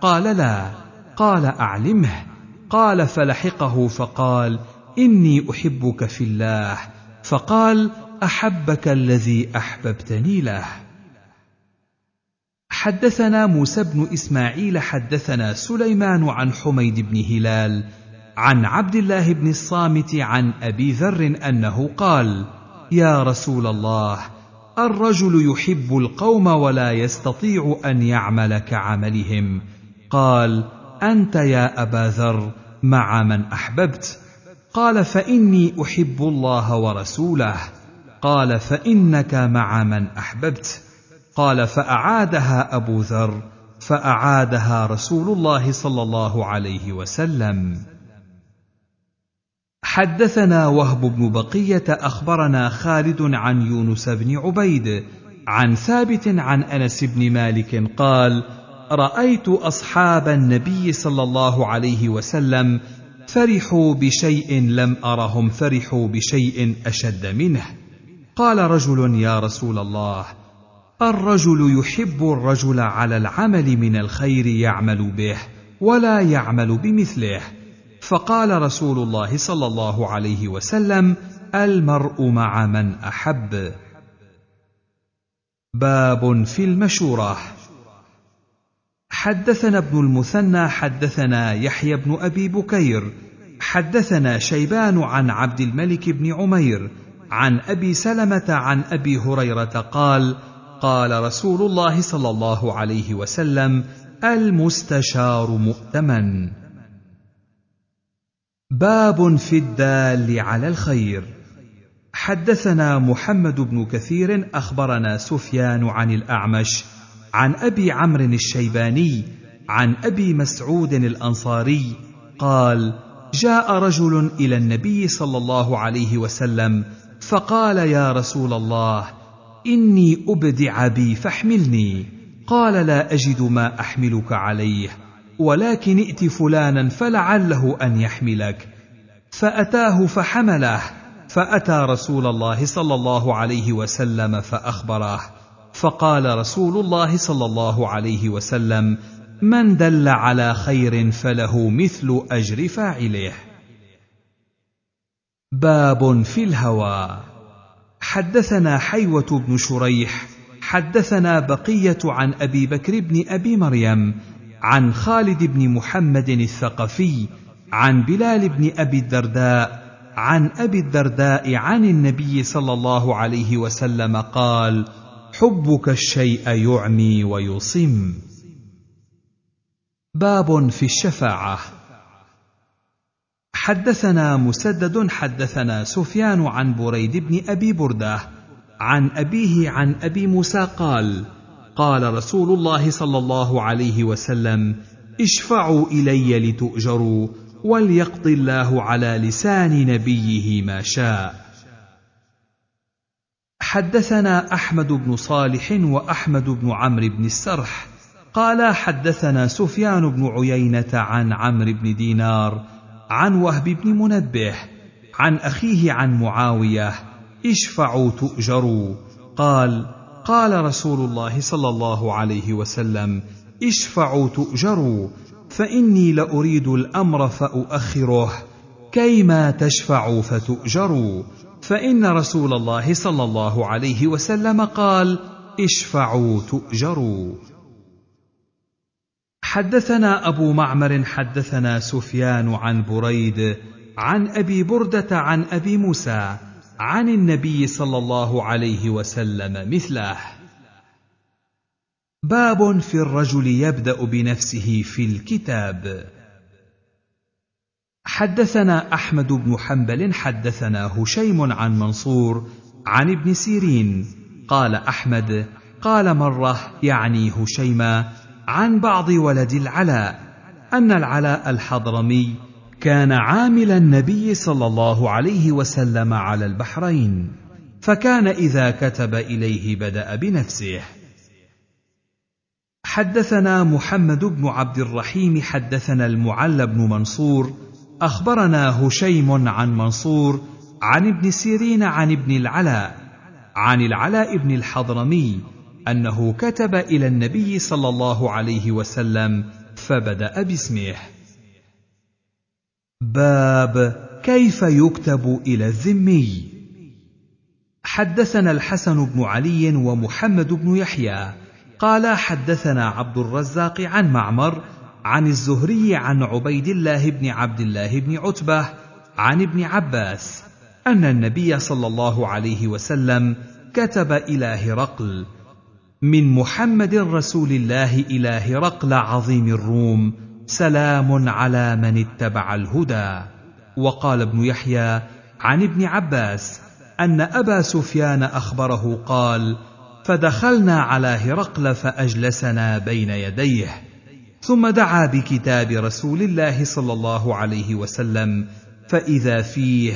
قال لا قال اعلمه قال فلحقه فقال اني احبك في الله فقال احبك الذي احببتني له حدثنا موسى بن اسماعيل حدثنا سليمان عن حميد بن هلال عن عبد الله بن الصامت عن ابي ذر انه قال يا رسول الله الرجل يحب القوم ولا يستطيع ان يعمل كعملهم قال انت يا ابا ذر مع من احببت قال فاني احب الله ورسوله قال فانك مع من احببت قال فاعادها ابو ذر فاعادها رسول الله صلى الله عليه وسلم حدثنا وهب بن بقيه اخبرنا خالد عن يونس بن عبيد عن ثابت عن انس بن مالك قال رايت اصحاب النبي صلى الله عليه وسلم فرحوا بشيء لم ارهم فرحوا بشيء اشد منه قال رجل يا رسول الله الرجل يحب الرجل على العمل من الخير يعمل به ولا يعمل بمثله فقال رسول الله صلى الله عليه وسلم المرء مع من احب باب في المشوره حدثنا ابن المثنى حدثنا يحيى بن ابي بكير حدثنا شيبان عن عبد الملك بن عمير عن ابي سلمه عن ابي هريره قال قال رسول الله صلى الله عليه وسلم المستشار مؤتمن باب في الدال على الخير حدثنا محمد بن كثير اخبرنا سفيان عن الاعمش عن ابي عمرو الشيباني عن ابي مسعود الانصاري قال جاء رجل الى النبي صلى الله عليه وسلم فقال يا رسول الله اني ابدع بي فاحملني قال لا اجد ما احملك عليه ولكن ائت فلانا فلعله ان يحملك فاتاه فحمله فاتى رسول الله صلى الله عليه وسلم فاخبره فقال رسول الله صلى الله عليه وسلم من دل على خير فله مثل اجر فاعله باب في الهوى حدثنا حيوه بن شريح حدثنا بقيه عن ابي بكر بن ابي مريم عن خالد بن محمد الثقفي عن بلال بن ابي الدرداء عن ابي الدرداء عن النبي صلى الله عليه وسلم قال حبك الشيء يعمي ويصم باب في الشفاعه حدثنا مسدد حدثنا سفيان عن بريد بن ابي برده عن ابيه عن ابي موسى قال قال رسول الله صلى الله عليه وسلم اشفعوا الي لتؤجروا وليقض الله على لسان نبيه ما شاء حدثنا احمد بن صالح واحمد بن عمرو بن السرح قال حدثنا سفيان بن عيينه عن عمرو بن دينار عن وهب بن منبه عن اخيه عن معاويه اشفعوا تؤجروا قال قال رسول الله صلى الله عليه وسلم اشفعوا تؤجروا فاني لاريد الامر فاؤخره كيما تشفعوا فتؤجروا فان رسول الله صلى الله عليه وسلم قال اشفعوا تؤجروا حدثنا ابو معمر حدثنا سفيان عن بريد عن ابي برده عن ابي موسى عن النبي صلى الله عليه وسلم مثله باب في الرجل يبدا بنفسه في الكتاب حدثنا احمد بن حنبل حدثنا هشيم عن منصور عن ابن سيرين قال احمد قال مره يعني هشيما عن بعض ولد العلاء ان العلاء الحضرمي كان عامل النبي صلى الله عليه وسلم على البحرين فكان اذا كتب اليه بدا بنفسه حدثنا محمد بن عبد الرحيم حدثنا المعلى بن منصور اخبرنا هشيم عن منصور عن ابن سيرين عن ابن العلاء عن العلاء بن الحضرمي انه كتب الى النبي صلى الله عليه وسلم فبدا باسمه باب كيف يكتب الى الذمي حدثنا الحسن بن علي ومحمد بن يحيى قال حدثنا عبد الرزاق عن معمر عن الزهري عن عبيد الله بن عبد الله بن عتبه عن ابن عباس ان النبي صلى الله عليه وسلم كتب الى هرقل من محمد رسول الله الى هرقل عظيم الروم سلام على من اتبع الهدى وقال ابن يحيى عن ابن عباس ان ابا سفيان اخبره قال فدخلنا على هرقل فاجلسنا بين يديه ثم دعا بكتاب رسول الله صلى الله عليه وسلم فاذا فيه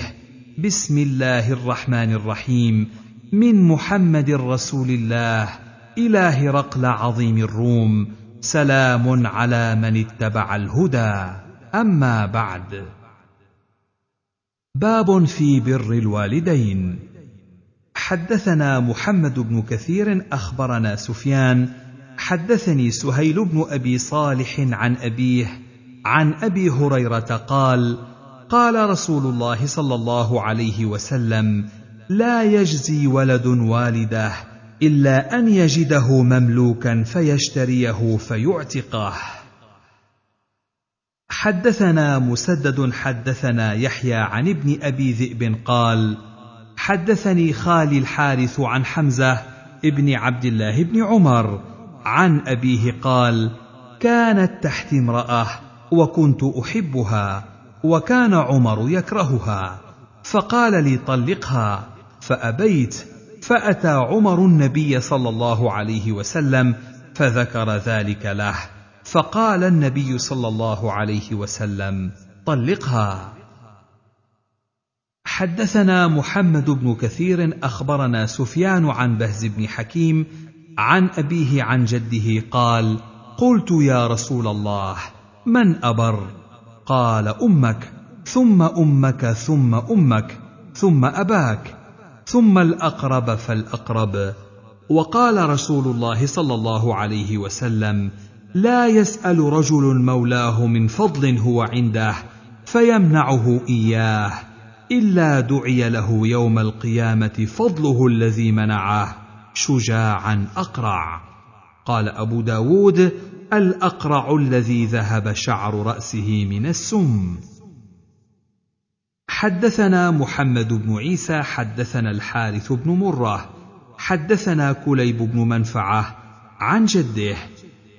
بسم الله الرحمن الرحيم من محمد رسول الله الى هرقل عظيم الروم سلام على من اتبع الهدى اما بعد باب في بر الوالدين حدثنا محمد بن كثير اخبرنا سفيان حدثني سهيل بن ابي صالح عن ابيه عن ابي هريره قال قال رسول الله صلى الله عليه وسلم لا يجزي ولد والده الا ان يجده مملوكا فيشتريه فيعتقه حدثنا مسدد حدثنا يحيى عن ابن ابي ذئب قال حدثني خالي الحارث عن حمزه ابن عبد الله بن عمر عن ابيه قال كانت تحت امراه وكنت احبها وكان عمر يكرهها فقال لي طلقها فابيت فاتى عمر النبي صلى الله عليه وسلم فذكر ذلك له فقال النبي صلى الله عليه وسلم طلقها حدثنا محمد بن كثير اخبرنا سفيان عن بهز بن حكيم عن ابيه عن جده قال قلت يا رسول الله من ابر قال امك ثم امك ثم امك ثم اباك ثم الاقرب فالاقرب وقال رسول الله صلى الله عليه وسلم لا يسال رجل مولاه من فضل هو عنده فيمنعه اياه الا دعي له يوم القيامه فضله الذي منعه شجاعا اقرع قال ابو داود الاقرع الذي ذهب شعر راسه من السم حدثنا محمد بن عيسى حدثنا الحارث بن مره حدثنا كليب بن منفعه عن جده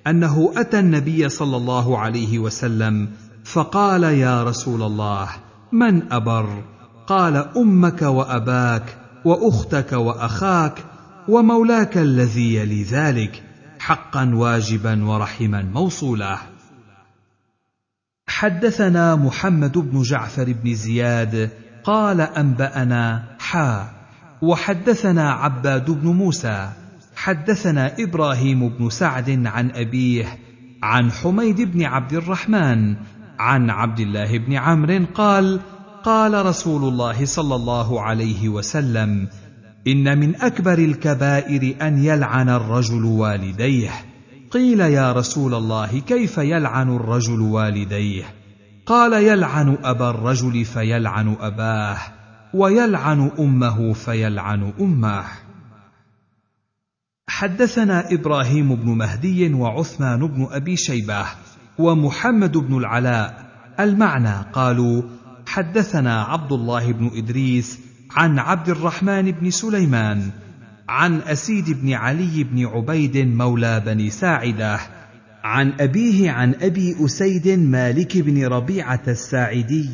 انه اتى النبي صلى الله عليه وسلم فقال يا رسول الله من ابر قال امك واباك واختك واخاك ومولاك الذي يلي ذلك حقا واجبا ورحما موصولا حدثنا محمد بن جعفر بن زياد قال انبانا حا وحدثنا عباد بن موسى حدثنا ابراهيم بن سعد عن ابيه عن حميد بن عبد الرحمن عن عبد الله بن عمرو قال قال رسول الله صلى الله عليه وسلم ان من اكبر الكبائر ان يلعن الرجل والديه قيل يا رسول الله كيف يلعن الرجل والديه قال يلعن ابا الرجل فيلعن اباه ويلعن امه فيلعن امه حدثنا ابراهيم بن مهدي وعثمان بن ابي شيبه ومحمد بن العلاء المعنى قالوا حدثنا عبد الله بن ادريس عن عبد الرحمن بن سليمان عن اسيد بن علي بن عبيد مولى بني ساعده عن ابيه عن ابي اسيد مالك بن ربيعه الساعدي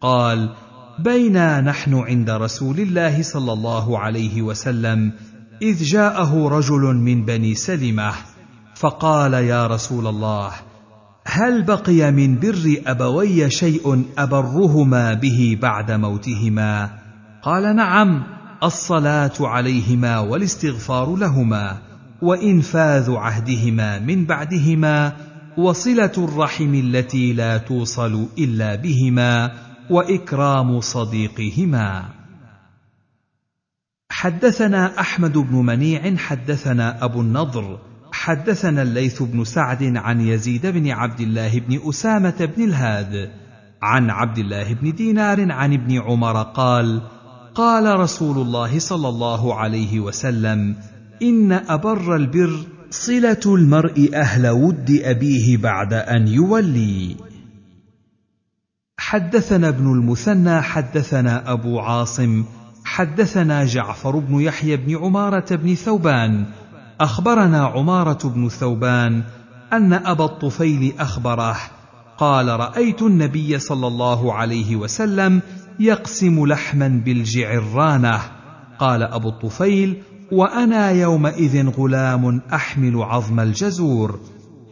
قال بينا نحن عند رسول الله صلى الله عليه وسلم اذ جاءه رجل من بني سلمه فقال يا رسول الله هل بقي من بر ابوي شيء ابرهما به بعد موتهما قال نعم الصلاه عليهما والاستغفار لهما وانفاذ عهدهما من بعدهما وصله الرحم التي لا توصل الا بهما واكرام صديقهما حدثنا احمد بن منيع حدثنا ابو النضر حدثنا الليث بن سعد عن يزيد بن عبد الله بن اسامه بن الهاد عن عبد الله بن دينار عن ابن عمر قال قال رسول الله صلى الله عليه وسلم ان ابر البر صله المرء اهل ود ابيه بعد ان يولي حدثنا ابن المثنى حدثنا ابو عاصم حدثنا جعفر بن يحيى بن عماره بن ثوبان اخبرنا عماره بن ثوبان ان ابا الطفيل اخبره قال رايت النبي صلى الله عليه وسلم يقسم لحما بالجعرانه قال ابو الطفيل وانا يومئذ غلام احمل عظم الجزور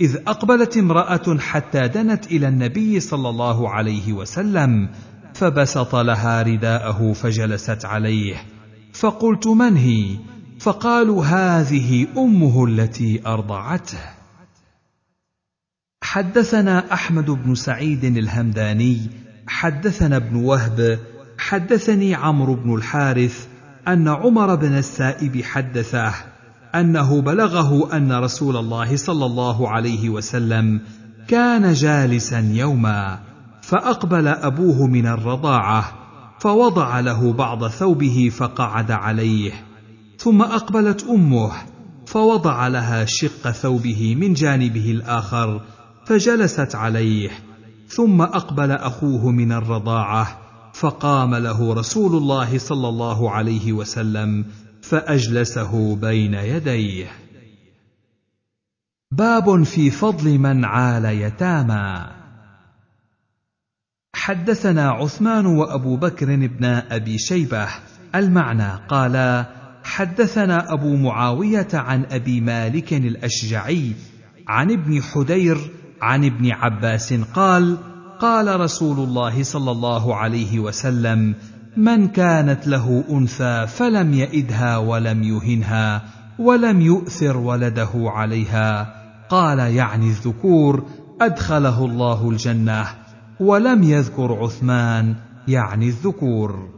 اذ اقبلت امراه حتى دنت الى النبي صلى الله عليه وسلم فبسط لها رداءه فجلست عليه فقلت من هي فقالوا هذه امه التي ارضعته حدثنا احمد بن سعيد الهمداني حدثنا ابن وهب حدثني عمرو بن الحارث ان عمر بن السائب حدثه انه بلغه ان رسول الله صلى الله عليه وسلم كان جالسا يوما فاقبل ابوه من الرضاعه فوضع له بعض ثوبه فقعد عليه ثم اقبلت امه فوضع لها شق ثوبه من جانبه الاخر فجلست عليه ثم اقبل اخوه من الرضاعه فقام له رسول الله صلى الله عليه وسلم فاجلسه بين يديه باب في فضل من عال يتامى حدثنا عثمان وابو بكر بن ابي شيبه المعنى قالا حدثنا ابو معاويه عن ابي مالك الاشجعي عن ابن حدير عن ابن عباس قال قال رسول الله صلى الله عليه وسلم من كانت له انثى فلم يئدها ولم يهنها ولم يؤثر ولده عليها قال يعني الذكور ادخله الله الجنه ولم يذكر عثمان يعني الذكور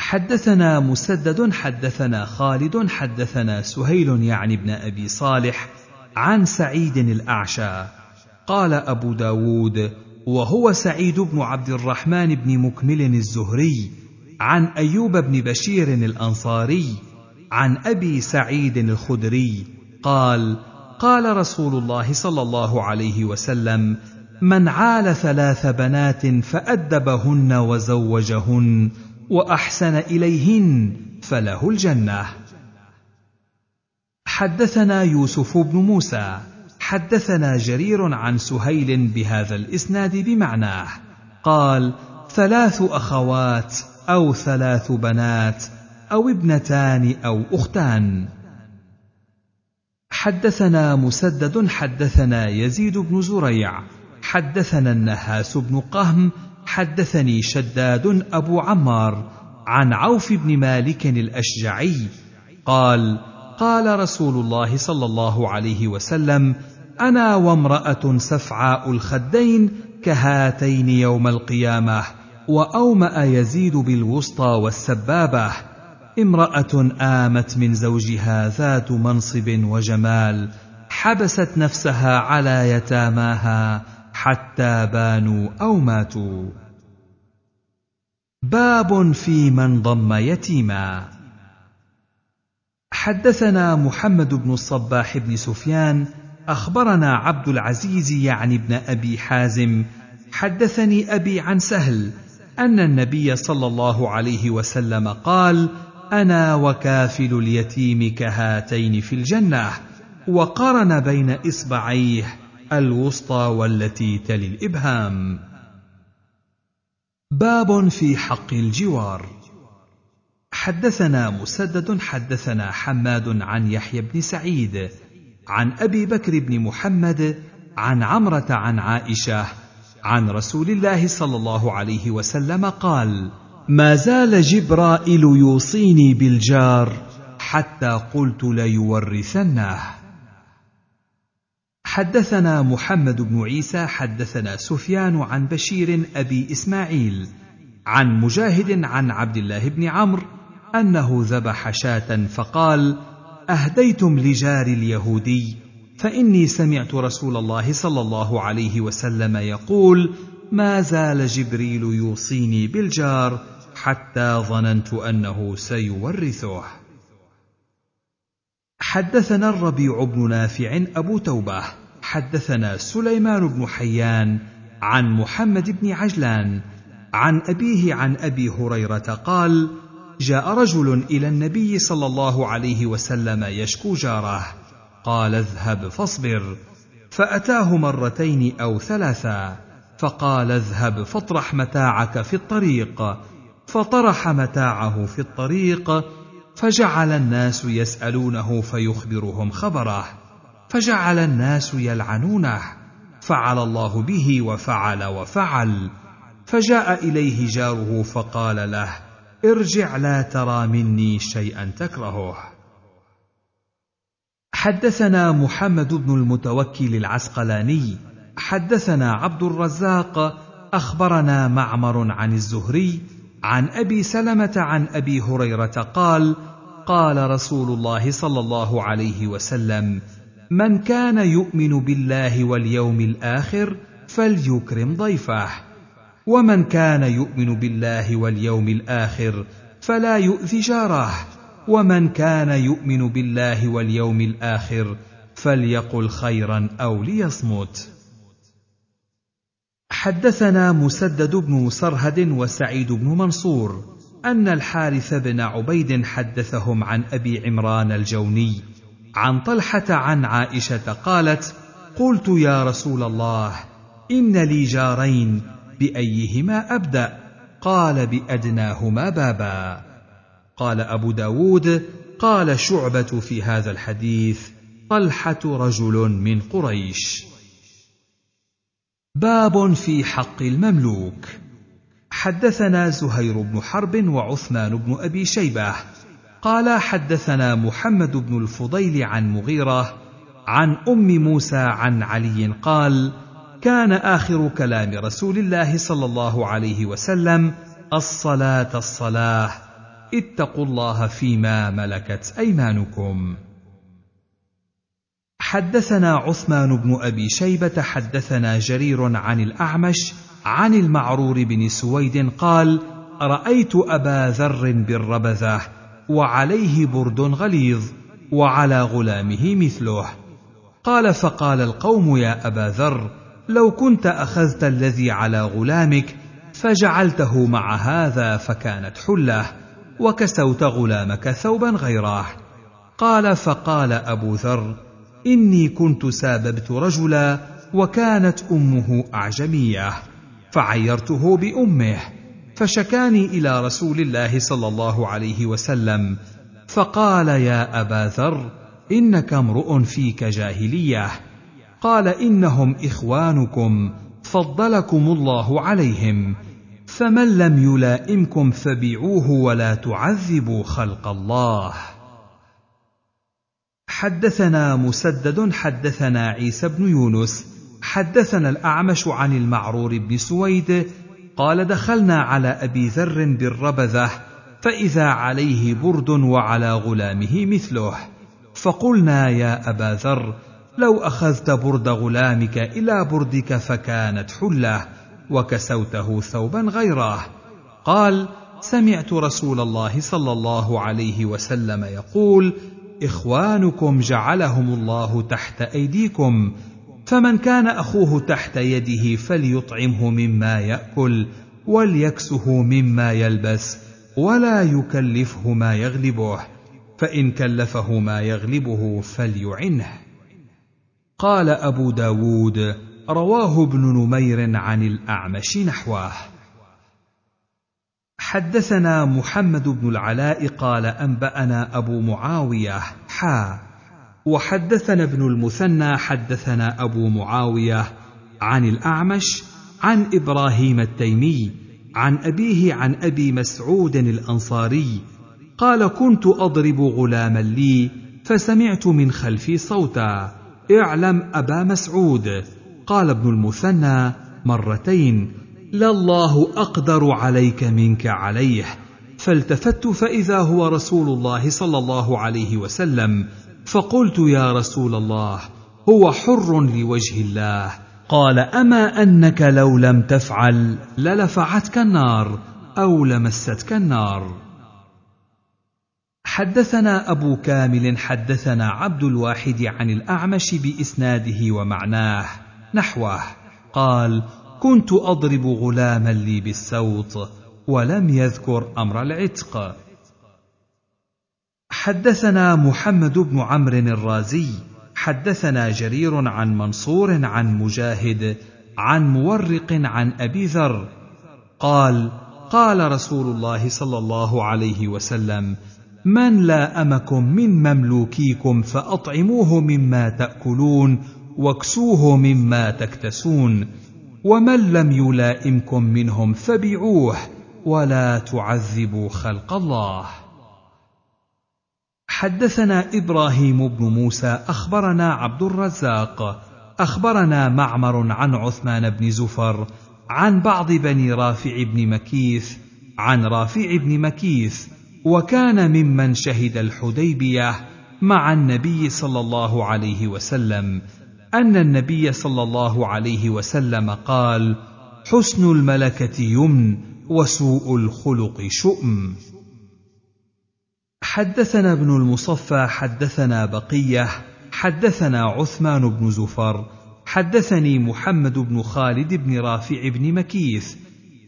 حدثنا مسدد حدثنا خالد حدثنا سهيل يعني ابن ابي صالح عن سعيد الأعشى قال أبو داود وهو سعيد بن عبد الرحمن بن مكمل الزهري عن أيوب بن بشير الأنصاري عن أبي سعيد الخدري قال قال رسول الله صلى الله عليه وسلم من عال ثلاث بنات فأدبهن وزوجهن وأحسن إليهن فله الجنه حدثنا يوسف بن موسى حدثنا جرير عن سهيل بهذا الاسناد بمعناه قال ثلاث اخوات او ثلاث بنات او ابنتان او اختان حدثنا مسدد حدثنا يزيد بن زريع حدثنا النهاس بن قهم حدثني شداد ابو عمار عن عوف بن مالك الاشجعي قال قال رسول الله صلى الله عليه وسلم انا وامراه سفعاء الخدين كهاتين يوم القيامه واوما يزيد بالوسطى والسبابه امراه امت من زوجها ذات منصب وجمال حبست نفسها على يتاماها حتى بانوا او ماتوا باب في من ضم يتيما حدثنا محمد بن الصباح بن سفيان اخبرنا عبد العزيز يعني ابن ابي حازم حدثني ابي عن سهل ان النبي صلى الله عليه وسلم قال انا وكافل اليتيم كهاتين في الجنه وقارن بين اصبعيه الوسطى والتي تلي الابهام باب في حق الجوار حدثنا مسدد حدثنا حماد عن يحيى بن سعيد عن ابي بكر بن محمد عن عمره عن عائشه عن رسول الله صلى الله عليه وسلم قال ما زال جبرائيل يوصيني بالجار حتى قلت ليورثنه حدثنا محمد بن عيسى حدثنا سفيان عن بشير ابي اسماعيل عن مجاهد عن عبد الله بن عمرو انه ذبح شاه فقال اهديتم لجاري اليهودي فاني سمعت رسول الله صلى الله عليه وسلم يقول ما زال جبريل يوصيني بالجار حتى ظننت انه سيورثه حدثنا الربيع بن نافع ابو توبه حدثنا سليمان بن حيان عن محمد بن عجلان عن ابيه عن ابي هريره قال جاء رجل الى النبي صلى الله عليه وسلم يشكو جاره قال اذهب فاصبر فاتاه مرتين او ثلاثا فقال اذهب فاطرح متاعك في الطريق فطرح متاعه في الطريق فجعل الناس يسالونه فيخبرهم خبره فجعل الناس يلعنونه فعل الله به وفعل وفعل فجاء اليه جاره فقال له ارجع لا ترى مني شيئا تكرهه حدثنا محمد بن المتوكل العسقلاني حدثنا عبد الرزاق اخبرنا معمر عن الزهري عن ابي سلمه عن ابي هريره قال قال رسول الله صلى الله عليه وسلم من كان يؤمن بالله واليوم الاخر فليكرم ضيفه ومن كان يؤمن بالله واليوم الاخر فلا يؤذي جاره ومن كان يؤمن بالله واليوم الاخر فليقل خيرا او ليصمت حدثنا مسدد بن مسرهد وسعيد بن منصور ان الحارث بن عبيد حدثهم عن ابي عمران الجوني عن طلحه عن عائشه قالت قلت يا رسول الله ان لي جارين بأيهما أبدأ قال بأدناهما بابا قال أبو داود قال شعبة في هذا الحديث طلحة رجل من قريش باب في حق المملوك حدثنا زهير بن حرب وعثمان بن أبي شيبة قال حدثنا محمد بن الفضيل عن مغيرة عن أم موسى عن علي قال: كان اخر كلام رسول الله صلى الله عليه وسلم الصلاه الصلاه اتقوا الله فيما ملكت ايمانكم حدثنا عثمان بن ابي شيبه حدثنا جرير عن الاعمش عن المعرور بن سويد قال رايت ابا ذر بالربذه وعليه برد غليظ وعلى غلامه مثله قال فقال القوم يا ابا ذر لو كنت اخذت الذي على غلامك فجعلته مع هذا فكانت حله وكسوت غلامك ثوبا غيره قال فقال ابو ذر اني كنت ساببت رجلا وكانت امه اعجميه فعيرته بامه فشكاني الى رسول الله صلى الله عليه وسلم فقال يا ابا ذر انك امرؤ فيك جاهليه قال انهم اخوانكم فضلكم الله عليهم فمن لم يلائمكم فبيعوه ولا تعذبوا خلق الله حدثنا مسدد حدثنا عيسى بن يونس حدثنا الاعمش عن المعرور بن سويد قال دخلنا على ابي ذر بالربذه فاذا عليه برد وعلى غلامه مثله فقلنا يا ابا ذر لو اخذت برد غلامك الى بردك فكانت حله وكسوته ثوبا غيره قال سمعت رسول الله صلى الله عليه وسلم يقول اخوانكم جعلهم الله تحت ايديكم فمن كان اخوه تحت يده فليطعمه مما ياكل وليكسه مما يلبس ولا يكلفه ما يغلبه فان كلفه ما يغلبه فليعنه قال أبو داود رواه ابن نمير عن الأعمش نحوه حدثنا محمد بن العلاء قال أنبأنا أبو معاوية حا وحدثنا ابن المثنى حدثنا أبو معاوية عن الأعمش عن إبراهيم التيمي عن أبيه عن أبي مسعود الأنصاري قال كنت أضرب غلاما لي فسمعت من خلفي صوتا اعلم أبا مسعود قال ابن المثنى مرتين لله أقدر عليك منك عليه فالتفت فإذا هو رسول الله صلى الله عليه وسلم فقلت يا رسول الله هو حر لوجه الله قال اما انك لو لم تفعل للفعتك النار او لمستك النار حدثنا أبو كامل حدثنا عبد الواحد عن الأعمش بإسناده ومعناه نحوه قال كنت أضرب غلاما لي بالسوط ولم يذكر أمر العتق حدثنا محمد بن عمرو الرازي حدثنا جرير عن منصور عن مجاهد عن مورق عن أبي ذر قال قال رسول الله صلى الله عليه وسلم من لائمكم من مملوكيكم فأطعموه مما تأكلون واكسوه مما تكتسون ومن لم يلائمكم منهم فبيعوه ولا تعذبوا خلق الله حدثنا ابراهيم بن موسى اخبرنا عبد الرزاق اخبرنا معمر عن عثمان بن زفر عن بعض بني رافع بن مكيث عن رافع بن مكيث وكان ممن شهد الحديبيه مع النبي صلى الله عليه وسلم ان النبي صلى الله عليه وسلم قال حسن الملكه يمن وسوء الخلق شؤم حدثنا ابن المصفى حدثنا بقيه حدثنا عثمان بن زفر حدثني محمد بن خالد بن رافع بن مكيث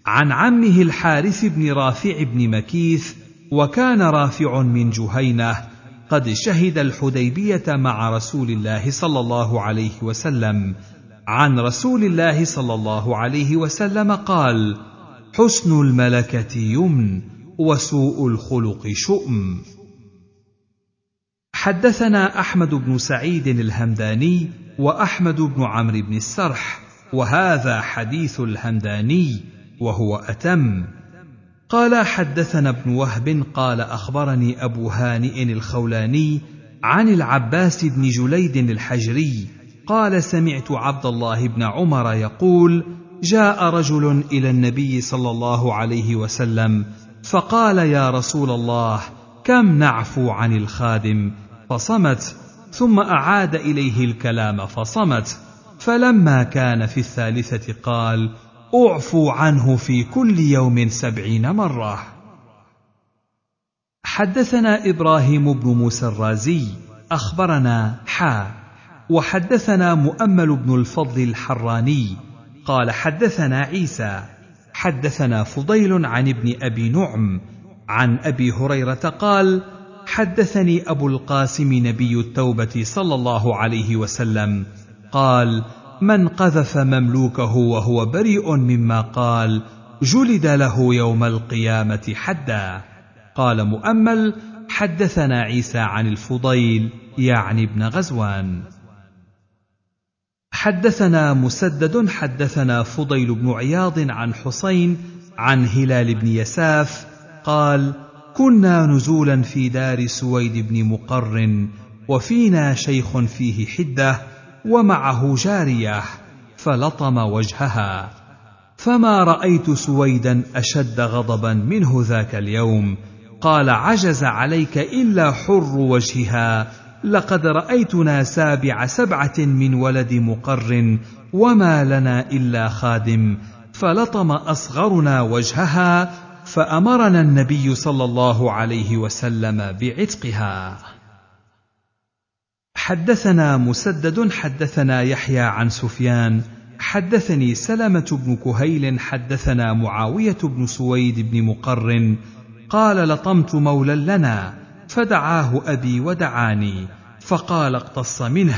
عن عمه الحارث بن رافع بن مكيث وكان رافع من جهينه قد شهد الحديبيه مع رسول الله صلى الله عليه وسلم عن رسول الله صلى الله عليه وسلم قال حسن الملكه يمن وسوء الخلق شؤم حدثنا احمد بن سعيد الهمداني واحمد بن عمرو بن السرح وهذا حديث الهمداني وهو اتم قال حدثنا ابن وهب قال اخبرني ابو هانئ الخولاني عن العباس بن جليد الحجري قال سمعت عبد الله بن عمر يقول جاء رجل الى النبي صلى الله عليه وسلم فقال يا رسول الله كم نعفو عن الخادم فصمت ثم اعاد اليه الكلام فصمت فلما كان في الثالثه قال اعفو عنه في كل يوم سبعين مره حدثنا ابراهيم بن موسى الرازي اخبرنا حا وحدثنا مؤمل بن الفضل الحراني قال حدثنا عيسى حدثنا فضيل عن ابن ابي نعم عن ابي هريره قال حدثني ابو القاسم نبي التوبه صلى الله عليه وسلم قال من قذف مملوكه وهو بريء مما قال جلد له يوم القيامه حدا قال مؤمل حدثنا عيسى عن الفضيل يعني ابن غزوان حدثنا مسدد حدثنا فضيل بن عياض عن حسين عن هلال بن يساف قال كنا نزولا في دار سويد بن مقر وفينا شيخ فيه حده ومعه جاريه فلطم وجهها فما رايت سويدا اشد غضبا منه ذاك اليوم قال عجز عليك الا حر وجهها لقد رايتنا سابع سبعه من ولد مقر وما لنا الا خادم فلطم اصغرنا وجهها فامرنا النبي صلى الله عليه وسلم بعتقها حدثنا مسدد حدثنا يحيى عن سفيان حدثني سلمه بن كهيل حدثنا معاويه بن سويد بن مقر قال لطمت مولى لنا فدعاه ابي ودعاني فقال اقتص منه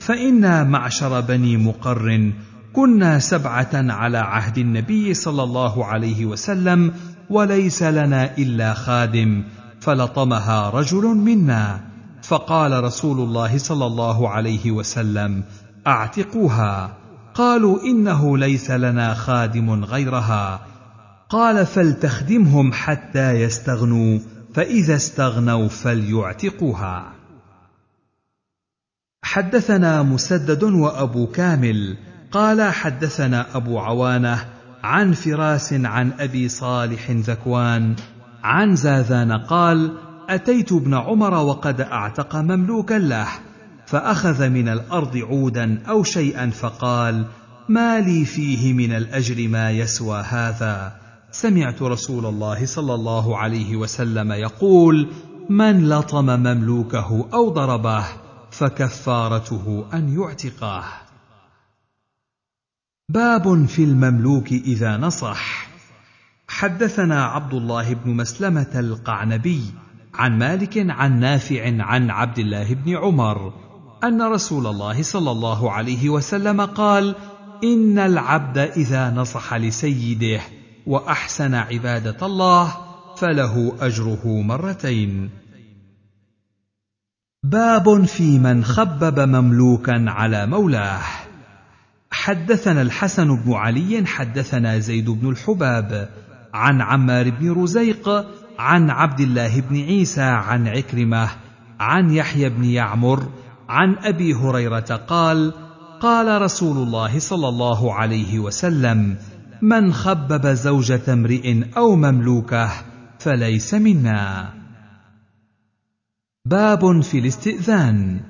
فانا معشر بني مقر كنا سبعه على عهد النبي صلى الله عليه وسلم وليس لنا الا خادم فلطمها رجل منا فقال رسول الله صلى الله عليه وسلم اعتقوها قالوا انه ليس لنا خادم غيرها قال فلتخدمهم حتى يستغنوا فاذا استغنوا فليعتقوها حدثنا مسدد وابو كامل قال حدثنا ابو عوانه عن فراس عن ابي صالح ذكوان عن زاذان قال اتيت ابن عمر وقد اعتق مملوكا له فاخذ من الارض عودا او شيئا فقال ما لي فيه من الاجر ما يسوى هذا سمعت رسول الله صلى الله عليه وسلم يقول من لطم مملوكه او ضربه فكفارته ان يعتقاه باب في المملوك اذا نصح حدثنا عبد الله بن مسلمه القعنبي عن مالك عن نافع عن عبد الله بن عمر ان رسول الله صلى الله عليه وسلم قال ان العبد اذا نصح لسيده واحسن عباده الله فله اجره مرتين باب في من خبب مملوكا على مولاه حدثنا الحسن بن علي حدثنا زيد بن الحباب عن عمار بن رزيق عن عبد الله بن عيسى عن عكرمه عن يحيى بن يعمر عن ابي هريره قال قال رسول الله صلى الله عليه وسلم من خبب زوجه امرئ او مملوكه فليس منا باب في الاستئذان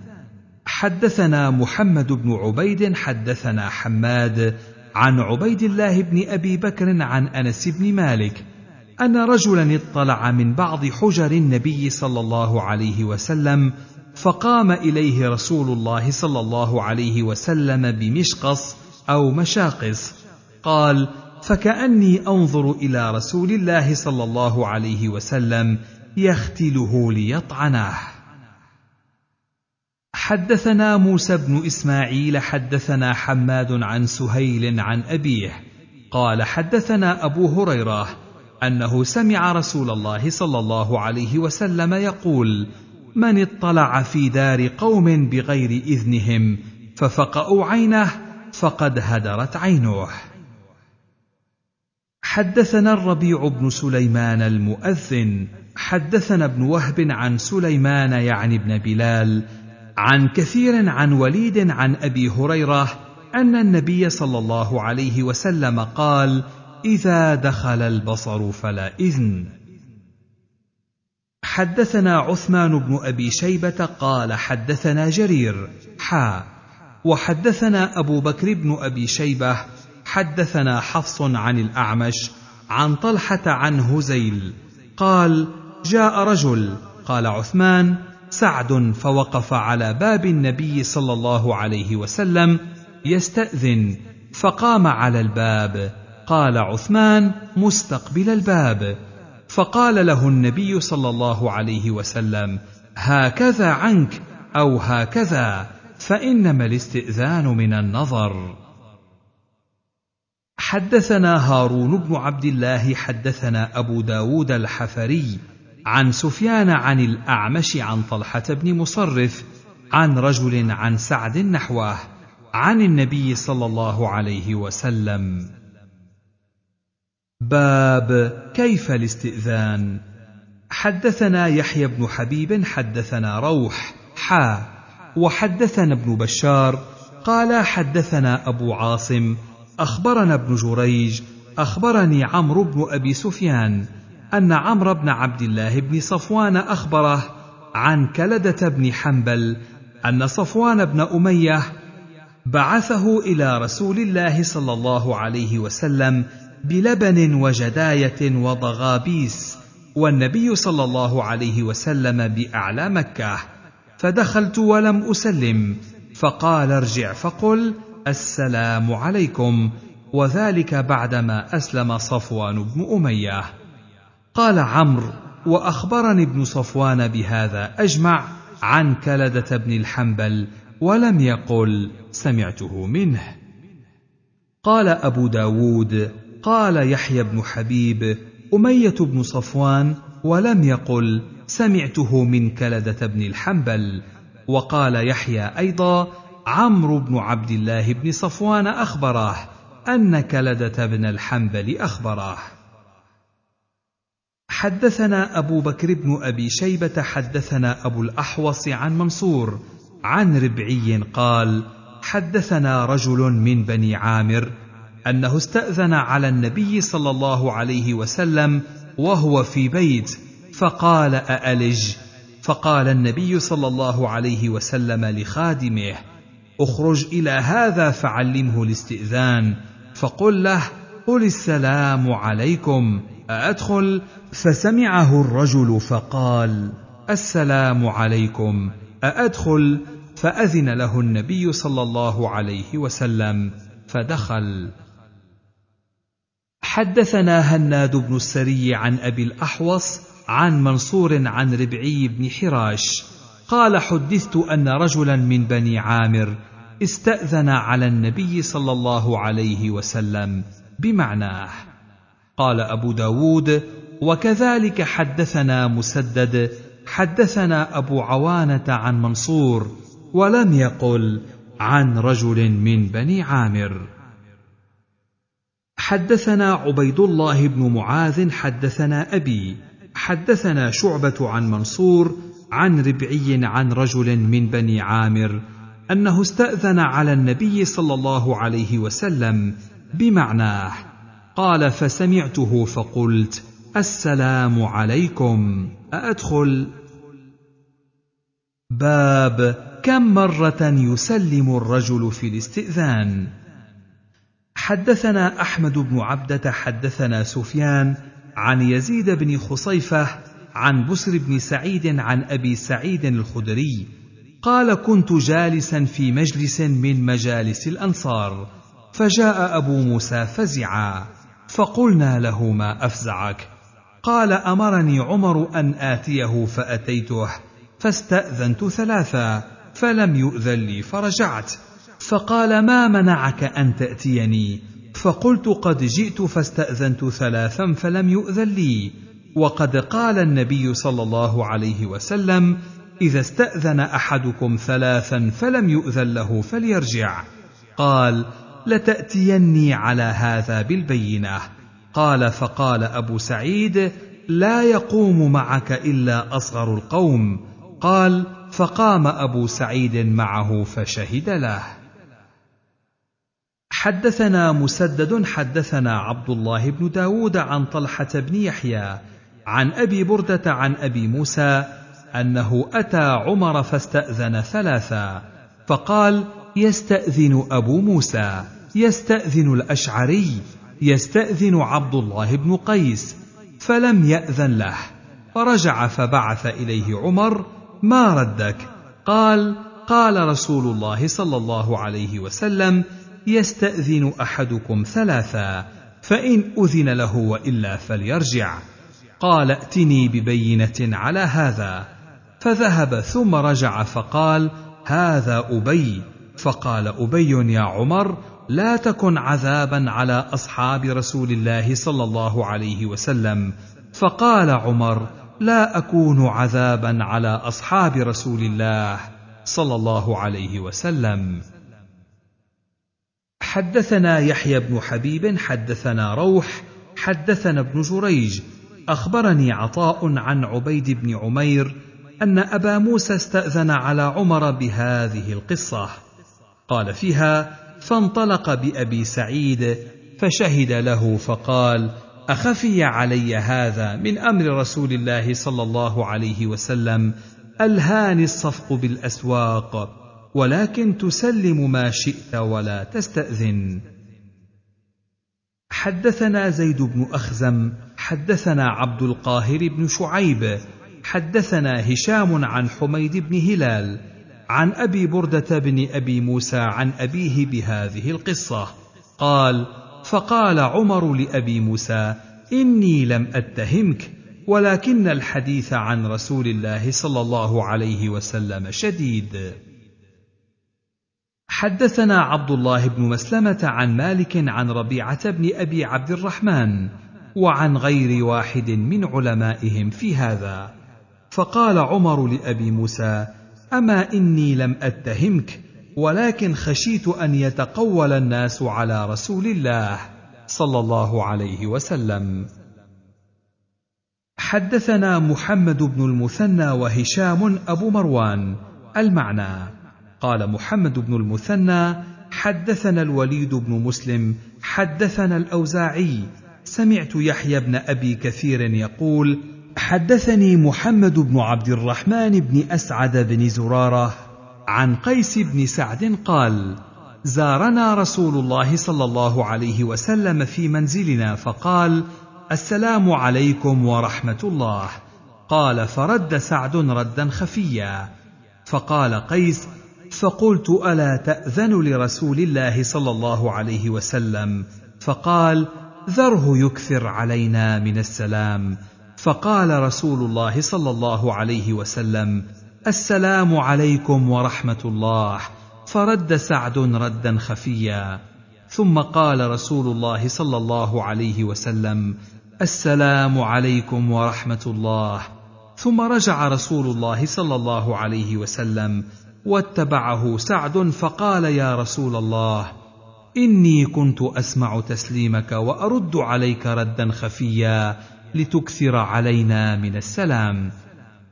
حدثنا محمد بن عبيد حدثنا حماد عن عبيد الله بن ابي بكر عن انس بن مالك ان رجلا اطلع من بعض حجر النبي صلى الله عليه وسلم فقام اليه رسول الله صلى الله عليه وسلم بمشقص او مشاقص قال فكاني انظر الى رسول الله صلى الله عليه وسلم يختله ليطعنه حدثنا موسى بن اسماعيل حدثنا حماد عن سهيل عن ابيه قال حدثنا ابو هريره انه سمع رسول الله صلى الله عليه وسلم يقول من اطلع في دار قوم بغير اذنهم ففقاوا عينه فقد هدرت عينه حدثنا الربيع بن سليمان المؤذن حدثنا ابن وهب عن سليمان يعني بن بلال عن كثير عن وليد عن ابي هريره ان النبي صلى الله عليه وسلم قال اذا دخل البصر فلا اذن حدثنا عثمان بن ابي شيبه قال حدثنا جرير حا وحدثنا ابو بكر بن ابي شيبه حدثنا حفص عن الاعمش عن طلحه عن هزيل قال جاء رجل قال عثمان سعد فوقف على باب النبي صلى الله عليه وسلم يستاذن فقام على الباب قال عثمان مستقبل الباب فقال له النبي صلى الله عليه وسلم هكذا عنك او هكذا فانما الاستئذان من النظر حدثنا هارون بن عبد الله حدثنا ابو داود الحفري عن سفيان عن الاعمش عن طلحه بن مصرف عن رجل عن سعد نحوه عن النبي صلى الله عليه وسلم باب كيف الاستئذان حدثنا يحيى بن حبيب حدثنا روح حا وحدثنا ابن بشار قال حدثنا ابو عاصم اخبرنا ابن جريج اخبرني عمرو بن ابي سفيان ان عمرو بن عبد الله بن صفوان اخبره عن كلده بن حنبل ان صفوان بن اميه بعثه الى رسول الله صلى الله عليه وسلم بلبن وجدايه وضغابيس والنبي صلى الله عليه وسلم باعلى مكه فدخلت ولم اسلم فقال ارجع فقل السلام عليكم وذلك بعدما اسلم صفوان بن اميه قال عمرو واخبرني ابن صفوان بهذا اجمع عن كلده بن الحنبل ولم يقل سمعته منه قال ابو داود قال يحيى بن حبيب اميه بن صفوان ولم يقل سمعته من كلده بن الحنبل وقال يحيى ايضا عمرو بن عبد الله بن صفوان اخبره ان كلده بن الحنبل اخبره حدثنا ابو بكر بن ابي شيبه حدثنا ابو الاحوص عن منصور عن ربعي قال حدثنا رجل من بني عامر انه استاذن على النبي صلى الله عليه وسلم وهو في بيت فقال االج فقال النبي صلى الله عليه وسلم لخادمه اخرج الى هذا فعلمه الاستئذان فقل له قل السلام عليكم اادخل فسمعه الرجل فقال السلام عليكم اادخل فاذن له النبي صلى الله عليه وسلم فدخل حدثنا هناد بن السري عن ابي الاحوص عن منصور عن ربعي بن حراش قال حدثت ان رجلا من بني عامر استاذن على النبي صلى الله عليه وسلم بمعناه قال ابو داود وكذلك حدثنا مسدد حدثنا ابو عوانه عن منصور ولم يقل عن رجل من بني عامر حدثنا عبيد الله بن معاذ حدثنا ابي حدثنا شعبه عن منصور عن ربعي عن رجل من بني عامر انه استاذن على النبي صلى الله عليه وسلم بمعناه قال فسمعته فقلت السلام عليكم اادخل باب كم مره يسلم الرجل في الاستئذان حدثنا احمد بن عبده حدثنا سفيان عن يزيد بن خصيفه عن بسر بن سعيد عن ابي سعيد الخدري قال كنت جالسا في مجلس من مجالس الانصار فجاء ابو موسى فزعا فقلنا له ما افزعك قال امرني عمر ان اتيه فاتيته فاستاذنت ثلاثا فلم يؤذن لي فرجعت فقال ما منعك ان تاتيني فقلت قد جئت فاستاذنت ثلاثا فلم يؤذن لي وقد قال النبي صلى الله عليه وسلم اذا استاذن احدكم ثلاثا فلم يؤذن له فليرجع قال لتاتيني على هذا بالبينه قال فقال ابو سعيد لا يقوم معك الا اصغر القوم قال فقام ابو سعيد معه فشهد له حدثنا مسدد حدثنا عبد الله بن داود عن طلحة بن يحيى عن أبي بردة عن أبي موسى أنه أتى عمر فاستأذن ثلاثا فقال يستأذن أبو موسى يستأذن الأشعري يستأذن عبد الله بن قيس فلم يأذن له فرجع فبعث إليه عمر ما ردك قال قال رسول الله صلى الله عليه وسلم يستأذن أحدكم ثلاثا فإن أذن له وإلا فليرجع قال ائتني ببينة على هذا فذهب ثم رجع فقال هذا أبي فقال أبي يا عمر لا تكن عذابا على أصحاب رسول الله صلى الله عليه وسلم فقال عمر لا أكون عذابا على أصحاب رسول الله صلى الله عليه وسلم حدثنا يحيى بن حبيب حدثنا روح حدثنا ابن جريج اخبرني عطاء عن عبيد بن عمير ان ابا موسى استاذن على عمر بهذه القصه قال فيها فانطلق بابي سعيد فشهد له فقال اخفي علي هذا من امر رسول الله صلى الله عليه وسلم الهاني الصفق بالاسواق ولكن تسلم ما شئت ولا تستاذن حدثنا زيد بن اخزم حدثنا عبد القاهر بن شعيب حدثنا هشام عن حميد بن هلال عن ابي برده بن ابي موسى عن ابيه بهذه القصه قال فقال عمر لابي موسى اني لم اتهمك ولكن الحديث عن رسول الله صلى الله عليه وسلم شديد حدثنا عبد الله بن مسلمة عن مالك عن ربيعة بن أبي عبد الرحمن وعن غير واحد من علمائهم في هذا فقال عمر لأبي موسى أما إني لم أتهمك ولكن خشيت أن يتقول الناس على رسول الله صلى الله عليه وسلم حدثنا محمد بن المثنى وهشام أبو مروان المعنى قال محمد بن المثنى حدثنا الوليد بن مسلم حدثنا الاوزاعي سمعت يحيى بن ابي كثير يقول حدثني محمد بن عبد الرحمن بن اسعد بن زراره عن قيس بن سعد قال زارنا رسول الله صلى الله عليه وسلم في منزلنا فقال السلام عليكم ورحمه الله قال فرد سعد ردا خفيا فقال قيس فقلت الا تاذن لرسول الله صلى الله عليه وسلم فقال ذره يكثر علينا من السلام فقال رسول الله صلى الله عليه وسلم السلام عليكم ورحمه الله فرد سعد ردا خفيا ثم قال رسول الله صلى الله عليه وسلم السلام عليكم ورحمه الله ثم رجع رسول الله صلى الله عليه وسلم واتبعه سعد فقال يا رسول الله اني كنت اسمع تسليمك وارد عليك ردا خفيا لتكثر علينا من السلام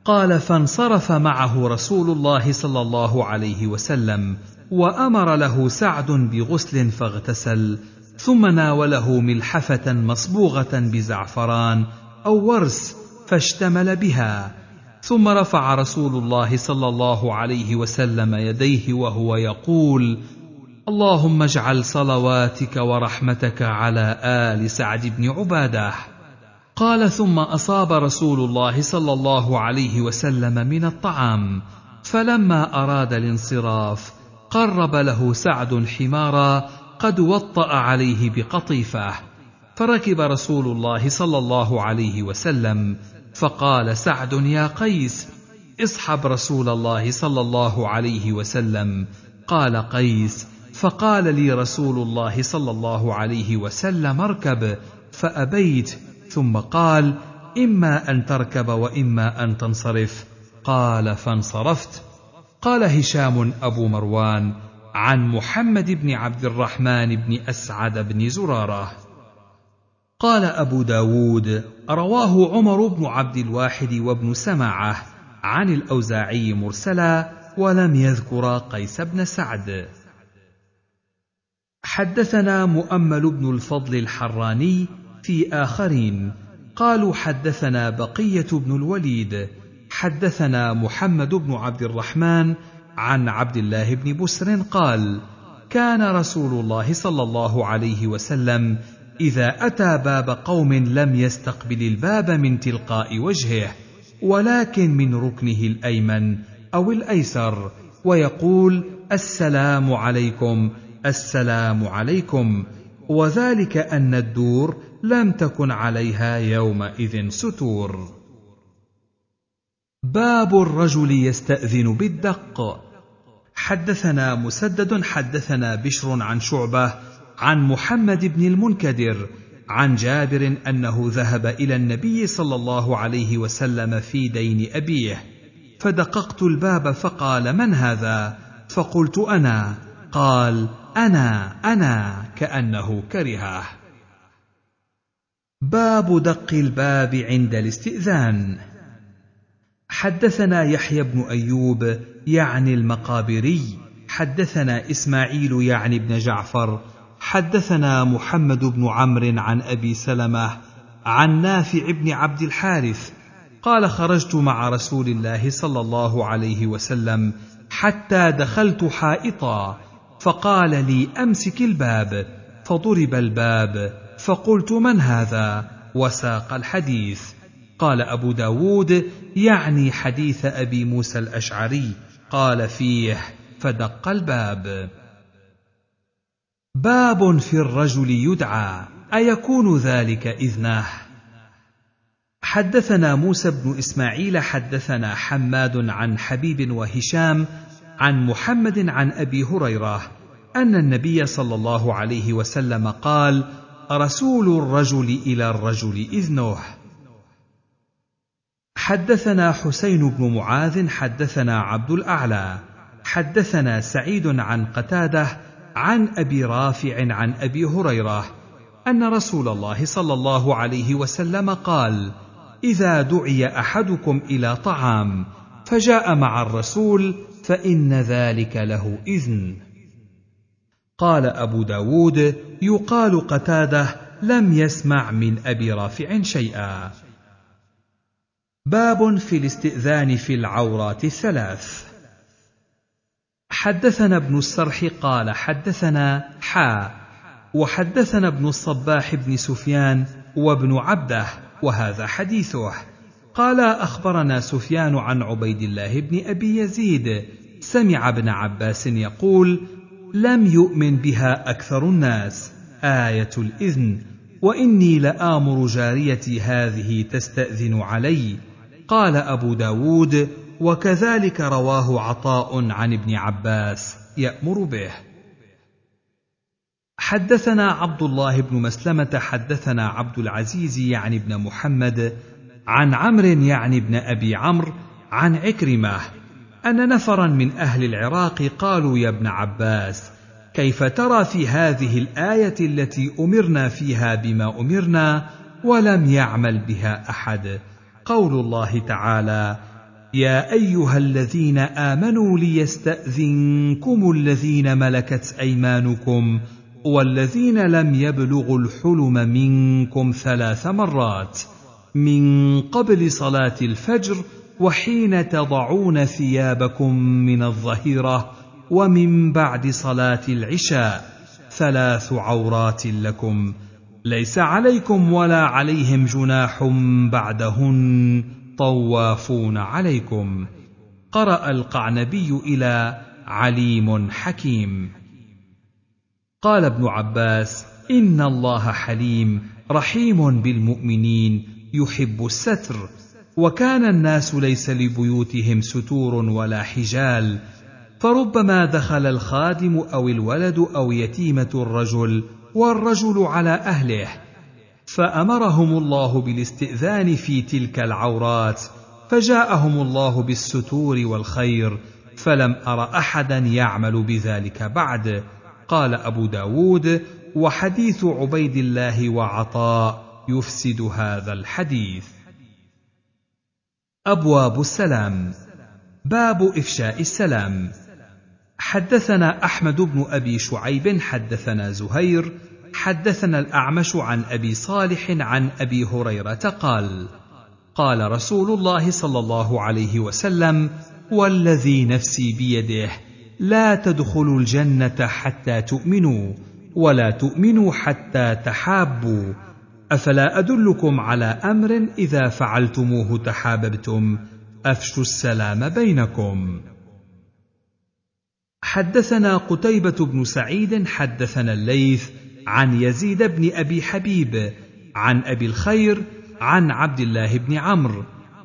قال فانصرف معه رسول الله صلى الله عليه وسلم وامر له سعد بغسل فاغتسل ثم ناوله ملحفه مصبوغه بزعفران او ورس فاشتمل بها ثم رفع رسول الله صلى الله عليه وسلم يديه وهو يقول اللهم اجعل صلواتك ورحمتك على ال سعد بن عباده قال ثم اصاب رسول الله صلى الله عليه وسلم من الطعام فلما اراد الانصراف قرب له سعد حمارا قد وطا عليه بقطيفه فركب رسول الله صلى الله عليه وسلم فقال سعد يا قيس اصحب رسول الله صلى الله عليه وسلم قال قيس فقال لي رسول الله صلى الله عليه وسلم اركب فابيت ثم قال اما ان تركب واما ان تنصرف قال فانصرفت قال هشام ابو مروان عن محمد بن عبد الرحمن بن اسعد بن زراره قال أبو داود رواه عمر بن عبد الواحد وابن سماعة عن الأوزاعي مرسلا ولم يذكر قيس بن سعد حدثنا مؤمل بن الفضل الحراني في آخرين قالوا حدثنا بقية بن الوليد حدثنا محمد بن عبد الرحمن عن عبد الله بن بسر قال كان رسول الله صلى الله عليه وسلم اذا اتى باب قوم لم يستقبل الباب من تلقاء وجهه ولكن من ركنه الايمن او الايسر ويقول السلام عليكم السلام عليكم وذلك ان الدور لم تكن عليها يومئذ ستور باب الرجل يستاذن بالدق حدثنا مسدد حدثنا بشر عن شعبه عن محمد بن المنكدر عن جابر انه ذهب الى النبي صلى الله عليه وسلم في دين ابيه فدققت الباب فقال من هذا فقلت انا قال انا انا كانه كرهه باب دق الباب عند الاستئذان حدثنا يحيى بن ايوب يعني المقابري حدثنا اسماعيل يعني ابن جعفر حدثنا محمد بن عمرو عن ابي سلمه عن نافع بن عبد الحارث قال خرجت مع رسول الله صلى الله عليه وسلم حتى دخلت حائطا فقال لي امسك الباب فضرب الباب فقلت من هذا وساق الحديث قال ابو داود يعني حديث ابي موسى الاشعري قال فيه فدق الباب باب في الرجل يدعى ايكون ذلك اذناه حدثنا موسى بن اسماعيل حدثنا حماد عن حبيب وهشام عن محمد عن ابي هريره ان النبي صلى الله عليه وسلم قال رسول الرجل الى الرجل اذنه حدثنا حسين بن معاذ حدثنا عبد الاعلى حدثنا سعيد عن قتاده عن ابي رافع عن ابي هريره ان رسول الله صلى الله عليه وسلم قال اذا دعي احدكم الى طعام فجاء مع الرسول فان ذلك له اذن قال ابو داود يقال قتاده لم يسمع من ابي رافع شيئا باب في الاستئذان في العورات الثلاث حدثنا ابن السرح قال حدثنا حا وحدثنا ابن الصباح بن سفيان وابن عبده وهذا حديثه قال اخبرنا سفيان عن عبيد الله بن ابي يزيد سمع ابن عباس يقول لم يؤمن بها اكثر الناس ايه الاذن واني لامر جاريتي هذه تستاذن علي قال ابو داود وكذلك رواه عطاء عن ابن عباس يامر به حدثنا عبد الله بن مسلمه حدثنا عبد العزيز يعني ابن محمد عن عمرو يعني ابن ابي عمرو عن عكرمه ان نفرا من اهل العراق قالوا يا ابن عباس كيف ترى في هذه الايه التي امرنا فيها بما امرنا ولم يعمل بها احد قول الله تعالى يا ايها الذين امنوا ليستاذنكم الذين ملكت ايمانكم والذين لم يبلغوا الحلم منكم ثلاث مرات من قبل صلاه الفجر وحين تضعون ثيابكم من الظهيره ومن بعد صلاه العشاء ثلاث عورات لكم ليس عليكم ولا عليهم جناح بعدهن طوافون عليكم قرأ القعنبي إلى عليم حكيم قال ابن عباس إن الله حليم رحيم بالمؤمنين يحب الستر وكان الناس ليس لبيوتهم ستور ولا حجال فربما دخل الخادم او الولد او يتيمه الرجل والرجل على اهله فامرهم الله بالاستئذان في تلك العورات فجاءهم الله بالستور والخير فلم ار احدا يعمل بذلك بعد قال ابو داود وحديث عبيد الله وعطاء يفسد هذا الحديث ابواب السلام باب افشاء السلام حدثنا احمد بن ابي شعيب حدثنا زهير حدثنا الاعمش عن ابي صالح عن ابي هريره قال قال رسول الله صلى الله عليه وسلم والذي نفسي بيده لا تدخلوا الجنه حتى تؤمنوا ولا تؤمنوا حتى تحابوا افلا ادلكم على امر اذا فعلتموه تحاببتم افشوا السلام بينكم حدثنا قتيبه بن سعيد حدثنا الليث عن يزيد بن ابي حبيب عن ابي الخير عن عبد الله بن عمرو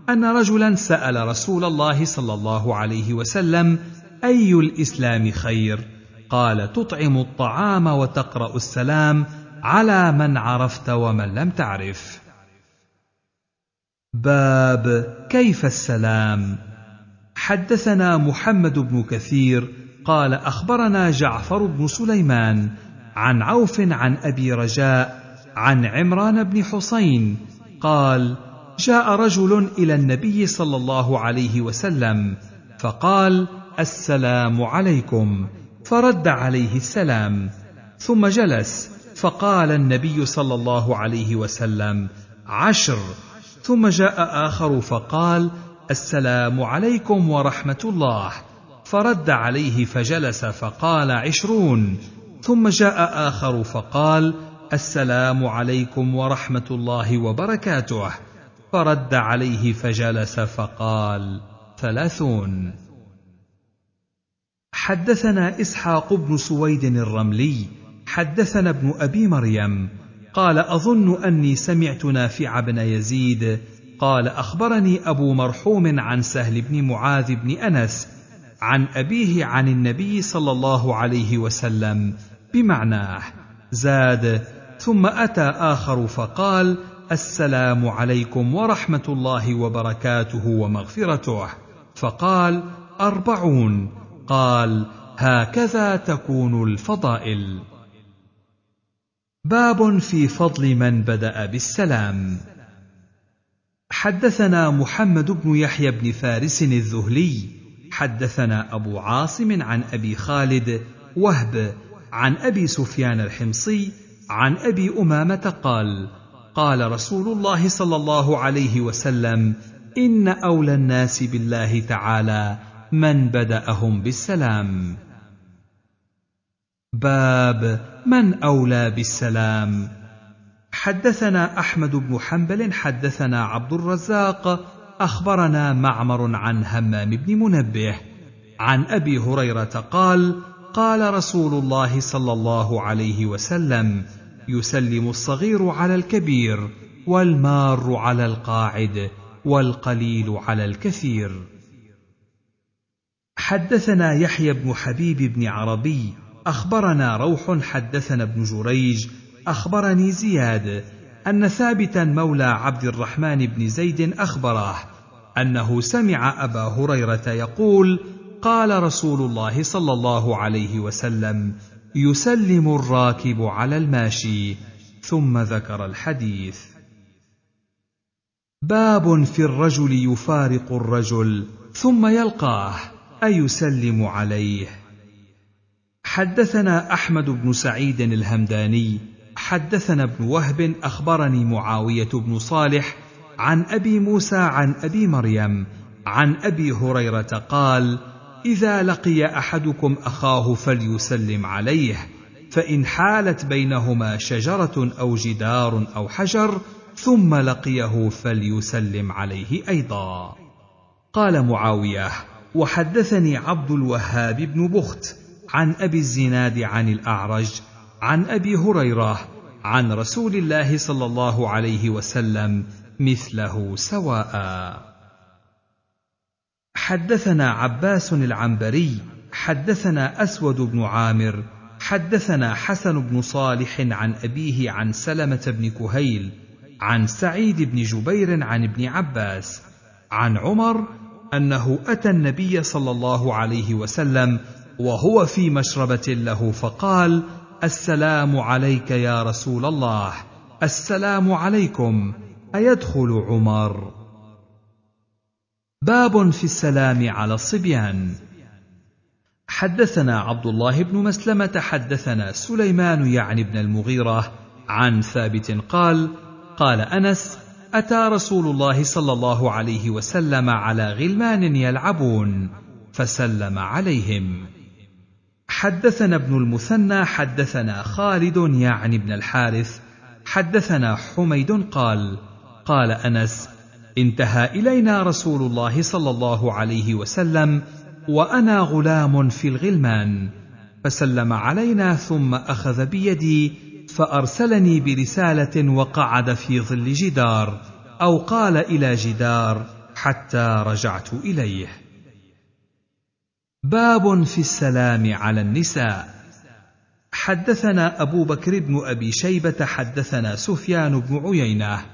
ان رجلا سال رسول الله صلى الله عليه وسلم اي الاسلام خير قال تطعم الطعام وتقرا السلام على من عرفت ومن لم تعرف باب كيف السلام حدثنا محمد بن كثير قال اخبرنا جعفر بن سليمان عن عوف عن ابي رجاء عن عمران بن حسين قال جاء رجل الى النبي صلى الله عليه وسلم فقال السلام عليكم فرد عليه السلام ثم جلس فقال النبي صلى الله عليه وسلم عشر ثم جاء اخر فقال السلام عليكم ورحمه الله فرد عليه فجلس فقال عشرون ثم جاء اخر فقال السلام عليكم ورحمه الله وبركاته فرد عليه فجلس فقال ثلاثون حدثنا اسحاق بن سويد الرملي حدثنا ابن ابي مريم قال اظن اني سمعت نافع بن يزيد قال اخبرني ابو مرحوم عن سهل بن معاذ بن انس عن ابيه عن النبي صلى الله عليه وسلم بمعناه زاد ثم اتى اخر فقال السلام عليكم ورحمه الله وبركاته ومغفرته فقال اربعون قال هكذا تكون الفضائل باب في فضل من بدا بالسلام حدثنا محمد بن يحيى بن فارس الذهلي حدثنا ابو عاصم عن ابي خالد وهب عن ابي سفيان الحمصي عن ابي امامه قال قال رسول الله صلى الله عليه وسلم ان اولى الناس بالله تعالى من بداهم بالسلام باب من اولى بالسلام حدثنا احمد بن حنبل حدثنا عبد الرزاق اخبرنا معمر عن همام بن منبه عن ابي هريره قال قال رسول الله صلى الله عليه وسلم يسلم الصغير على الكبير والمار على القاعد والقليل على الكثير حدثنا يحيى بن حبيب بن عربي اخبرنا روح حدثنا ابن جريج اخبرني زياد ان ثابتا مولى عبد الرحمن بن زيد اخبره انه سمع ابا هريره يقول قال رسول الله صلى الله عليه وسلم يسلم الراكب على الماشي ثم ذكر الحديث باب في الرجل يفارق الرجل ثم يلقاه ايسلم عليه حدثنا احمد بن سعيد الهمداني حدثنا ابن وهب اخبرني معاويه بن صالح عن ابي موسى عن ابي مريم عن ابي هريره قال اذا لقي احدكم اخاه فليسلم عليه فان حالت بينهما شجره او جدار او حجر ثم لقيه فليسلم عليه ايضا قال معاويه وحدثني عبد الوهاب بن بخت عن ابي الزناد عن الاعرج عن ابي هريره عن رسول الله صلى الله عليه وسلم مثله سواء حدثنا عباس العنبري حدثنا اسود بن عامر حدثنا حسن بن صالح عن ابيه عن سلمه بن كهيل عن سعيد بن جبير عن ابن عباس عن عمر انه اتى النبي صلى الله عليه وسلم وهو في مشربه له فقال السلام عليك يا رسول الله السلام عليكم ايدخل عمر باب في السلام على الصبيان حدثنا عبد الله بن مسلمه حدثنا سليمان يعني بن المغيره عن ثابت قال قال انس اتى رسول الله صلى الله عليه وسلم على غلمان يلعبون فسلم عليهم حدثنا ابن المثنى حدثنا خالد يعني بن الحارث حدثنا حميد قال قال انس انتهى الينا رسول الله صلى الله عليه وسلم وانا غلام في الغلمان فسلم علينا ثم اخذ بيدي فارسلني برساله وقعد في ظل جدار او قال الى جدار حتى رجعت اليه باب في السلام على النساء حدثنا ابو بكر بن ابي شيبه حدثنا سفيان بن عيينه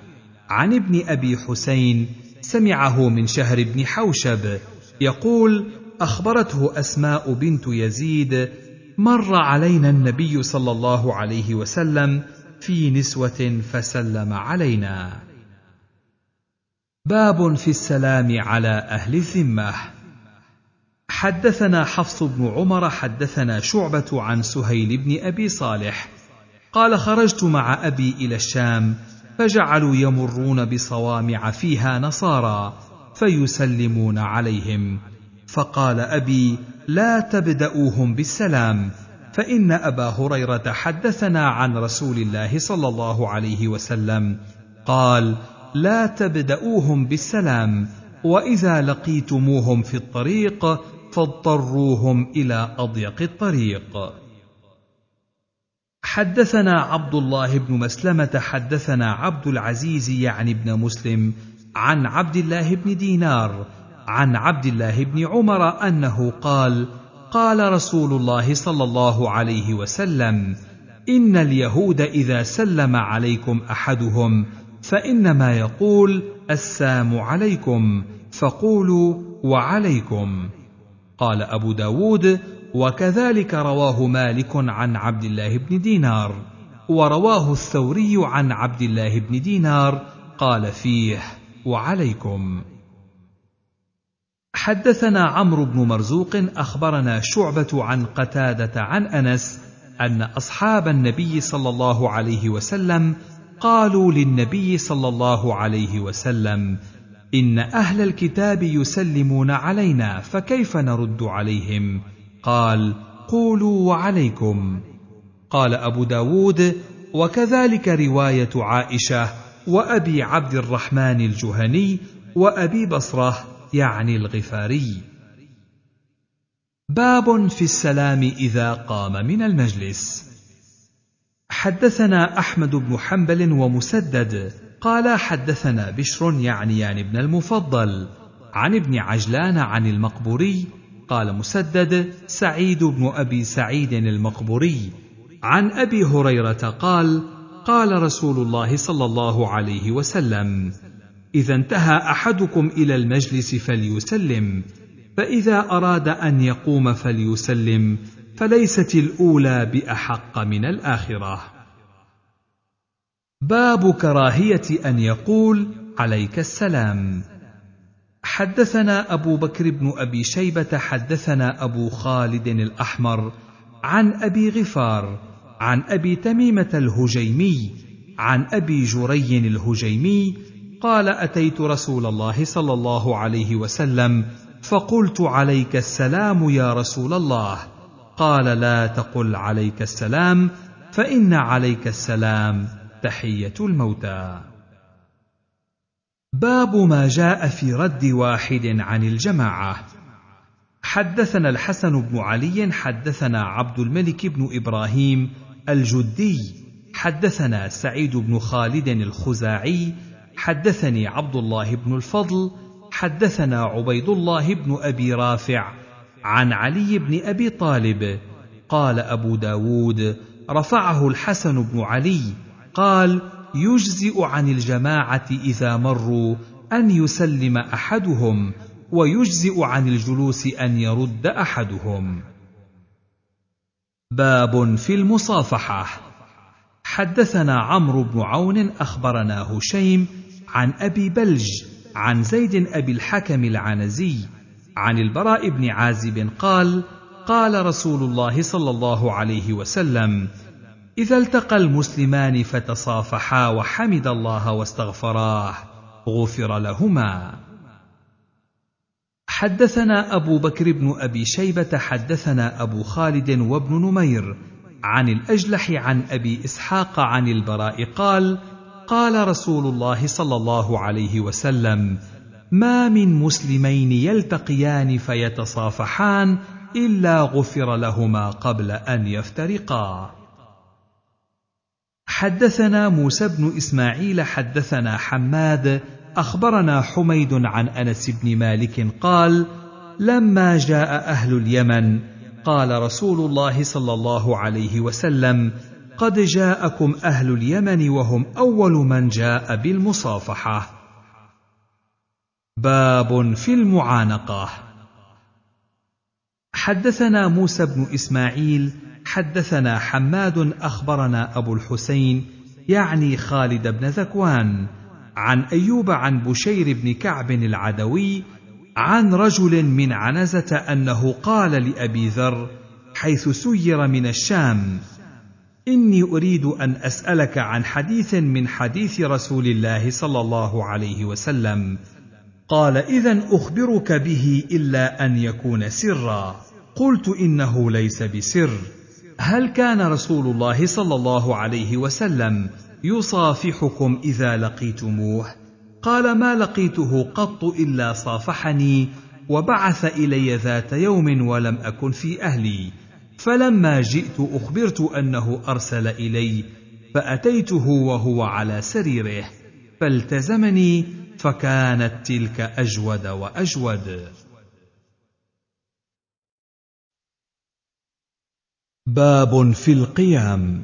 عن ابن ابي حسين سمعه من شهر بن حوشب يقول اخبرته اسماء بنت يزيد مر علينا النبي صلى الله عليه وسلم في نسوه فسلم علينا باب في السلام على اهل الذمه حدثنا حفص بن عمر حدثنا شعبه عن سهيل بن ابي صالح قال خرجت مع ابي الى الشام فجعلوا يمرون بصوامع فيها نصارى فيسلمون عليهم فقال ابي لا تبداوهم بالسلام فان ابا هريره حدثنا عن رسول الله صلى الله عليه وسلم قال لا تبداوهم بالسلام واذا لقيتموهم في الطريق فاضطروهم الى اضيق الطريق حدثنا عبد الله بن مسلمة حدثنا عبد العزيز يعني بن مسلم عن عبد الله بن دينار عن عبد الله بن عمر أنه قال: قال رسول الله صلى الله عليه وسلم: إن اليهود إذا سلم عليكم أحدهم فإنما يقول: السام عليكم، فقولوا: وعليكم. قال أبو داود وكذلك رواه مالك عن عبد الله بن دينار ورواه الثوري عن عبد الله بن دينار قال فيه وعليكم حدثنا عمرو بن مرزوق اخبرنا شعبه عن قتاده عن انس ان اصحاب النبي صلى الله عليه وسلم قالوا للنبي صلى الله عليه وسلم ان اهل الكتاب يسلمون علينا فكيف نرد عليهم قال قولوا وعليكم قال أبو داود وكذلك رواية عائشة وأبي عبد الرحمن الجهني وأبي بصرة يعني الغفاري باب في السلام إذا قام من المجلس حدثنا أحمد بن حنبل ومسدد قال حدثنا بشر يعنيان يعني ابن المفضل عن ابن عجلان عن المقبوري قال مسدد سعيد بن ابي سعيد المقبوري عن ابي هريره قال قال رسول الله صلى الله عليه وسلم اذا انتهى احدكم الى المجلس فليسلم فاذا اراد ان يقوم فليسلم فليست الاولى باحق من الاخره باب كراهيه ان يقول عليك السلام حدثنا أبو بكر بن أبي شيبة حدثنا أبو خالد الأحمر عن أبي غفار عن أبي تميمة الهجيمي عن أبي جري الهجيمي قال أتيت رسول الله صلى الله عليه وسلم فقلت عليك السلام يا رسول الله قال لا تقل عليك السلام فإن عليك السلام تحية الموتى باب ما جاء في رد واحد عن الجماعه حدثنا الحسن بن علي حدثنا عبد الملك بن ابراهيم الجدي حدثنا سعيد بن خالد الخزاعي حدثني عبد الله بن الفضل حدثنا عبيد الله بن ابي رافع عن علي بن ابي طالب قال ابو داود رفعه الحسن بن علي قال يجزئ عن الجماعة إذا مروا أن يسلم أحدهم ويجزئ عن الجلوس أن يرد أحدهم باب في المصافحة حدثنا عمرو بن عون أخبرنا هشيم عن أبي بلج عن زيد أبي الحكم العنزي عن البراء بن عازب قال قال رسول الله صلى الله عليه وسلم إذا التقى المسلمان فتصافحا وحمد الله واستغفراه غفر لهما حدثنا أبو بكر بن أبي شيبة حدثنا أبو خالد وابن نمير عن الأجلح عن أبي إسحاق عن البراء قال قال رسول الله صلى الله عليه وسلم ما من مسلمين يلتقيان فيتصافحان إلا غفر لهما قبل أن يفترقا حدثنا موسى بن اسماعيل حدثنا حماد اخبرنا حميد عن انس بن مالك قال لما جاء اهل اليمن قال رسول الله صلى الله عليه وسلم قد جاءكم اهل اليمن وهم اول من جاء بالمصافحه باب في المعانقه حدثنا موسى بن اسماعيل حدثنا حماد اخبرنا ابو الحسين يعني خالد بن ذكوان عن ايوب عن بشير بن كعب العدوي عن رجل من عنزه انه قال لابي ذر حيث سير من الشام اني اريد ان اسالك عن حديث من حديث رسول الله صلى الله عليه وسلم قال اذا اخبرك به الا ان يكون سرا قلت انه ليس بسر هل كان رسول الله صلى الله عليه وسلم يصافحكم اذا لقيتموه قال ما لقيته قط الا صافحني وبعث الي ذات يوم ولم اكن في اهلي فلما جئت اخبرت انه ارسل الي فاتيته وهو على سريره فالتزمني فكانت تلك اجود واجود باب في القيام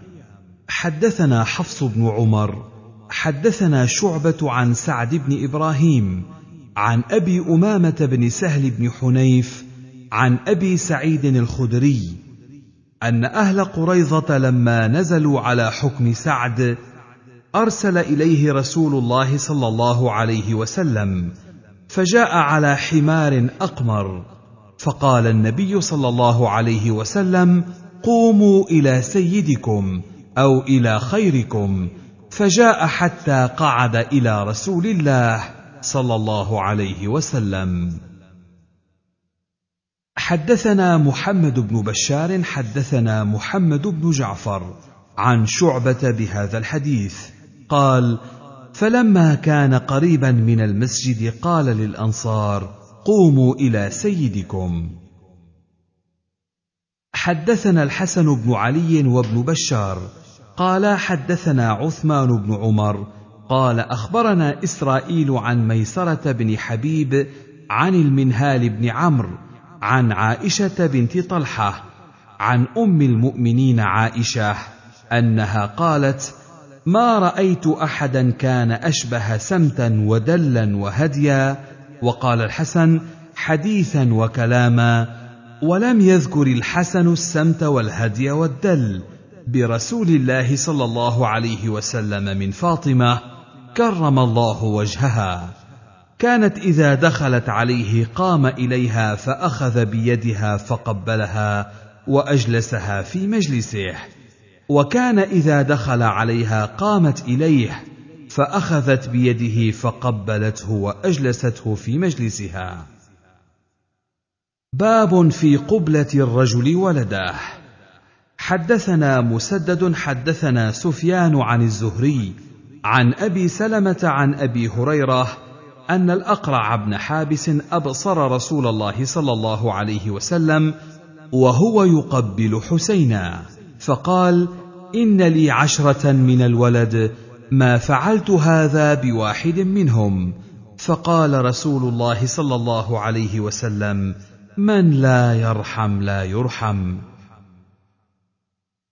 حدثنا حفص بن عمر حدثنا شعبه عن سعد بن ابراهيم عن ابي امامه بن سهل بن حنيف عن ابي سعيد الخدري ان اهل قريظه لما نزلوا على حكم سعد ارسل اليه رسول الله صلى الله عليه وسلم فجاء على حمار اقمر فقال النبي صلى الله عليه وسلم قوموا الى سيدكم او الى خيركم فجاء حتى قعد الى رسول الله صلى الله عليه وسلم حدثنا محمد بن بشار حدثنا محمد بن جعفر عن شعبه بهذا الحديث قال فلما كان قريبا من المسجد قال للانصار قوموا الى سيدكم حدثنا الحسن بن علي وابن بشار قال حدثنا عثمان بن عمر قال اخبرنا اسرائيل عن ميسره بن حبيب عن المنهال بن عمرو عن عائشه بنت طلحه عن ام المؤمنين عائشه انها قالت ما رايت احدا كان اشبه سمتا ودلا وهديا وقال الحسن حديثا وكلاما ولم يذكر الحسن السمت والهدي والدل برسول الله صلى الله عليه وسلم من فاطمه كرم الله وجهها كانت اذا دخلت عليه قام اليها فاخذ بيدها فقبلها واجلسها في مجلسه وكان اذا دخل عليها قامت اليه فاخذت بيده فقبلته واجلسته في مجلسها باب في قبله الرجل ولداه حدثنا مسدد حدثنا سفيان عن الزهري عن ابي سلمه عن ابي هريره ان الاقرع بن حابس ابصر رسول الله صلى الله عليه وسلم وهو يقبل حسينا فقال ان لي عشره من الولد ما فعلت هذا بواحد منهم فقال رسول الله صلى الله عليه وسلم من لا يرحم لا يرحم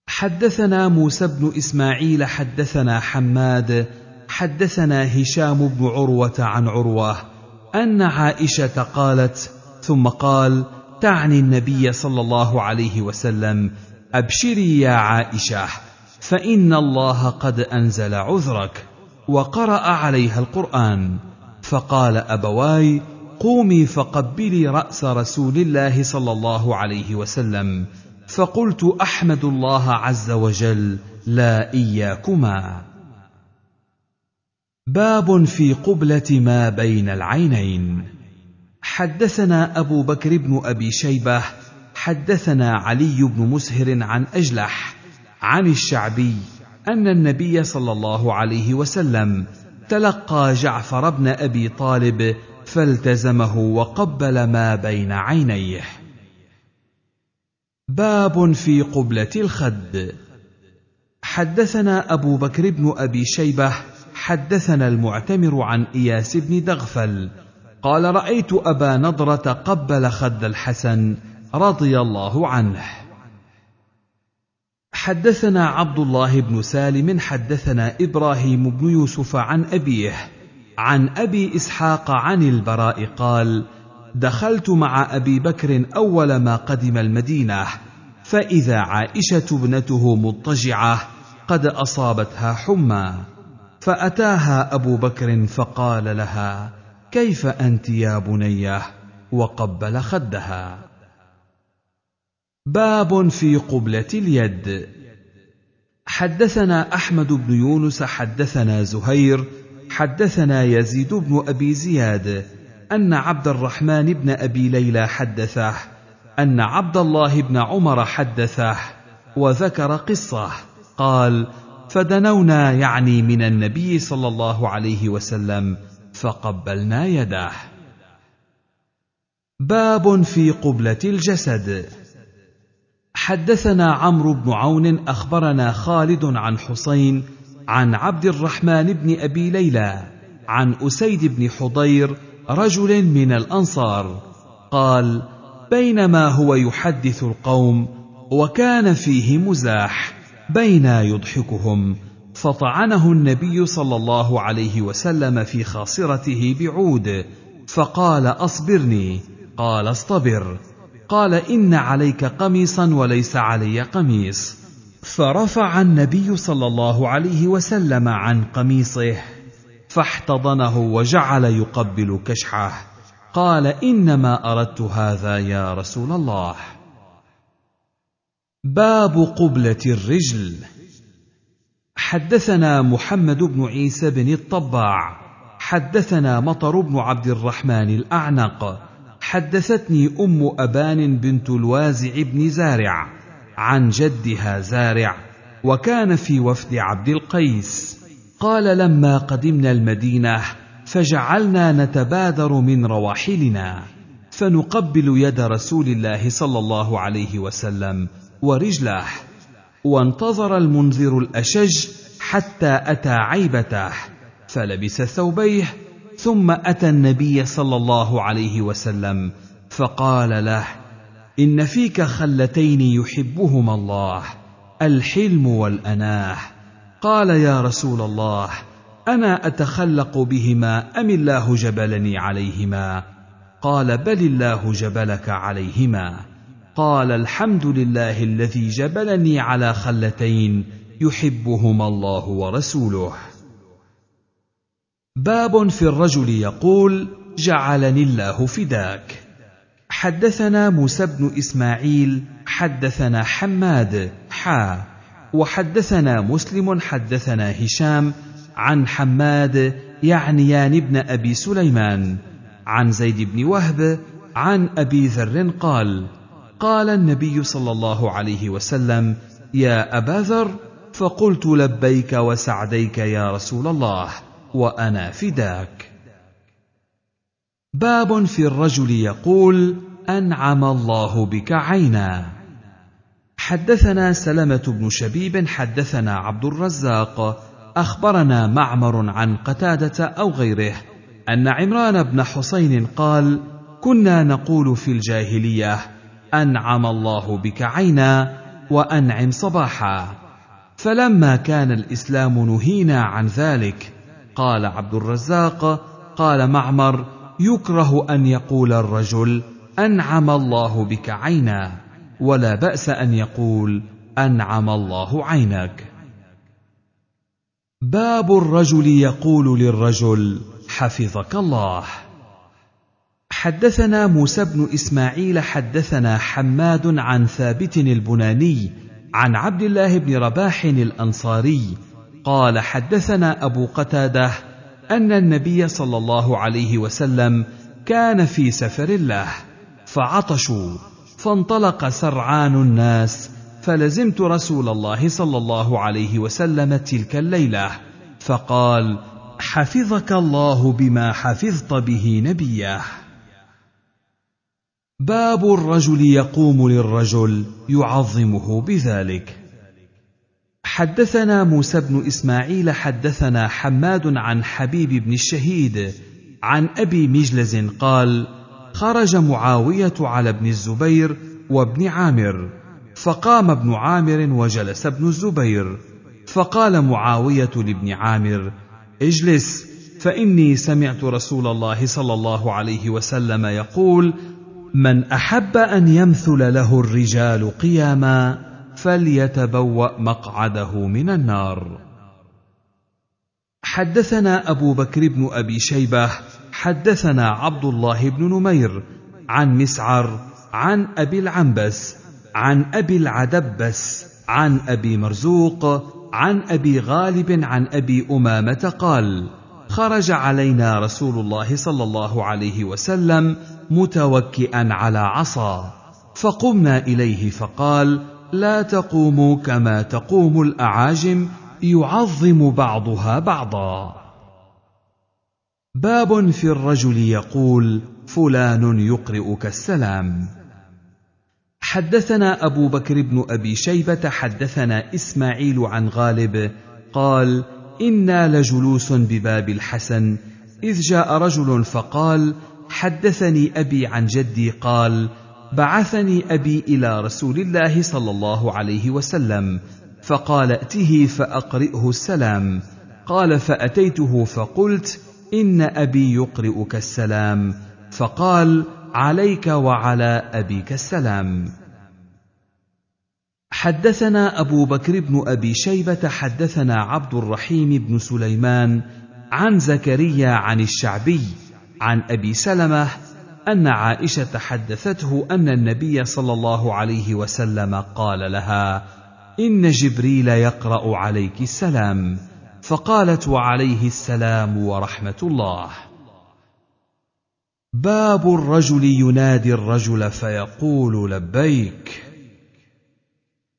حدثنا موسى بن اسماعيل حدثنا حماد حدثنا هشام بن عروه عن عروه ان عائشه قالت ثم قال تعني النبي صلى الله عليه وسلم ابشري يا عائشه فان الله قد انزل عذرك وقرا عليها القران فقال ابواي قومي فقبلي راس رسول الله صلى الله عليه وسلم فقلت احمد الله عز وجل لا اياكما باب في قبله ما بين العينين حدثنا ابو بكر بن ابي شيبه حدثنا علي بن مسهر عن اجلح عن الشعبي ان النبي صلى الله عليه وسلم تلقى جعفر بن ابي طالب فالتزمه وقبل ما بين عينيه باب في قبله الخد حدثنا ابو بكر بن ابي شيبه حدثنا المعتمر عن اياس بن دغفل قال رايت ابا نضره قبل خد الحسن رضي الله عنه حدثنا عبد الله بن سالم حدثنا ابراهيم بن يوسف عن ابيه عن ابي اسحاق عن البراء قال دخلت مع ابي بكر اول ما قدم المدينه فاذا عائشه ابنته مضطجعه قد اصابتها حمى فاتاها ابو بكر فقال لها كيف انت يا بنيه وقبل خدها باب في قبله اليد حدثنا احمد بن يونس حدثنا زهير حدثنا يزيد بن ابي زياد ان عبد الرحمن بن ابي ليلى حدثه ان عبد الله بن عمر حدثه وذكر قصه قال فدنونا يعني من النبي صلى الله عليه وسلم فقبلنا يده باب في قبله الجسد حدثنا عمرو بن عون اخبرنا خالد عن حسين عن عبد الرحمن بن ابي ليلى عن اسيد بن حضير رجل من الانصار قال بينما هو يحدث القوم وكان فيه مزاح بين يضحكهم فطعنه النبي صلى الله عليه وسلم في خاصرته بعود فقال اصبرني قال اصطبر قال ان عليك قميصا وليس علي قميص فرفع النبي صلى الله عليه وسلم عن قميصه فاحتضنه وجعل يقبل كشحه قال انما اردت هذا يا رسول الله باب قبله الرجل حدثنا محمد بن عيسى بن الطباع حدثنا مطر بن عبد الرحمن الاعنق حدثتني ام ابان بنت الوازع بن زارع عن جدها زارع وكان في وفد عبد القيس قال لما قدمنا المدينه فجعلنا نتبادر من رواحلنا فنقبل يد رسول الله صلى الله عليه وسلم ورجله وانتظر المنذر الاشج حتى اتى عيبته فلبس ثوبيه ثم اتى النبي صلى الله عليه وسلم فقال له ان فيك خلتين يحبهما الله الحلم والاناح قال يا رسول الله انا اتخلق بهما ام الله جبلني عليهما قال بل الله جبلك عليهما قال الحمد لله الذي جبلني على خلتين يحبهما الله ورسوله باب في الرجل يقول جعلني الله فداك حدثنا موسى بن اسماعيل حدثنا حماد حا وحدثنا مسلم حدثنا هشام عن حماد يعنيان بن ابي سليمان عن زيد بن وهب عن ابي ذر قال قال النبي صلى الله عليه وسلم يا ابا ذر فقلت لبيك وسعديك يا رسول الله وانا فداك باب في الرجل يقول انعم الله بك عينا حدثنا سلمه بن شبيب حدثنا عبد الرزاق اخبرنا معمر عن قتاده او غيره ان عمران بن حسين قال كنا نقول في الجاهليه انعم الله بك عينا وانعم صباحا فلما كان الاسلام نهينا عن ذلك قال عبد الرزاق قال معمر يكره ان يقول الرجل انعم الله بك عينا ولا باس ان يقول انعم الله عينك باب الرجل يقول للرجل حفظك الله حدثنا موسى بن اسماعيل حدثنا حماد عن ثابت البناني عن عبد الله بن رباح الانصاري قال حدثنا ابو قتاده ان النبي صلى الله عليه وسلم كان في سفر له فعطشوا فانطلق سرعان الناس فلزمت رسول الله صلى الله عليه وسلم تلك الليله فقال حفظك الله بما حفظت به نبيه باب الرجل يقوم للرجل يعظمه بذلك حدثنا موسى بن اسماعيل حدثنا حماد عن حبيب بن الشهيد عن ابي مجلز قال خرج معاويه على ابن الزبير وابن عامر فقام ابن عامر وجلس ابن الزبير فقال معاويه لابن عامر اجلس فاني سمعت رسول الله صلى الله عليه وسلم يقول من احب ان يمثل له الرجال قياما فليتبوا مقعده من النار حدثنا ابو بكر بن ابي شيبه حدثنا عبد الله بن نمير عن مسعر عن ابي العنبس عن ابي العدبس عن ابي مرزوق عن ابي غالب عن ابي امامه قال خرج علينا رسول الله صلى الله عليه وسلم متوكئا على عصا فقمنا اليه فقال لا تقوموا كما تقوم الاعاجم يعظم بعضها بعضا باب في الرجل يقول فلان يقرئك السلام حدثنا ابو بكر بن ابي شيبه حدثنا اسماعيل عن غالب قال انا لجلوس بباب الحسن اذ جاء رجل فقال حدثني ابي عن جدي قال بعثني ابي الى رسول الله صلى الله عليه وسلم فقال اته فاقرئه السلام قال فاتيته فقلت ان ابي يقرئك السلام فقال عليك وعلى ابيك السلام حدثنا ابو بكر بن ابي شيبه حدثنا عبد الرحيم بن سليمان عن زكريا عن الشعبي عن ابي سلمه ان عائشه حدثته ان النبي صلى الله عليه وسلم قال لها ان جبريل يقرا عليك السلام فقالت وعليه السلام ورحمه الله باب الرجل ينادي الرجل فيقول لبيك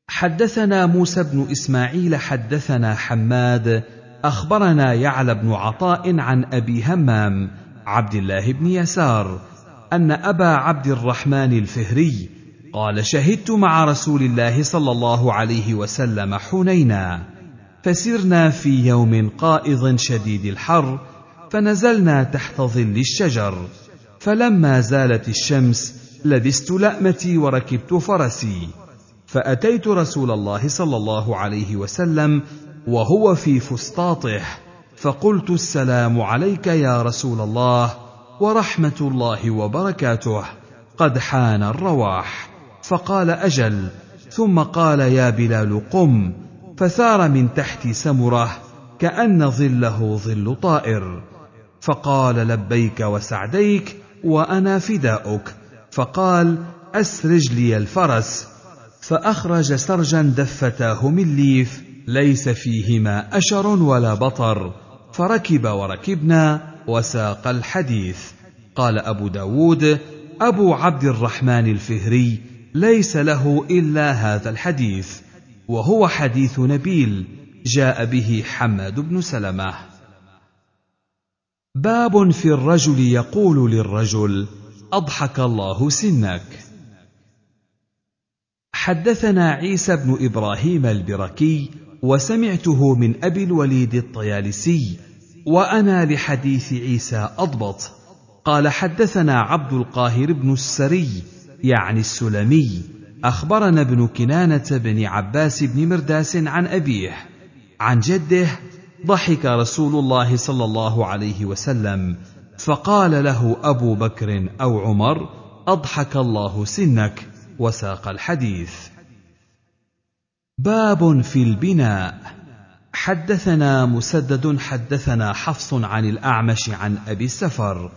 حدثنا موسى بن اسماعيل حدثنا حماد اخبرنا يعلى بن عطاء عن ابي همام عبد الله بن يسار ان ابا عبد الرحمن الفهري قال شهدت مع رسول الله صلى الله عليه وسلم حنينا فسرنا في يوم قائض شديد الحر فنزلنا تحت ظل الشجر فلما زالت الشمس لبست لأمتي وركبت فرسي فأتيت رسول الله صلى الله عليه وسلم وهو في فسطاطه فقلت السلام عليك يا رسول الله ورحمة الله وبركاته قد حان الرواح فقال أجل ثم قال يا بلال قم فسار من تحت سمره كأن ظله ظل طائر فقال لبيك وسعديك وأنا فداؤك فقال أسرج لي الفرس فأخرج سرجا دفتاه من ليف ليس فيهما أشر ولا بطر فركب وركبنا وساق الحديث قال أبو داود أبو عبد الرحمن الفهري ليس له إلا هذا الحديث وهو حديث نبيل جاء به حماد بن سلمه باب في الرجل يقول للرجل اضحك الله سنك حدثنا عيسى بن ابراهيم البركي وسمعته من ابي الوليد الطيالسي وانا لحديث عيسى اضبط قال حدثنا عبد القاهر بن السري يعني السلمي اخبرنا ابن كنانه بن عباس بن مرداس عن ابيه عن جده ضحك رسول الله صلى الله عليه وسلم فقال له ابو بكر او عمر اضحك الله سنك وساق الحديث باب في البناء حدثنا مسدد حدثنا حفص عن الاعمش عن ابي السفر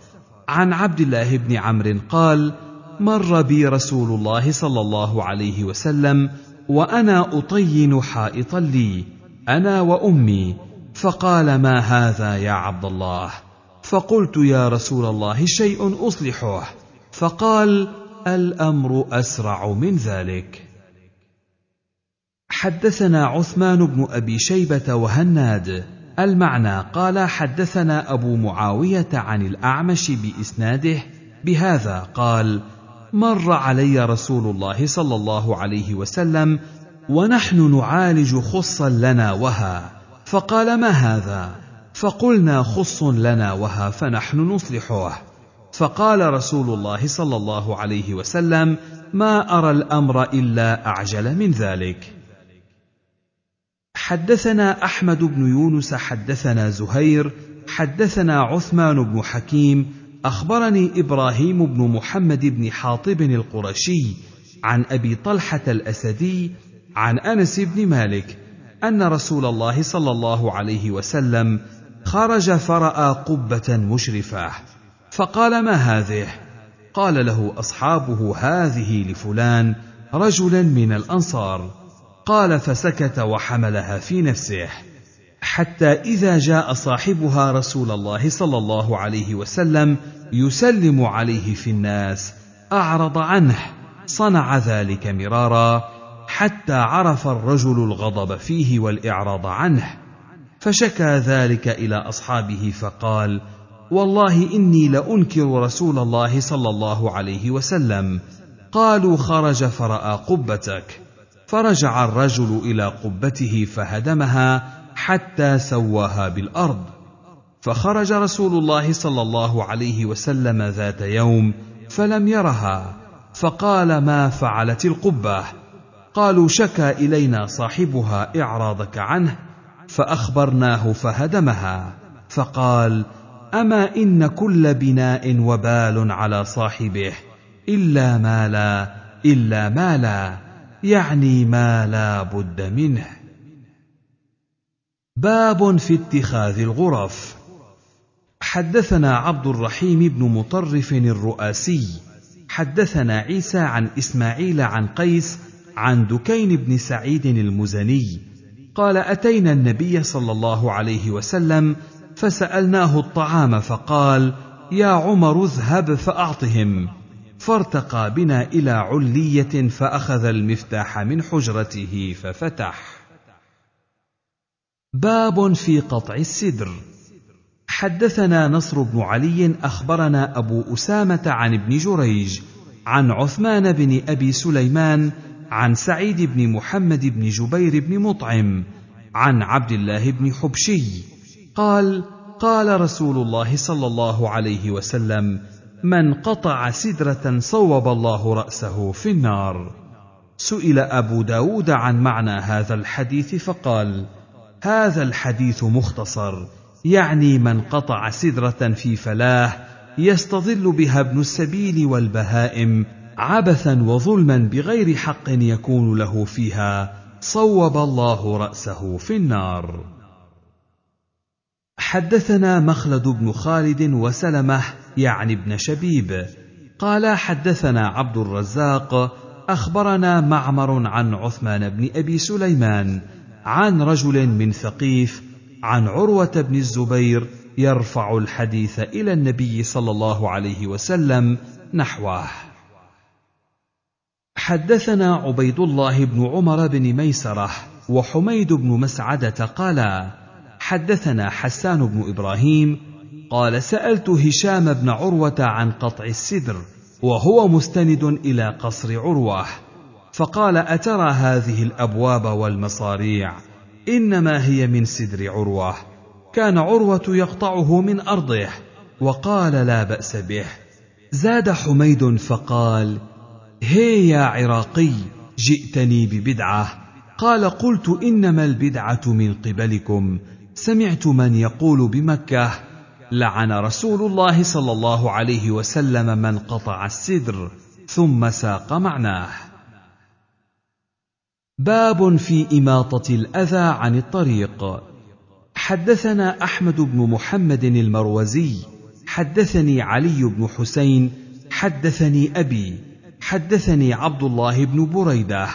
عن عبد الله بن عمرو قال مر بي رسول الله صلى الله عليه وسلم وانا اطين حائطا لي انا وامي فقال ما هذا يا عبد الله فقلت يا رسول الله شيء اصلحه فقال الامر اسرع من ذلك حدثنا عثمان بن ابي شيبه وهناد المعنى قال حدثنا ابو معاويه عن الاعمش باسناده بهذا قال مر علي رسول الله صلى الله عليه وسلم ونحن نعالج خصا لنا وها فقال ما هذا فقلنا خص لنا وها فنحن نصلحه فقال رسول الله صلى الله عليه وسلم ما ارى الامر الا اعجل من ذلك حدثنا احمد بن يونس حدثنا زهير حدثنا عثمان بن حكيم اخبرني ابراهيم بن محمد بن حاطب القرشي عن ابي طلحه الاسدي عن انس بن مالك ان رسول الله صلى الله عليه وسلم خرج فراى قبه مشرفه فقال ما هذه قال له اصحابه هذه لفلان رجلا من الانصار قال فسكت وحملها في نفسه حتى إذا جاء صاحبها رسول الله صلى الله عليه وسلم يسلم عليه في الناس أعرض عنه صنع ذلك مرارا حتى عرف الرجل الغضب فيه والإعراض عنه فشكى ذلك إلى أصحابه فقال: والله إني لأنكر رسول الله صلى الله عليه وسلم قالوا خرج فرأى قبتك فرجع الرجل إلى قبته فهدمها حتى سواها بالارض فخرج رسول الله صلى الله عليه وسلم ذات يوم فلم يرها فقال ما فعلت القبه قالوا شكا الينا صاحبها اعراضك عنه فاخبرناه فهدمها فقال اما ان كل بناء وبال على صاحبه الا ما لا الا ما لا يعني ما لا بد منه باب في اتخاذ الغرف حدثنا عبد الرحيم بن مطرف الرؤاسي حدثنا عيسى عن اسماعيل عن قيس عن دكين بن سعيد المزني قال اتينا النبي صلى الله عليه وسلم فسالناه الطعام فقال يا عمر اذهب فاعطهم فارتقى بنا الى عليه فاخذ المفتاح من حجرته ففتح باب في قطع السدر حدثنا نصر بن علي اخبرنا ابو اسامه عن ابن جريج عن عثمان بن ابي سليمان عن سعيد بن محمد بن جبير بن مطعم عن عبد الله بن حبشي قال قال رسول الله صلى الله عليه وسلم من قطع سدره صوب الله راسه في النار سئل ابو داود عن معنى هذا الحديث فقال هذا الحديث مختصر يعني من قطع سدره في فلاه يستظل بها ابن السبيل والبهائم عبثا وظلما بغير حق يكون له فيها صوب الله راسه في النار حدثنا مخلد بن خالد وسلمه يعني ابن شبيب قال حدثنا عبد الرزاق اخبرنا معمر عن عثمان بن ابي سليمان عن رجل من ثقيف عن عروه بن الزبير يرفع الحديث الى النبي صلى الله عليه وسلم نحوه حدثنا عبيد الله بن عمر بن ميسره وحميد بن مسعده قالا حدثنا حسان بن ابراهيم قال سالت هشام بن عروه عن قطع السدر وهو مستند الى قصر عروه فقال اترى هذه الابواب والمصاريع انما هي من سدر عروه كان عروه يقطعه من ارضه وقال لا باس به زاد حميد فقال هي يا عراقي جئتني ببدعه قال قلت انما البدعه من قبلكم سمعت من يقول بمكه لعن رسول الله صلى الله عليه وسلم من قطع السدر ثم ساق معناه باب في اماطه الاذى عن الطريق حدثنا احمد بن محمد المروزي حدثني علي بن حسين حدثني ابي حدثني عبد الله بن بريده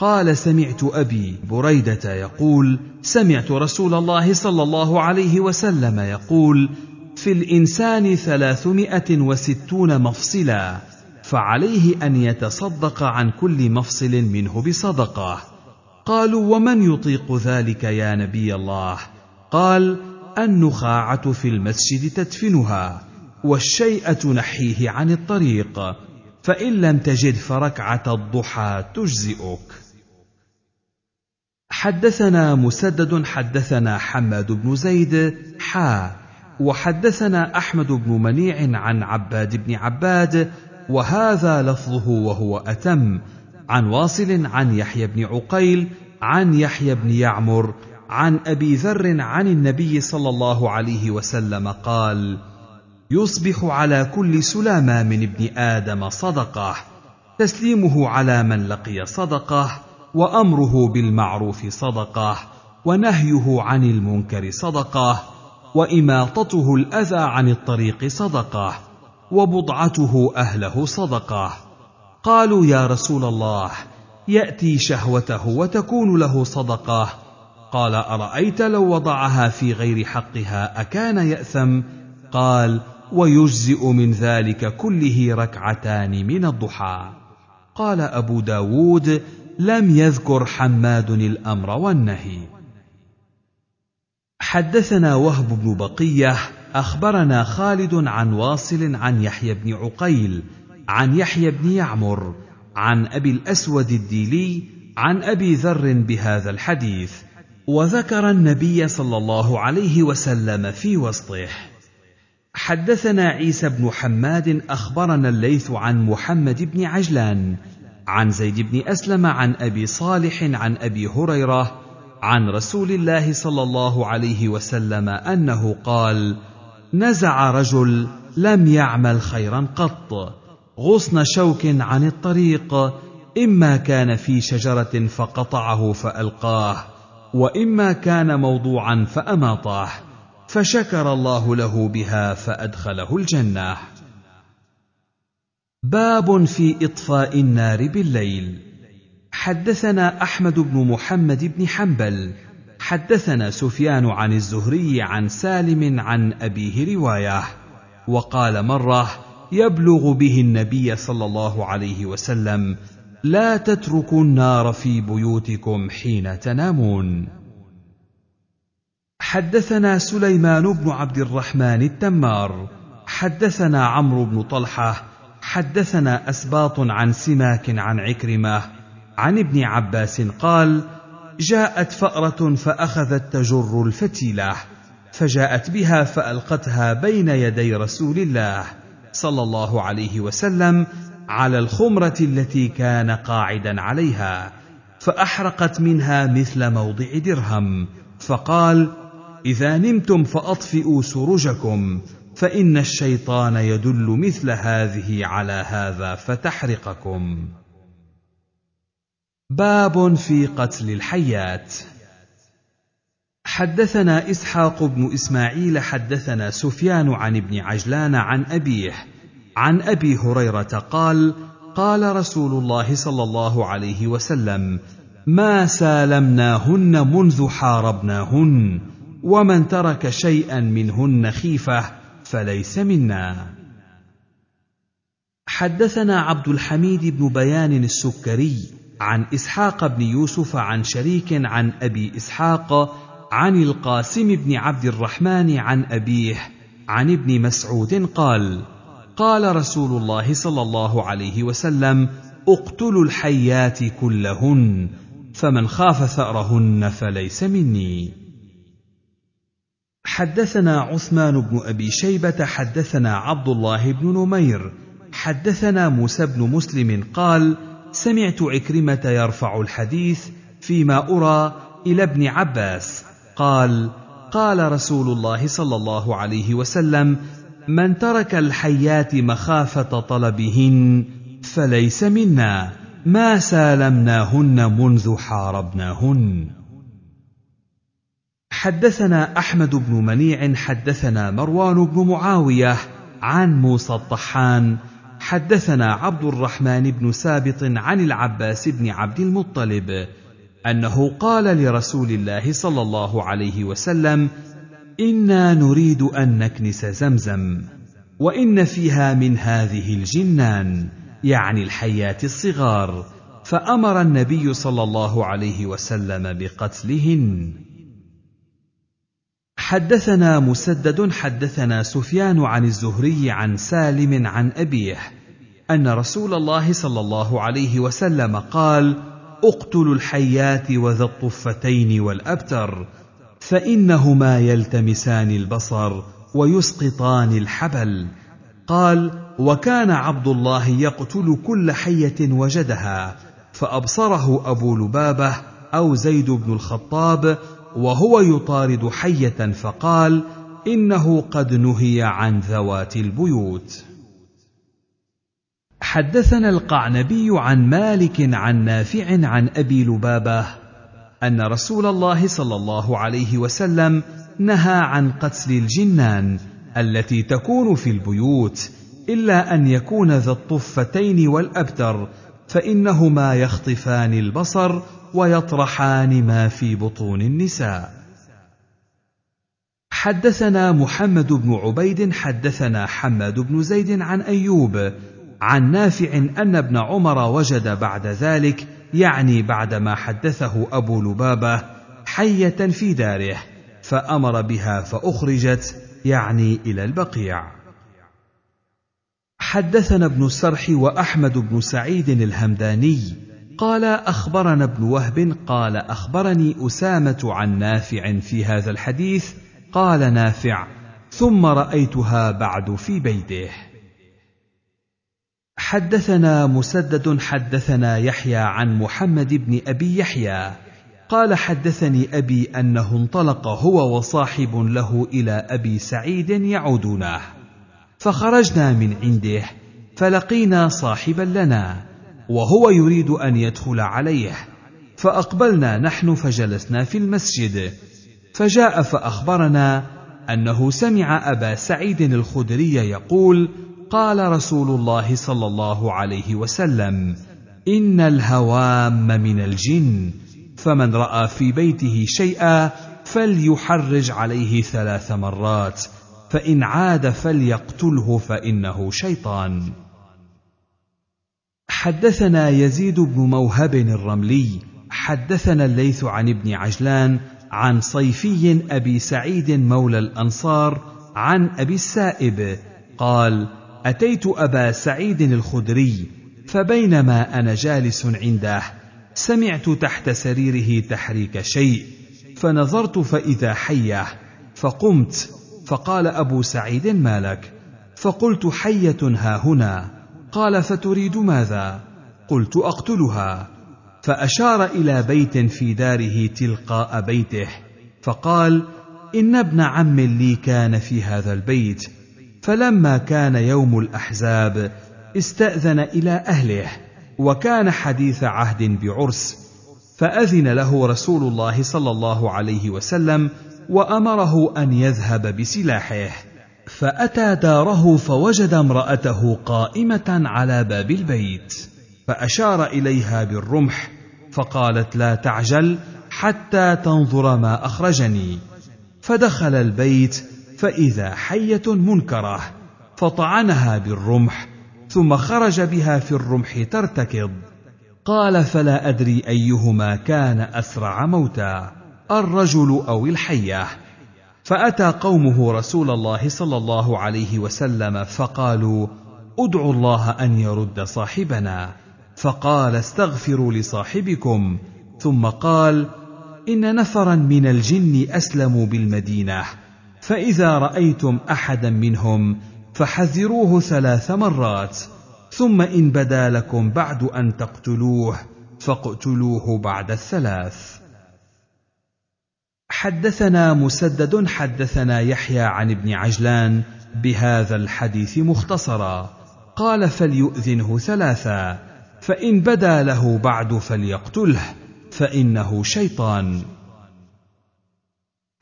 قال سمعت ابي بريده يقول سمعت رسول الله صلى الله عليه وسلم يقول في الانسان ثلاثمائه وستون مفصلا فعليه ان يتصدق عن كل مفصل منه بصدقه قالوا ومن يطيق ذلك يا نبي الله قال النخاعه في المسجد تدفنها والشيء تنحيه عن الطريق فان لم تجد فركعه الضحى تجزئك حدثنا مسدد حدثنا حماد بن زيد حا وحدثنا احمد بن منيع عن عباد بن عباد وهذا لفظه وهو أتم عن واصل عن يحيى بن عقيل عن يحيى بن يعمر عن أبي ذر عن النبي صلى الله عليه وسلم قال يصبح على كل سلامة من ابن آدم صدقة تسليمه على من لقي صدقة وأمره بالمعروف صدقة ونهيه عن المنكر صدقه واماطته الاذى عن الطريق صدقه وبضعته اهله صدقه قالوا يا رسول الله ياتي شهوته وتكون له صدقه قال ارايت لو وضعها في غير حقها اكان ياثم قال ويجزئ من ذلك كله ركعتان من الضحى قال ابو داود لم يذكر حماد الامر والنهي حدثنا وهب بن بقيه اخبرنا خالد عن واصل عن يحيى بن عقيل عن يحيى بن يعمر عن ابي الاسود الديلي عن ابي ذر بهذا الحديث وذكر النبي صلى الله عليه وسلم في وسطه حدثنا عيسى بن حماد اخبرنا الليث عن محمد بن عجلان عن زيد بن اسلم عن ابي صالح عن ابي هريره عن رسول الله صلى الله عليه وسلم انه قال نزع رجل لم يعمل خيرا قط غصن شوك عن الطريق اما كان في شجره فقطعه فالقاه واما كان موضوعا فاماطاه فشكر الله له بها فادخله الجنه باب في اطفاء النار بالليل حدثنا احمد بن محمد بن حنبل حدثنا سفيان عن الزهري عن سالم عن أبيه رواية وقال مرة يبلغ به النبي صلى الله عليه وسلم لا تتركوا النار في بيوتكم حين تنامون حدثنا سليمان بن عبد الرحمن التمار حدثنا عمرو بن طلحه حدثنا اسباط عن سماك عن عكرمه عن ابن عباس قال جاءت فاره فاخذت تجر الفتيله فجاءت بها فالقتها بين يدي رسول الله صلى الله عليه وسلم على الخمره التي كان قاعدا عليها فاحرقت منها مثل موضع درهم فقال اذا نمتم فاطفئوا سرجكم فان الشيطان يدل مثل هذه على هذا فتحرقكم باب في قتل الحيات حدثنا اسحاق بن اسماعيل حدثنا سفيان عن ابن عجلان عن ابيه عن ابي هريره قال قال رسول الله صلى الله عليه وسلم ما سالمناهن منذ حاربناهن ومن ترك شيئا منهن خيفه فليس منا حدثنا عبد الحميد بن بيان السكري عن اسحاق بن يوسف عن شريك عن ابي اسحاق عن القاسم بن عبد الرحمن عن ابيه عن ابن مسعود قال قال رسول الله صلى الله عليه وسلم اقتلوا الحيات كلهن فمن خاف ثارهن فليس مني حدثنا عثمان بن ابي شيبه حدثنا عبد الله بن نمير حدثنا موسى بن مسلم قال سمعت عكرمه يرفع الحديث فيما ارى الى ابن عباس قال قال رسول الله صلى الله عليه وسلم من ترك الحيات مخافه طلبهن فليس منا ما سالمناهن منذ حاربناهن حدثنا احمد بن منيع حدثنا مروان بن معاويه عن موسى الطحان حدثنا عبد الرحمن بن سابط عن العباس بن عبد المطلب انه قال لرسول الله صلى الله عليه وسلم انا نريد ان نكنس زمزم وان فيها من هذه الجنان يعني الحياه الصغار فامر النبي صلى الله عليه وسلم بقتلهن حدثنا مسدد حدثنا سفيان عن الزهري عن سالم عن ابيه ان رسول الله صلى الله عليه وسلم قال اقتلوا الحيات وذا الطفتين والابتر فانهما يلتمسان البصر ويسقطان الحبل قال وكان عبد الله يقتل كل حيه وجدها فابصره ابو لبابه او زيد بن الخطاب وهو يطارد حيه فقال انه قد نهي عن ذوات البيوت حدثنا القعنبي عن مالك عن نافع عن ابي لبابه ان رسول الله صلى الله عليه وسلم نهى عن قتل الجنان التي تكون في البيوت الا ان يكون ذا الطفتين والابتر فانهما يخطفان البصر ويطرحان ما في بطون النساء حدثنا محمد بن عبيد حدثنا حماد بن زيد عن ايوب عن نافع ان ابن عمر وجد بعد ذلك يعني بعدما حدثه ابو لبابه حيه في داره فامر بها فاخرجت يعني الى البقيع حدثنا ابن السرح واحمد بن سعيد الهمداني قال اخبرنا ابن وهب قال اخبرني اسامه عن نافع في هذا الحديث قال نافع ثم رايتها بعد في بيته حدثنا مسدد حدثنا يحيى عن محمد بن ابي يحيى قال حدثني ابي انه انطلق هو وصاحب له الى ابي سعيد يعودونه فخرجنا من عنده فلقينا صاحبا لنا وهو يريد ان يدخل عليه فاقبلنا نحن فجلسنا في المسجد فجاء فاخبرنا انه سمع ابا سعيد الخدري يقول قال رسول الله صلى الله عليه وسلم ان الهوام من الجن فمن راى في بيته شيئا فليحرج عليه ثلاث مرات فان عاد فليقتله فانه شيطان حدثنا يزيد بن موهب الرملي حدثنا الليث عن ابن عجلان عن صيفي ابي سعيد مولى الانصار عن ابي السائب قال اتيت ابا سعيد الخدري فبينما انا جالس عنده سمعت تحت سريره تحريك شيء فنظرت فاذا حيه فقمت فقال ابو سعيد ما لك فقلت حيه ها هنا قال فتريد ماذا قلت اقتلها فاشار الى بيت في داره تلقاء بيته فقال ان ابن عم لي كان في هذا البيت فلما كان يوم الاحزاب استاذن الى اهله وكان حديث عهد بعرس فاذن له رسول الله صلى الله عليه وسلم وامره ان يذهب بسلاحه فاتى داره فوجد امراته قائمه على باب البيت فاشار اليها بالرمح فقالت لا تعجل حتى تنظر ما اخرجني فدخل البيت فاذا حيه منكره فطعنها بالرمح ثم خرج بها في الرمح ترتكض قال فلا ادري ايهما كان اسرع موتا الرجل او الحيه فاتى قومه رسول الله صلى الله عليه وسلم فقالوا ادعوا الله ان يرد صاحبنا فقال استغفروا لصاحبكم ثم قال ان نفرا من الجن اسلموا بالمدينه فاذا رايتم احدا منهم فحذروه ثلاث مرات ثم ان بدا لكم بعد ان تقتلوه فاقتلوه بعد الثلاث حدثنا مسدد حدثنا يحيى عن ابن عجلان بهذا الحديث مختصرا قال فليؤذنه ثلاثا فان بدا له بعد فليقتله فانه شيطان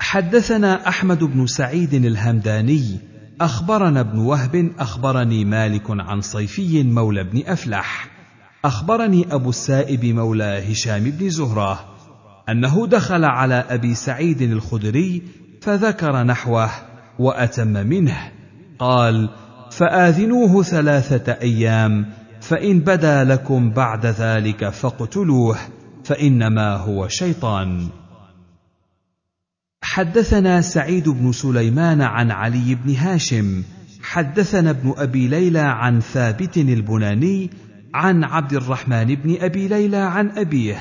حدثنا احمد بن سعيد الهمداني اخبرنا ابن وهب اخبرني مالك عن صيفي مولى بن افلح اخبرني ابو السائب مولى هشام بن زهره انه دخل على ابي سعيد الخدري فذكر نحوه واتم منه قال فاذنوه ثلاثه ايام فان بدا لكم بعد ذلك فاقتلوه فانما هو شيطان حدثنا سعيد بن سليمان عن علي بن هاشم حدثنا ابن ابي ليلى عن ثابت البناني عن عبد الرحمن بن ابي ليلى عن ابيه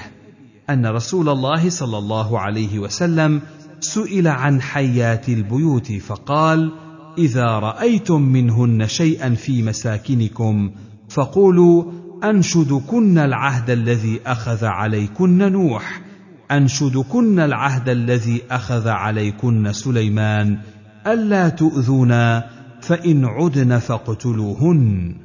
ان رسول الله صلى الله عليه وسلم سئل عن حيات البيوت فقال اذا رايتم منهن شيئا في مساكنكم فقولوا انشدكن العهد الذي اخذ عليكن نوح انشدكن العهد الذي اخذ عليكن سليمان الا تؤذونا فان عدن فاقتلوهن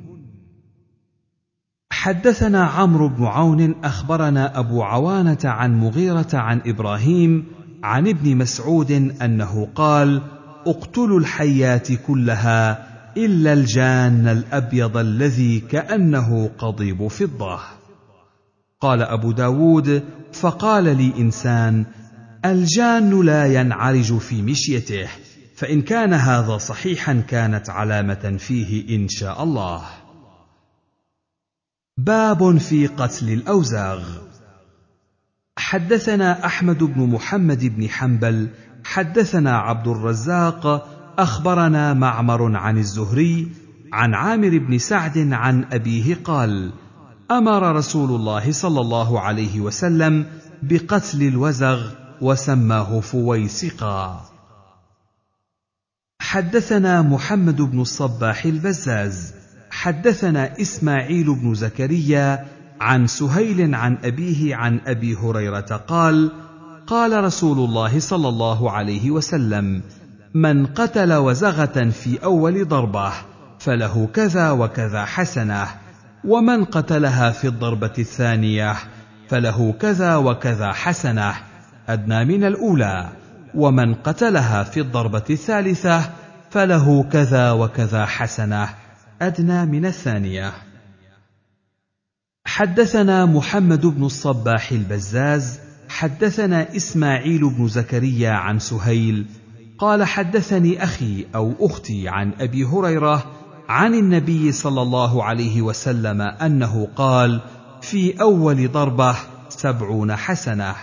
حدثنا عمرو بن عون اخبرنا ابو عوانه عن مغيره عن ابراهيم عن ابن مسعود انه قال اقتلوا الحيات كلها الا الجان الابيض الذي كانه قضيب فضه قال ابو داود فقال لي انسان الجان لا ينعرج في مشيته فان كان هذا صحيحا كانت علامه فيه ان شاء الله باب في قتل الاوزاغ حدثنا احمد بن محمد بن حنبل حدثنا عبد الرزاق اخبرنا معمر عن الزهري عن عامر بن سعد عن ابيه قال امر رسول الله صلى الله عليه وسلم بقتل الوزغ وسماه فويسقا حدثنا محمد بن الصباح البزاز حدثنا اسماعيل بن زكريا عن سهيل عن ابيه عن ابي هريره قال قال رسول الله صلى الله عليه وسلم من قتل وزغه في اول ضربه فله كذا وكذا حسنه ومن قتلها في الضربه الثانيه فله كذا وكذا حسنه ادنى من الاولى ومن قتلها في الضربه الثالثه فله كذا وكذا حسنه ادنى من الثانيه حدثنا محمد بن الصباح البزاز حدثنا اسماعيل بن زكريا عن سهيل قال حدثني اخي او اختي عن ابي هريره عن النبي صلى الله عليه وسلم انه قال في اول ضربه سبعون حسنه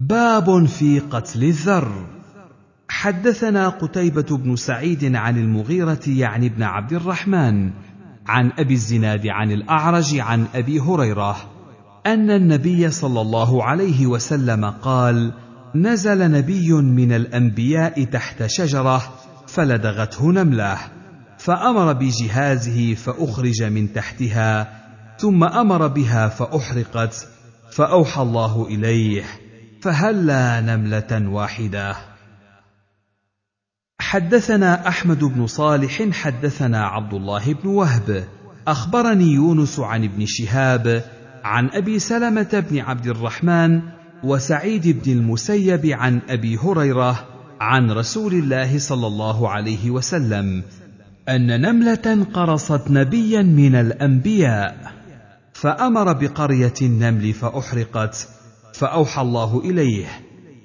باب في قتل الذر حدثنا قتيبة بن سعيد عن المغيرة يعني بن عبد الرحمن عن أبي الزناد عن الأعرج عن أبي هريرة أن النبي صلى الله عليه وسلم قال: نزل نبي من الأنبياء تحت شجرة فلدغته نملة فأمر بجهازه فأخرج من تحتها ثم أمر بها فأحرقت فأوحى الله إليه فهلا نملة واحدة حدثنا احمد بن صالح حدثنا عبد الله بن وهب اخبرني يونس عن ابن شهاب عن ابي سلمه بن عبد الرحمن وسعيد بن المسيب عن ابي هريره عن رسول الله صلى الله عليه وسلم ان نمله قرصت نبيا من الانبياء فامر بقريه النمل فاحرقت فاوحى الله اليه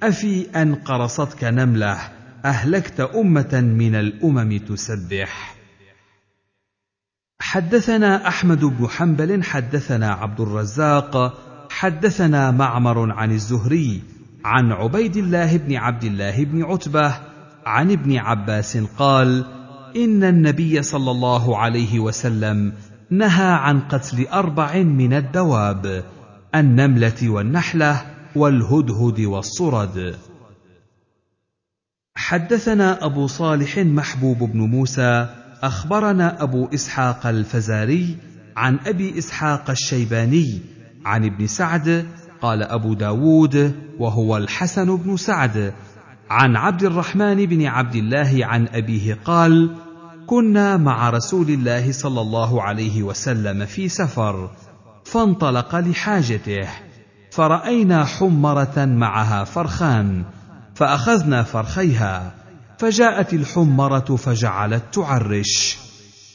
افي ان قرصتك نمله اهلكت امه من الامم تسبح حدثنا احمد بن حنبل حدثنا عبد الرزاق حدثنا معمر عن الزهري عن عبيد الله بن عبد الله بن عتبه عن ابن عباس قال ان النبي صلى الله عليه وسلم نهى عن قتل اربع من الدواب النمله والنحله والهدهد والصرد حدثنا ابو صالح محبوب بن موسى اخبرنا ابو اسحاق الفزاري عن ابي اسحاق الشيباني عن ابن سعد قال ابو داود وهو الحسن بن سعد عن عبد الرحمن بن عبد الله عن ابيه قال كنا مع رسول الله صلى الله عليه وسلم في سفر فانطلق لحاجته فراينا حمره معها فرخان فاخذنا فرخيها فجاءت الحمره فجعلت تعرش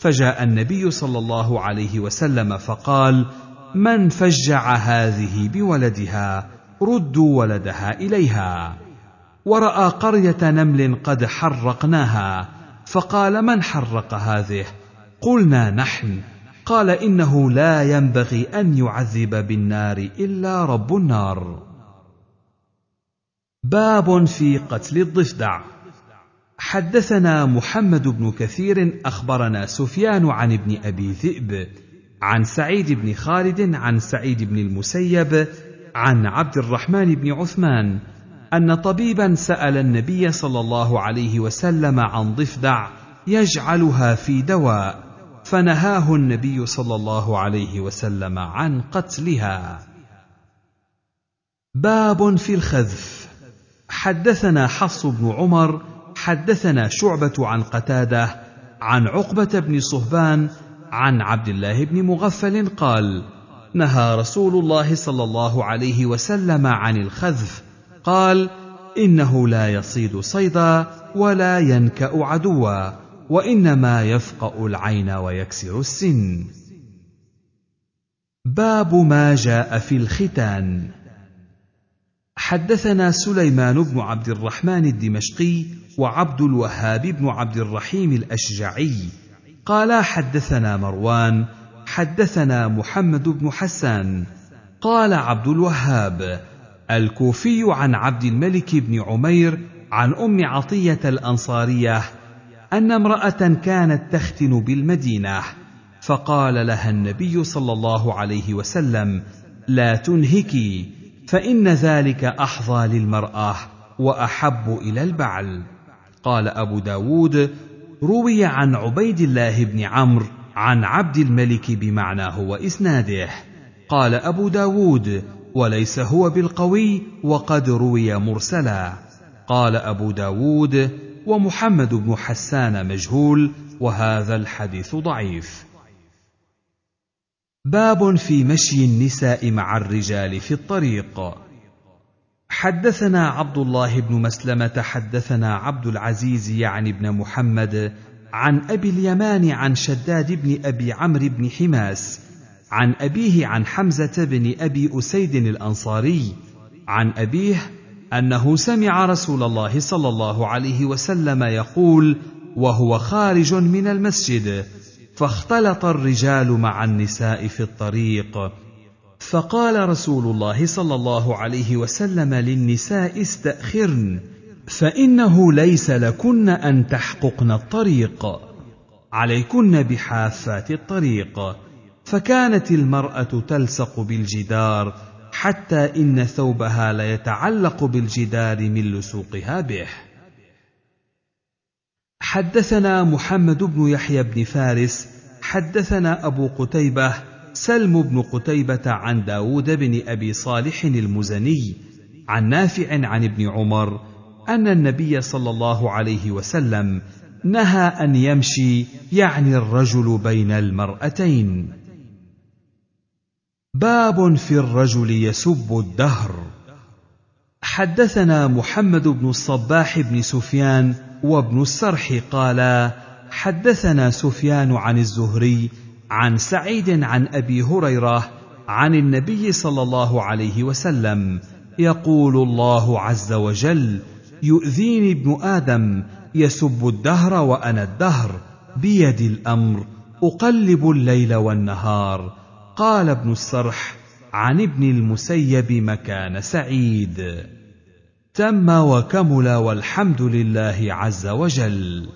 فجاء النبي صلى الله عليه وسلم فقال من فجع هذه بولدها ردوا ولدها اليها وراى قريه نمل قد حرقناها فقال من حرق هذه قلنا نحن قال انه لا ينبغي ان يعذب بالنار الا رب النار باب في قتل الضفدع حدثنا محمد بن كثير اخبرنا سفيان عن ابن ابي ذئب عن سعيد بن خالد عن سعيد بن المسيب عن عبد الرحمن بن عثمان ان طبيبا سال النبي صلى الله عليه وسلم عن ضفدع يجعلها في دواء فنهاه النبي صلى الله عليه وسلم عن قتلها باب في الخذف حدثنا حفص بن عمر حدثنا شعبة عن قتادة عن عقبة بن صهبان عن عبد الله بن مغفل قال: نهى رسول الله صلى الله عليه وسلم عن الخذف، قال: إنه لا يصيد صيدا ولا ينكأ عدوا، وإنما يفقأ العين ويكسر السن. باب ما جاء في الختان حدثنا سليمان بن عبد الرحمن الدمشقي وعبد الوهاب بن عبد الرحيم الاشجعي قالا حدثنا مروان حدثنا محمد بن حسان قال عبد الوهاب الكوفي عن عبد الملك بن عمير عن ام عطيه الانصاريه ان امراه كانت تختن بالمدينه فقال لها النبي صلى الله عليه وسلم لا تنهكي فان ذلك احظى للمراه واحب الى البعل قال ابو داود روي عن عبيد الله بن عمرو عن عبد الملك بمعنى هو اسناده قال ابو داود وليس هو بالقوي وقد روي مرسلا قال ابو داود ومحمد بن حسان مجهول وهذا الحديث ضعيف باب في مشي النساء مع الرجال في الطريق حدثنا عبد الله بن مسلمه حدثنا عبد العزيز يعني بن محمد عن ابي اليمان عن شداد بن ابي عمرو بن حماس عن ابيه عن حمزه بن ابي اسيد الانصاري عن ابيه انه سمع رسول الله صلى الله عليه وسلم يقول وهو خارج من المسجد فاختلط الرجال مع النساء في الطريق فقال رسول الله صلى الله عليه وسلم للنساء استاخرن فانه ليس لكن ان تحققن الطريق عليكن بحافات الطريق فكانت المراه تلصق بالجدار حتى ان ثوبها ليتعلق بالجدار من لسوقها به حدثنا محمد بن يحيى بن فارس حدثنا أبو قتيبة سلم بن قتيبة عن داود بن أبي صالح المزني عن نافع عن ابن عمر أن النبي صلى الله عليه وسلم نهى أن يمشي يعني الرجل بين المرأتين باب في الرجل يسب الدهر حدثنا محمد بن الصباح بن سفيان وابن السرح قالا حدثنا سفيان عن الزهري عن سعيد عن ابي هريره عن النبي صلى الله عليه وسلم يقول الله عز وجل يؤذيني ابن ادم يسب الدهر وانا الدهر بيدي الامر اقلب الليل والنهار قال ابن السرح عن ابن المسيب مكان سعيد تم وكمل والحمد لله عز وجل